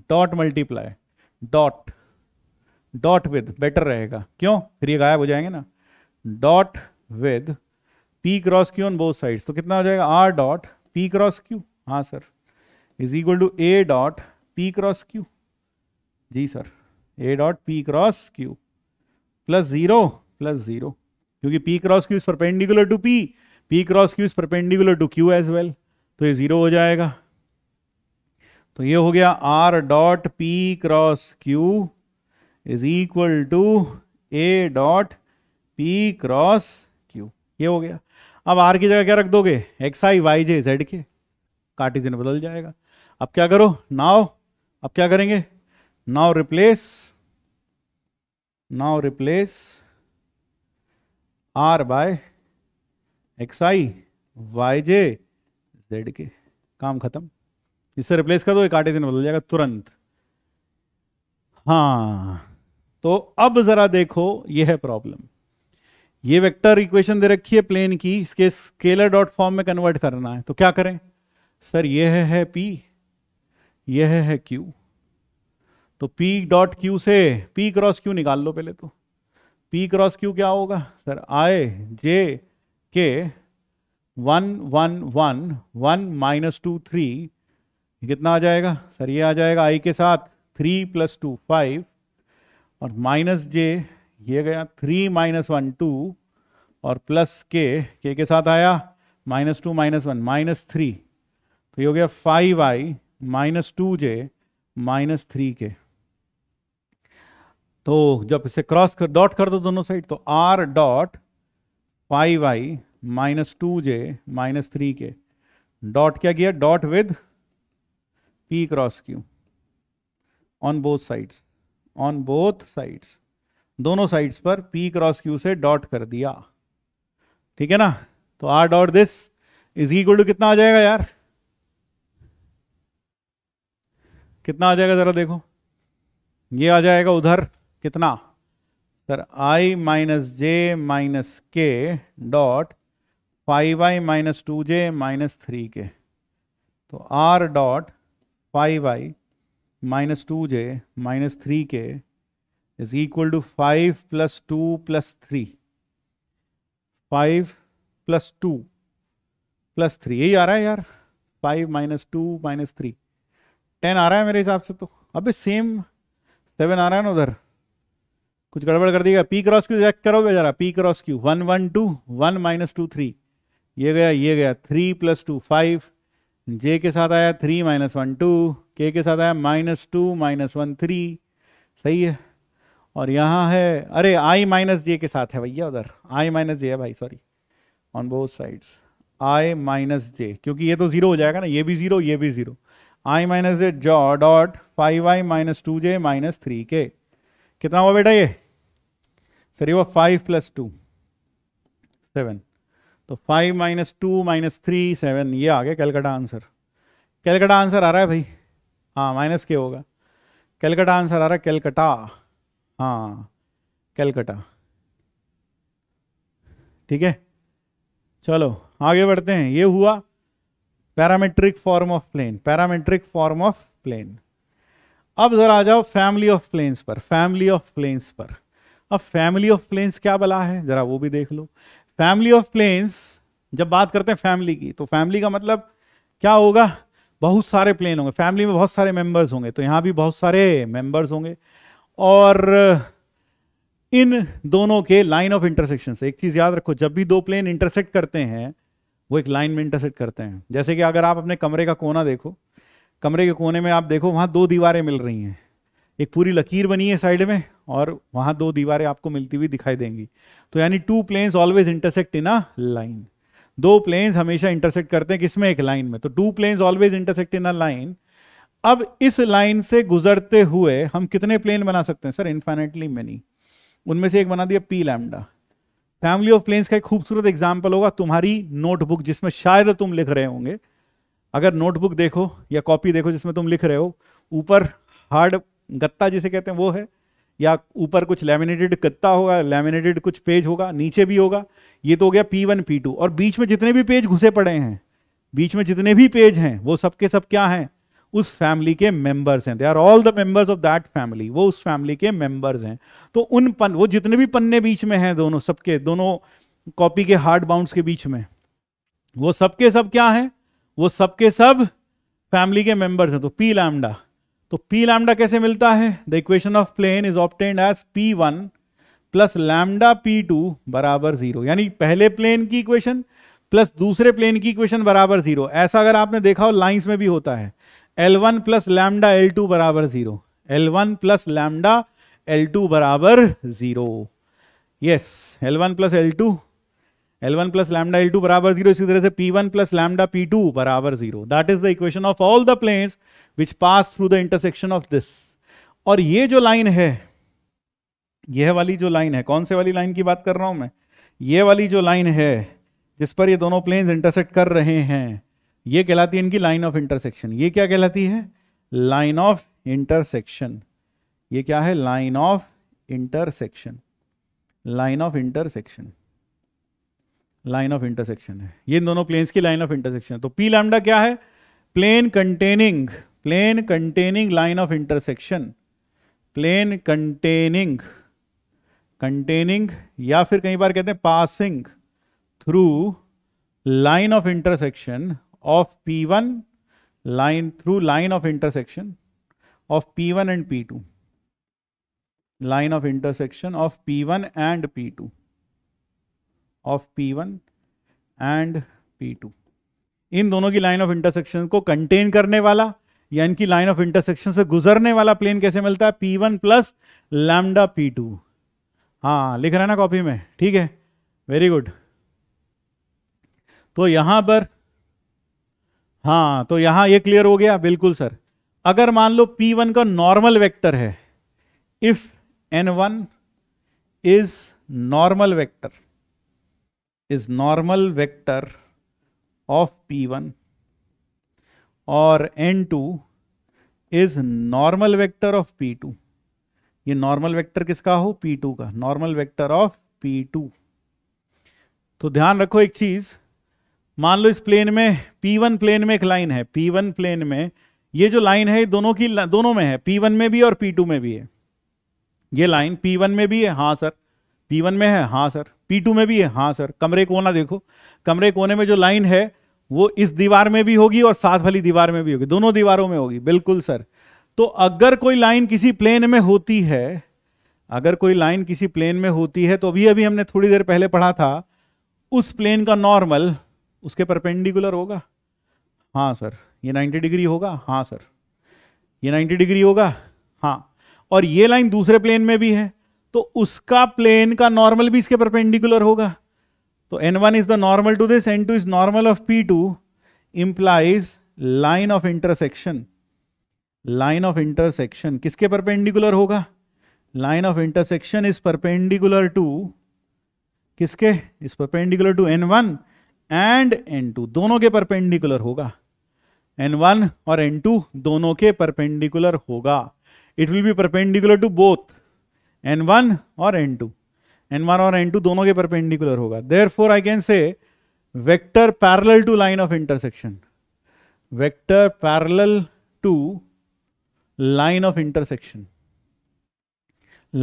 dot multiply dot dot with better रहेगा क्यों फिर ये गायब हो जाएंगे ना dot with P cross Q on both sides तो कितना आ जाएगा R dot P cross Q हाँ sir is equal to A dot P cross Q जी sir A dot P cross Q plus zero plus zero क्योंकि P cross Q is perpendicular to P P cross Q is perpendicular to Q as well तो ये zero हो जाएगा तो ये हो गया R dot P cross Q is equal to A dot P cross Q ये हो गया अब आर की जगह क्या रख दोगे एक्स आई वाई जे जेड के कार्टिजन बदल जाएगा अब क्या करो नाव अब क्या करेंगे now replace now replace R by X I Y J Z K काम खत्म इससे रिप्लेस कर दो एक आटे दिन बदल जाएगा तुरंत हाँ तो अब जरा देखो ये है प्रॉब्लम ये वेक्टर इक्वेशन दे रखी है प्लेन की इसके स्केलर डॉट फॉर्म में कन्वर्ट करना है तो क्या करें सर यह है पी यह है क्यू तो पी डॉट क्यू से पी क्रॉस क्यू निकाल लो पहले तो पी क्रॉस क्यू क्या होगा sir I J K one one one one minus two three कितना आ जाएगा सर ये आ जाएगा आई के साथ थ्री प्लस टू फाइव और माइनस जे ये गया थ्री माइनस वन टू और प्लस के के के साथ आया minus two minus one minus three तो ये हो गया फाइव आई माइनस टू जे माइनस थ्री के तो जब इसे क्रॉस कर डॉट कर दो दोनों साइड तो are dot five I minus two J minus three K dot क्या किया dot with P cross Q on both sides on both sides दोनों साइड्स पर पी क्रॉस क्यू से डॉट कर दिया ठीक है ना तो are dot this is equal to कितना आ जाएगा यार कितना आ जाएगा जरा देखो ये आ जाएगा उधर कितना sir i minus J minus k dot five I minus two J minus three के तो are dot five I minus two J minus three k is equal to five plus two plus three five plus two plus three यही आ रहा है यार five minus two minus three ten आ रहा है मेरे हिसाब से तो अबे सेम सेवन आ रहा है ना उधर कुछ गड़बड़ कर दिएगा पी क्रॉस क्यू चेक करोगे जरा p cross q one one two one minus two three ये गया ये गया three plus two five j के साथ आया थ्री माइनस वन टू के के साथ आया minus two minus one three सही है और यहाँ है अरे आई माइनस जे के साथ है भैया उधर आई माइनस जे है भाई sorry on both sides i minus j क्योंकि ये तो जीरो हो जाएगा ना ये भी जीरो ये भी zero i minus j dot five I minus two J minus three k कितना हुआ बेटा ये सर ये फाइव प्लस टू सेवन तो five minus two minus three seven ये आ गया कैलकटा आंसर कैलकटा आंसर आ रहा है भाई हाँ माइनस के होगा कैलकटा आंसर आ रहा है कैलकटा हाँ कैलकटा ठीक है चलो आगे बढ़ते हैं ये हुआ parametric form of plane parametric form of plane अब जरा आ जाओ फैमिली ऑफ प्लेन्स पर फैमिली ऑफ प्लेन्स पर अब फैमिली ऑफ प्लेन्स क्या बला है जरा वो भी देख लो फैमिली ऑफ प्लेन्स जब बात करते हैं फैमिली की तो फैमिली का मतलब क्या होगा बहुत सारे प्लेन होंगे फैमिली में बहुत सारे मेंबर्स होंगे तो यहाँ भी बहुत सारे मेंबर्स होंगे और इन दोनों के लाइन ऑफ इंटरसेक्शन एक चीज़ याद रखो जब भी दो प्लेन इंटरसेक्ट करते हैं वो एक लाइन में इंटरसेक्ट करते हैं जैसे कि अगर आप अपने कमरे का कोना देखो कमरे के कोने में आप देखो वहाँ दो दीवारें मिल रही हैं एक पूरी लकीर बनी है साइड में और वहां दो दीवारें आपको मिलती हुई दिखाई देंगी तो यानी two planes always intersect in a line दो प्लेन्स हमेशा इंटरसेक्ट करते हैं किसमें एक लाइन में तो two planes always intersect in a line अब इस लाइन से गुजरते हुए हम कितने प्लेन बना सकते हैं सर इन्फाइनेटली मेनी उनमें से एक बना दिया p lambda family of planes का एक खूबसूरत एग्जाम्पल होगा तुम्हारी नोटबुक जिसमें शायद तुम लिख रहे होंगे अगर नोटबुक देखो या कॉपी देखो जिसमें तुम लिख रहे हो ऊपर हार्ड गत्ता जिसे कहते हैं वो है या ऊपर कुछ लेमिनेटेड गत्ता होगा लेमिनेटेड कुछ पेज होगा नीचे भी होगा ये तो हो गया पी वन पी टू और बीच में जितने भी पेज घुसे पड़े हैं बीच में जितने भी पेज हैं वो सबके सब क्या हैं उस फैमिली के मेंबर्स हैं they are all the members of that family वो उस फैमिली के मेंबर्स हैं तो उन पन वो जितने भी पन्ने बीच में हैं दोनों सबके दोनों कॉपी के हार्ड बाउंड्स के बीच में वो सबके सब क्या हैं वो सबके सब फैमिली के मेंबर्स हैं तो पी लैमडा तो पी लैमडा कैसे मिलता है the equation of plane is obtained as p one plus lambda P two बराबर जीरो यानी पहले प्लेन की इक्वेशन प्लस दूसरे प्लेन की इक्वेशन बराबर जीरो ऐसा अगर आपने देखा हो लाइंस में भी होता है L one plus lambda l two बराबर जीरो l one plus lambda l two बराबर जीरो yes l one plus l two L one plus lambda l two बराबर जीरो इसी तरह से p one plus lambda P two बराबर जीरो that is the equation of all the planes which pass through the intersection of this और ये जो लाइन है यह वाली जो लाइन है कौन से वाली लाइन की बात कर रहा हूं मैं ये वाली जो लाइन है जिस पर ये दोनों प्लेन्स इंटरसेक्ट कर रहे हैं ये कहलाती है इनकी लाइन ऑफ इंटरसेक्शन ये क्या कहलाती है लाइन ऑफ इंटरसेक्शन ये क्या है line of intersection line of intersection line of intersection है ये दोनों प्लेन्स की लाइन ऑफ इंटरसेक्शन है तो पी लैमडा क्या है plane containing plane containing line of intersection plane containing containing या फिर कई बार कहते हैं passing through line of intersection of P one line through line of intersection of P one and P two line of intersection of P one and P two of P one and P two इन दोनों की line of intersection को contain करने वाला या इनकी line of intersection से गुजरने वाला प्लेन कैसे मिलता है p one plus lambda P two हाँ लिख रहा है ना कॉपी में ठीक है वेरी गुड तो यहां पर हाँ तो यहां ये क्लियर हो गया बिल्कुल सर अगर मान लो पी वन का नॉर्मल वेक्टर है if n one is normal vector is normal vector of P1 और N2 is normal vector of P2 ये नॉर्मल वेक्टर किसका हो P2 का नॉर्मल वेक्टर ऑफ P2 तो ध्यान रखो एक चीज मान लो इस प्लेन में P1 प्लेन में एक लाइन है P1 प्लेन में ये जो लाइन है दोनों की दोनों में है P1 में भी और P2 में भी है ये लाइन P1 में भी है हाँ सर P1 में है हाँ सर टू में भी है हाँ सर कमरे कोना देखो कमरे कोने में जो लाइन है वो इस दीवार में भी होगी और साथ वाली दीवार में भी होगी दोनों दीवारों में होगी बिल्कुल सर तो अगर कोई लाइन किसी प्लेन में होती है अगर कोई लाइन किसी प्लेन में होती है तो अभी अभी हमने थोड़ी देर पहले पढ़ा था उस प्लेन का नॉर्मल उसके परपेंडिकुलर होगा हाँ सर ये 90 डिग्री होगा हाँ सर ये 90 डिग्री होगा हाँ और ये लाइन दूसरे प्लेन में भी है तो उसका प्लेन का नॉर्मल भी इसके परपेंडिकुलर होगा तो N one is the normal to this n two is normal of p two implies line of intersection line of intersection किसके परपेंडिकुलर होगा line of intersection is perpendicular to किसके is perpendicular to N one and n two दोनों के perpendicular होगा N one और n two दोनों के perpendicular होगा it will be perpendicular to both n one और एन टू एन वन और एन टू दोनों के परपेंडिकुलर होगा therefore I can say vector parallel to line of intersection vector parallel to line of intersection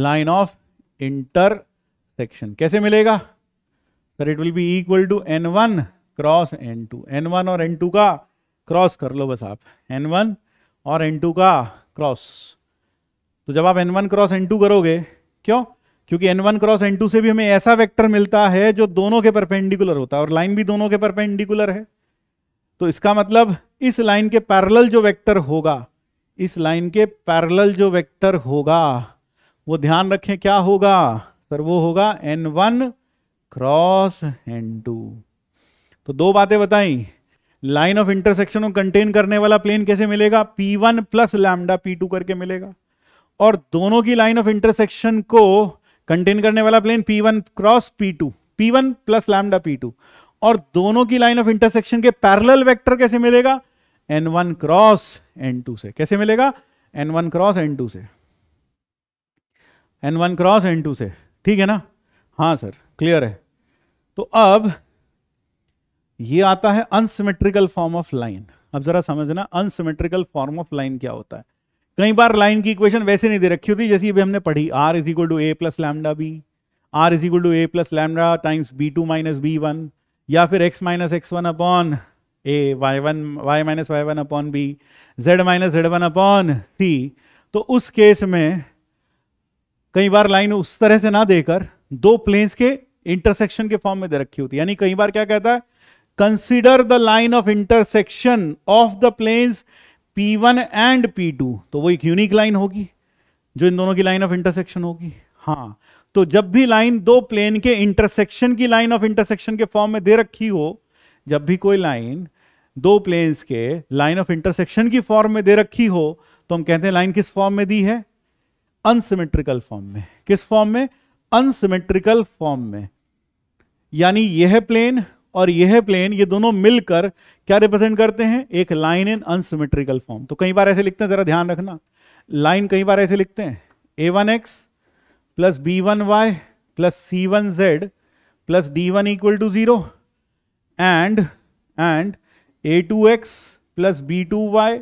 line of intersection कैसे मिलेगा sir it will be equal to N one cross N two N one और n two का cross कर लो बस आप n one और n two का क्रॉस तो जब आप n one cross N two करोगे क्यों क्योंकि n one cross N two से भी हमें ऐसा वेक्टर मिलता है जो दोनों के परपेंडिकुलर होता है और लाइन भी दोनों के परपेंडिकुलर है तो इसका मतलब इस लाइन के पैरेलल जो वेक्टर होगा इस लाइन के पैरेलल जो वेक्टर होगा वो ध्यान रखें क्या होगा सर वो होगा N one cross N two तो दो बातें बताई लाइन ऑफ इंटरसेक्शन को कंटेन करने वाला प्लेन कैसे मिलेगा P1 one plus lambda P करके मिलेगा और दोनों की लाइन ऑफ इंटरसेक्शन को कंटेन करने वाला plane p one cross p two P one plus lambda P two और दोनों की लाइन ऑफ इंटरसेक्शन के पैरेलल वेक्टर कैसे मिलेगा n one cross N two से कैसे मिलेगा n one cross N two से n one cross N two से ठीक है ना हाँ सर क्लियर है तो अब ये आता है अनसिमेट्रिकल फॉर्म ऑफ लाइन अब जरा समझना अनसिमेट्रिकल फॉर्म ऑफ लाइन क्या होता है कई बार लाइन की इक्वेशन वैसे नहीं दे रखी होती जैसी अभी हमने पढ़ी r is equal to A plus lambda b r is equal to A plus lambda times b two minus b one या फिर x minus x one upon ए y one Y minus Y one upon B z minus Z one upon c तो उस case में कई बार line उस तरह से ना देकर दो प्लेन्स के इंटरसेक्शन के फॉर्म में दे रखी होती है यानी कई बार क्या कहता है consider the line of intersection of the planes p one and P two तो वो एक यूनिक लाइन होगी जो इन दोनों की लाइन ऑफ इंटरसेक्शन होगी हाँ तो जब भी लाइन दो प्लेन के इंटरसेक्शन की लाइन ऑफ इंटरसेक्शन के फॉर्म में दे रखी हो जब भी कोई लाइन दो प्लेन्स के लाइन ऑफ इंटरसेक्शन की फॉर्म में दे रखी हो तो हम कहते हैं लाइन किस फॉर्म में दी है अनसिमेट्रिकल फॉर्म में किस फॉर्म में अनसिमेट्रिकल फॉर्म में यानी यह प्लेन और यह प्लेन ये दोनों मिलकर क्या रिप्रेजेंट करते हैं एक लाइन इन अनसिमेट्रिकल फॉर्म तो कई बार ऐसे लिखते हैं जरा ध्यान रखना लाइन कई बार ऐसे लिखते हैं ए one x plus B one y plus C one Z plus D one equal to zero and and a two x plus B two Y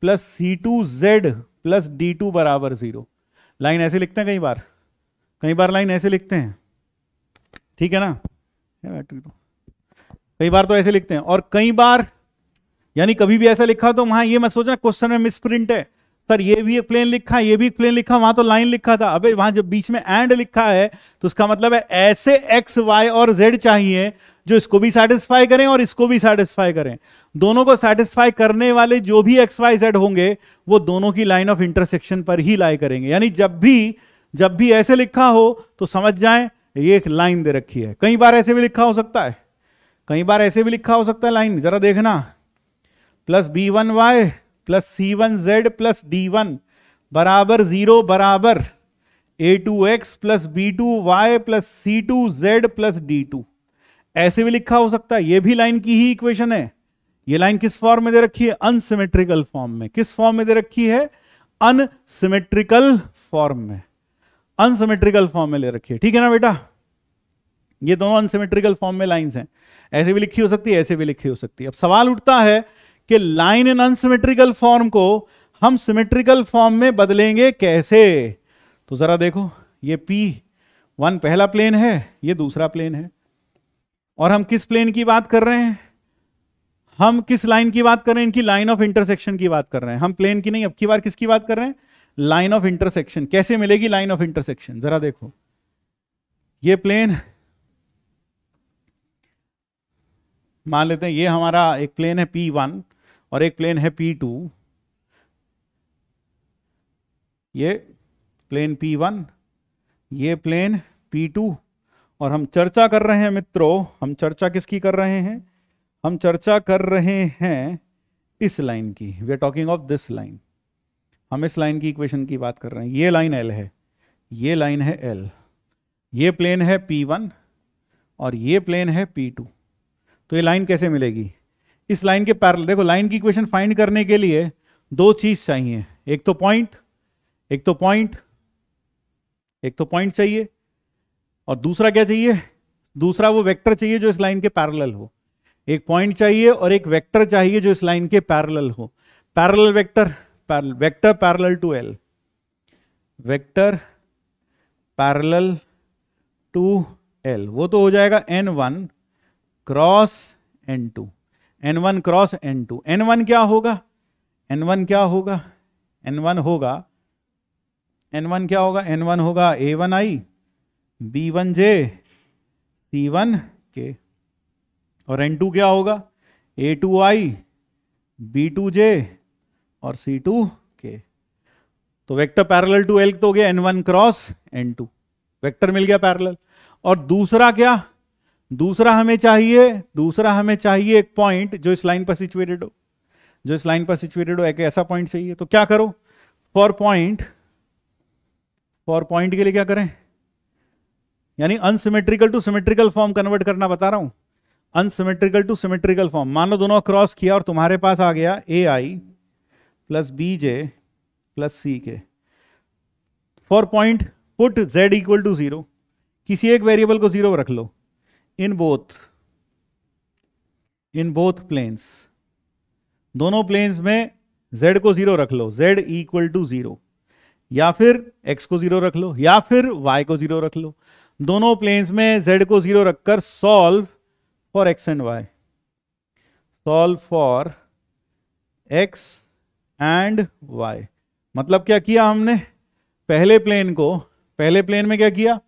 plus C two Z plus D two बराबर zero line ऐसे लिखते हैं कई बार कई बार line ऐसे लिखते हैं ठीक है ना कई बार तो ऐसे लिखते हैं और कई बार यानी कभी भी ऐसा लिखा तो वहां ये मैं सोच रहा क्वेश्चन में मिसप्रिंट है सर ये भी एक प्लेन लिखा ये भी एक प्लेन लिखा वहां तो लाइन लिखा था अबे वहां जब बीच में एंड लिखा है तो उसका मतलब है ऐसे एक्स वाई और जेड चाहिए जो इसको भी सेटिस्फाई करें और इसको भी सेटिस्फाई करें दोनों को सेटिस्फाई करने वाले जो भी एक्स वाई जेड होंगे वो दोनों की लाइन ऑफ इंटरसेक्शन पर ही लाई करेंगे यानी जब भी जब भी ऐसे लिखा हो तो समझ जाए ये एक लाइन दे रखी है कई बार ऐसे भी लिखा हो सकता है कई बार ऐसे भी लिखा हो सकता है लाइन जरा देखना plus B one y plus सी one Z plus D one बराबर जीरो बराबर a two x plus B two Y plus C two Z plus D two ऐसे भी लिखा हो सकता है ये भी लाइन की ही इक्वेशन है ये लाइन किस फॉर्म में दे रखी है अनसिमेट्रिकल फॉर्म में किस फॉर्म में दे रखी है अनसिमेट्रिकल फॉर्म में अनसिमेट्रिकल फॉर्म में ले रखी है ठीक है ना बेटा ये दोनों अनसिमेट्रिकल फॉर्म में लाइन हैं ऐसे भी लिखी हो सकती है ऐसे भी लिखी हो सकती है अब सवाल उठता है कि लाइन इन अनसिमेट्रिकल फॉर्म को हम सिमेट्रिकल फॉर्म में बदलेंगे कैसे तो जरा देखो ये पी वन पहला प्लेन है ये दूसरा प्लेन है और हम किस प्लेन की बात कर रहे हैं हम किस लाइन की बात कर रहे हैं इनकी लाइन ऑफ इंटरसेक्शन की बात कर रहे हैं हम प्लेन की नहीं अब की बार किसकी बात कर रहे हैं लाइन ऑफ इंटरसेक्शन कैसे मिलेगी लाइन ऑफ इंटरसेक्शन जरा देखो ये प्लेन मान लेते हैं ये हमारा एक प्लेन है पी वन और एक प्लेन है पी टू ये प्लेन पी वन ये प्लेन पी टू और हम चर्चा कर रहे हैं मित्रों हम चर्चा किसकी कर रहे हैं हम चर्चा कर रहे हैं इस लाइन की we are talking of this line हम इस लाइन की इक्वेशन की बात कर रहे हैं ये लाइन एल है ये लाइन है एल ये प्लेन है पी वन और ये प्लेन है पी टू तो ये लाइन कैसे मिलेगी इस लाइन के पैरल देखो लाइन की इक्वेशन फाइंड करने के लिए दो चीज चाहिए एक तो पॉइंट एक तो पॉइंट एक तो पॉइंट चाहिए और दूसरा क्या चाहिए दूसरा वो वेक्टर चाहिए जो इस लाइन के पैरेलल हो एक पॉइंट चाहिए और एक वेक्टर चाहिए जो इस लाइन के पैरेलल हो parallel vector vector parallel to l vector parallel to l वो तो हो जाएगा n one cross N two N one cross N two N one क्या होगा एन वन क्या होगा एन वन होगा एन वन क्या होगा एन वन होगा ए वन आई बी वन जे सी वन के और एन टू क्या होगा a two I B two जे और सी टू के तो वेक्टर पैरेलल टू एल तो हो गया N one cross N two vector मिल गया पैरेलल और दूसरा क्या दूसरा हमें चाहिए दूसरा हमें चाहिए एक पॉइंट जो इस लाइन पर सिचुएटेड हो जो इस लाइन पर सिचुएटेड हो एक ऐसा पॉइंट चाहिए तो क्या करो फॉर पॉइंट फॉर पॉइंट के लिए क्या करें यानी unsymmetrical to symmetrical form convert करना बता रहा हूं अनसिमेट्रिकल टू सिमेट्रिकल फॉर्म मान लो दोनों क्रॉस किया और तुम्हारे पास आ गया a I plus B J plus C k for point put Z equal to zero किसी एक वेरिएबल को जीरो रख लो in both in both planes दोनों प्लेन्स में z को जीरो रख लो z इक्वल टू जीरो या फिर x को जीरो रख लो या फिर y को जीरो रख लो दोनों प्लेन्स में z को जीरो रखकर solve for x and y solve for x and y मतलब क्या किया हमने पहले प्लेन को पहले प्लेन में क्या किया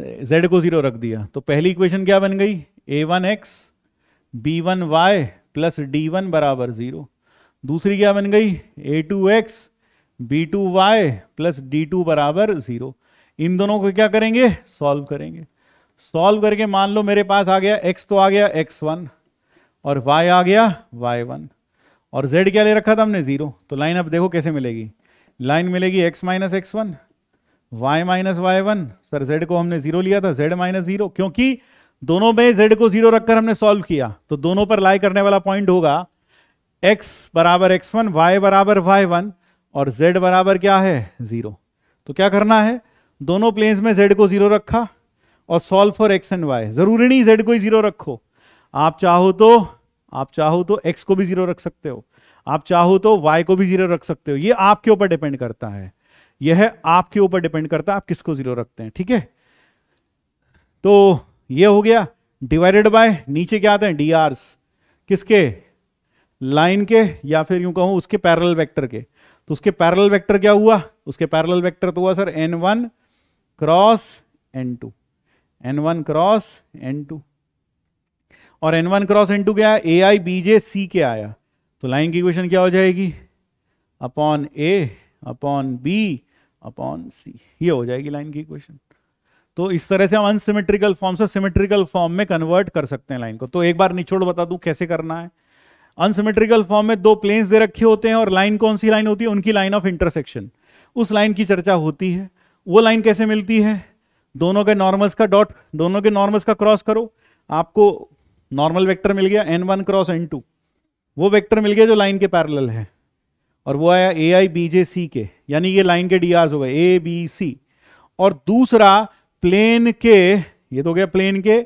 z को जीरो रख दिया तो पहली इक्वेशन क्या बन गई a one x B one y plus D one बराबर जीरो दूसरी क्या बन गई a two x b two Y plus D two बराबर जीरो इन दोनों को क्या करेंगे सॉल्व करेंगे सॉल्व करके मान लो मेरे पास आ गया x तो आ गया x1 और y आ गया y1 और z क्या ले रखा था हमने जीरो तो लाइन अब देखो कैसे मिलेगी लाइन मिलेगी x minus x one y minus Y one sir z को हमने जीरो लिया था z माइनस जीरो क्योंकि दोनों में z को जीरो रखकर हमने सॉल्व किया तो दोनों पर लाई करने वाला पॉइंट होगा x बराबर एक्स वन वाई बराबर वाई वन और z बराबर क्या है जीरो तो क्या करना है दोनों प्लेन्स में z को जीरो रखा और solve for x and y जरूरी नहीं z को ही जीरो रखो आप चाहो तो आप चाहो तो x को भी जीरो रख सकते हो आप चाहो तो y को भी जीरो रख सकते हो ये आपके ऊपर डिपेंड करता है यह आपके ऊपर डिपेंड करता है आप किसको जीरो रखते हैं ठीक है तो यह हो गया डिवाइडेड बाय नीचे क्या आते हैं डी किसके लाइन के या फिर यूं कहूं उसके पैरल वेक्टर के तो उसके पैरल वेक्टर क्या हुआ उसके पैरल वेक्टर तो हुआ sir n one cross N two N one cross N two और n one cross N two क्या ए आई बीजे सी के आया तो लाइन की इक्वेशन क्या हो जाएगी upon a upon b upon c ये हो जाएगी लाइन की इक्वेशन तो इस तरह से हम अनसिमेट्रिकल फॉर्म से सिमेट्रिकल फॉर्म में कन्वर्ट कर सकते हैं लाइन को तो एक बार निचोड़ बता दूं कैसे करना है अनसिमेट्रिकल फॉर्म में दो प्लेन्स दे रखे होते हैं और लाइन कौन सी लाइन होती है उनकी लाइन ऑफ इंटरसेक्शन उस लाइन की चर्चा होती है वो लाइन कैसे मिलती है दोनों के नॉर्मल्स का डॉट दोनों के नॉर्मल्स का क्रॉस करो आपको नॉर्मल वेक्टर मिल गया N one cross N two वो वेक्टर मिल गया जो लाइन के पैरेलल है और वो आया ए आई बीजे सी के यानी ये लाइन के डी हो गए ए बी सी और दूसरा प्लेन के ये तो हो गया प्लेन के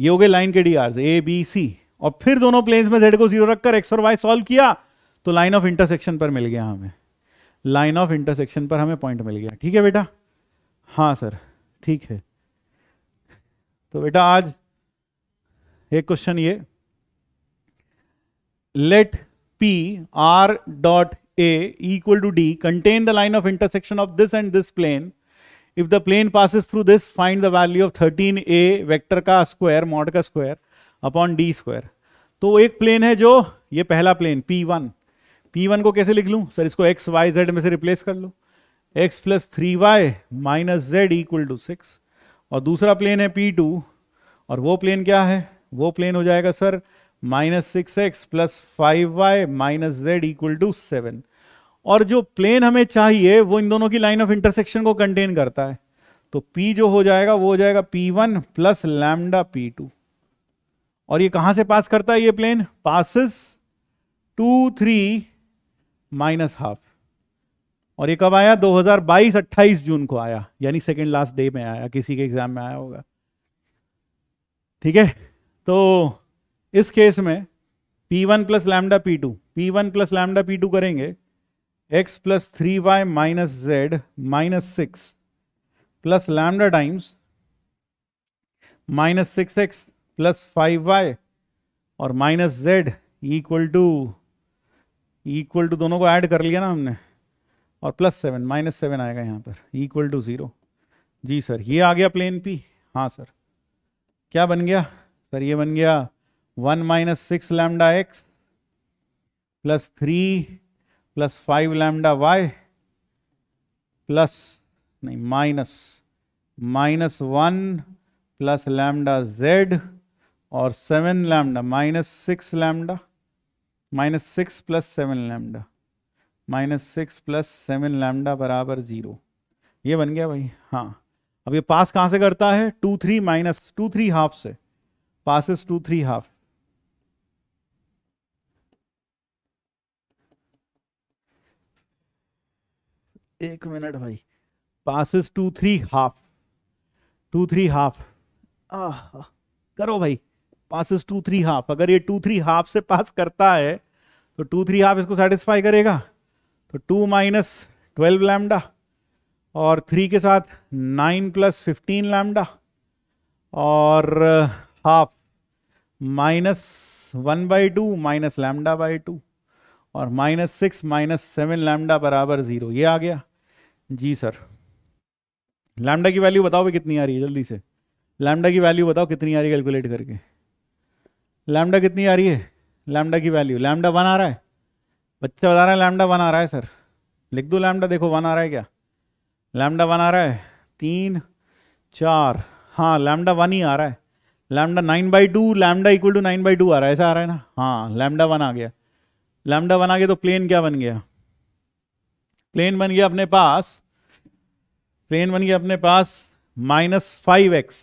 ये हो गए लाइन के D R A B C और फिर दोनों प्लेन्स में जेड को जीरो रखकर एक्स और वाई सॉल्व किया तो लाइन ऑफ इंटरसेक्शन पर मिल गया हमें लाइन ऑफ इंटरसेक्शन पर हमें पॉइंट मिल गया ठीक है बेटा हाँ सर ठीक है तो बेटा आज एक क्वेश्चन ये let P R dot A equal to D contain the line of intersection of this and this plane. If the plane passes through this, find the value of 13A vector का square mod का square upon D square. तो एक plane है जो ये पहला plane P1 P1 को कैसे लिख लूँ सर इसको x, y, z में से रिप्लेस कर लो x plus three Y minus Z equal to six और दूसरा प्लेन है P2 और वो प्लेन क्या है वो प्लेन हो जाएगा sir minus six X plus five Y minus Z equal to seven और जो प्लेन हमें चाहिए वो इन दोनों की लाइन ऑफ इंटरसेक्शन को कंटेन करता है तो P जो हो जाएगा वो हो जाएगा P1 one plus lambda P और ये कहां से पास करता है ये plane passes two three minus half और ये कब आया 2022 28 जून को आया यानी सेकेंड लास्ट डे में आया किसी के एग्जाम में आया होगा ठीक है तो इस केस में P1 one plus lambda P two P one plus lambda P two करेंगे x plus three Y minus Z minus six plus lambda times minus six X plus five Y और minus Z equal to equal to दोनों को add कर लिया ना हमने और plus seven minus seven आएगा यहाँ पर इक्वल टू ज़ीरो जी सर ये आ गया प्लेन पी हाँ सर क्या बन गया सर ये बन गया one minus six lambda X plus three plus five lambda Y plus नहीं minus minus one plus lambda Z और seven lambda minus six lambda minus six plus seven lambda minus six plus seven lambda बराबर zero ये बन गया भाई हाँ अब ये पास कहाँ से करता है two three minus two three half से पासिस टू थ्री हाफ एक मिनट भाई passes two three half two three half ah करो भाई पासिस टू थ्री हाफ अगर ये टू थ्री हाफ से पास करता है तो टू थ्री हाफ इसको सेटिस्फाई करेगा तो टू माइनस ट्वेल्व लैमडा और थ्री के साथ नाइन प्लस फिफ्टीन लैमडा और half minus one by two minus lambda by two और minus six minus seven lambda बराबर ज़ीरो ये आ गया जी सर लैमडा की वैल्यू बताओ कितनी आ रही है जल्दी से लैमडा की वैल्यू बताओ कितनी आ रही है कैलकुलेट करके लैमडा कितनी आ रही है लैमडा की वैल्यू लैमडा वन आ रहा है बच्चे बता रहा है लैमडा वन आ रहा है सर लिख दो लैमडा देखो वन आ रहा है क्या लैमडा वन आ रहा है तीन चार हाँ लैमडा वन ही आ रहा है lambda nine by two lambda equal to nine by two आ रहा है ऐसा आ रहा है ना हाँ लैमडा वन आ गया लैमडा वन आ गया तो प्लेन क्या बन गया प्लेन बन गया अपने पास प्लेन बन गया अपने पास minus five X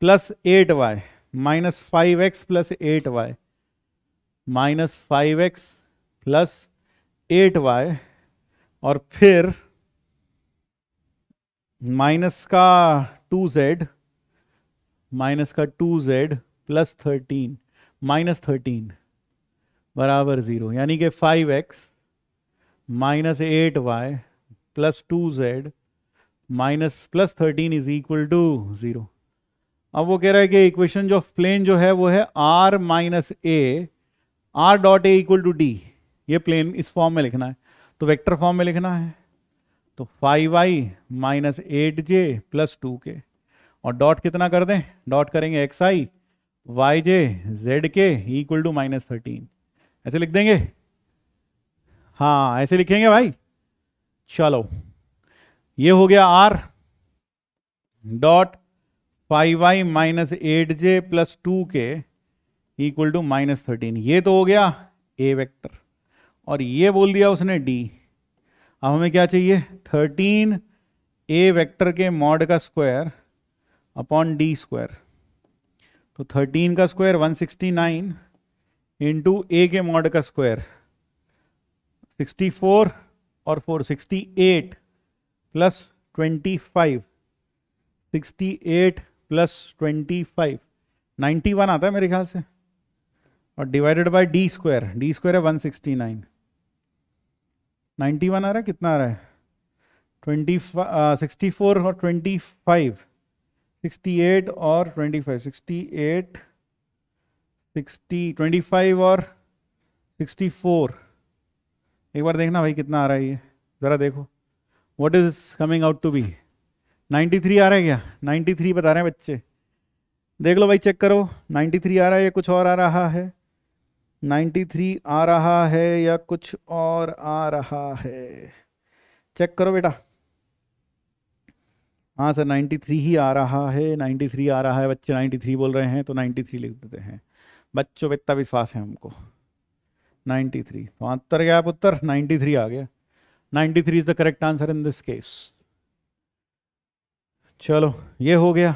plus eight Y minus five X plus eight Y minus five X plus eight Y और फिर माइनस का टू जेड माइनस का two Z plus thirteen minus thirteen बराबर जीरो यानी कि five X minus eight Y plus two Z minus plus thirteen is equal to zero अब वो कह रहा है कि इक्वेशन जो प्लेन जो है वो है R minus A R dot A equal to D ये प्लेन इस फॉर्म में लिखना है तो वेक्टर फॉर्म में लिखना है तो फाइव आई minus eight J plus two के और डॉट कितना कर दें डॉट करेंगे एक्स आई वाई जे जेड के इक्वल टू माइनस थर्टीन ऐसे लिख देंगे हाँ ऐसे लिखेंगे भाई चलो ये हो गया R dot five Y minus eight J plus two के इक्वल टू माइनस थर्टीन ये तो हो गया ए वेक्टर और ये बोल दिया उसने डी अब हमें क्या चाहिए थर्टीन ए वेक्टर के मॉड का स्क्वायर अपॉन डी स्क्वायर तो थर्टीन का square one sixty nine into A के मॉड का स्क्वायर 64 और 468 प्लस 25 68 प्लस 25 91 आता है मेरे ख्याल से और divided by D square D square है 169 91 आ रहा है कितना आ रहा है ट्वेंटी सिक्सटी फोर और ट्वेंटी फाइव सिक्सटी एट और twenty five sixty eight sixty twenty five और सिक्सटी फोर एक बार देखना भाई कितना आ रहा है ये ज़रा देखो what is coming out to be 93 आ रहा है क्या 93 बता रहे हैं बच्चे देख लो भाई चेक करो 93 आ रहा है या कुछ और आ रहा है 93 आ रहा है या कुछ और आ रहा है चेक करो बेटा हाँ सर 93 ही आ रहा है 93 आ रहा है बच्चे 93 बोल रहे हैं तो 93 लिख देते हैं बच्चों पर इतना विश्वास है हमको 93 थ्री बहत्तर गया उत्तर 93 आ गया 93 three is the correct answer in this case चलो ये हो गया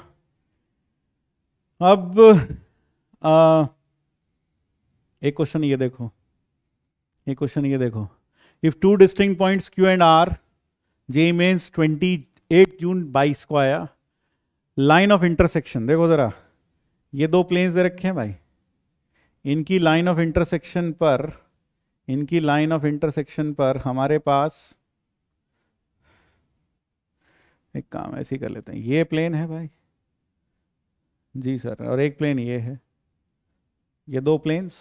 अब आ, एक क्वेश्चन ये देखो एक क्वेश्चन ये देखो if two distinct points Q and R JEE Mains twenty eight June बाईस को आया लाइन ऑफ इंटरसेक्शन देखो जरा ये दो प्लेन्स दे रखे हैं भाई इनकी लाइन ऑफ इंटरसेक्शन पर इनकी लाइन ऑफ इंटरसेक्शन पर हमारे पास एक काम ऐसे ही कर लेते हैं ये प्लेन है भाई जी सर और एक प्लेन ये है ये दो planes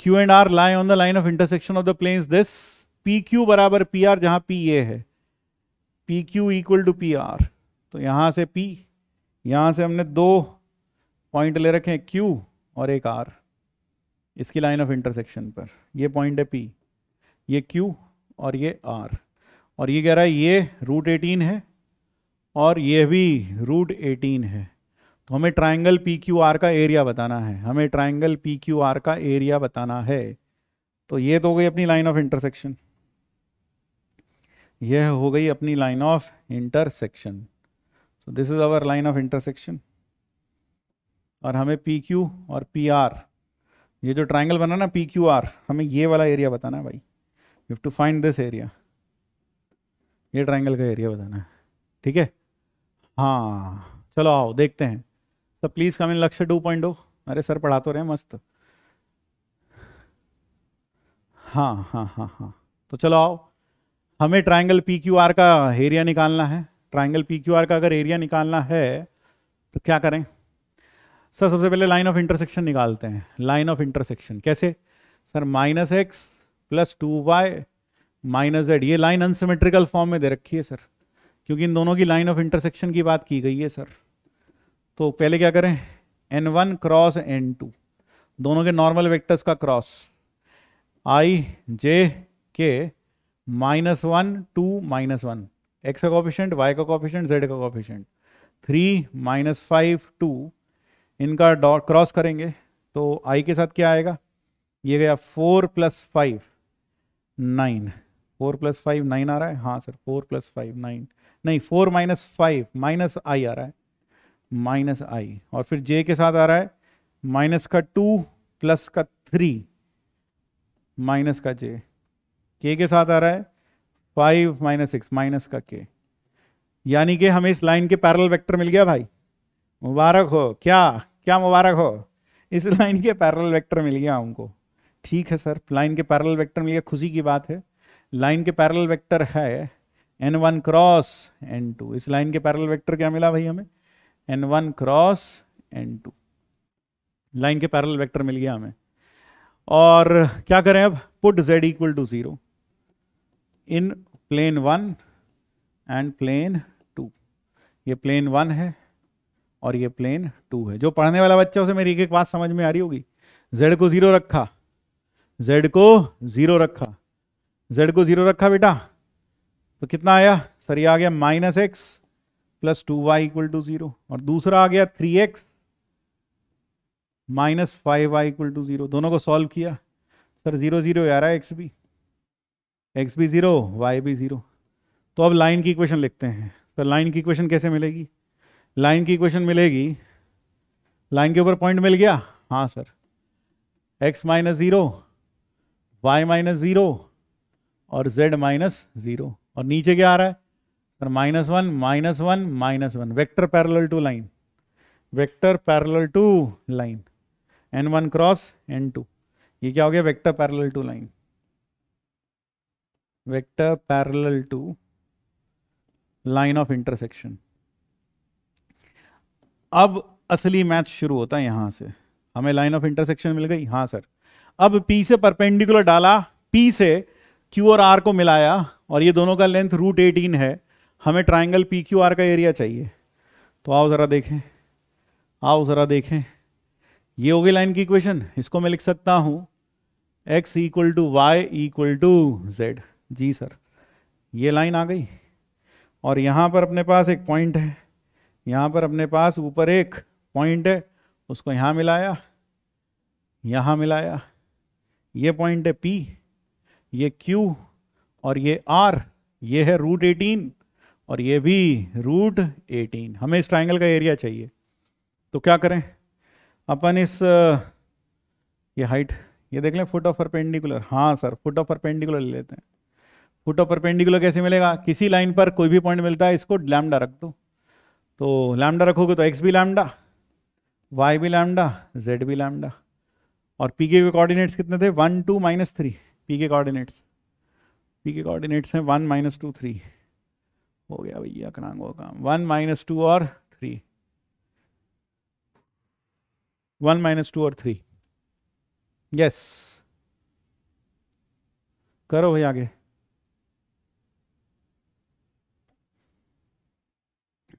Q and R lie on the line of intersection of the planes this P Q बराबर पी आर जहां पी ये है P Q equal to P R तो यहां से पी यहां से हमने दो पॉइंट ले रखे हैं क्यू और एक आर इसकी लाइन ऑफ इंटरसेक्शन पर ये पॉइंट है पी ये क्यू और ये आर और ये कह रहा है ये रूट एटीन है और ये भी रूट एटीन है तो हमें ट्राइंगल पी क्यू आर का एरिया बताना है हमें ट्राइंगल पी क्यू आर का एरिया बताना है तो ये तो हो गई अपनी लाइन ऑफ इंटरसेक्शन यह हो गई अपनी line of intersection so this is our line of intersection और हमें पी क्यू और पी आर ये जो ट्राइंगल बना ना पी क्यू आर हमें ये वाला एरिया बताना है भाई you have to find this area ये ट्राइंगल का एरिया बताना है ठीक है हाँ चलो आओ देखते हैं सर प्लीज़ कम इन लक्ष्य टू पॉइंट अरे सर पढ़ा तो रहे मस्त हाँ हाँ हाँ हाँ तो चलो आओ हमें ट्राइंगल पी क्यू आर का एरिया निकालना है ट्राइंगल पी क्यू आर का अगर एरिया निकालना है तो क्या करें सर सबसे पहले लाइन ऑफ इंटरसेक्शन निकालते हैं लाइन ऑफ इंटरसेक्शन कैसे sir minus X plus two Y minus Z ये लाइन अनसिमेट्रिकल फॉर्म में दे रखी है सर क्योंकि इन दोनों की लाइन ऑफ इंटरसेक्शन की बात की गई है सर तो पहले क्या करें N one cross N two दोनों के नॉर्मल वेक्टर्स का cross I J K minus one two minus one X का कॉफिशेंट वाई का कॉफिशेंट जेड का coefficient three minus five two इनका डॉट क्रॉस करेंगे तो आई के साथ क्या आएगा ये गया four plus five nine four plus five nine आ रहा है हाँ sir four plus five nine नहीं फोर माइनस फाइव माइनस आई आ रहा है माइनस आई और फिर जे के साथ आ रहा है माइनस का टू प्लस का थ्री माइनस का जे के के साथ आ रहा है फाइव माइनस सिक्स माइनस का के यानी कि हमें इस लाइन के पैरल वेक्टर मिल गया भाई मुबारक हो क्या क्या मुबारक हो इस लाइन के पैरल वेक्टर मिल गया हमको ठीक है सर लाइन के पैरल वेक्टर मिल गया खुशी की बात है लाइन के पैरल वेक्टर है N one cross N two इस लाइन के पैरल वेक्टर क्या मिला भाई हमें N one cross N two line के पैरल वेक्टर मिल गया हमें और क्या करें अब put Z equal to zero in plane one and plane two ये प्लेन वन है और ये प्लेन टू है जो पढ़ने वाला बच्चा उसे मेरी एक एक बात समझ में आ रही होगी जेड को जीरो रखा जेड को जीरो रखा जेड को जीरो रखा बेटा तो कितना आया सर ये आ गया minus X plus two Y equal to zero और दूसरा आ गया three x minus five Y equal to zero दोनों को सॉल्व किया सर जीरो जीरो आ रहा है एक्स भी एक्स भी जीरो वाई भी जीरो तो अब लाइन की इक्वेशन लिखते हैं सर तो लाइन की इक्वेशन कैसे मिलेगी लाइन की इक्वेशन मिलेगी लाइन के ऊपर पॉइंट मिल गया हाँ sir X minus zero Y minus zero और जेड माइनस ज़ीरो और नीचे क्या आ रहा है sir minus one minus one minus one vector parallel to line vector parallel to line N one cross N two ये क्या हो गया vector parallel to line vector parallel to line of intersection अब असली मैच शुरू होता है यहां से हमें लाइन ऑफ इंटरसेक्शन मिल गई हाँ सर अब पी से परपेंडिकुलर डाला पी से क्यू और आर को मिलाया और ये दोनों का लेंथ रूट एटीन है हमें ट्राइंगल पी क्यू आर का एरिया चाहिए तो आओ ज़रा देखें आओ ज़रा देखें ये होगी लाइन की इक्वेशन इसको मैं लिख सकता हूँ X equal to Y equal to Z जी सर ये लाइन आ गई और यहाँ पर अपने पास एक पॉइंट है यहां पर अपने पास ऊपर एक पॉइंट है उसको यहां मिलाया यहां मिलाया ये पॉइंट है पी ये क्यू और ये आर ये है रूट एटीन और ये भी रूट एटीन हमें इस ट्राइंगल का एरिया चाहिए तो क्या करें अपन इस ये हाइट ये देख लें फुट ऑफ परपेंडिकुलर हाँ सर फुट ऑफ परपेंडिकुलर ले लेते हैं फुट ऑफ परपेंडिकुलर कैसे मिलेगा किसी लाइन पर कोई भी पॉइंट मिलता है इसको लैमडा रख दो तो लैमडा रखोगे तो एक्स भी लैमडा वाई भी लैमडा जेड भी लैमडा और पी के कोऑर्डिनेट्स कितने थे one two minus three P के कोऑर्डिनेट्स पी के कोऑर्डिनेट्स हैं वन माइनस टू थ्री हो गया भैया कड़ांग का काम वन माइनस टू और थ्री वन माइनस टू और थ्री यस करो भाई आगे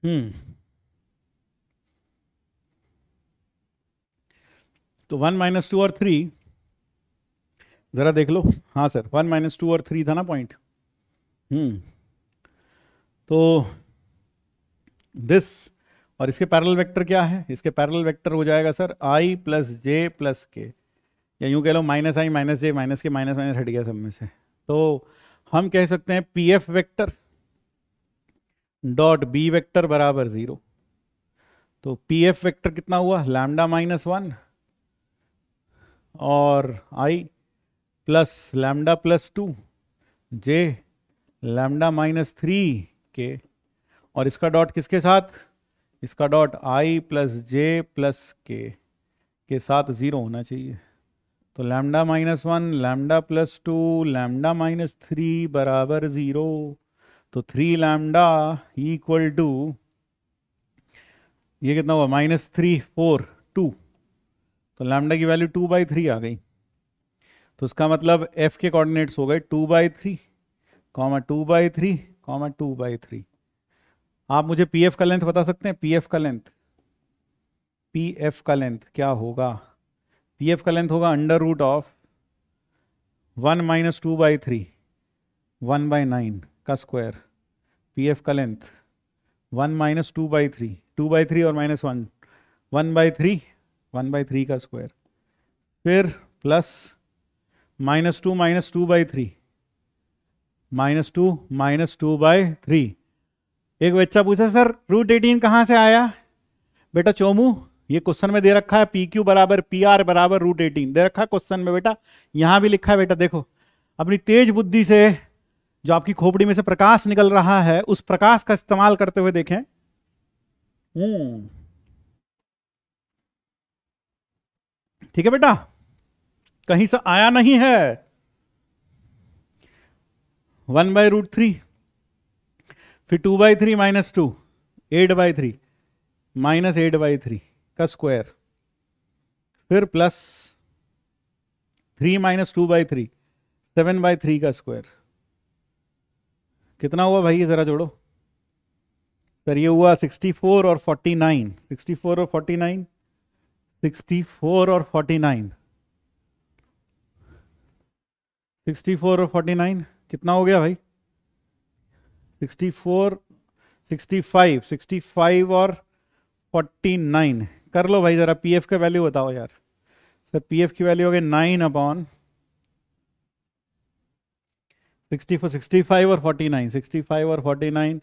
हम्म तो वन माइनस टू और थ्री ज़रा देख लो हाँ सर वन माइनस टू और थ्री था ना पॉइंट हम्म, तो दिस और इसके पैरल वेक्टर क्या है इसके पैरल वेक्टर हो जाएगा सर आई प्लस जे प्लस के या यूं कह लो माइनस आई माइनस जे माइनस के माइनस माइनस हट गया सब में से तो हम कह सकते हैं P F vector dot B vector बराबर ज़ीरो तो पी एफ वैक्टर कितना हुआ लैमडा माइनस वन और I plus lambda plus two J lambda minus three K और इसका डॉट किसके साथ इसका dot I plus J plus के के साथ ज़ीरो होना चाहिए तो lambda minus one lambda plus two lambda minus three बराबर ज़ीरो तो थ्री लैम्डा इक्वल टू ये कितना हुआ माइनस थ्री फोर तो लैमडा की वैल्यू टू बाई थ्री आ गई तो उसका मतलब एफ के कोऑर्डिनेट्स हो गए two by three comma two by three comma two by three आप मुझे पी एफ का लेंथ बता सकते हैं पी एफ का लेंथ पी एफ का लेंथ क्या होगा पी एफ का लेंथ होगा under root of one minus two by three one by nine का स्क्वायर पी एफ का length one minus two by three two by three और minus one one by three one by three का square फिर plus minus two minus two by three minus two minus two by three एक बच्चा पूछा sir root eighteen कहाँ से आया बेटा चोमू ये क्वेश्चन में दे रखा है पी क्यू बराबर पी आर बराबर रूट एटीन दे रखा है क्वेश्चन में बेटा यहाँ भी लिखा है बेटा देखो अपनी तेज बुद्धि से जो आपकी खोपड़ी में से प्रकाश निकल रहा है उस प्रकाश का इस्तेमाल करते हुए देखें हम्म ठीक है बेटा कहीं से आया नहीं है वन बाय रूट थ्री फिर two by three minus two eight by three minus eight by three का स्क्वायर फिर plus three minus two by three seven by three का स्क्वायर कितना हुआ भाई ज़रा जोड़ो सर ये हुआ सिक्सटी फोर और फोर्टी नाइन सिक्सटी फोर और फोर्टी नाइन 64 और 49 64 और 49 कितना हो गया भाई 64 65 65 और 49 कर लो भाई जरा पीएफ का वैल्यू बताओ यार सर पीएफ की वैल्यू हो गई नाइन अपॉन 64 65 और 49 65 और 49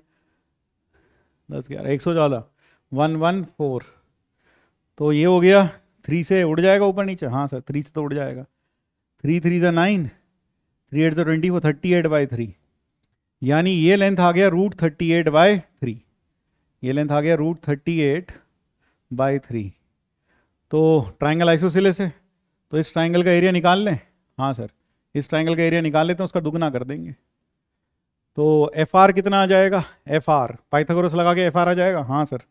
दस ग्यारह एक सौ ज्यादा वन वन फोर तो ये हो गया थ्री से उड़ जाएगा ऊपर नीचे हाँ सर थ्री से तो उड़ जाएगा थ्री थ्री से नाइन थ्री एट से twenty four thirty eight by three यानी ये लेंथ आ गया root thirty eight by three ये लेंथ आ गया root thirty eight by three तो ट्राइंगल आइसोसिलेस से तो इस ट्राइंगल का एरिया निकाल लें हाँ सर इस ट्राइंगल का एरिया निकाल लेते हैं उसका दुगना कर देंगे तो एफ आर कितना आ जाएगा एफ आर पाइथागोरस लगा के एफ आर आ जाएगा हाँ सर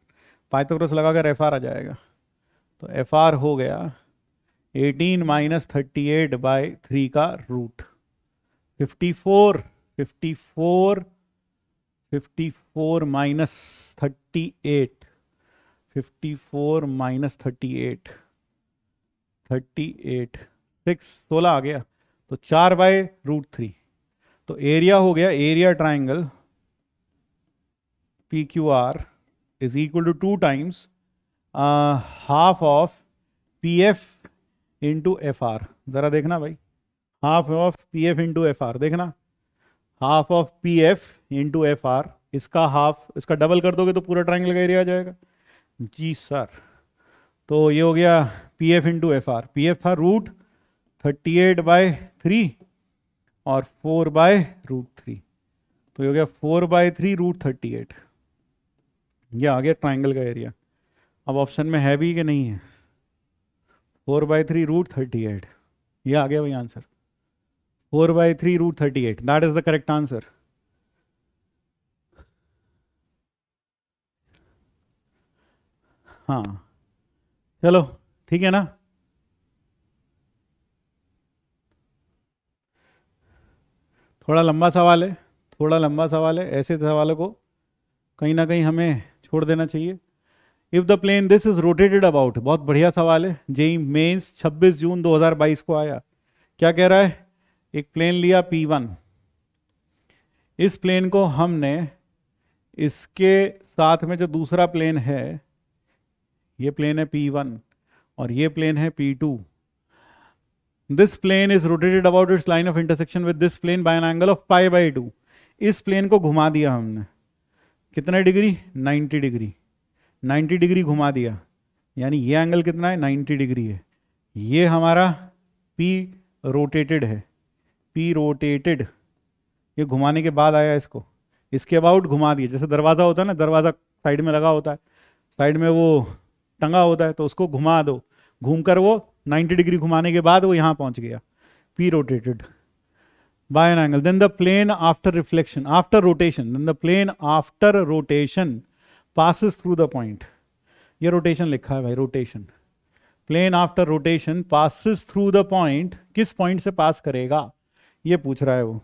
पाइथागोरस लगा कर एफ आर आ जाएगा तो एफ आर हो गया 18 minus thirty eight by three का root 54 54 54 minus thirty eight fifty four minus thirty eight thirty eight six सोलह आ गया तो चार बाय रूट थ्री तो एरिया हो गया area triangle P Q R is equal to two times half of P F into F R ज़रा देखना भाई half of P F into F R देखना half of P F into F R इसका half इसका double कर दोगे तो पूरा ट्राइंगल का एरिया आ जाएगा जी सर तो ये हो गया P F into F R P F था root thirty eight by three और फोर बाय रूट थ्री तो ये हो गया four by three root thirty eight यह आ गया ट्राइंगल का एरिया अब ऑप्शन में है भी कि नहीं है four by three root thirty eight ये आ गया भाई answer four by three root thirty eight that is the correct answer हाँ चलो ठीक है ना थोड़ा लंबा सवाल है थोड़ा लंबा सवाल है ऐसे सवालों को कहीं ना कहीं हमें छोड़ देना चाहिए if the plane this is rotated about बहुत बढ़िया सवाल है जेई मेन्स 26 जून 2022 को आया क्या कह रहा है एक प्लेन लिया P1 इस प्लेन को हमने इसके साथ में जो दूसरा प्लेन है ये प्लेन है P1 और ये प्लेन है P2 this plane is rotated about its line of intersection with this plane by an angle of pi by two इस प्लेन को घुमा दिया हमने कितने डिग्री 90 डिग्री 90 डिग्री घुमा दिया यानी ये एंगल कितना है 90 डिग्री है ये हमारा पी रोटेटेड है पी रोटेटेड ये घुमाने के बाद आया इसको इसके अबाउट घुमा दिया जैसे दरवाज़ा होता है ना दरवाज़ा साइड में लगा होता है साइड में वो टंगा होता है तो उसको घुमा दो घूमकर वो 90 डिग्री घुमाने के बाद वो यहाँ पहुँच गया P rotated by an angle then the plane after reflection after rotation then the plane after rotation passes through the point ये रोटेशन लिखा है भाई rotation plane after rotation passes through the point किस पॉइंट से pass करेगा ये पूछ रहा है वो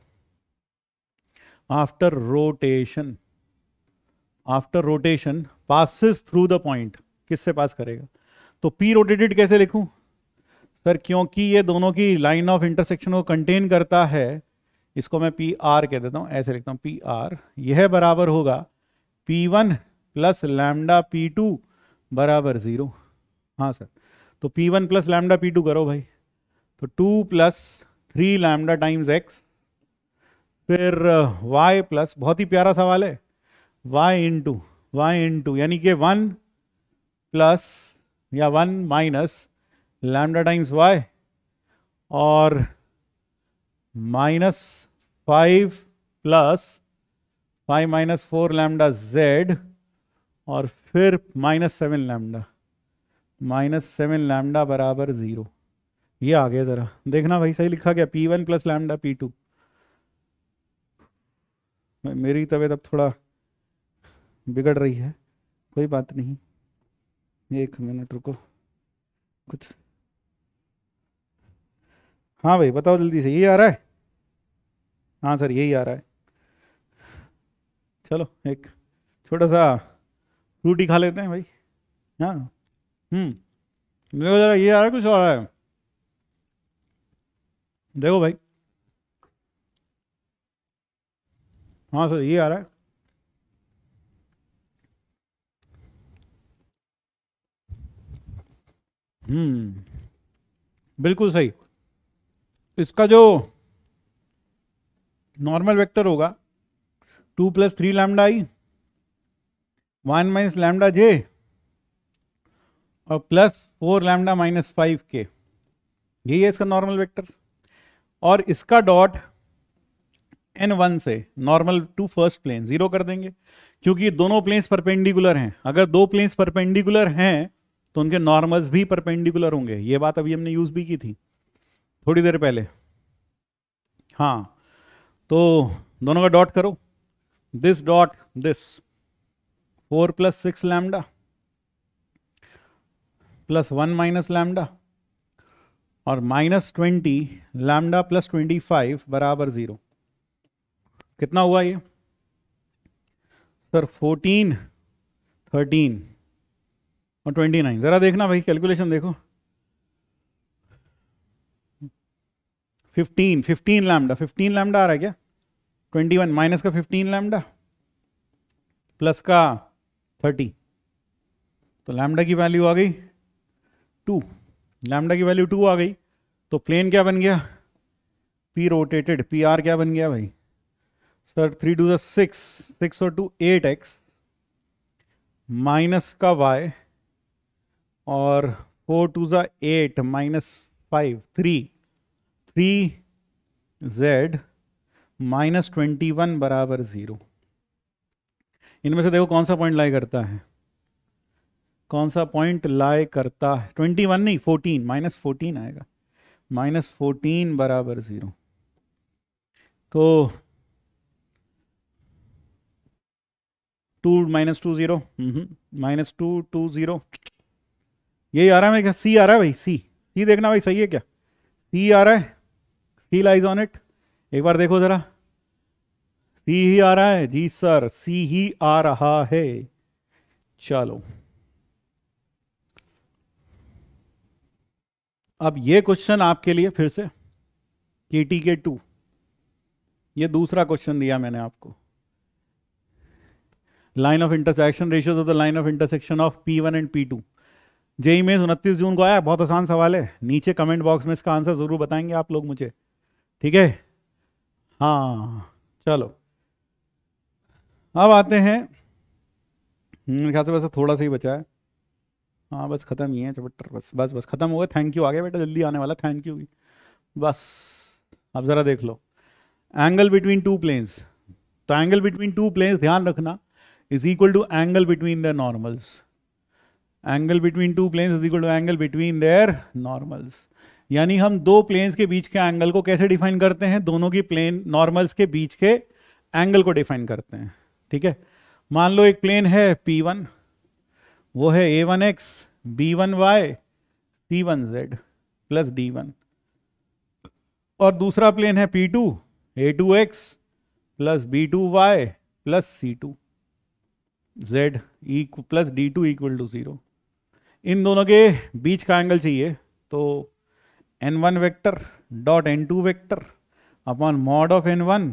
after rotation after rotation passes through the point किससे पास करेगा तो पी रोटेटेड कैसे लिखूं सर क्योंकि ये दोनों की लाइन ऑफ इंटरसेक्शन को कंटेन करता है इसको मैं पी आर कह देता हूं ऐसे लिखता हूं पी आर यह बराबर होगा P one plus lambda P two बराबर ज़ीरो हाँ सर तो P one plus lambda P two करो भाई तो two plus three lambda times X फिर uh, वाई प्लस बहुत ही प्यारा सवाल है Y into Y into यानी कि वन प्लस या one minus lambda times Y और minus five plus five minus four lambda Z और फिर minus seven lambda minus seven lambda बराबर ज़ीरो ये आ गया ज़रा देखना भाई सही लिखा गया P one plus lambda P two मेरी तबीयत अब थोड़ा बिगड़ रही है कोई बात नहीं एक मिनट रुको कुछ हाँ भाई बताओ जल्दी से ये आ रहा है हाँ सर यही आ रहा है चलो एक छोटा सा रोटी खा लेते हैं भाई हाँ देखो हम्म। जरा ये आ रहा है कुछ और है देखो भाई हाँ सर ये आ रहा है हम्म बिल्कुल सही इसका जो नॉर्मल वेक्टर होगा two plus three lambda I one minus lambda J और plus four lambda minus five K यही है इसका नॉर्मल वेक्टर और इसका डॉट एन वन से normal to first plane zero कर देंगे क्योंकि दोनों प्लेन्स परपेंडिकुलर हैं अगर दो प्लेन्स परपेंडिकुलर हैं तो उनके नॉर्मल्स भी परपेंडिकुलर होंगे ये बात अभी हमने यूज भी की थी थोड़ी देर पहले हाँ तो दोनों का डॉट करो this dot this four plus six lambda plus one minus lambda और minus twenty lambda plus twenty five बराबर ज़ीरो कितना हुआ ये सर फोर्टीन थर्टीन और ट्वेंटी नाइन ज़रा देखना भाई कैलकुलेशन देखो fifteen fifteen lambda fifteen lambda आ रहा है क्या ट्वेंटी वन माइनस का फिफ्टीन लैमडा प्लस का थर्टी तो लैमडा की वैल्यू आ गई टू लैमडा की वैल्यू टू आ गई तो प्लेन क्या बन गया पी रोटेटेड पी आर क्या बन गया भाई सर थ्री टू दिक्स सिक्स और टू एट एक्स माइनस का वाई और फोर टू ज़ा eight minus five three three Z minus twenty one बराबर ज़ीरो इनमें से देखो कौन सा पॉइंट लाई करता है कौन सा पॉइंट लाई करता है ट्वेंटी वन नहीं फोर्टीन माइनस फोर्टीन आएगा माइनस फोर्टीन बराबर ज़ीरो तो two minus two zero minus two two zero यही आ रहा है क्या सी आ रहा है भाई सी सी देखना भाई सही है क्या सी आ रहा है सी लाइज ऑन इट एक बार देखो ज़रा सी ही आ रहा है जी सर सी ही आ रहा है चलो अब ये क्वेश्चन आपके लिए फिर से के टी के टू ये दूसरा क्वेश्चन दिया मैंने आपको line of intersection ratios of the line of intersection of P one and P two JEE image उनतीस जून को आया बहुत आसान सवाल है नीचे कमेंट बॉक्स में इसका आंसर जरूर बताएंगे आप लोग मुझे ठीक है हाँ चलो अब आते हैं हम्म, मेरे ख्याल से बस थोड़ा सा ही बचा है हाँ बस ख़त्म ही है चैप्टर बस बस बस ख़त्म हो गया थैंक यू आ गया बेटा जल्दी आने वाला थैंक यू बस अब ज़रा देख लो एंगल बिटवीन टू प्लेन्स तो एंगल बिटवीन टू प्लेन्स ध्यान रखना is equal to angle between the normals angle between two planes is equal to angle between their normals यानी हम दो प्लेन्स के बीच के एंगल को कैसे डिफाइन करते हैं दोनों की प्लेन नॉर्मल्स के बीच के एंगल को डिफाइन करते हैं ठीक है मान लो एक प्लेन है पी वन वो है A one x B one Y C one Z plus D one और दूसरा प्लेन है P two A two x plus B two Y plus C two Z plus D two equal to zero इन दोनों के बीच का angle चाहिए तो N one vector dot N two vector upon mod of N one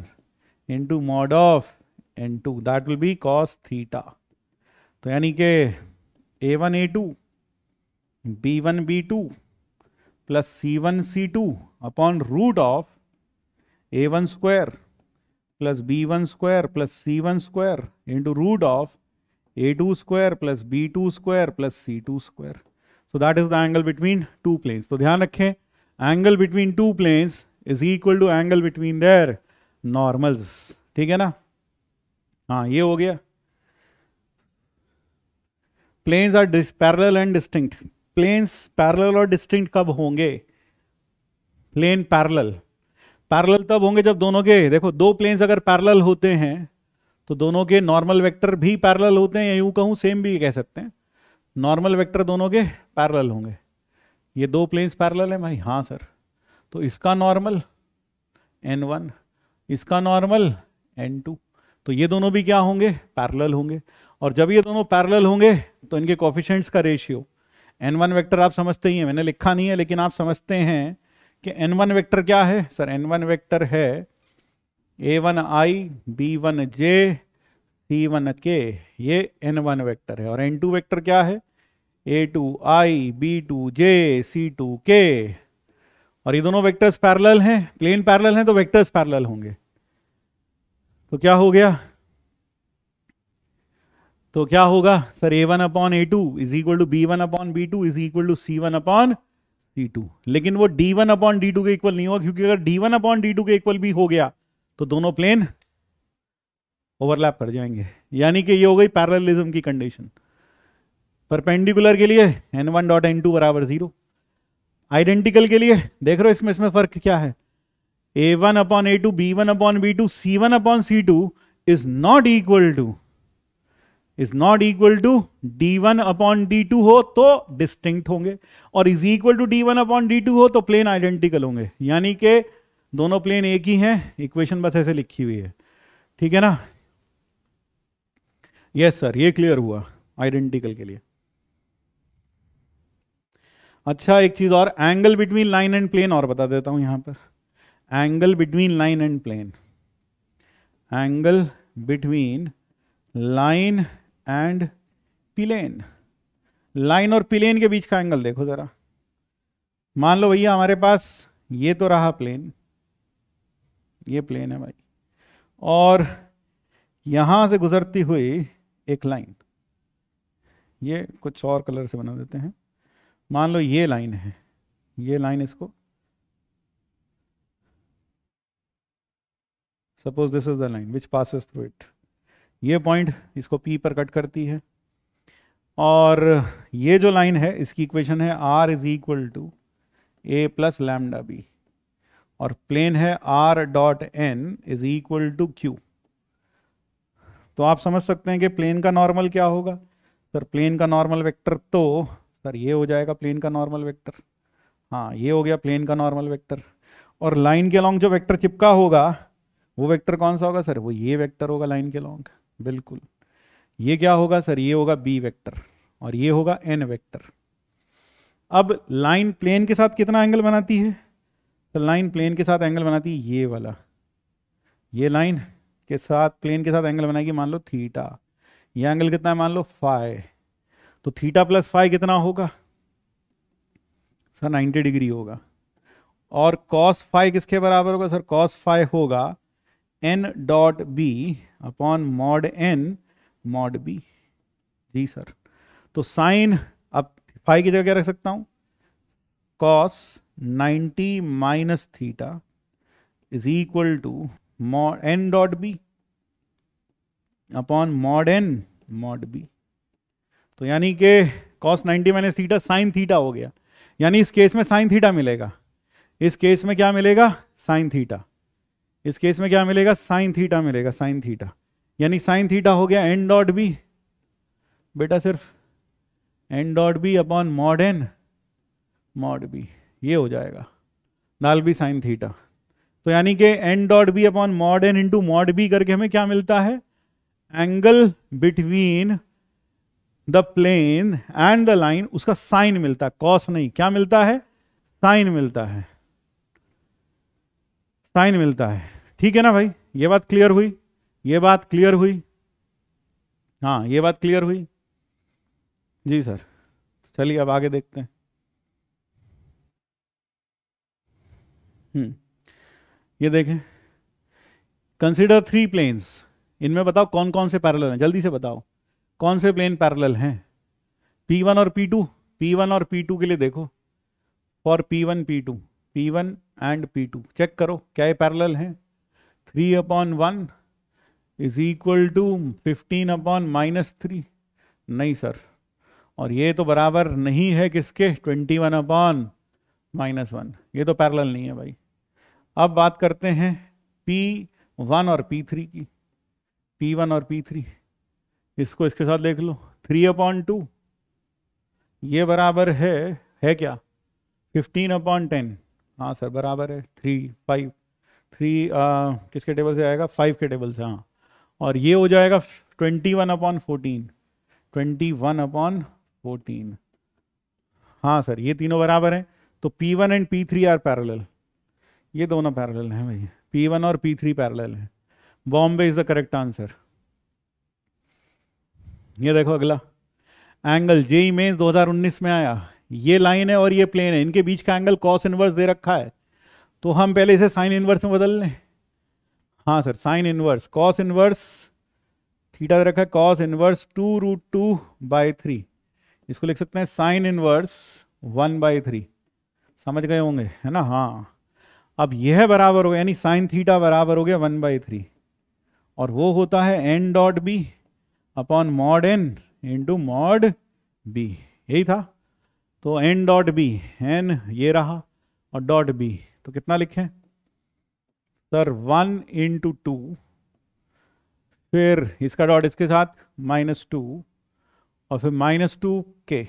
two mod of N two that will be cos theta तो यानी के A one A two B one B two plus C one C two upon root of A one square plus B one square plus C one square into root of A two square plus B two square plus C two square so that is the angle between two planes तो ध्यान रखें angle between two planes is equal to angle between their normals ठीक है ना हाँ ये हो गया planes are parallel and distinct planes parallel और डिस्टिंक्ट कब होंगे प्लेन पैरल पैरल तब होंगे जब दोनों के देखो दो प्लेन्स अगर पैरल होते हैं तो दोनों के नॉर्मल वेक्टर भी पैरल होते हैं या यूं कहूं सेम भी कह सकते हैं नॉर्मल वेक्टर दोनों के पैरल होंगे ये दो प्लेन्स पैरल है भाई हाँ सर तो इसका नॉर्मल एन वन इसका नॉर्मल एन टू तो ये दोनों भी क्या होंगे पैरेलल होंगे और जब ये दोनों पैरेलल होंगे तो इनके कॉफिशेंट्स का रेशियो एन वन वैक्टर आप समझते ही हैं मैंने लिखा नहीं है लेकिन आप समझते हैं कि एन वन वैक्टर क्या है सर एन वन वैक्टर है A one I B one J C one K ये एन वन वैक्टर है और एन टू वैक्टर क्या है A two I B two J C two के और ये दोनों वैक्टर्स पैरल हैं प्लेन पैरल हैं तो वैक्टर्स पैरल होंगे तो क्या हो गया तो क्या होगा sir A one upon A two is equal to B one upon B two is equal to C one upon C two लेकिन वो D one upon D two के इक्वल नहीं होगा क्योंकि अगर D one upon D two के equal भी हो गया तो दोनों प्लेन ओवरलैप कर जाएंगे यानी कि ये हो गई पैरलिज्म की कंडीशन परपेंडिकुलर के लिए N one dot N two बराबर जीरो आइडेंटिकल के लिए देख रहे हो इसमें इसमें फर्क क्या है A one upon A two B one upon B two C one upon C two is not equal to is not equal to D one upon D two हो तो डिस्टिंक्ट होंगे और is equal to D one upon D two हो तो plane identical होंगे यानी कि दोनों प्लेन एक ही हैं इक्वेशन बस ऐसे लिखी हुई है ठीक है ना यस सर ये क्लियर हुआ आइडेंटिकल के लिए अच्छा एक चीज और angle between line and plane और बता देता हूं यहां पर angle between line and plane angle between line and plane line और प्लेन के बीच का एंगल देखो जरा मान लो भैया हमारे पास ये तो रहा प्लेन ये प्लेन है भाई और यहां से गुजरती हुई एक लाइन ये कुछ और कलर से बना देते हैं मान लो ये लाइन है ये लाइन इसको suppose this is the line which passes through it ये पॉइंट इसको पी पर कट करती है और ये जो लाइन है इसकी इक्वेशन है are is equal to A plus lambda b और प्लेन है r dot N is equal to q तो आप समझ सकते हैं कि प्लेन का नॉर्मल क्या होगा सर प्लेन का नॉर्मल वेक्टर तो सर ये हो जाएगा प्लेन का नॉर्मल वेक्टर हाँ ये हो गया प्लेन का नॉर्मल वेक्टर और लाइन के अलॉन्ग जो वेक्टर चिपका होगा वो वेक्टर कौन सा होगा सर वो ये वेक्टर होगा लाइन के लॉन्ग बिल्कुल ये क्या होगा सर ये होगा बी वेक्टर और ये होगा एन वेक्टर अब लाइन प्लेन के साथ कितना एंगल बनाती है तो लाइन प्लेन के साथ एंगल बनाती है ये वाला ये लाइन के साथ प्लेन के साथ एंगल बनाएगी मान लो थीटा ये एंगल कितना है मान लो फाइव तो थीटा प्लस फाइव कितना होगा सर 90 डिग्री होगा और कॉस फाइव किसके बराबर होगा सर कॉस फाइव होगा n dot B upon mod n mod b जी सर तो साइन अब फाइव की जगह क्या रख सकता हूँ cos 90 minus theta is equal to mod n dot B upon mod n mod b तो यानी के cos 90 minus theta sine theta हो गया यानी इस केस में साइन थीटा मिलेगा इस केस में क्या मिलेगा साइन थीटा इस केस में क्या मिलेगा साइन थीटा मिलेगा साइन थीटा यानी साइन थीटा हो गया एन डॉट बी बेटा सिर्फ n dot B upon mod n mod b ये हो जाएगा लाल बी साइन थीटा तो यानी कि n dot B upon mod n into mod b करके हमें क्या मिलता है angle between the plane and the line उसका साइन मिलता है कॉस नहीं क्या मिलता है साइन मिलता है साइन मिलता है ठीक है ना भाई ये बात क्लियर हुई ये बात क्लियर हुई हाँ ये बात क्लियर हुई जी सर चलिए अब आगे देखते हैं हम्म ये देखें कंसिडर थ्री प्लेन्स इनमें बताओ कौन कौन से पैरेलल हैं जल्दी से बताओ कौन से प्लेन पैरेलल हैं P1 और P2 P1 और P2 के लिए देखो for P1 P2 P1 and P two check करो क्या ये पैरेलल हैं three upon one is equal to fifteen upon minus three नहीं सर और ये तो बराबर नहीं है किसके twenty one upon minus one ये तो पैरेलल नहीं है भाई अब बात करते हैं पी वन और पी थ्री की पी वन और पी थ्री इसको इसके साथ देख लो थ्री अपॉन टू ये बराबर है है क्या फिफ्टीन अपॉन टेन हाँ सर बराबर है थ्री फाइव थ्री किसके टेबल से आएगा फाइव के टेबल से हाँ और ये हो जाएगा twenty one upon fourteen twenty one upon fourteen हाँ सर ये तीनों बराबर हैं तो P one and p three are parallel ये दोनों पैरल हैं भाई पी वन और पी थ्री पैरल हैं Bombay is the correct answer ये देखो अगला एंगल जेई मेन्स 2019 में आया ये लाइन है और ये प्लेन है इनके बीच का एंगल कॉस इनवर्स दे रखा है तो हम पहले इसे साइन इनवर्स में बदल लें हाँ sir sine inverse cos inverse theta दे रखा है cos inverse two root two by three इसको लिख सकते हैं sine inverse one by three समझ गए होंगे है ना हाँ अब यह बराबर हो गया यानी साइन थीटा बराबर हो गया वन बाई थ्री और वो होता है n dot B upon mod n into mod B यही था तो एन डॉट बी एन ये रहा और डॉट बी तो कितना लिखें सर वन इंटू टू फिर इसका डॉट इसके साथ माइनस टू और फिर minus two k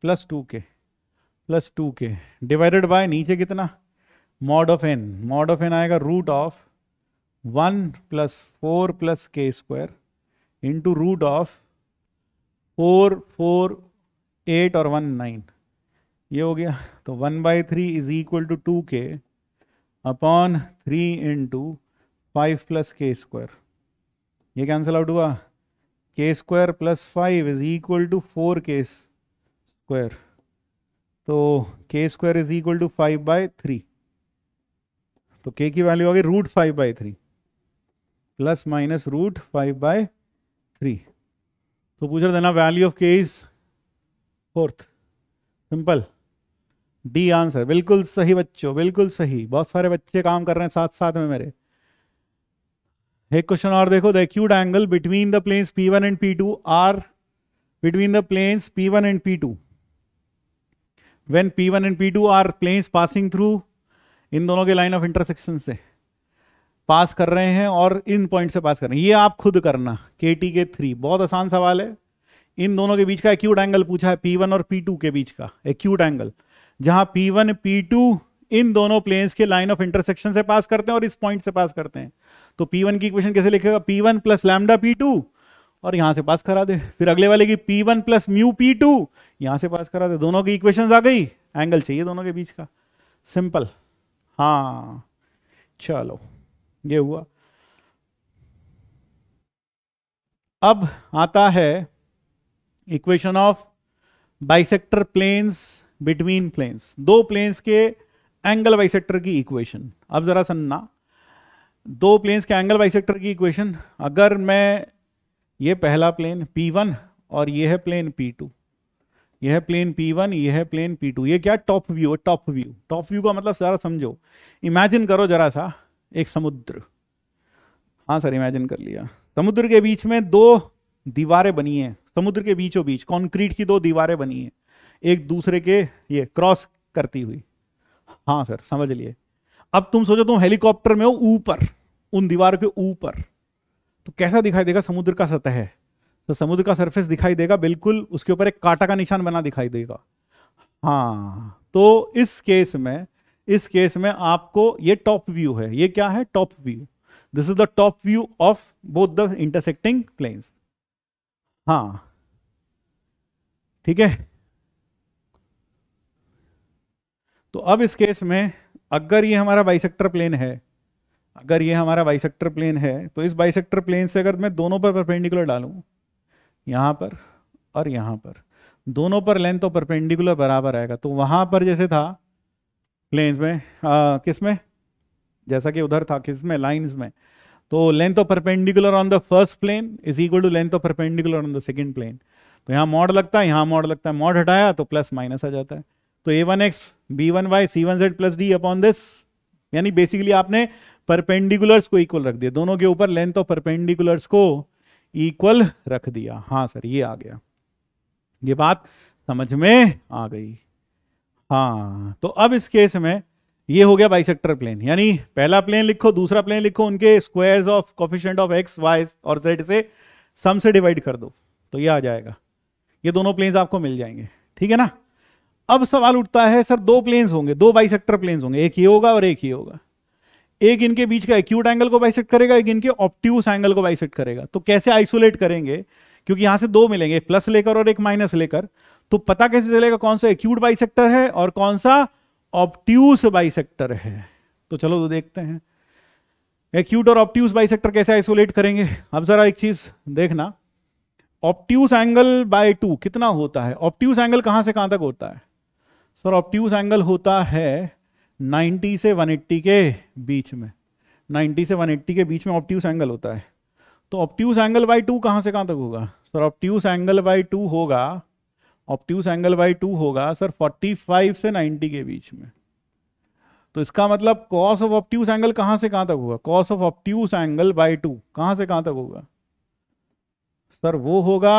plus two k plus two k divided by नीचे कितना mod of n mod of n आएगा root of one plus four plus k square into root of four four eight और one nine ये हो गया तो one by three is equal to two k upon three into five plus k square ये cancel out हुआ k square plus five is equal to four k square तो k square is equal to five by three तो k की value आ गई root five by three plus minus root five by three तो पूछ रहे थे ना value of k is fourth simple D answer बिल्कुल सही बच्चों बिल्कुल सही बहुत सारे बच्चे काम कर रहे हैं साथ साथ में मेरे एक क्वेश्चन और देखो the acute angle between the planes p one and P two are between the planes p one and P two when p one and P two are planes passing through इन दोनों के line of intersection से पास कर रहे हैं और इन point से पास कर रहे हैं ये आप खुद करना के टी के थ्री बहुत आसान सवाल है इन दोनों के बीच का एक्यूट एंगल पूछा है वन और टू के बीच का एक्यूट एंगल जहां पी टू इन दोनों प्लेन्स के लाइन ऑफ इंटरसेक्शन से पास करते हैं और इस पॉइंट से पास करते हैं तो P1 की इक्वेशन कैसे लिखेगा P1 one plus lambda P और यहां से पास करा दे फिर अगले वाले की P1 one plus mu p two यहां से पास करा दे दोनों की इक्वेशन आ गई एंगल चाहिए दोनों के बीच का सिंपल हाँ चलो ये हुआ अब आता है equation of bisector planes between planes दो प्लेन्स के एंगल बाइसेक्टर की इक्वेशन अब जरा सुनना दो प्लेन्स के एंगल बाइसेक्टर की इक्वेशन अगर मैं ये पहला प्लेन P1 और ये है प्लेन P2 यह है प्लेन P1 यह है प्लेन P2 यह क्या टॉप व्यू है टॉप व्यू टॉप व्यू का मतलब सारा समझो इमेजिन करो जरा सा एक समुद्र हाँ सर इमेजिन कर लिया समुद्र के बीच में दो दीवारें बनी हैं समुद्र के बीचों बीच कॉन्क्रीट की दो दीवारें बनी है एक दूसरे के ये क्रॉस करती हुई हाँ सर समझ लिए अब तुम सोचो तुम हेलीकॉप्टर में हो ऊपर उन दीवार के ऊपर तो कैसा दिखाई देगा समुद्र का सतह तो समुद्र का सरफेस दिखाई देगा बिल्कुल उसके ऊपर एक कांटा का निशान बना दिखाई देगा हाँ तो इस केस में इस केस में आपको ये टॉप व्यू है ये क्या है top view this is the top view of both the intersecting planes हाँ ठीक है तो अब इस केस में अगर ये हमारा बाइसेक्टर प्लेन है अगर ये हमारा बाइसेक्टर प्लेन है तो इस बाइसेक्टर प्लेन से अगर मैं दोनों पर परपेंडिकुलर डालूं यहां पर और यहां पर दोनों पर लेंथ तो परपेंडिकुलर बराबर आएगा तो वहां पर जैसे था प्लेन्स में किसमें जैसा कि उधर था किसमें में लाइंस में तो length of perpendicular on the first plane is equal to length of perpendicular on the second plane तो यहाँ मॉड लगता है यहाँ मॉड लगता है मॉड हटाया तो प्लस माइनस आ जाता है तो a one x B one Y C one Z plus d upon this यानी बेसिकली आपने परपेंडिकुलर्स को इक्वल रख दिया दोनों के ऊपर लेंथ ऑफ परपेंडिकुलर्स को इक्वल रख दिया हाँ सर ये आ गया ये बात समझ में आ गई हाँ तो अब इस केस में ये हो गया बाइसेक्टर प्लेन यानी पहला प्लेन लिखो दूसरा प्लेन लिखो उनके squares of coefficient of x Y और जेड से सम से डिवाइड कर दो तो ये आ जाएगा ये दोनों प्लेन्स आपको मिल जाएंगे ठीक है ना अब सवाल उठता है सर दो प्लेन्स होंगे दो बाइसेक्टर प्लेन्स होंगे एक ये होगा और एक ये होगा एक इनके बीच का एक्यूट एंगल को बाइसेक्ट करेगा एक इनके ऑप्टिवस एंगल को बाइसेक्ट करेगा तो कैसे आइसोलेट करेंगे क्योंकि यहां से दो मिलेंगे प्लस लेकर और एक माइनस लेकर तो पता कैसे चलेगा कौन सा एक्यूट बाइसेक्टर है और कौन सा ऑप्ट्यूस बाइसेक्टर है तो चलो तो देखते हैं एक्यूट और ऑप्ट्यूस बाइसेक्टर कैसे आइसोलेट करेंगे अब जरा एक चीज देखना ऑप्ट्यूस एंगल बाय टू कितना होता है ऑप्ट्यूस एंगल कहां से कहां तक होता है सर ऑप्ट्यूस एंगल होता है 90 से 180 के बीच में 90 से 180 के बीच में ऑप्ट्यूस एंगल होता है तो ऑप्ट्यूस एंगल बाय टू कहां से कहां तक होगा sir obtuse angle by two होगा ऑप्टिवस एंगल बाई टू होगा सर 45 से 90 के बीच में तो इसका मतलब कॉस ऑफ ऑप्टिवस एंगल कहां से कहां तक होगा cos of obtuse angle by two कहां से कहां तक होगा सर वो होगा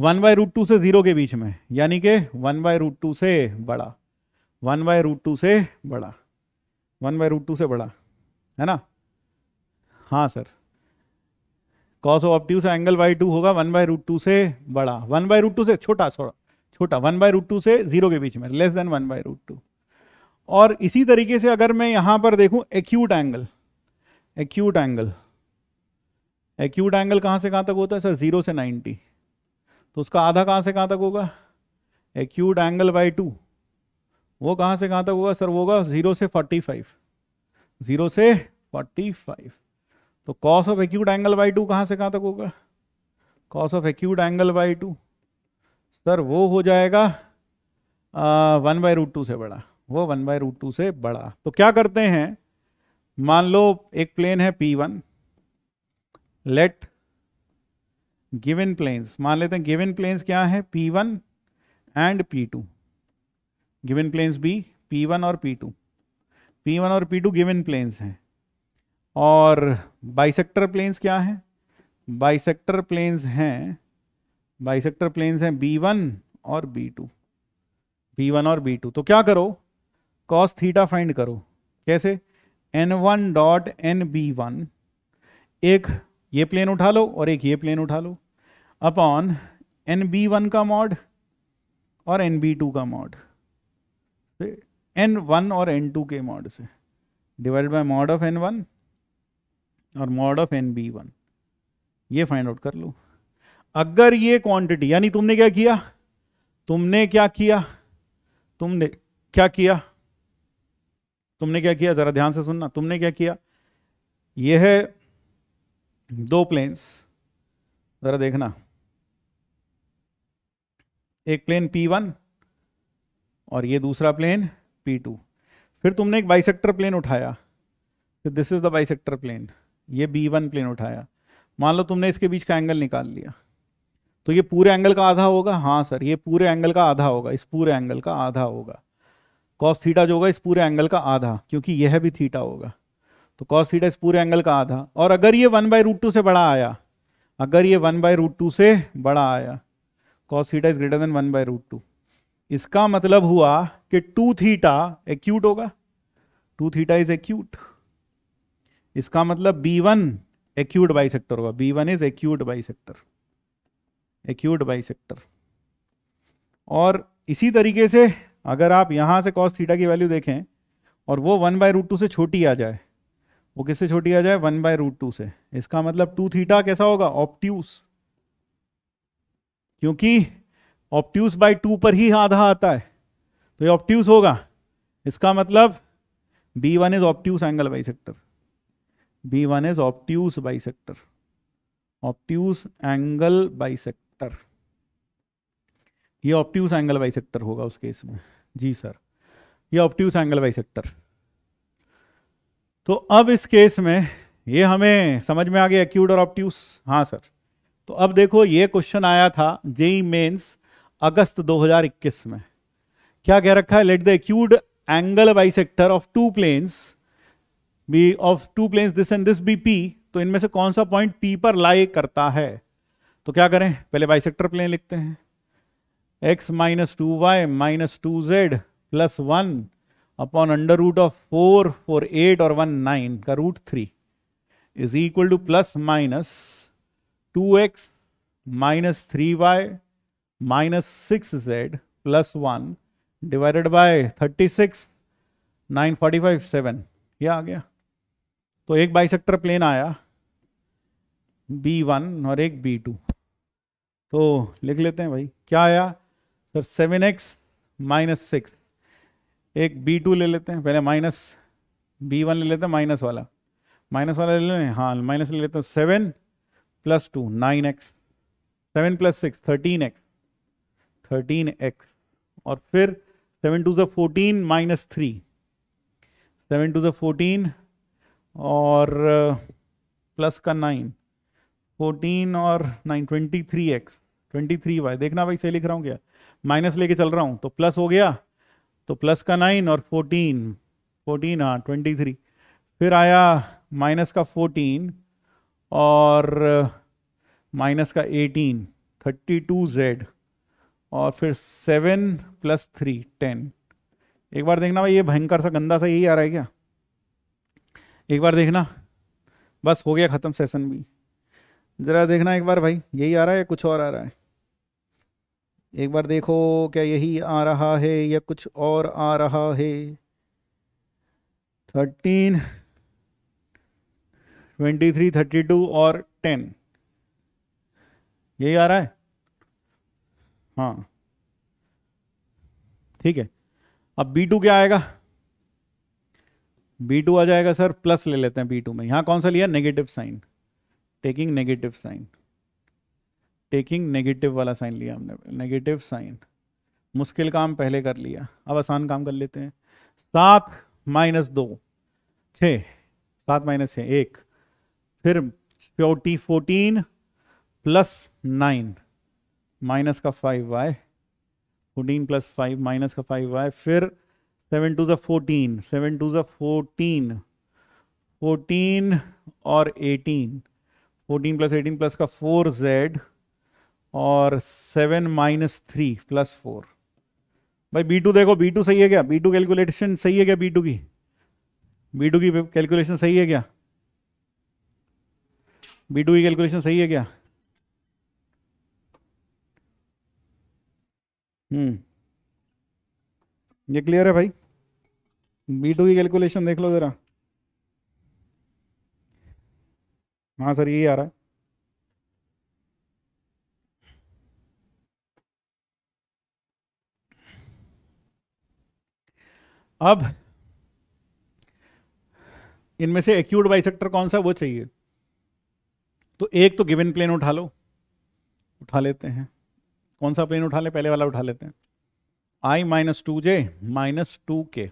वन बाय रूट टू से जीरो के बीच में यानी कि वन बाय रूट टू से बड़ा वन बाय रूट टू से बड़ा वन बाय रूट टू से बड़ा है ना हाँ sir cos of obtuse angle by two होगा वन बाय रूट टू से बड़ा वन बाय रूट टू से छोटा छोड़ा छोटा वन बाय रूट टू से जीरो के बीच में less than one by root two और इसी तरीके से अगर मैं यहाँ पर देखूँ acute angle acute angle acute angle कहाँ से कहाँ तक होता है सर जीरो से नाइन्टी तो उसका आधा कहाँ से कहाँ तक होगा एक्यूट एंगल बाई टू वो कहाँ से कहाँ तक होगा सर वो होगा जीरो से फोर्टी फाइव जीरो से फोर्टी फाइव तो cos of acute angle by two कहाँ से कहाँ तक होगा cos of acute angle by two sir वो हो जाएगा वन बाय रूट टू से बड़ा वो वन बाय रूट टू से बड़ा तो क्या करते हैं मान लो एक प्लेन है p one let given planes मान लेते हैं गिवन प्लेन्स क्या है p one and P two given planes भी पी वन और पी टू पी वन और पी टू गिवन प्लेन्स हैं और बाइसेक्टर प्लेन्स क्या हैं बाइसेक्टर प्लेन्स हैं बाइसेक्टर प्लेन्स हैं बी वन और बी टू बी वन और बी टू तो क्या करो कॉस थीटा फाइंड करो कैसे n one dot N b one एक ये प्लेन उठा लो और एक ये प्लेन उठा लो अपॉन एन बी वन का मॉड और एन बी टू का मॉड एन वन और एन टू के मॉड से divide by mod of N one और mod of n b one ये फाइंड आउट कर लो अगर ये क्वांटिटी यानी तुमने क्या किया तुमने क्या किया तुमने क्या किया तुमने क्या किया जरा ध्यान से सुनना तुमने क्या किया ये है दो प्लेन्स जरा देखना एक प्लेन P1 और ये दूसरा प्लेन P2 फिर तुमने एक बाइसेक्टर प्लेन उठाया this is the bisector plane ये बी वन प्लेन उठाया मान लो तुमने इसके बीच का एंगल निकाल लिया तो ये पूरे एंगल का आधा होगा हाँ सर ये पूरे एंगल का आधा होगा इस पूरे एंगल का आधा होगा कॉस थीटा जो होगा इस पूरे एंगल का आधा क्योंकि यह भी थीटा होगा तो कॉस थीटा इस पूरे एंगल का आधा और अगर ये वन बाय रूट टू से बड़ा आया अगर ये वन बाई रूट टू से बड़ा आया cos theta is greater than one by root two इसका मतलब हुआ कि टू थीटा एक्यूट होगा टू थीटा इज एक्यूट इसका मतलब b one acute bisector होगा b one is acute bisector acute bisector और इसी तरीके से अगर आप यहाँ से कॉस थीटा की वैल्यू देखें और वो वन बाय रूट टू से छोटी आ जाए वो किससे छोटी आ जाए वन बाय रूट टू से इसका मतलब टू थीटा कैसा होगा ऑप्ट्यूस क्योंकि ऑप्ट्यूस बाय टू पर ही आधा आता है तो ये ऑप्ट्यूस होगा इसका मतलब b one is obtuse angle bisector b one is bisector obtuse angle sector ये ऑप्टिवस एंगल सेक्टर होगा उस केस में जी सर ये ऑप्टिवस एंगल सेक्टर तो अब इस केस में ये हमें समझ में आ गया एक्यूट और ऑप्टिवस हाँ सर तो अब देखो ये क्वेश्चन आया था जेई मेंस e अगस्त 2021 में क्या कह रखा है let the acute angle sector of two planes b of two planes this and this b p तो इनमें से कौन सा पॉइंट पी पर लाई करता है तो क्या करें पहले बाइसेक्टर प्लेन लिखते हैं x minus two Y minus two Z plus one upon under root of four four eight और वन नाइन का root three is equal to plus minus two x minus three Y minus six z plus one divided by thirty six nine forty five seven यह आ गया तो एक bisector plane आया b one और एक b two तो लिख लेते हैं भाई क्या आया sir seven x minus six एक बी टू ले लेते हैं पहले माइनस बी वन ले लेते हैं माइनस वाला माइनस वाला ले लेते हैं हाँ माइनस ले लेते हैं seven plus two nine x seven plus six thirteen x thirteen x और फिर सेवन टू जो fourteen minus three seven two जो फोर्टीन और प्लस uh, का नाइन फोर्टीन और nine twenty three x twenty three y देखना भाई सही लिख रहा हूँ क्या माइनस लेके चल रहा हूँ तो प्लस हो गया तो प्लस का नाइन और फोर्टीन फोर्टीन हाँ ट्वेंटी थ्री फिर आया माइनस का फोर्टीन और माइनस uh, का एटीन थर्टी टू जेड और फिर सेवन प्लस थ्री टेन एक बार देखना भाई ये भयंकर सा गंदा सा यही आ रहा है क्या एक बार देखना बस हो गया ख़त्म सेशन भी ज़रा देखना एक बार भाई यही आ रहा है या कुछ और आ रहा है एक बार देखो क्या यही आ रहा है या कुछ और आ रहा है thirteen twenty three thirty two और टेन यही आ रहा है हाँ ठीक है अब बी टू क्या आएगा बी टू आ जाएगा सर प्लस ले लेते हैं बी टू में यहां कौन सा लिया negative sign taking negative sign taking negative वाला साइन लिया हमने नेगेटिव साइन मुश्किल काम पहले कर लिया अब आसान काम कर लेते हैं सात माइनस दो छ सात माइनस छ एक फिर forty fourteen plus nine minus का five Y fourteen plus five minus का फाइव वाई फिर सेवन टू ज़ा फोर्टीन सेवन टू जोटीन फोर्टीन फोर्टीन और eighteen fourteen plus eighteen plus का फोर जेड और seven minus three plus four भाई B two देखो बी टू सही है क्या बी टू कैलकुलेशन सही है क्या बी टू की बी टू की कैलकुलेशन सही है क्या बी टू की कैलकुलेशन सही है क्या हम्म ये क्लियर है भाई बी टू की कैलकुलेशन देख लो ज़रा हाँ सर यही आ रहा है अब इनमें से एक्यूट बाई कौन सा वो चाहिए तो एक तो गिवन प्लेन उठा लो उठा लेते हैं कौन सा प्लेन उठा ले पहले वाला उठा लेते हैं i minus two J minus two के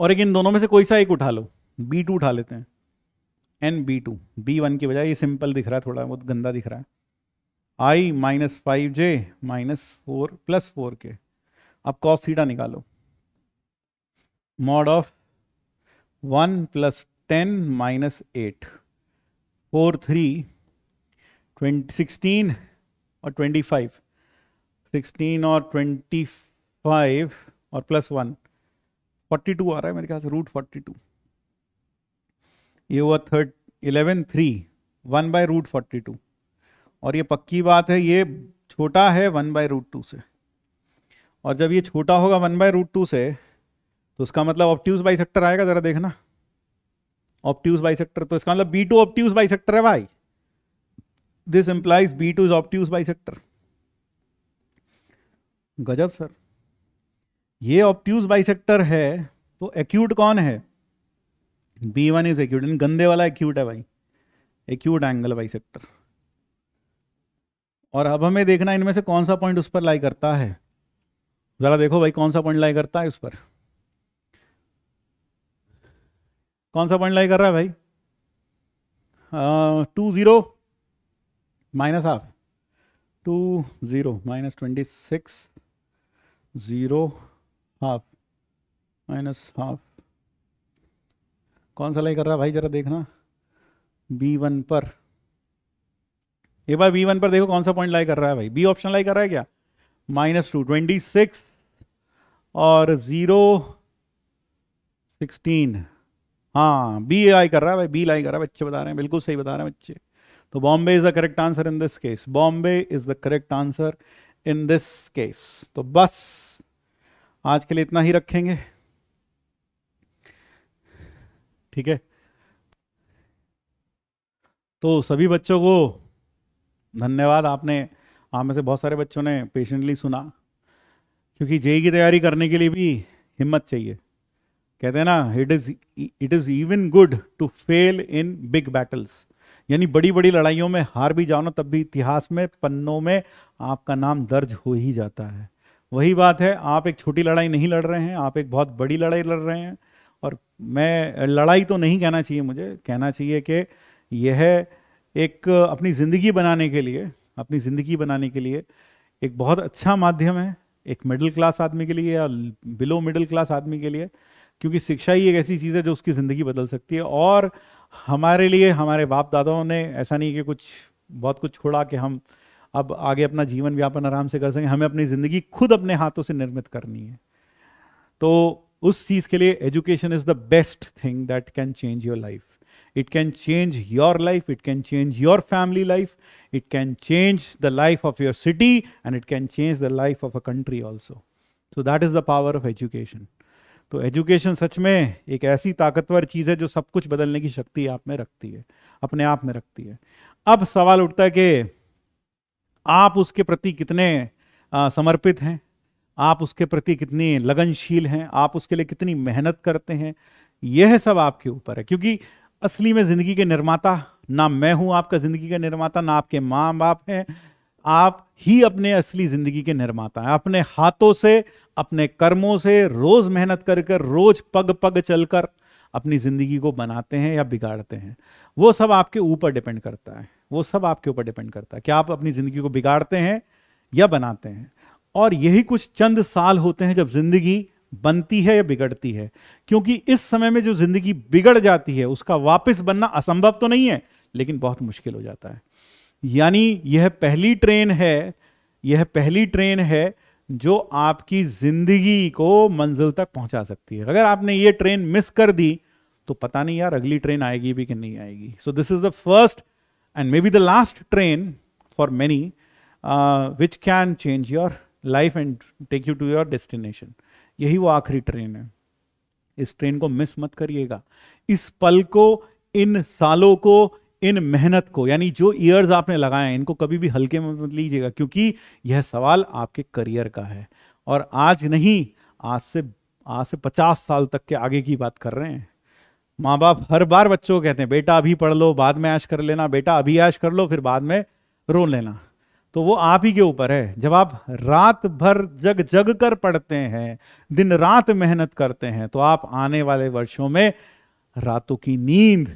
और एक इन दोनों में से कोई सा एक उठा लो बी टू उठा लेते हैं N B two B one की बजाय ये सिंपल दिख रहा है थोड़ा बहुत गंदा दिख रहा है i minus five j minus four plus four k अब कॉस थीटा निकालो mod of one plus ten minus eight four three twenty sixteen और ट्वेंटी फाइव सिक्सटीन और ट्वेंटी फाइव और प्लस वन फोर्टी टू आ रहा है मेरे ख्याल से रूट फोर्टी टू ये हुआ third eleven three one by root forty two और ये पक्की बात है ये छोटा है वन बाय रूट टू से और जब ये छोटा होगा वन बाय रूट टू से तो उसका मतलब ऑप्ट्यूज बाई सेक्टर आएगा ज़रा देखना ऑप्ट्यूज बाई सेक्टर तो इसका मतलब B two obtuse bisector है भाई this implies B two is obtuse bisector गजब सर ये ऑप्ट्यूज बाइसेक्टर है तो एक्यूट कौन है बी वन इज एक्यूट इन गंदे वाला एक्यूट है भाई एक्यूट एंगल बाइसेक्टर और अब हमें देखना इनमें से कौन सा पॉइंट उस पर लाई करता है ज़रा देखो भाई कौन सा पॉइंट लाई करता है उस पर कौन सा पॉइंट लाई कर रहा है भाई two zero minus half two zero minus twenty six zero half minus half कौन सा लाई कर रहा है भाई ज़रा देखना बी वन पर एक बार बी वन पर देखो कौन सा पॉइंट लाई कर रहा है भाई बी ऑप्शन लाई कर रहा है क्या माइनस टू ट्वेंटी सिक्स और ज़ीरो सिक्सटीन हाँ बी लाई कर रहा है भाई बी लाई कर रहा है बच्चे बता रहे हैं बिल्कुल सही बता रहे हैं बच्चे तो Bombay is the correct answer in this case Bombay is the correct answer in this case तो बस आज के लिए इतना ही रखेंगे ठीक है तो सभी बच्चों को धन्यवाद आपने आप में से बहुत सारे बच्चों ने पेशेंटली सुना क्योंकि जेई की तैयारी करने के लिए भी हिम्मत चाहिए कहते हैं ना it is it is even good to fail in big battles यानी बड़ी बड़ी लड़ाइयों में हार भी जानो तब भी इतिहास में पन्नों में आपका नाम दर्ज हो ही जाता है वही बात है आप एक छोटी लड़ाई नहीं लड़ रहे हैं आप एक बहुत बड़ी लड़ाई लड़ रहे हैं और मैं लड़ाई तो नहीं कहना चाहिए मुझे कहना चाहिए कि यह एक अपनी ज़िंदगी बनाने के लिए अपनी ज़िंदगी बनाने के लिए एक बहुत अच्छा माध्यम है एक मिडिल क्लास आदमी के लिए या बिलो मिडिल क्लास आदमी के लिए क्योंकि शिक्षा ही एक ऐसी चीज़ है जो उसकी ज़िंदगी बदल सकती है और हमारे लिए हमारे बाप दादाओं ने ऐसा नहीं कि कुछ बहुत कुछ छोड़ा कि हम अब आगे अपना जीवन व्यापन आराम से कर सकें हमें अपनी जिंदगी खुद अपने हाथों से निर्मित करनी है तो उस चीज के लिए education is the best thing that can change your life it can change your life it can change your family life it can change the life of your city and it can change the life of a country also so that is the power of education तो education सच में एक ऐसी ताकतवर चीज़ है जो सब कुछ बदलने की शक्ति आप में रखती है अपने आप में रखती है अब सवाल उठता है कि आप उसके प्रति कितने आ, समर्पित हैं आप उसके प्रति कितनी लगनशील हैं आप उसके लिए कितनी मेहनत करते हैं यह सब आपके ऊपर है क्योंकि असली में ज़िंदगी के निर्माता ना मैं हूं आपका ज़िंदगी का निर्माता ना आपके माँ बाप हैं आप ही अपने असली ज़िंदगी के निर्माता हैं अपने हाथों से अपने कर्मों से रोज मेहनत कर कर रोज पग पग चलकर अपनी जिंदगी को बनाते हैं या बिगाड़ते हैं वो सब आपके ऊपर डिपेंड करता है वो सब आपके ऊपर डिपेंड करता है कि आप अपनी जिंदगी को बिगाड़ते हैं या बनाते हैं और यही कुछ चंद साल होते हैं जब जिंदगी बनती है या बिगड़ती है क्योंकि इस समय में जो जिंदगी बिगड़ जाती है उसका वापस बनना असंभव तो नहीं है लेकिन बहुत मुश्किल हो जाता है यानी यह पहली ट्रेन है यह पहली ट्रेन है जो आपकी जिंदगी को मंजिल तक पहुंचा सकती है अगर आपने ये ट्रेन मिस कर दी तो पता नहीं यार अगली ट्रेन आएगी भी कि नहीं आएगी so this is the first and may be the last train for many which can change your life and take you to your destination यही वो आखिरी ट्रेन है इस ट्रेन को मिस मत करिएगा इस पल को इन सालों को इन मेहनत को यानी जो ईयर्स आपने लगाए हैं इनको कभी भी हल्के में मत लीजिएगा क्योंकि यह सवाल आपके करियर का है और आज नहीं आज से आज से पचास साल तक के आगे की बात कर रहे हैं माँ बाप हर बार बच्चों को कहते हैं बेटा अभी पढ़ लो बाद में ऐश कर लेना बेटा अभी ऐश कर लो फिर बाद में रो लेना तो वो आप ही के ऊपर है जब आप रात भर जग जग कर पढ़ते हैं दिन रात मेहनत करते हैं तो आप आने वाले वर्षों में रातों की नींद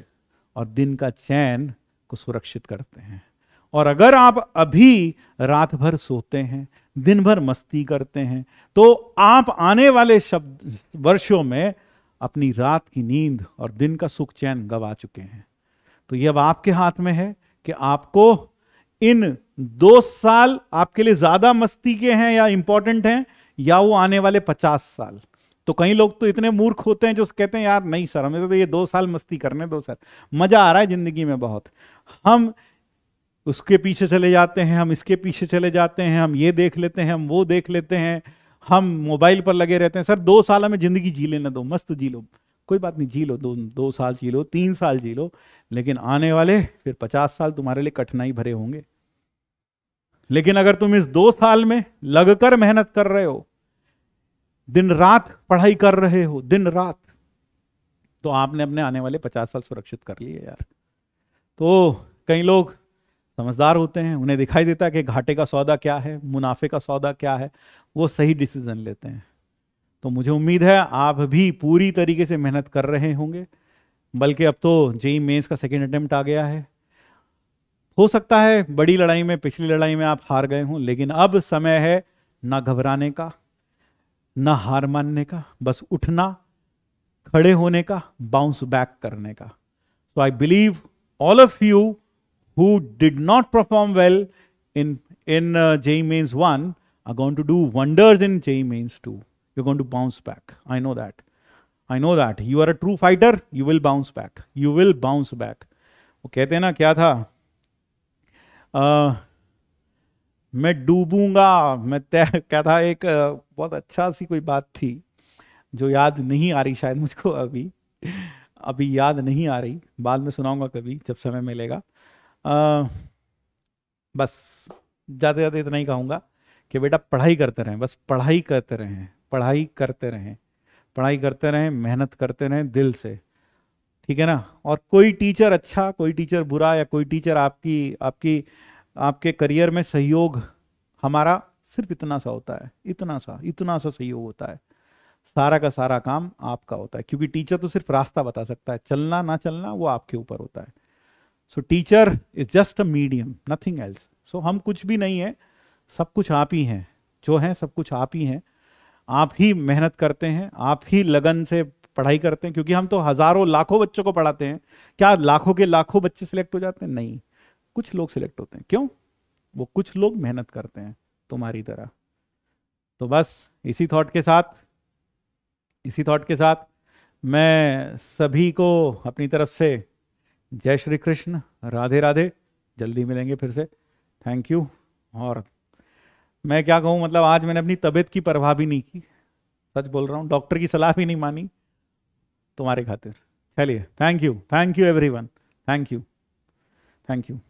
और दिन का चैन को सुरक्षित करते हैं और अगर आप अभी रात भर सोते हैं दिन भर मस्ती करते हैं तो आप आने वाले शब्द वर्षों में अपनी रात की नींद और दिन का सुख चैन गवा चुके हैं तो ये अब आपके हाथ में है कि आपको इन दो साल आपके लिए ज्यादा मस्ती के हैं या इंपॉर्टेंट हैं या वो आने वाले पचास साल तो कई लोग तो इतने मूर्ख होते हैं जो कहते हैं यार नहीं सर हमें तो ये दो साल मस्ती करने दो सर मजा आ रहा है जिंदगी में बहुत हम उसके पीछे चले जाते हैं हम इसके पीछे चले जाते हैं हम ये देख लेते हैं हम वो देख लेते हैं हम मोबाइल पर लगे रहते हैं सर दो साल हमें जिंदगी जी लेना दो मस्त जी लो कोई बात नहीं जी लो दो दो साल जी लो तीन साल जी लो लेकिन आने वाले फिर पचास साल तुम्हारे लिए कठिनाई भरे होंगे लेकिन अगर तुम इस दो साल में लगकर मेहनत कर रहे हो दिन रात पढ़ाई कर रहे हो दिन रात तो आपने अपने आने वाले पचास साल सुरक्षित कर लिए यार तो कई लोग समझदार होते हैं उन्हें दिखाई देता है कि घाटे का सौदा क्या है मुनाफे का सौदा क्या है वो सही डिसीजन लेते हैं तो मुझे उम्मीद है आप भी पूरी तरीके से मेहनत कर रहे होंगे बल्कि अब तो जेई मेंस का सेकेंड अटेम्प्ट आ गया है हो सकता है बड़ी लड़ाई में पिछली लड़ाई में आप हार गए हों लेकिन अब समय है ना घबराने का ना हार मानने का बस उठना खड़े होने का बाउंस बैक करने का so I believe all of you who did not perform well in in JEE Mains one I going to do wonders in JEE Mains two you going to bounce back I know that I know that you are a true fighter you will bounce back you will bounce back वो कहते हैं ना क्या था uh, मैं डूबूंगा मैं तय क्या था एक बहुत अच्छा सी कोई बात थी जो याद नहीं आ रही शायद मुझको अभी अभी याद नहीं आ रही बाद में सुनाऊंगा कभी जब समय मिलेगा आ, बस जाते जाते इतना ही कहूँगा कि बेटा पढ़ाई करते रहें बस पढ़ाई करते रहें पढ़ाई करते रहें पढ़ाई करते रहें मेहनत करते रहें दिल से ठीक है ना और कोई टीचर अच्छा कोई टीचर बुरा या कोई टीचर आपकी आपकी आपके करियर में सहयोग हमारा सिर्फ इतना सा होता है इतना सा इतना सा सहयोग होता है सारा का सारा काम आपका होता है क्योंकि टीचर तो सिर्फ रास्ता बता सकता है चलना ना चलना वो आपके ऊपर होता है so teacher is just a medium nothing else so हम कुछ भी नहीं है सब कुछ आप ही हैं जो हैं सब कुछ आप ही हैं आप ही मेहनत करते हैं आप ही लगन से पढ़ाई करते हैं क्योंकि हम तो हजारों लाखों बच्चों को पढ़ाते हैं क्या लाखों के लाखों बच्चे सिलेक्ट हो जाते हैं नहीं कुछ लोग सिलेक्ट होते हैं क्यों वो कुछ लोग मेहनत करते हैं तुम्हारी तरह तो बस इसी थॉट के साथ इसी थॉट के साथ मैं सभी को अपनी तरफ से जय श्री कृष्ण राधे राधे जल्दी मिलेंगे फिर से थैंक यू और मैं क्या कहूँ मतलब आज मैंने अपनी तबीयत की परवाह भी नहीं की सच बोल रहा हूँ डॉक्टर की सलाह भी नहीं मानी तुम्हारे खातिर चलिए thank you thank you everyone thank you thank you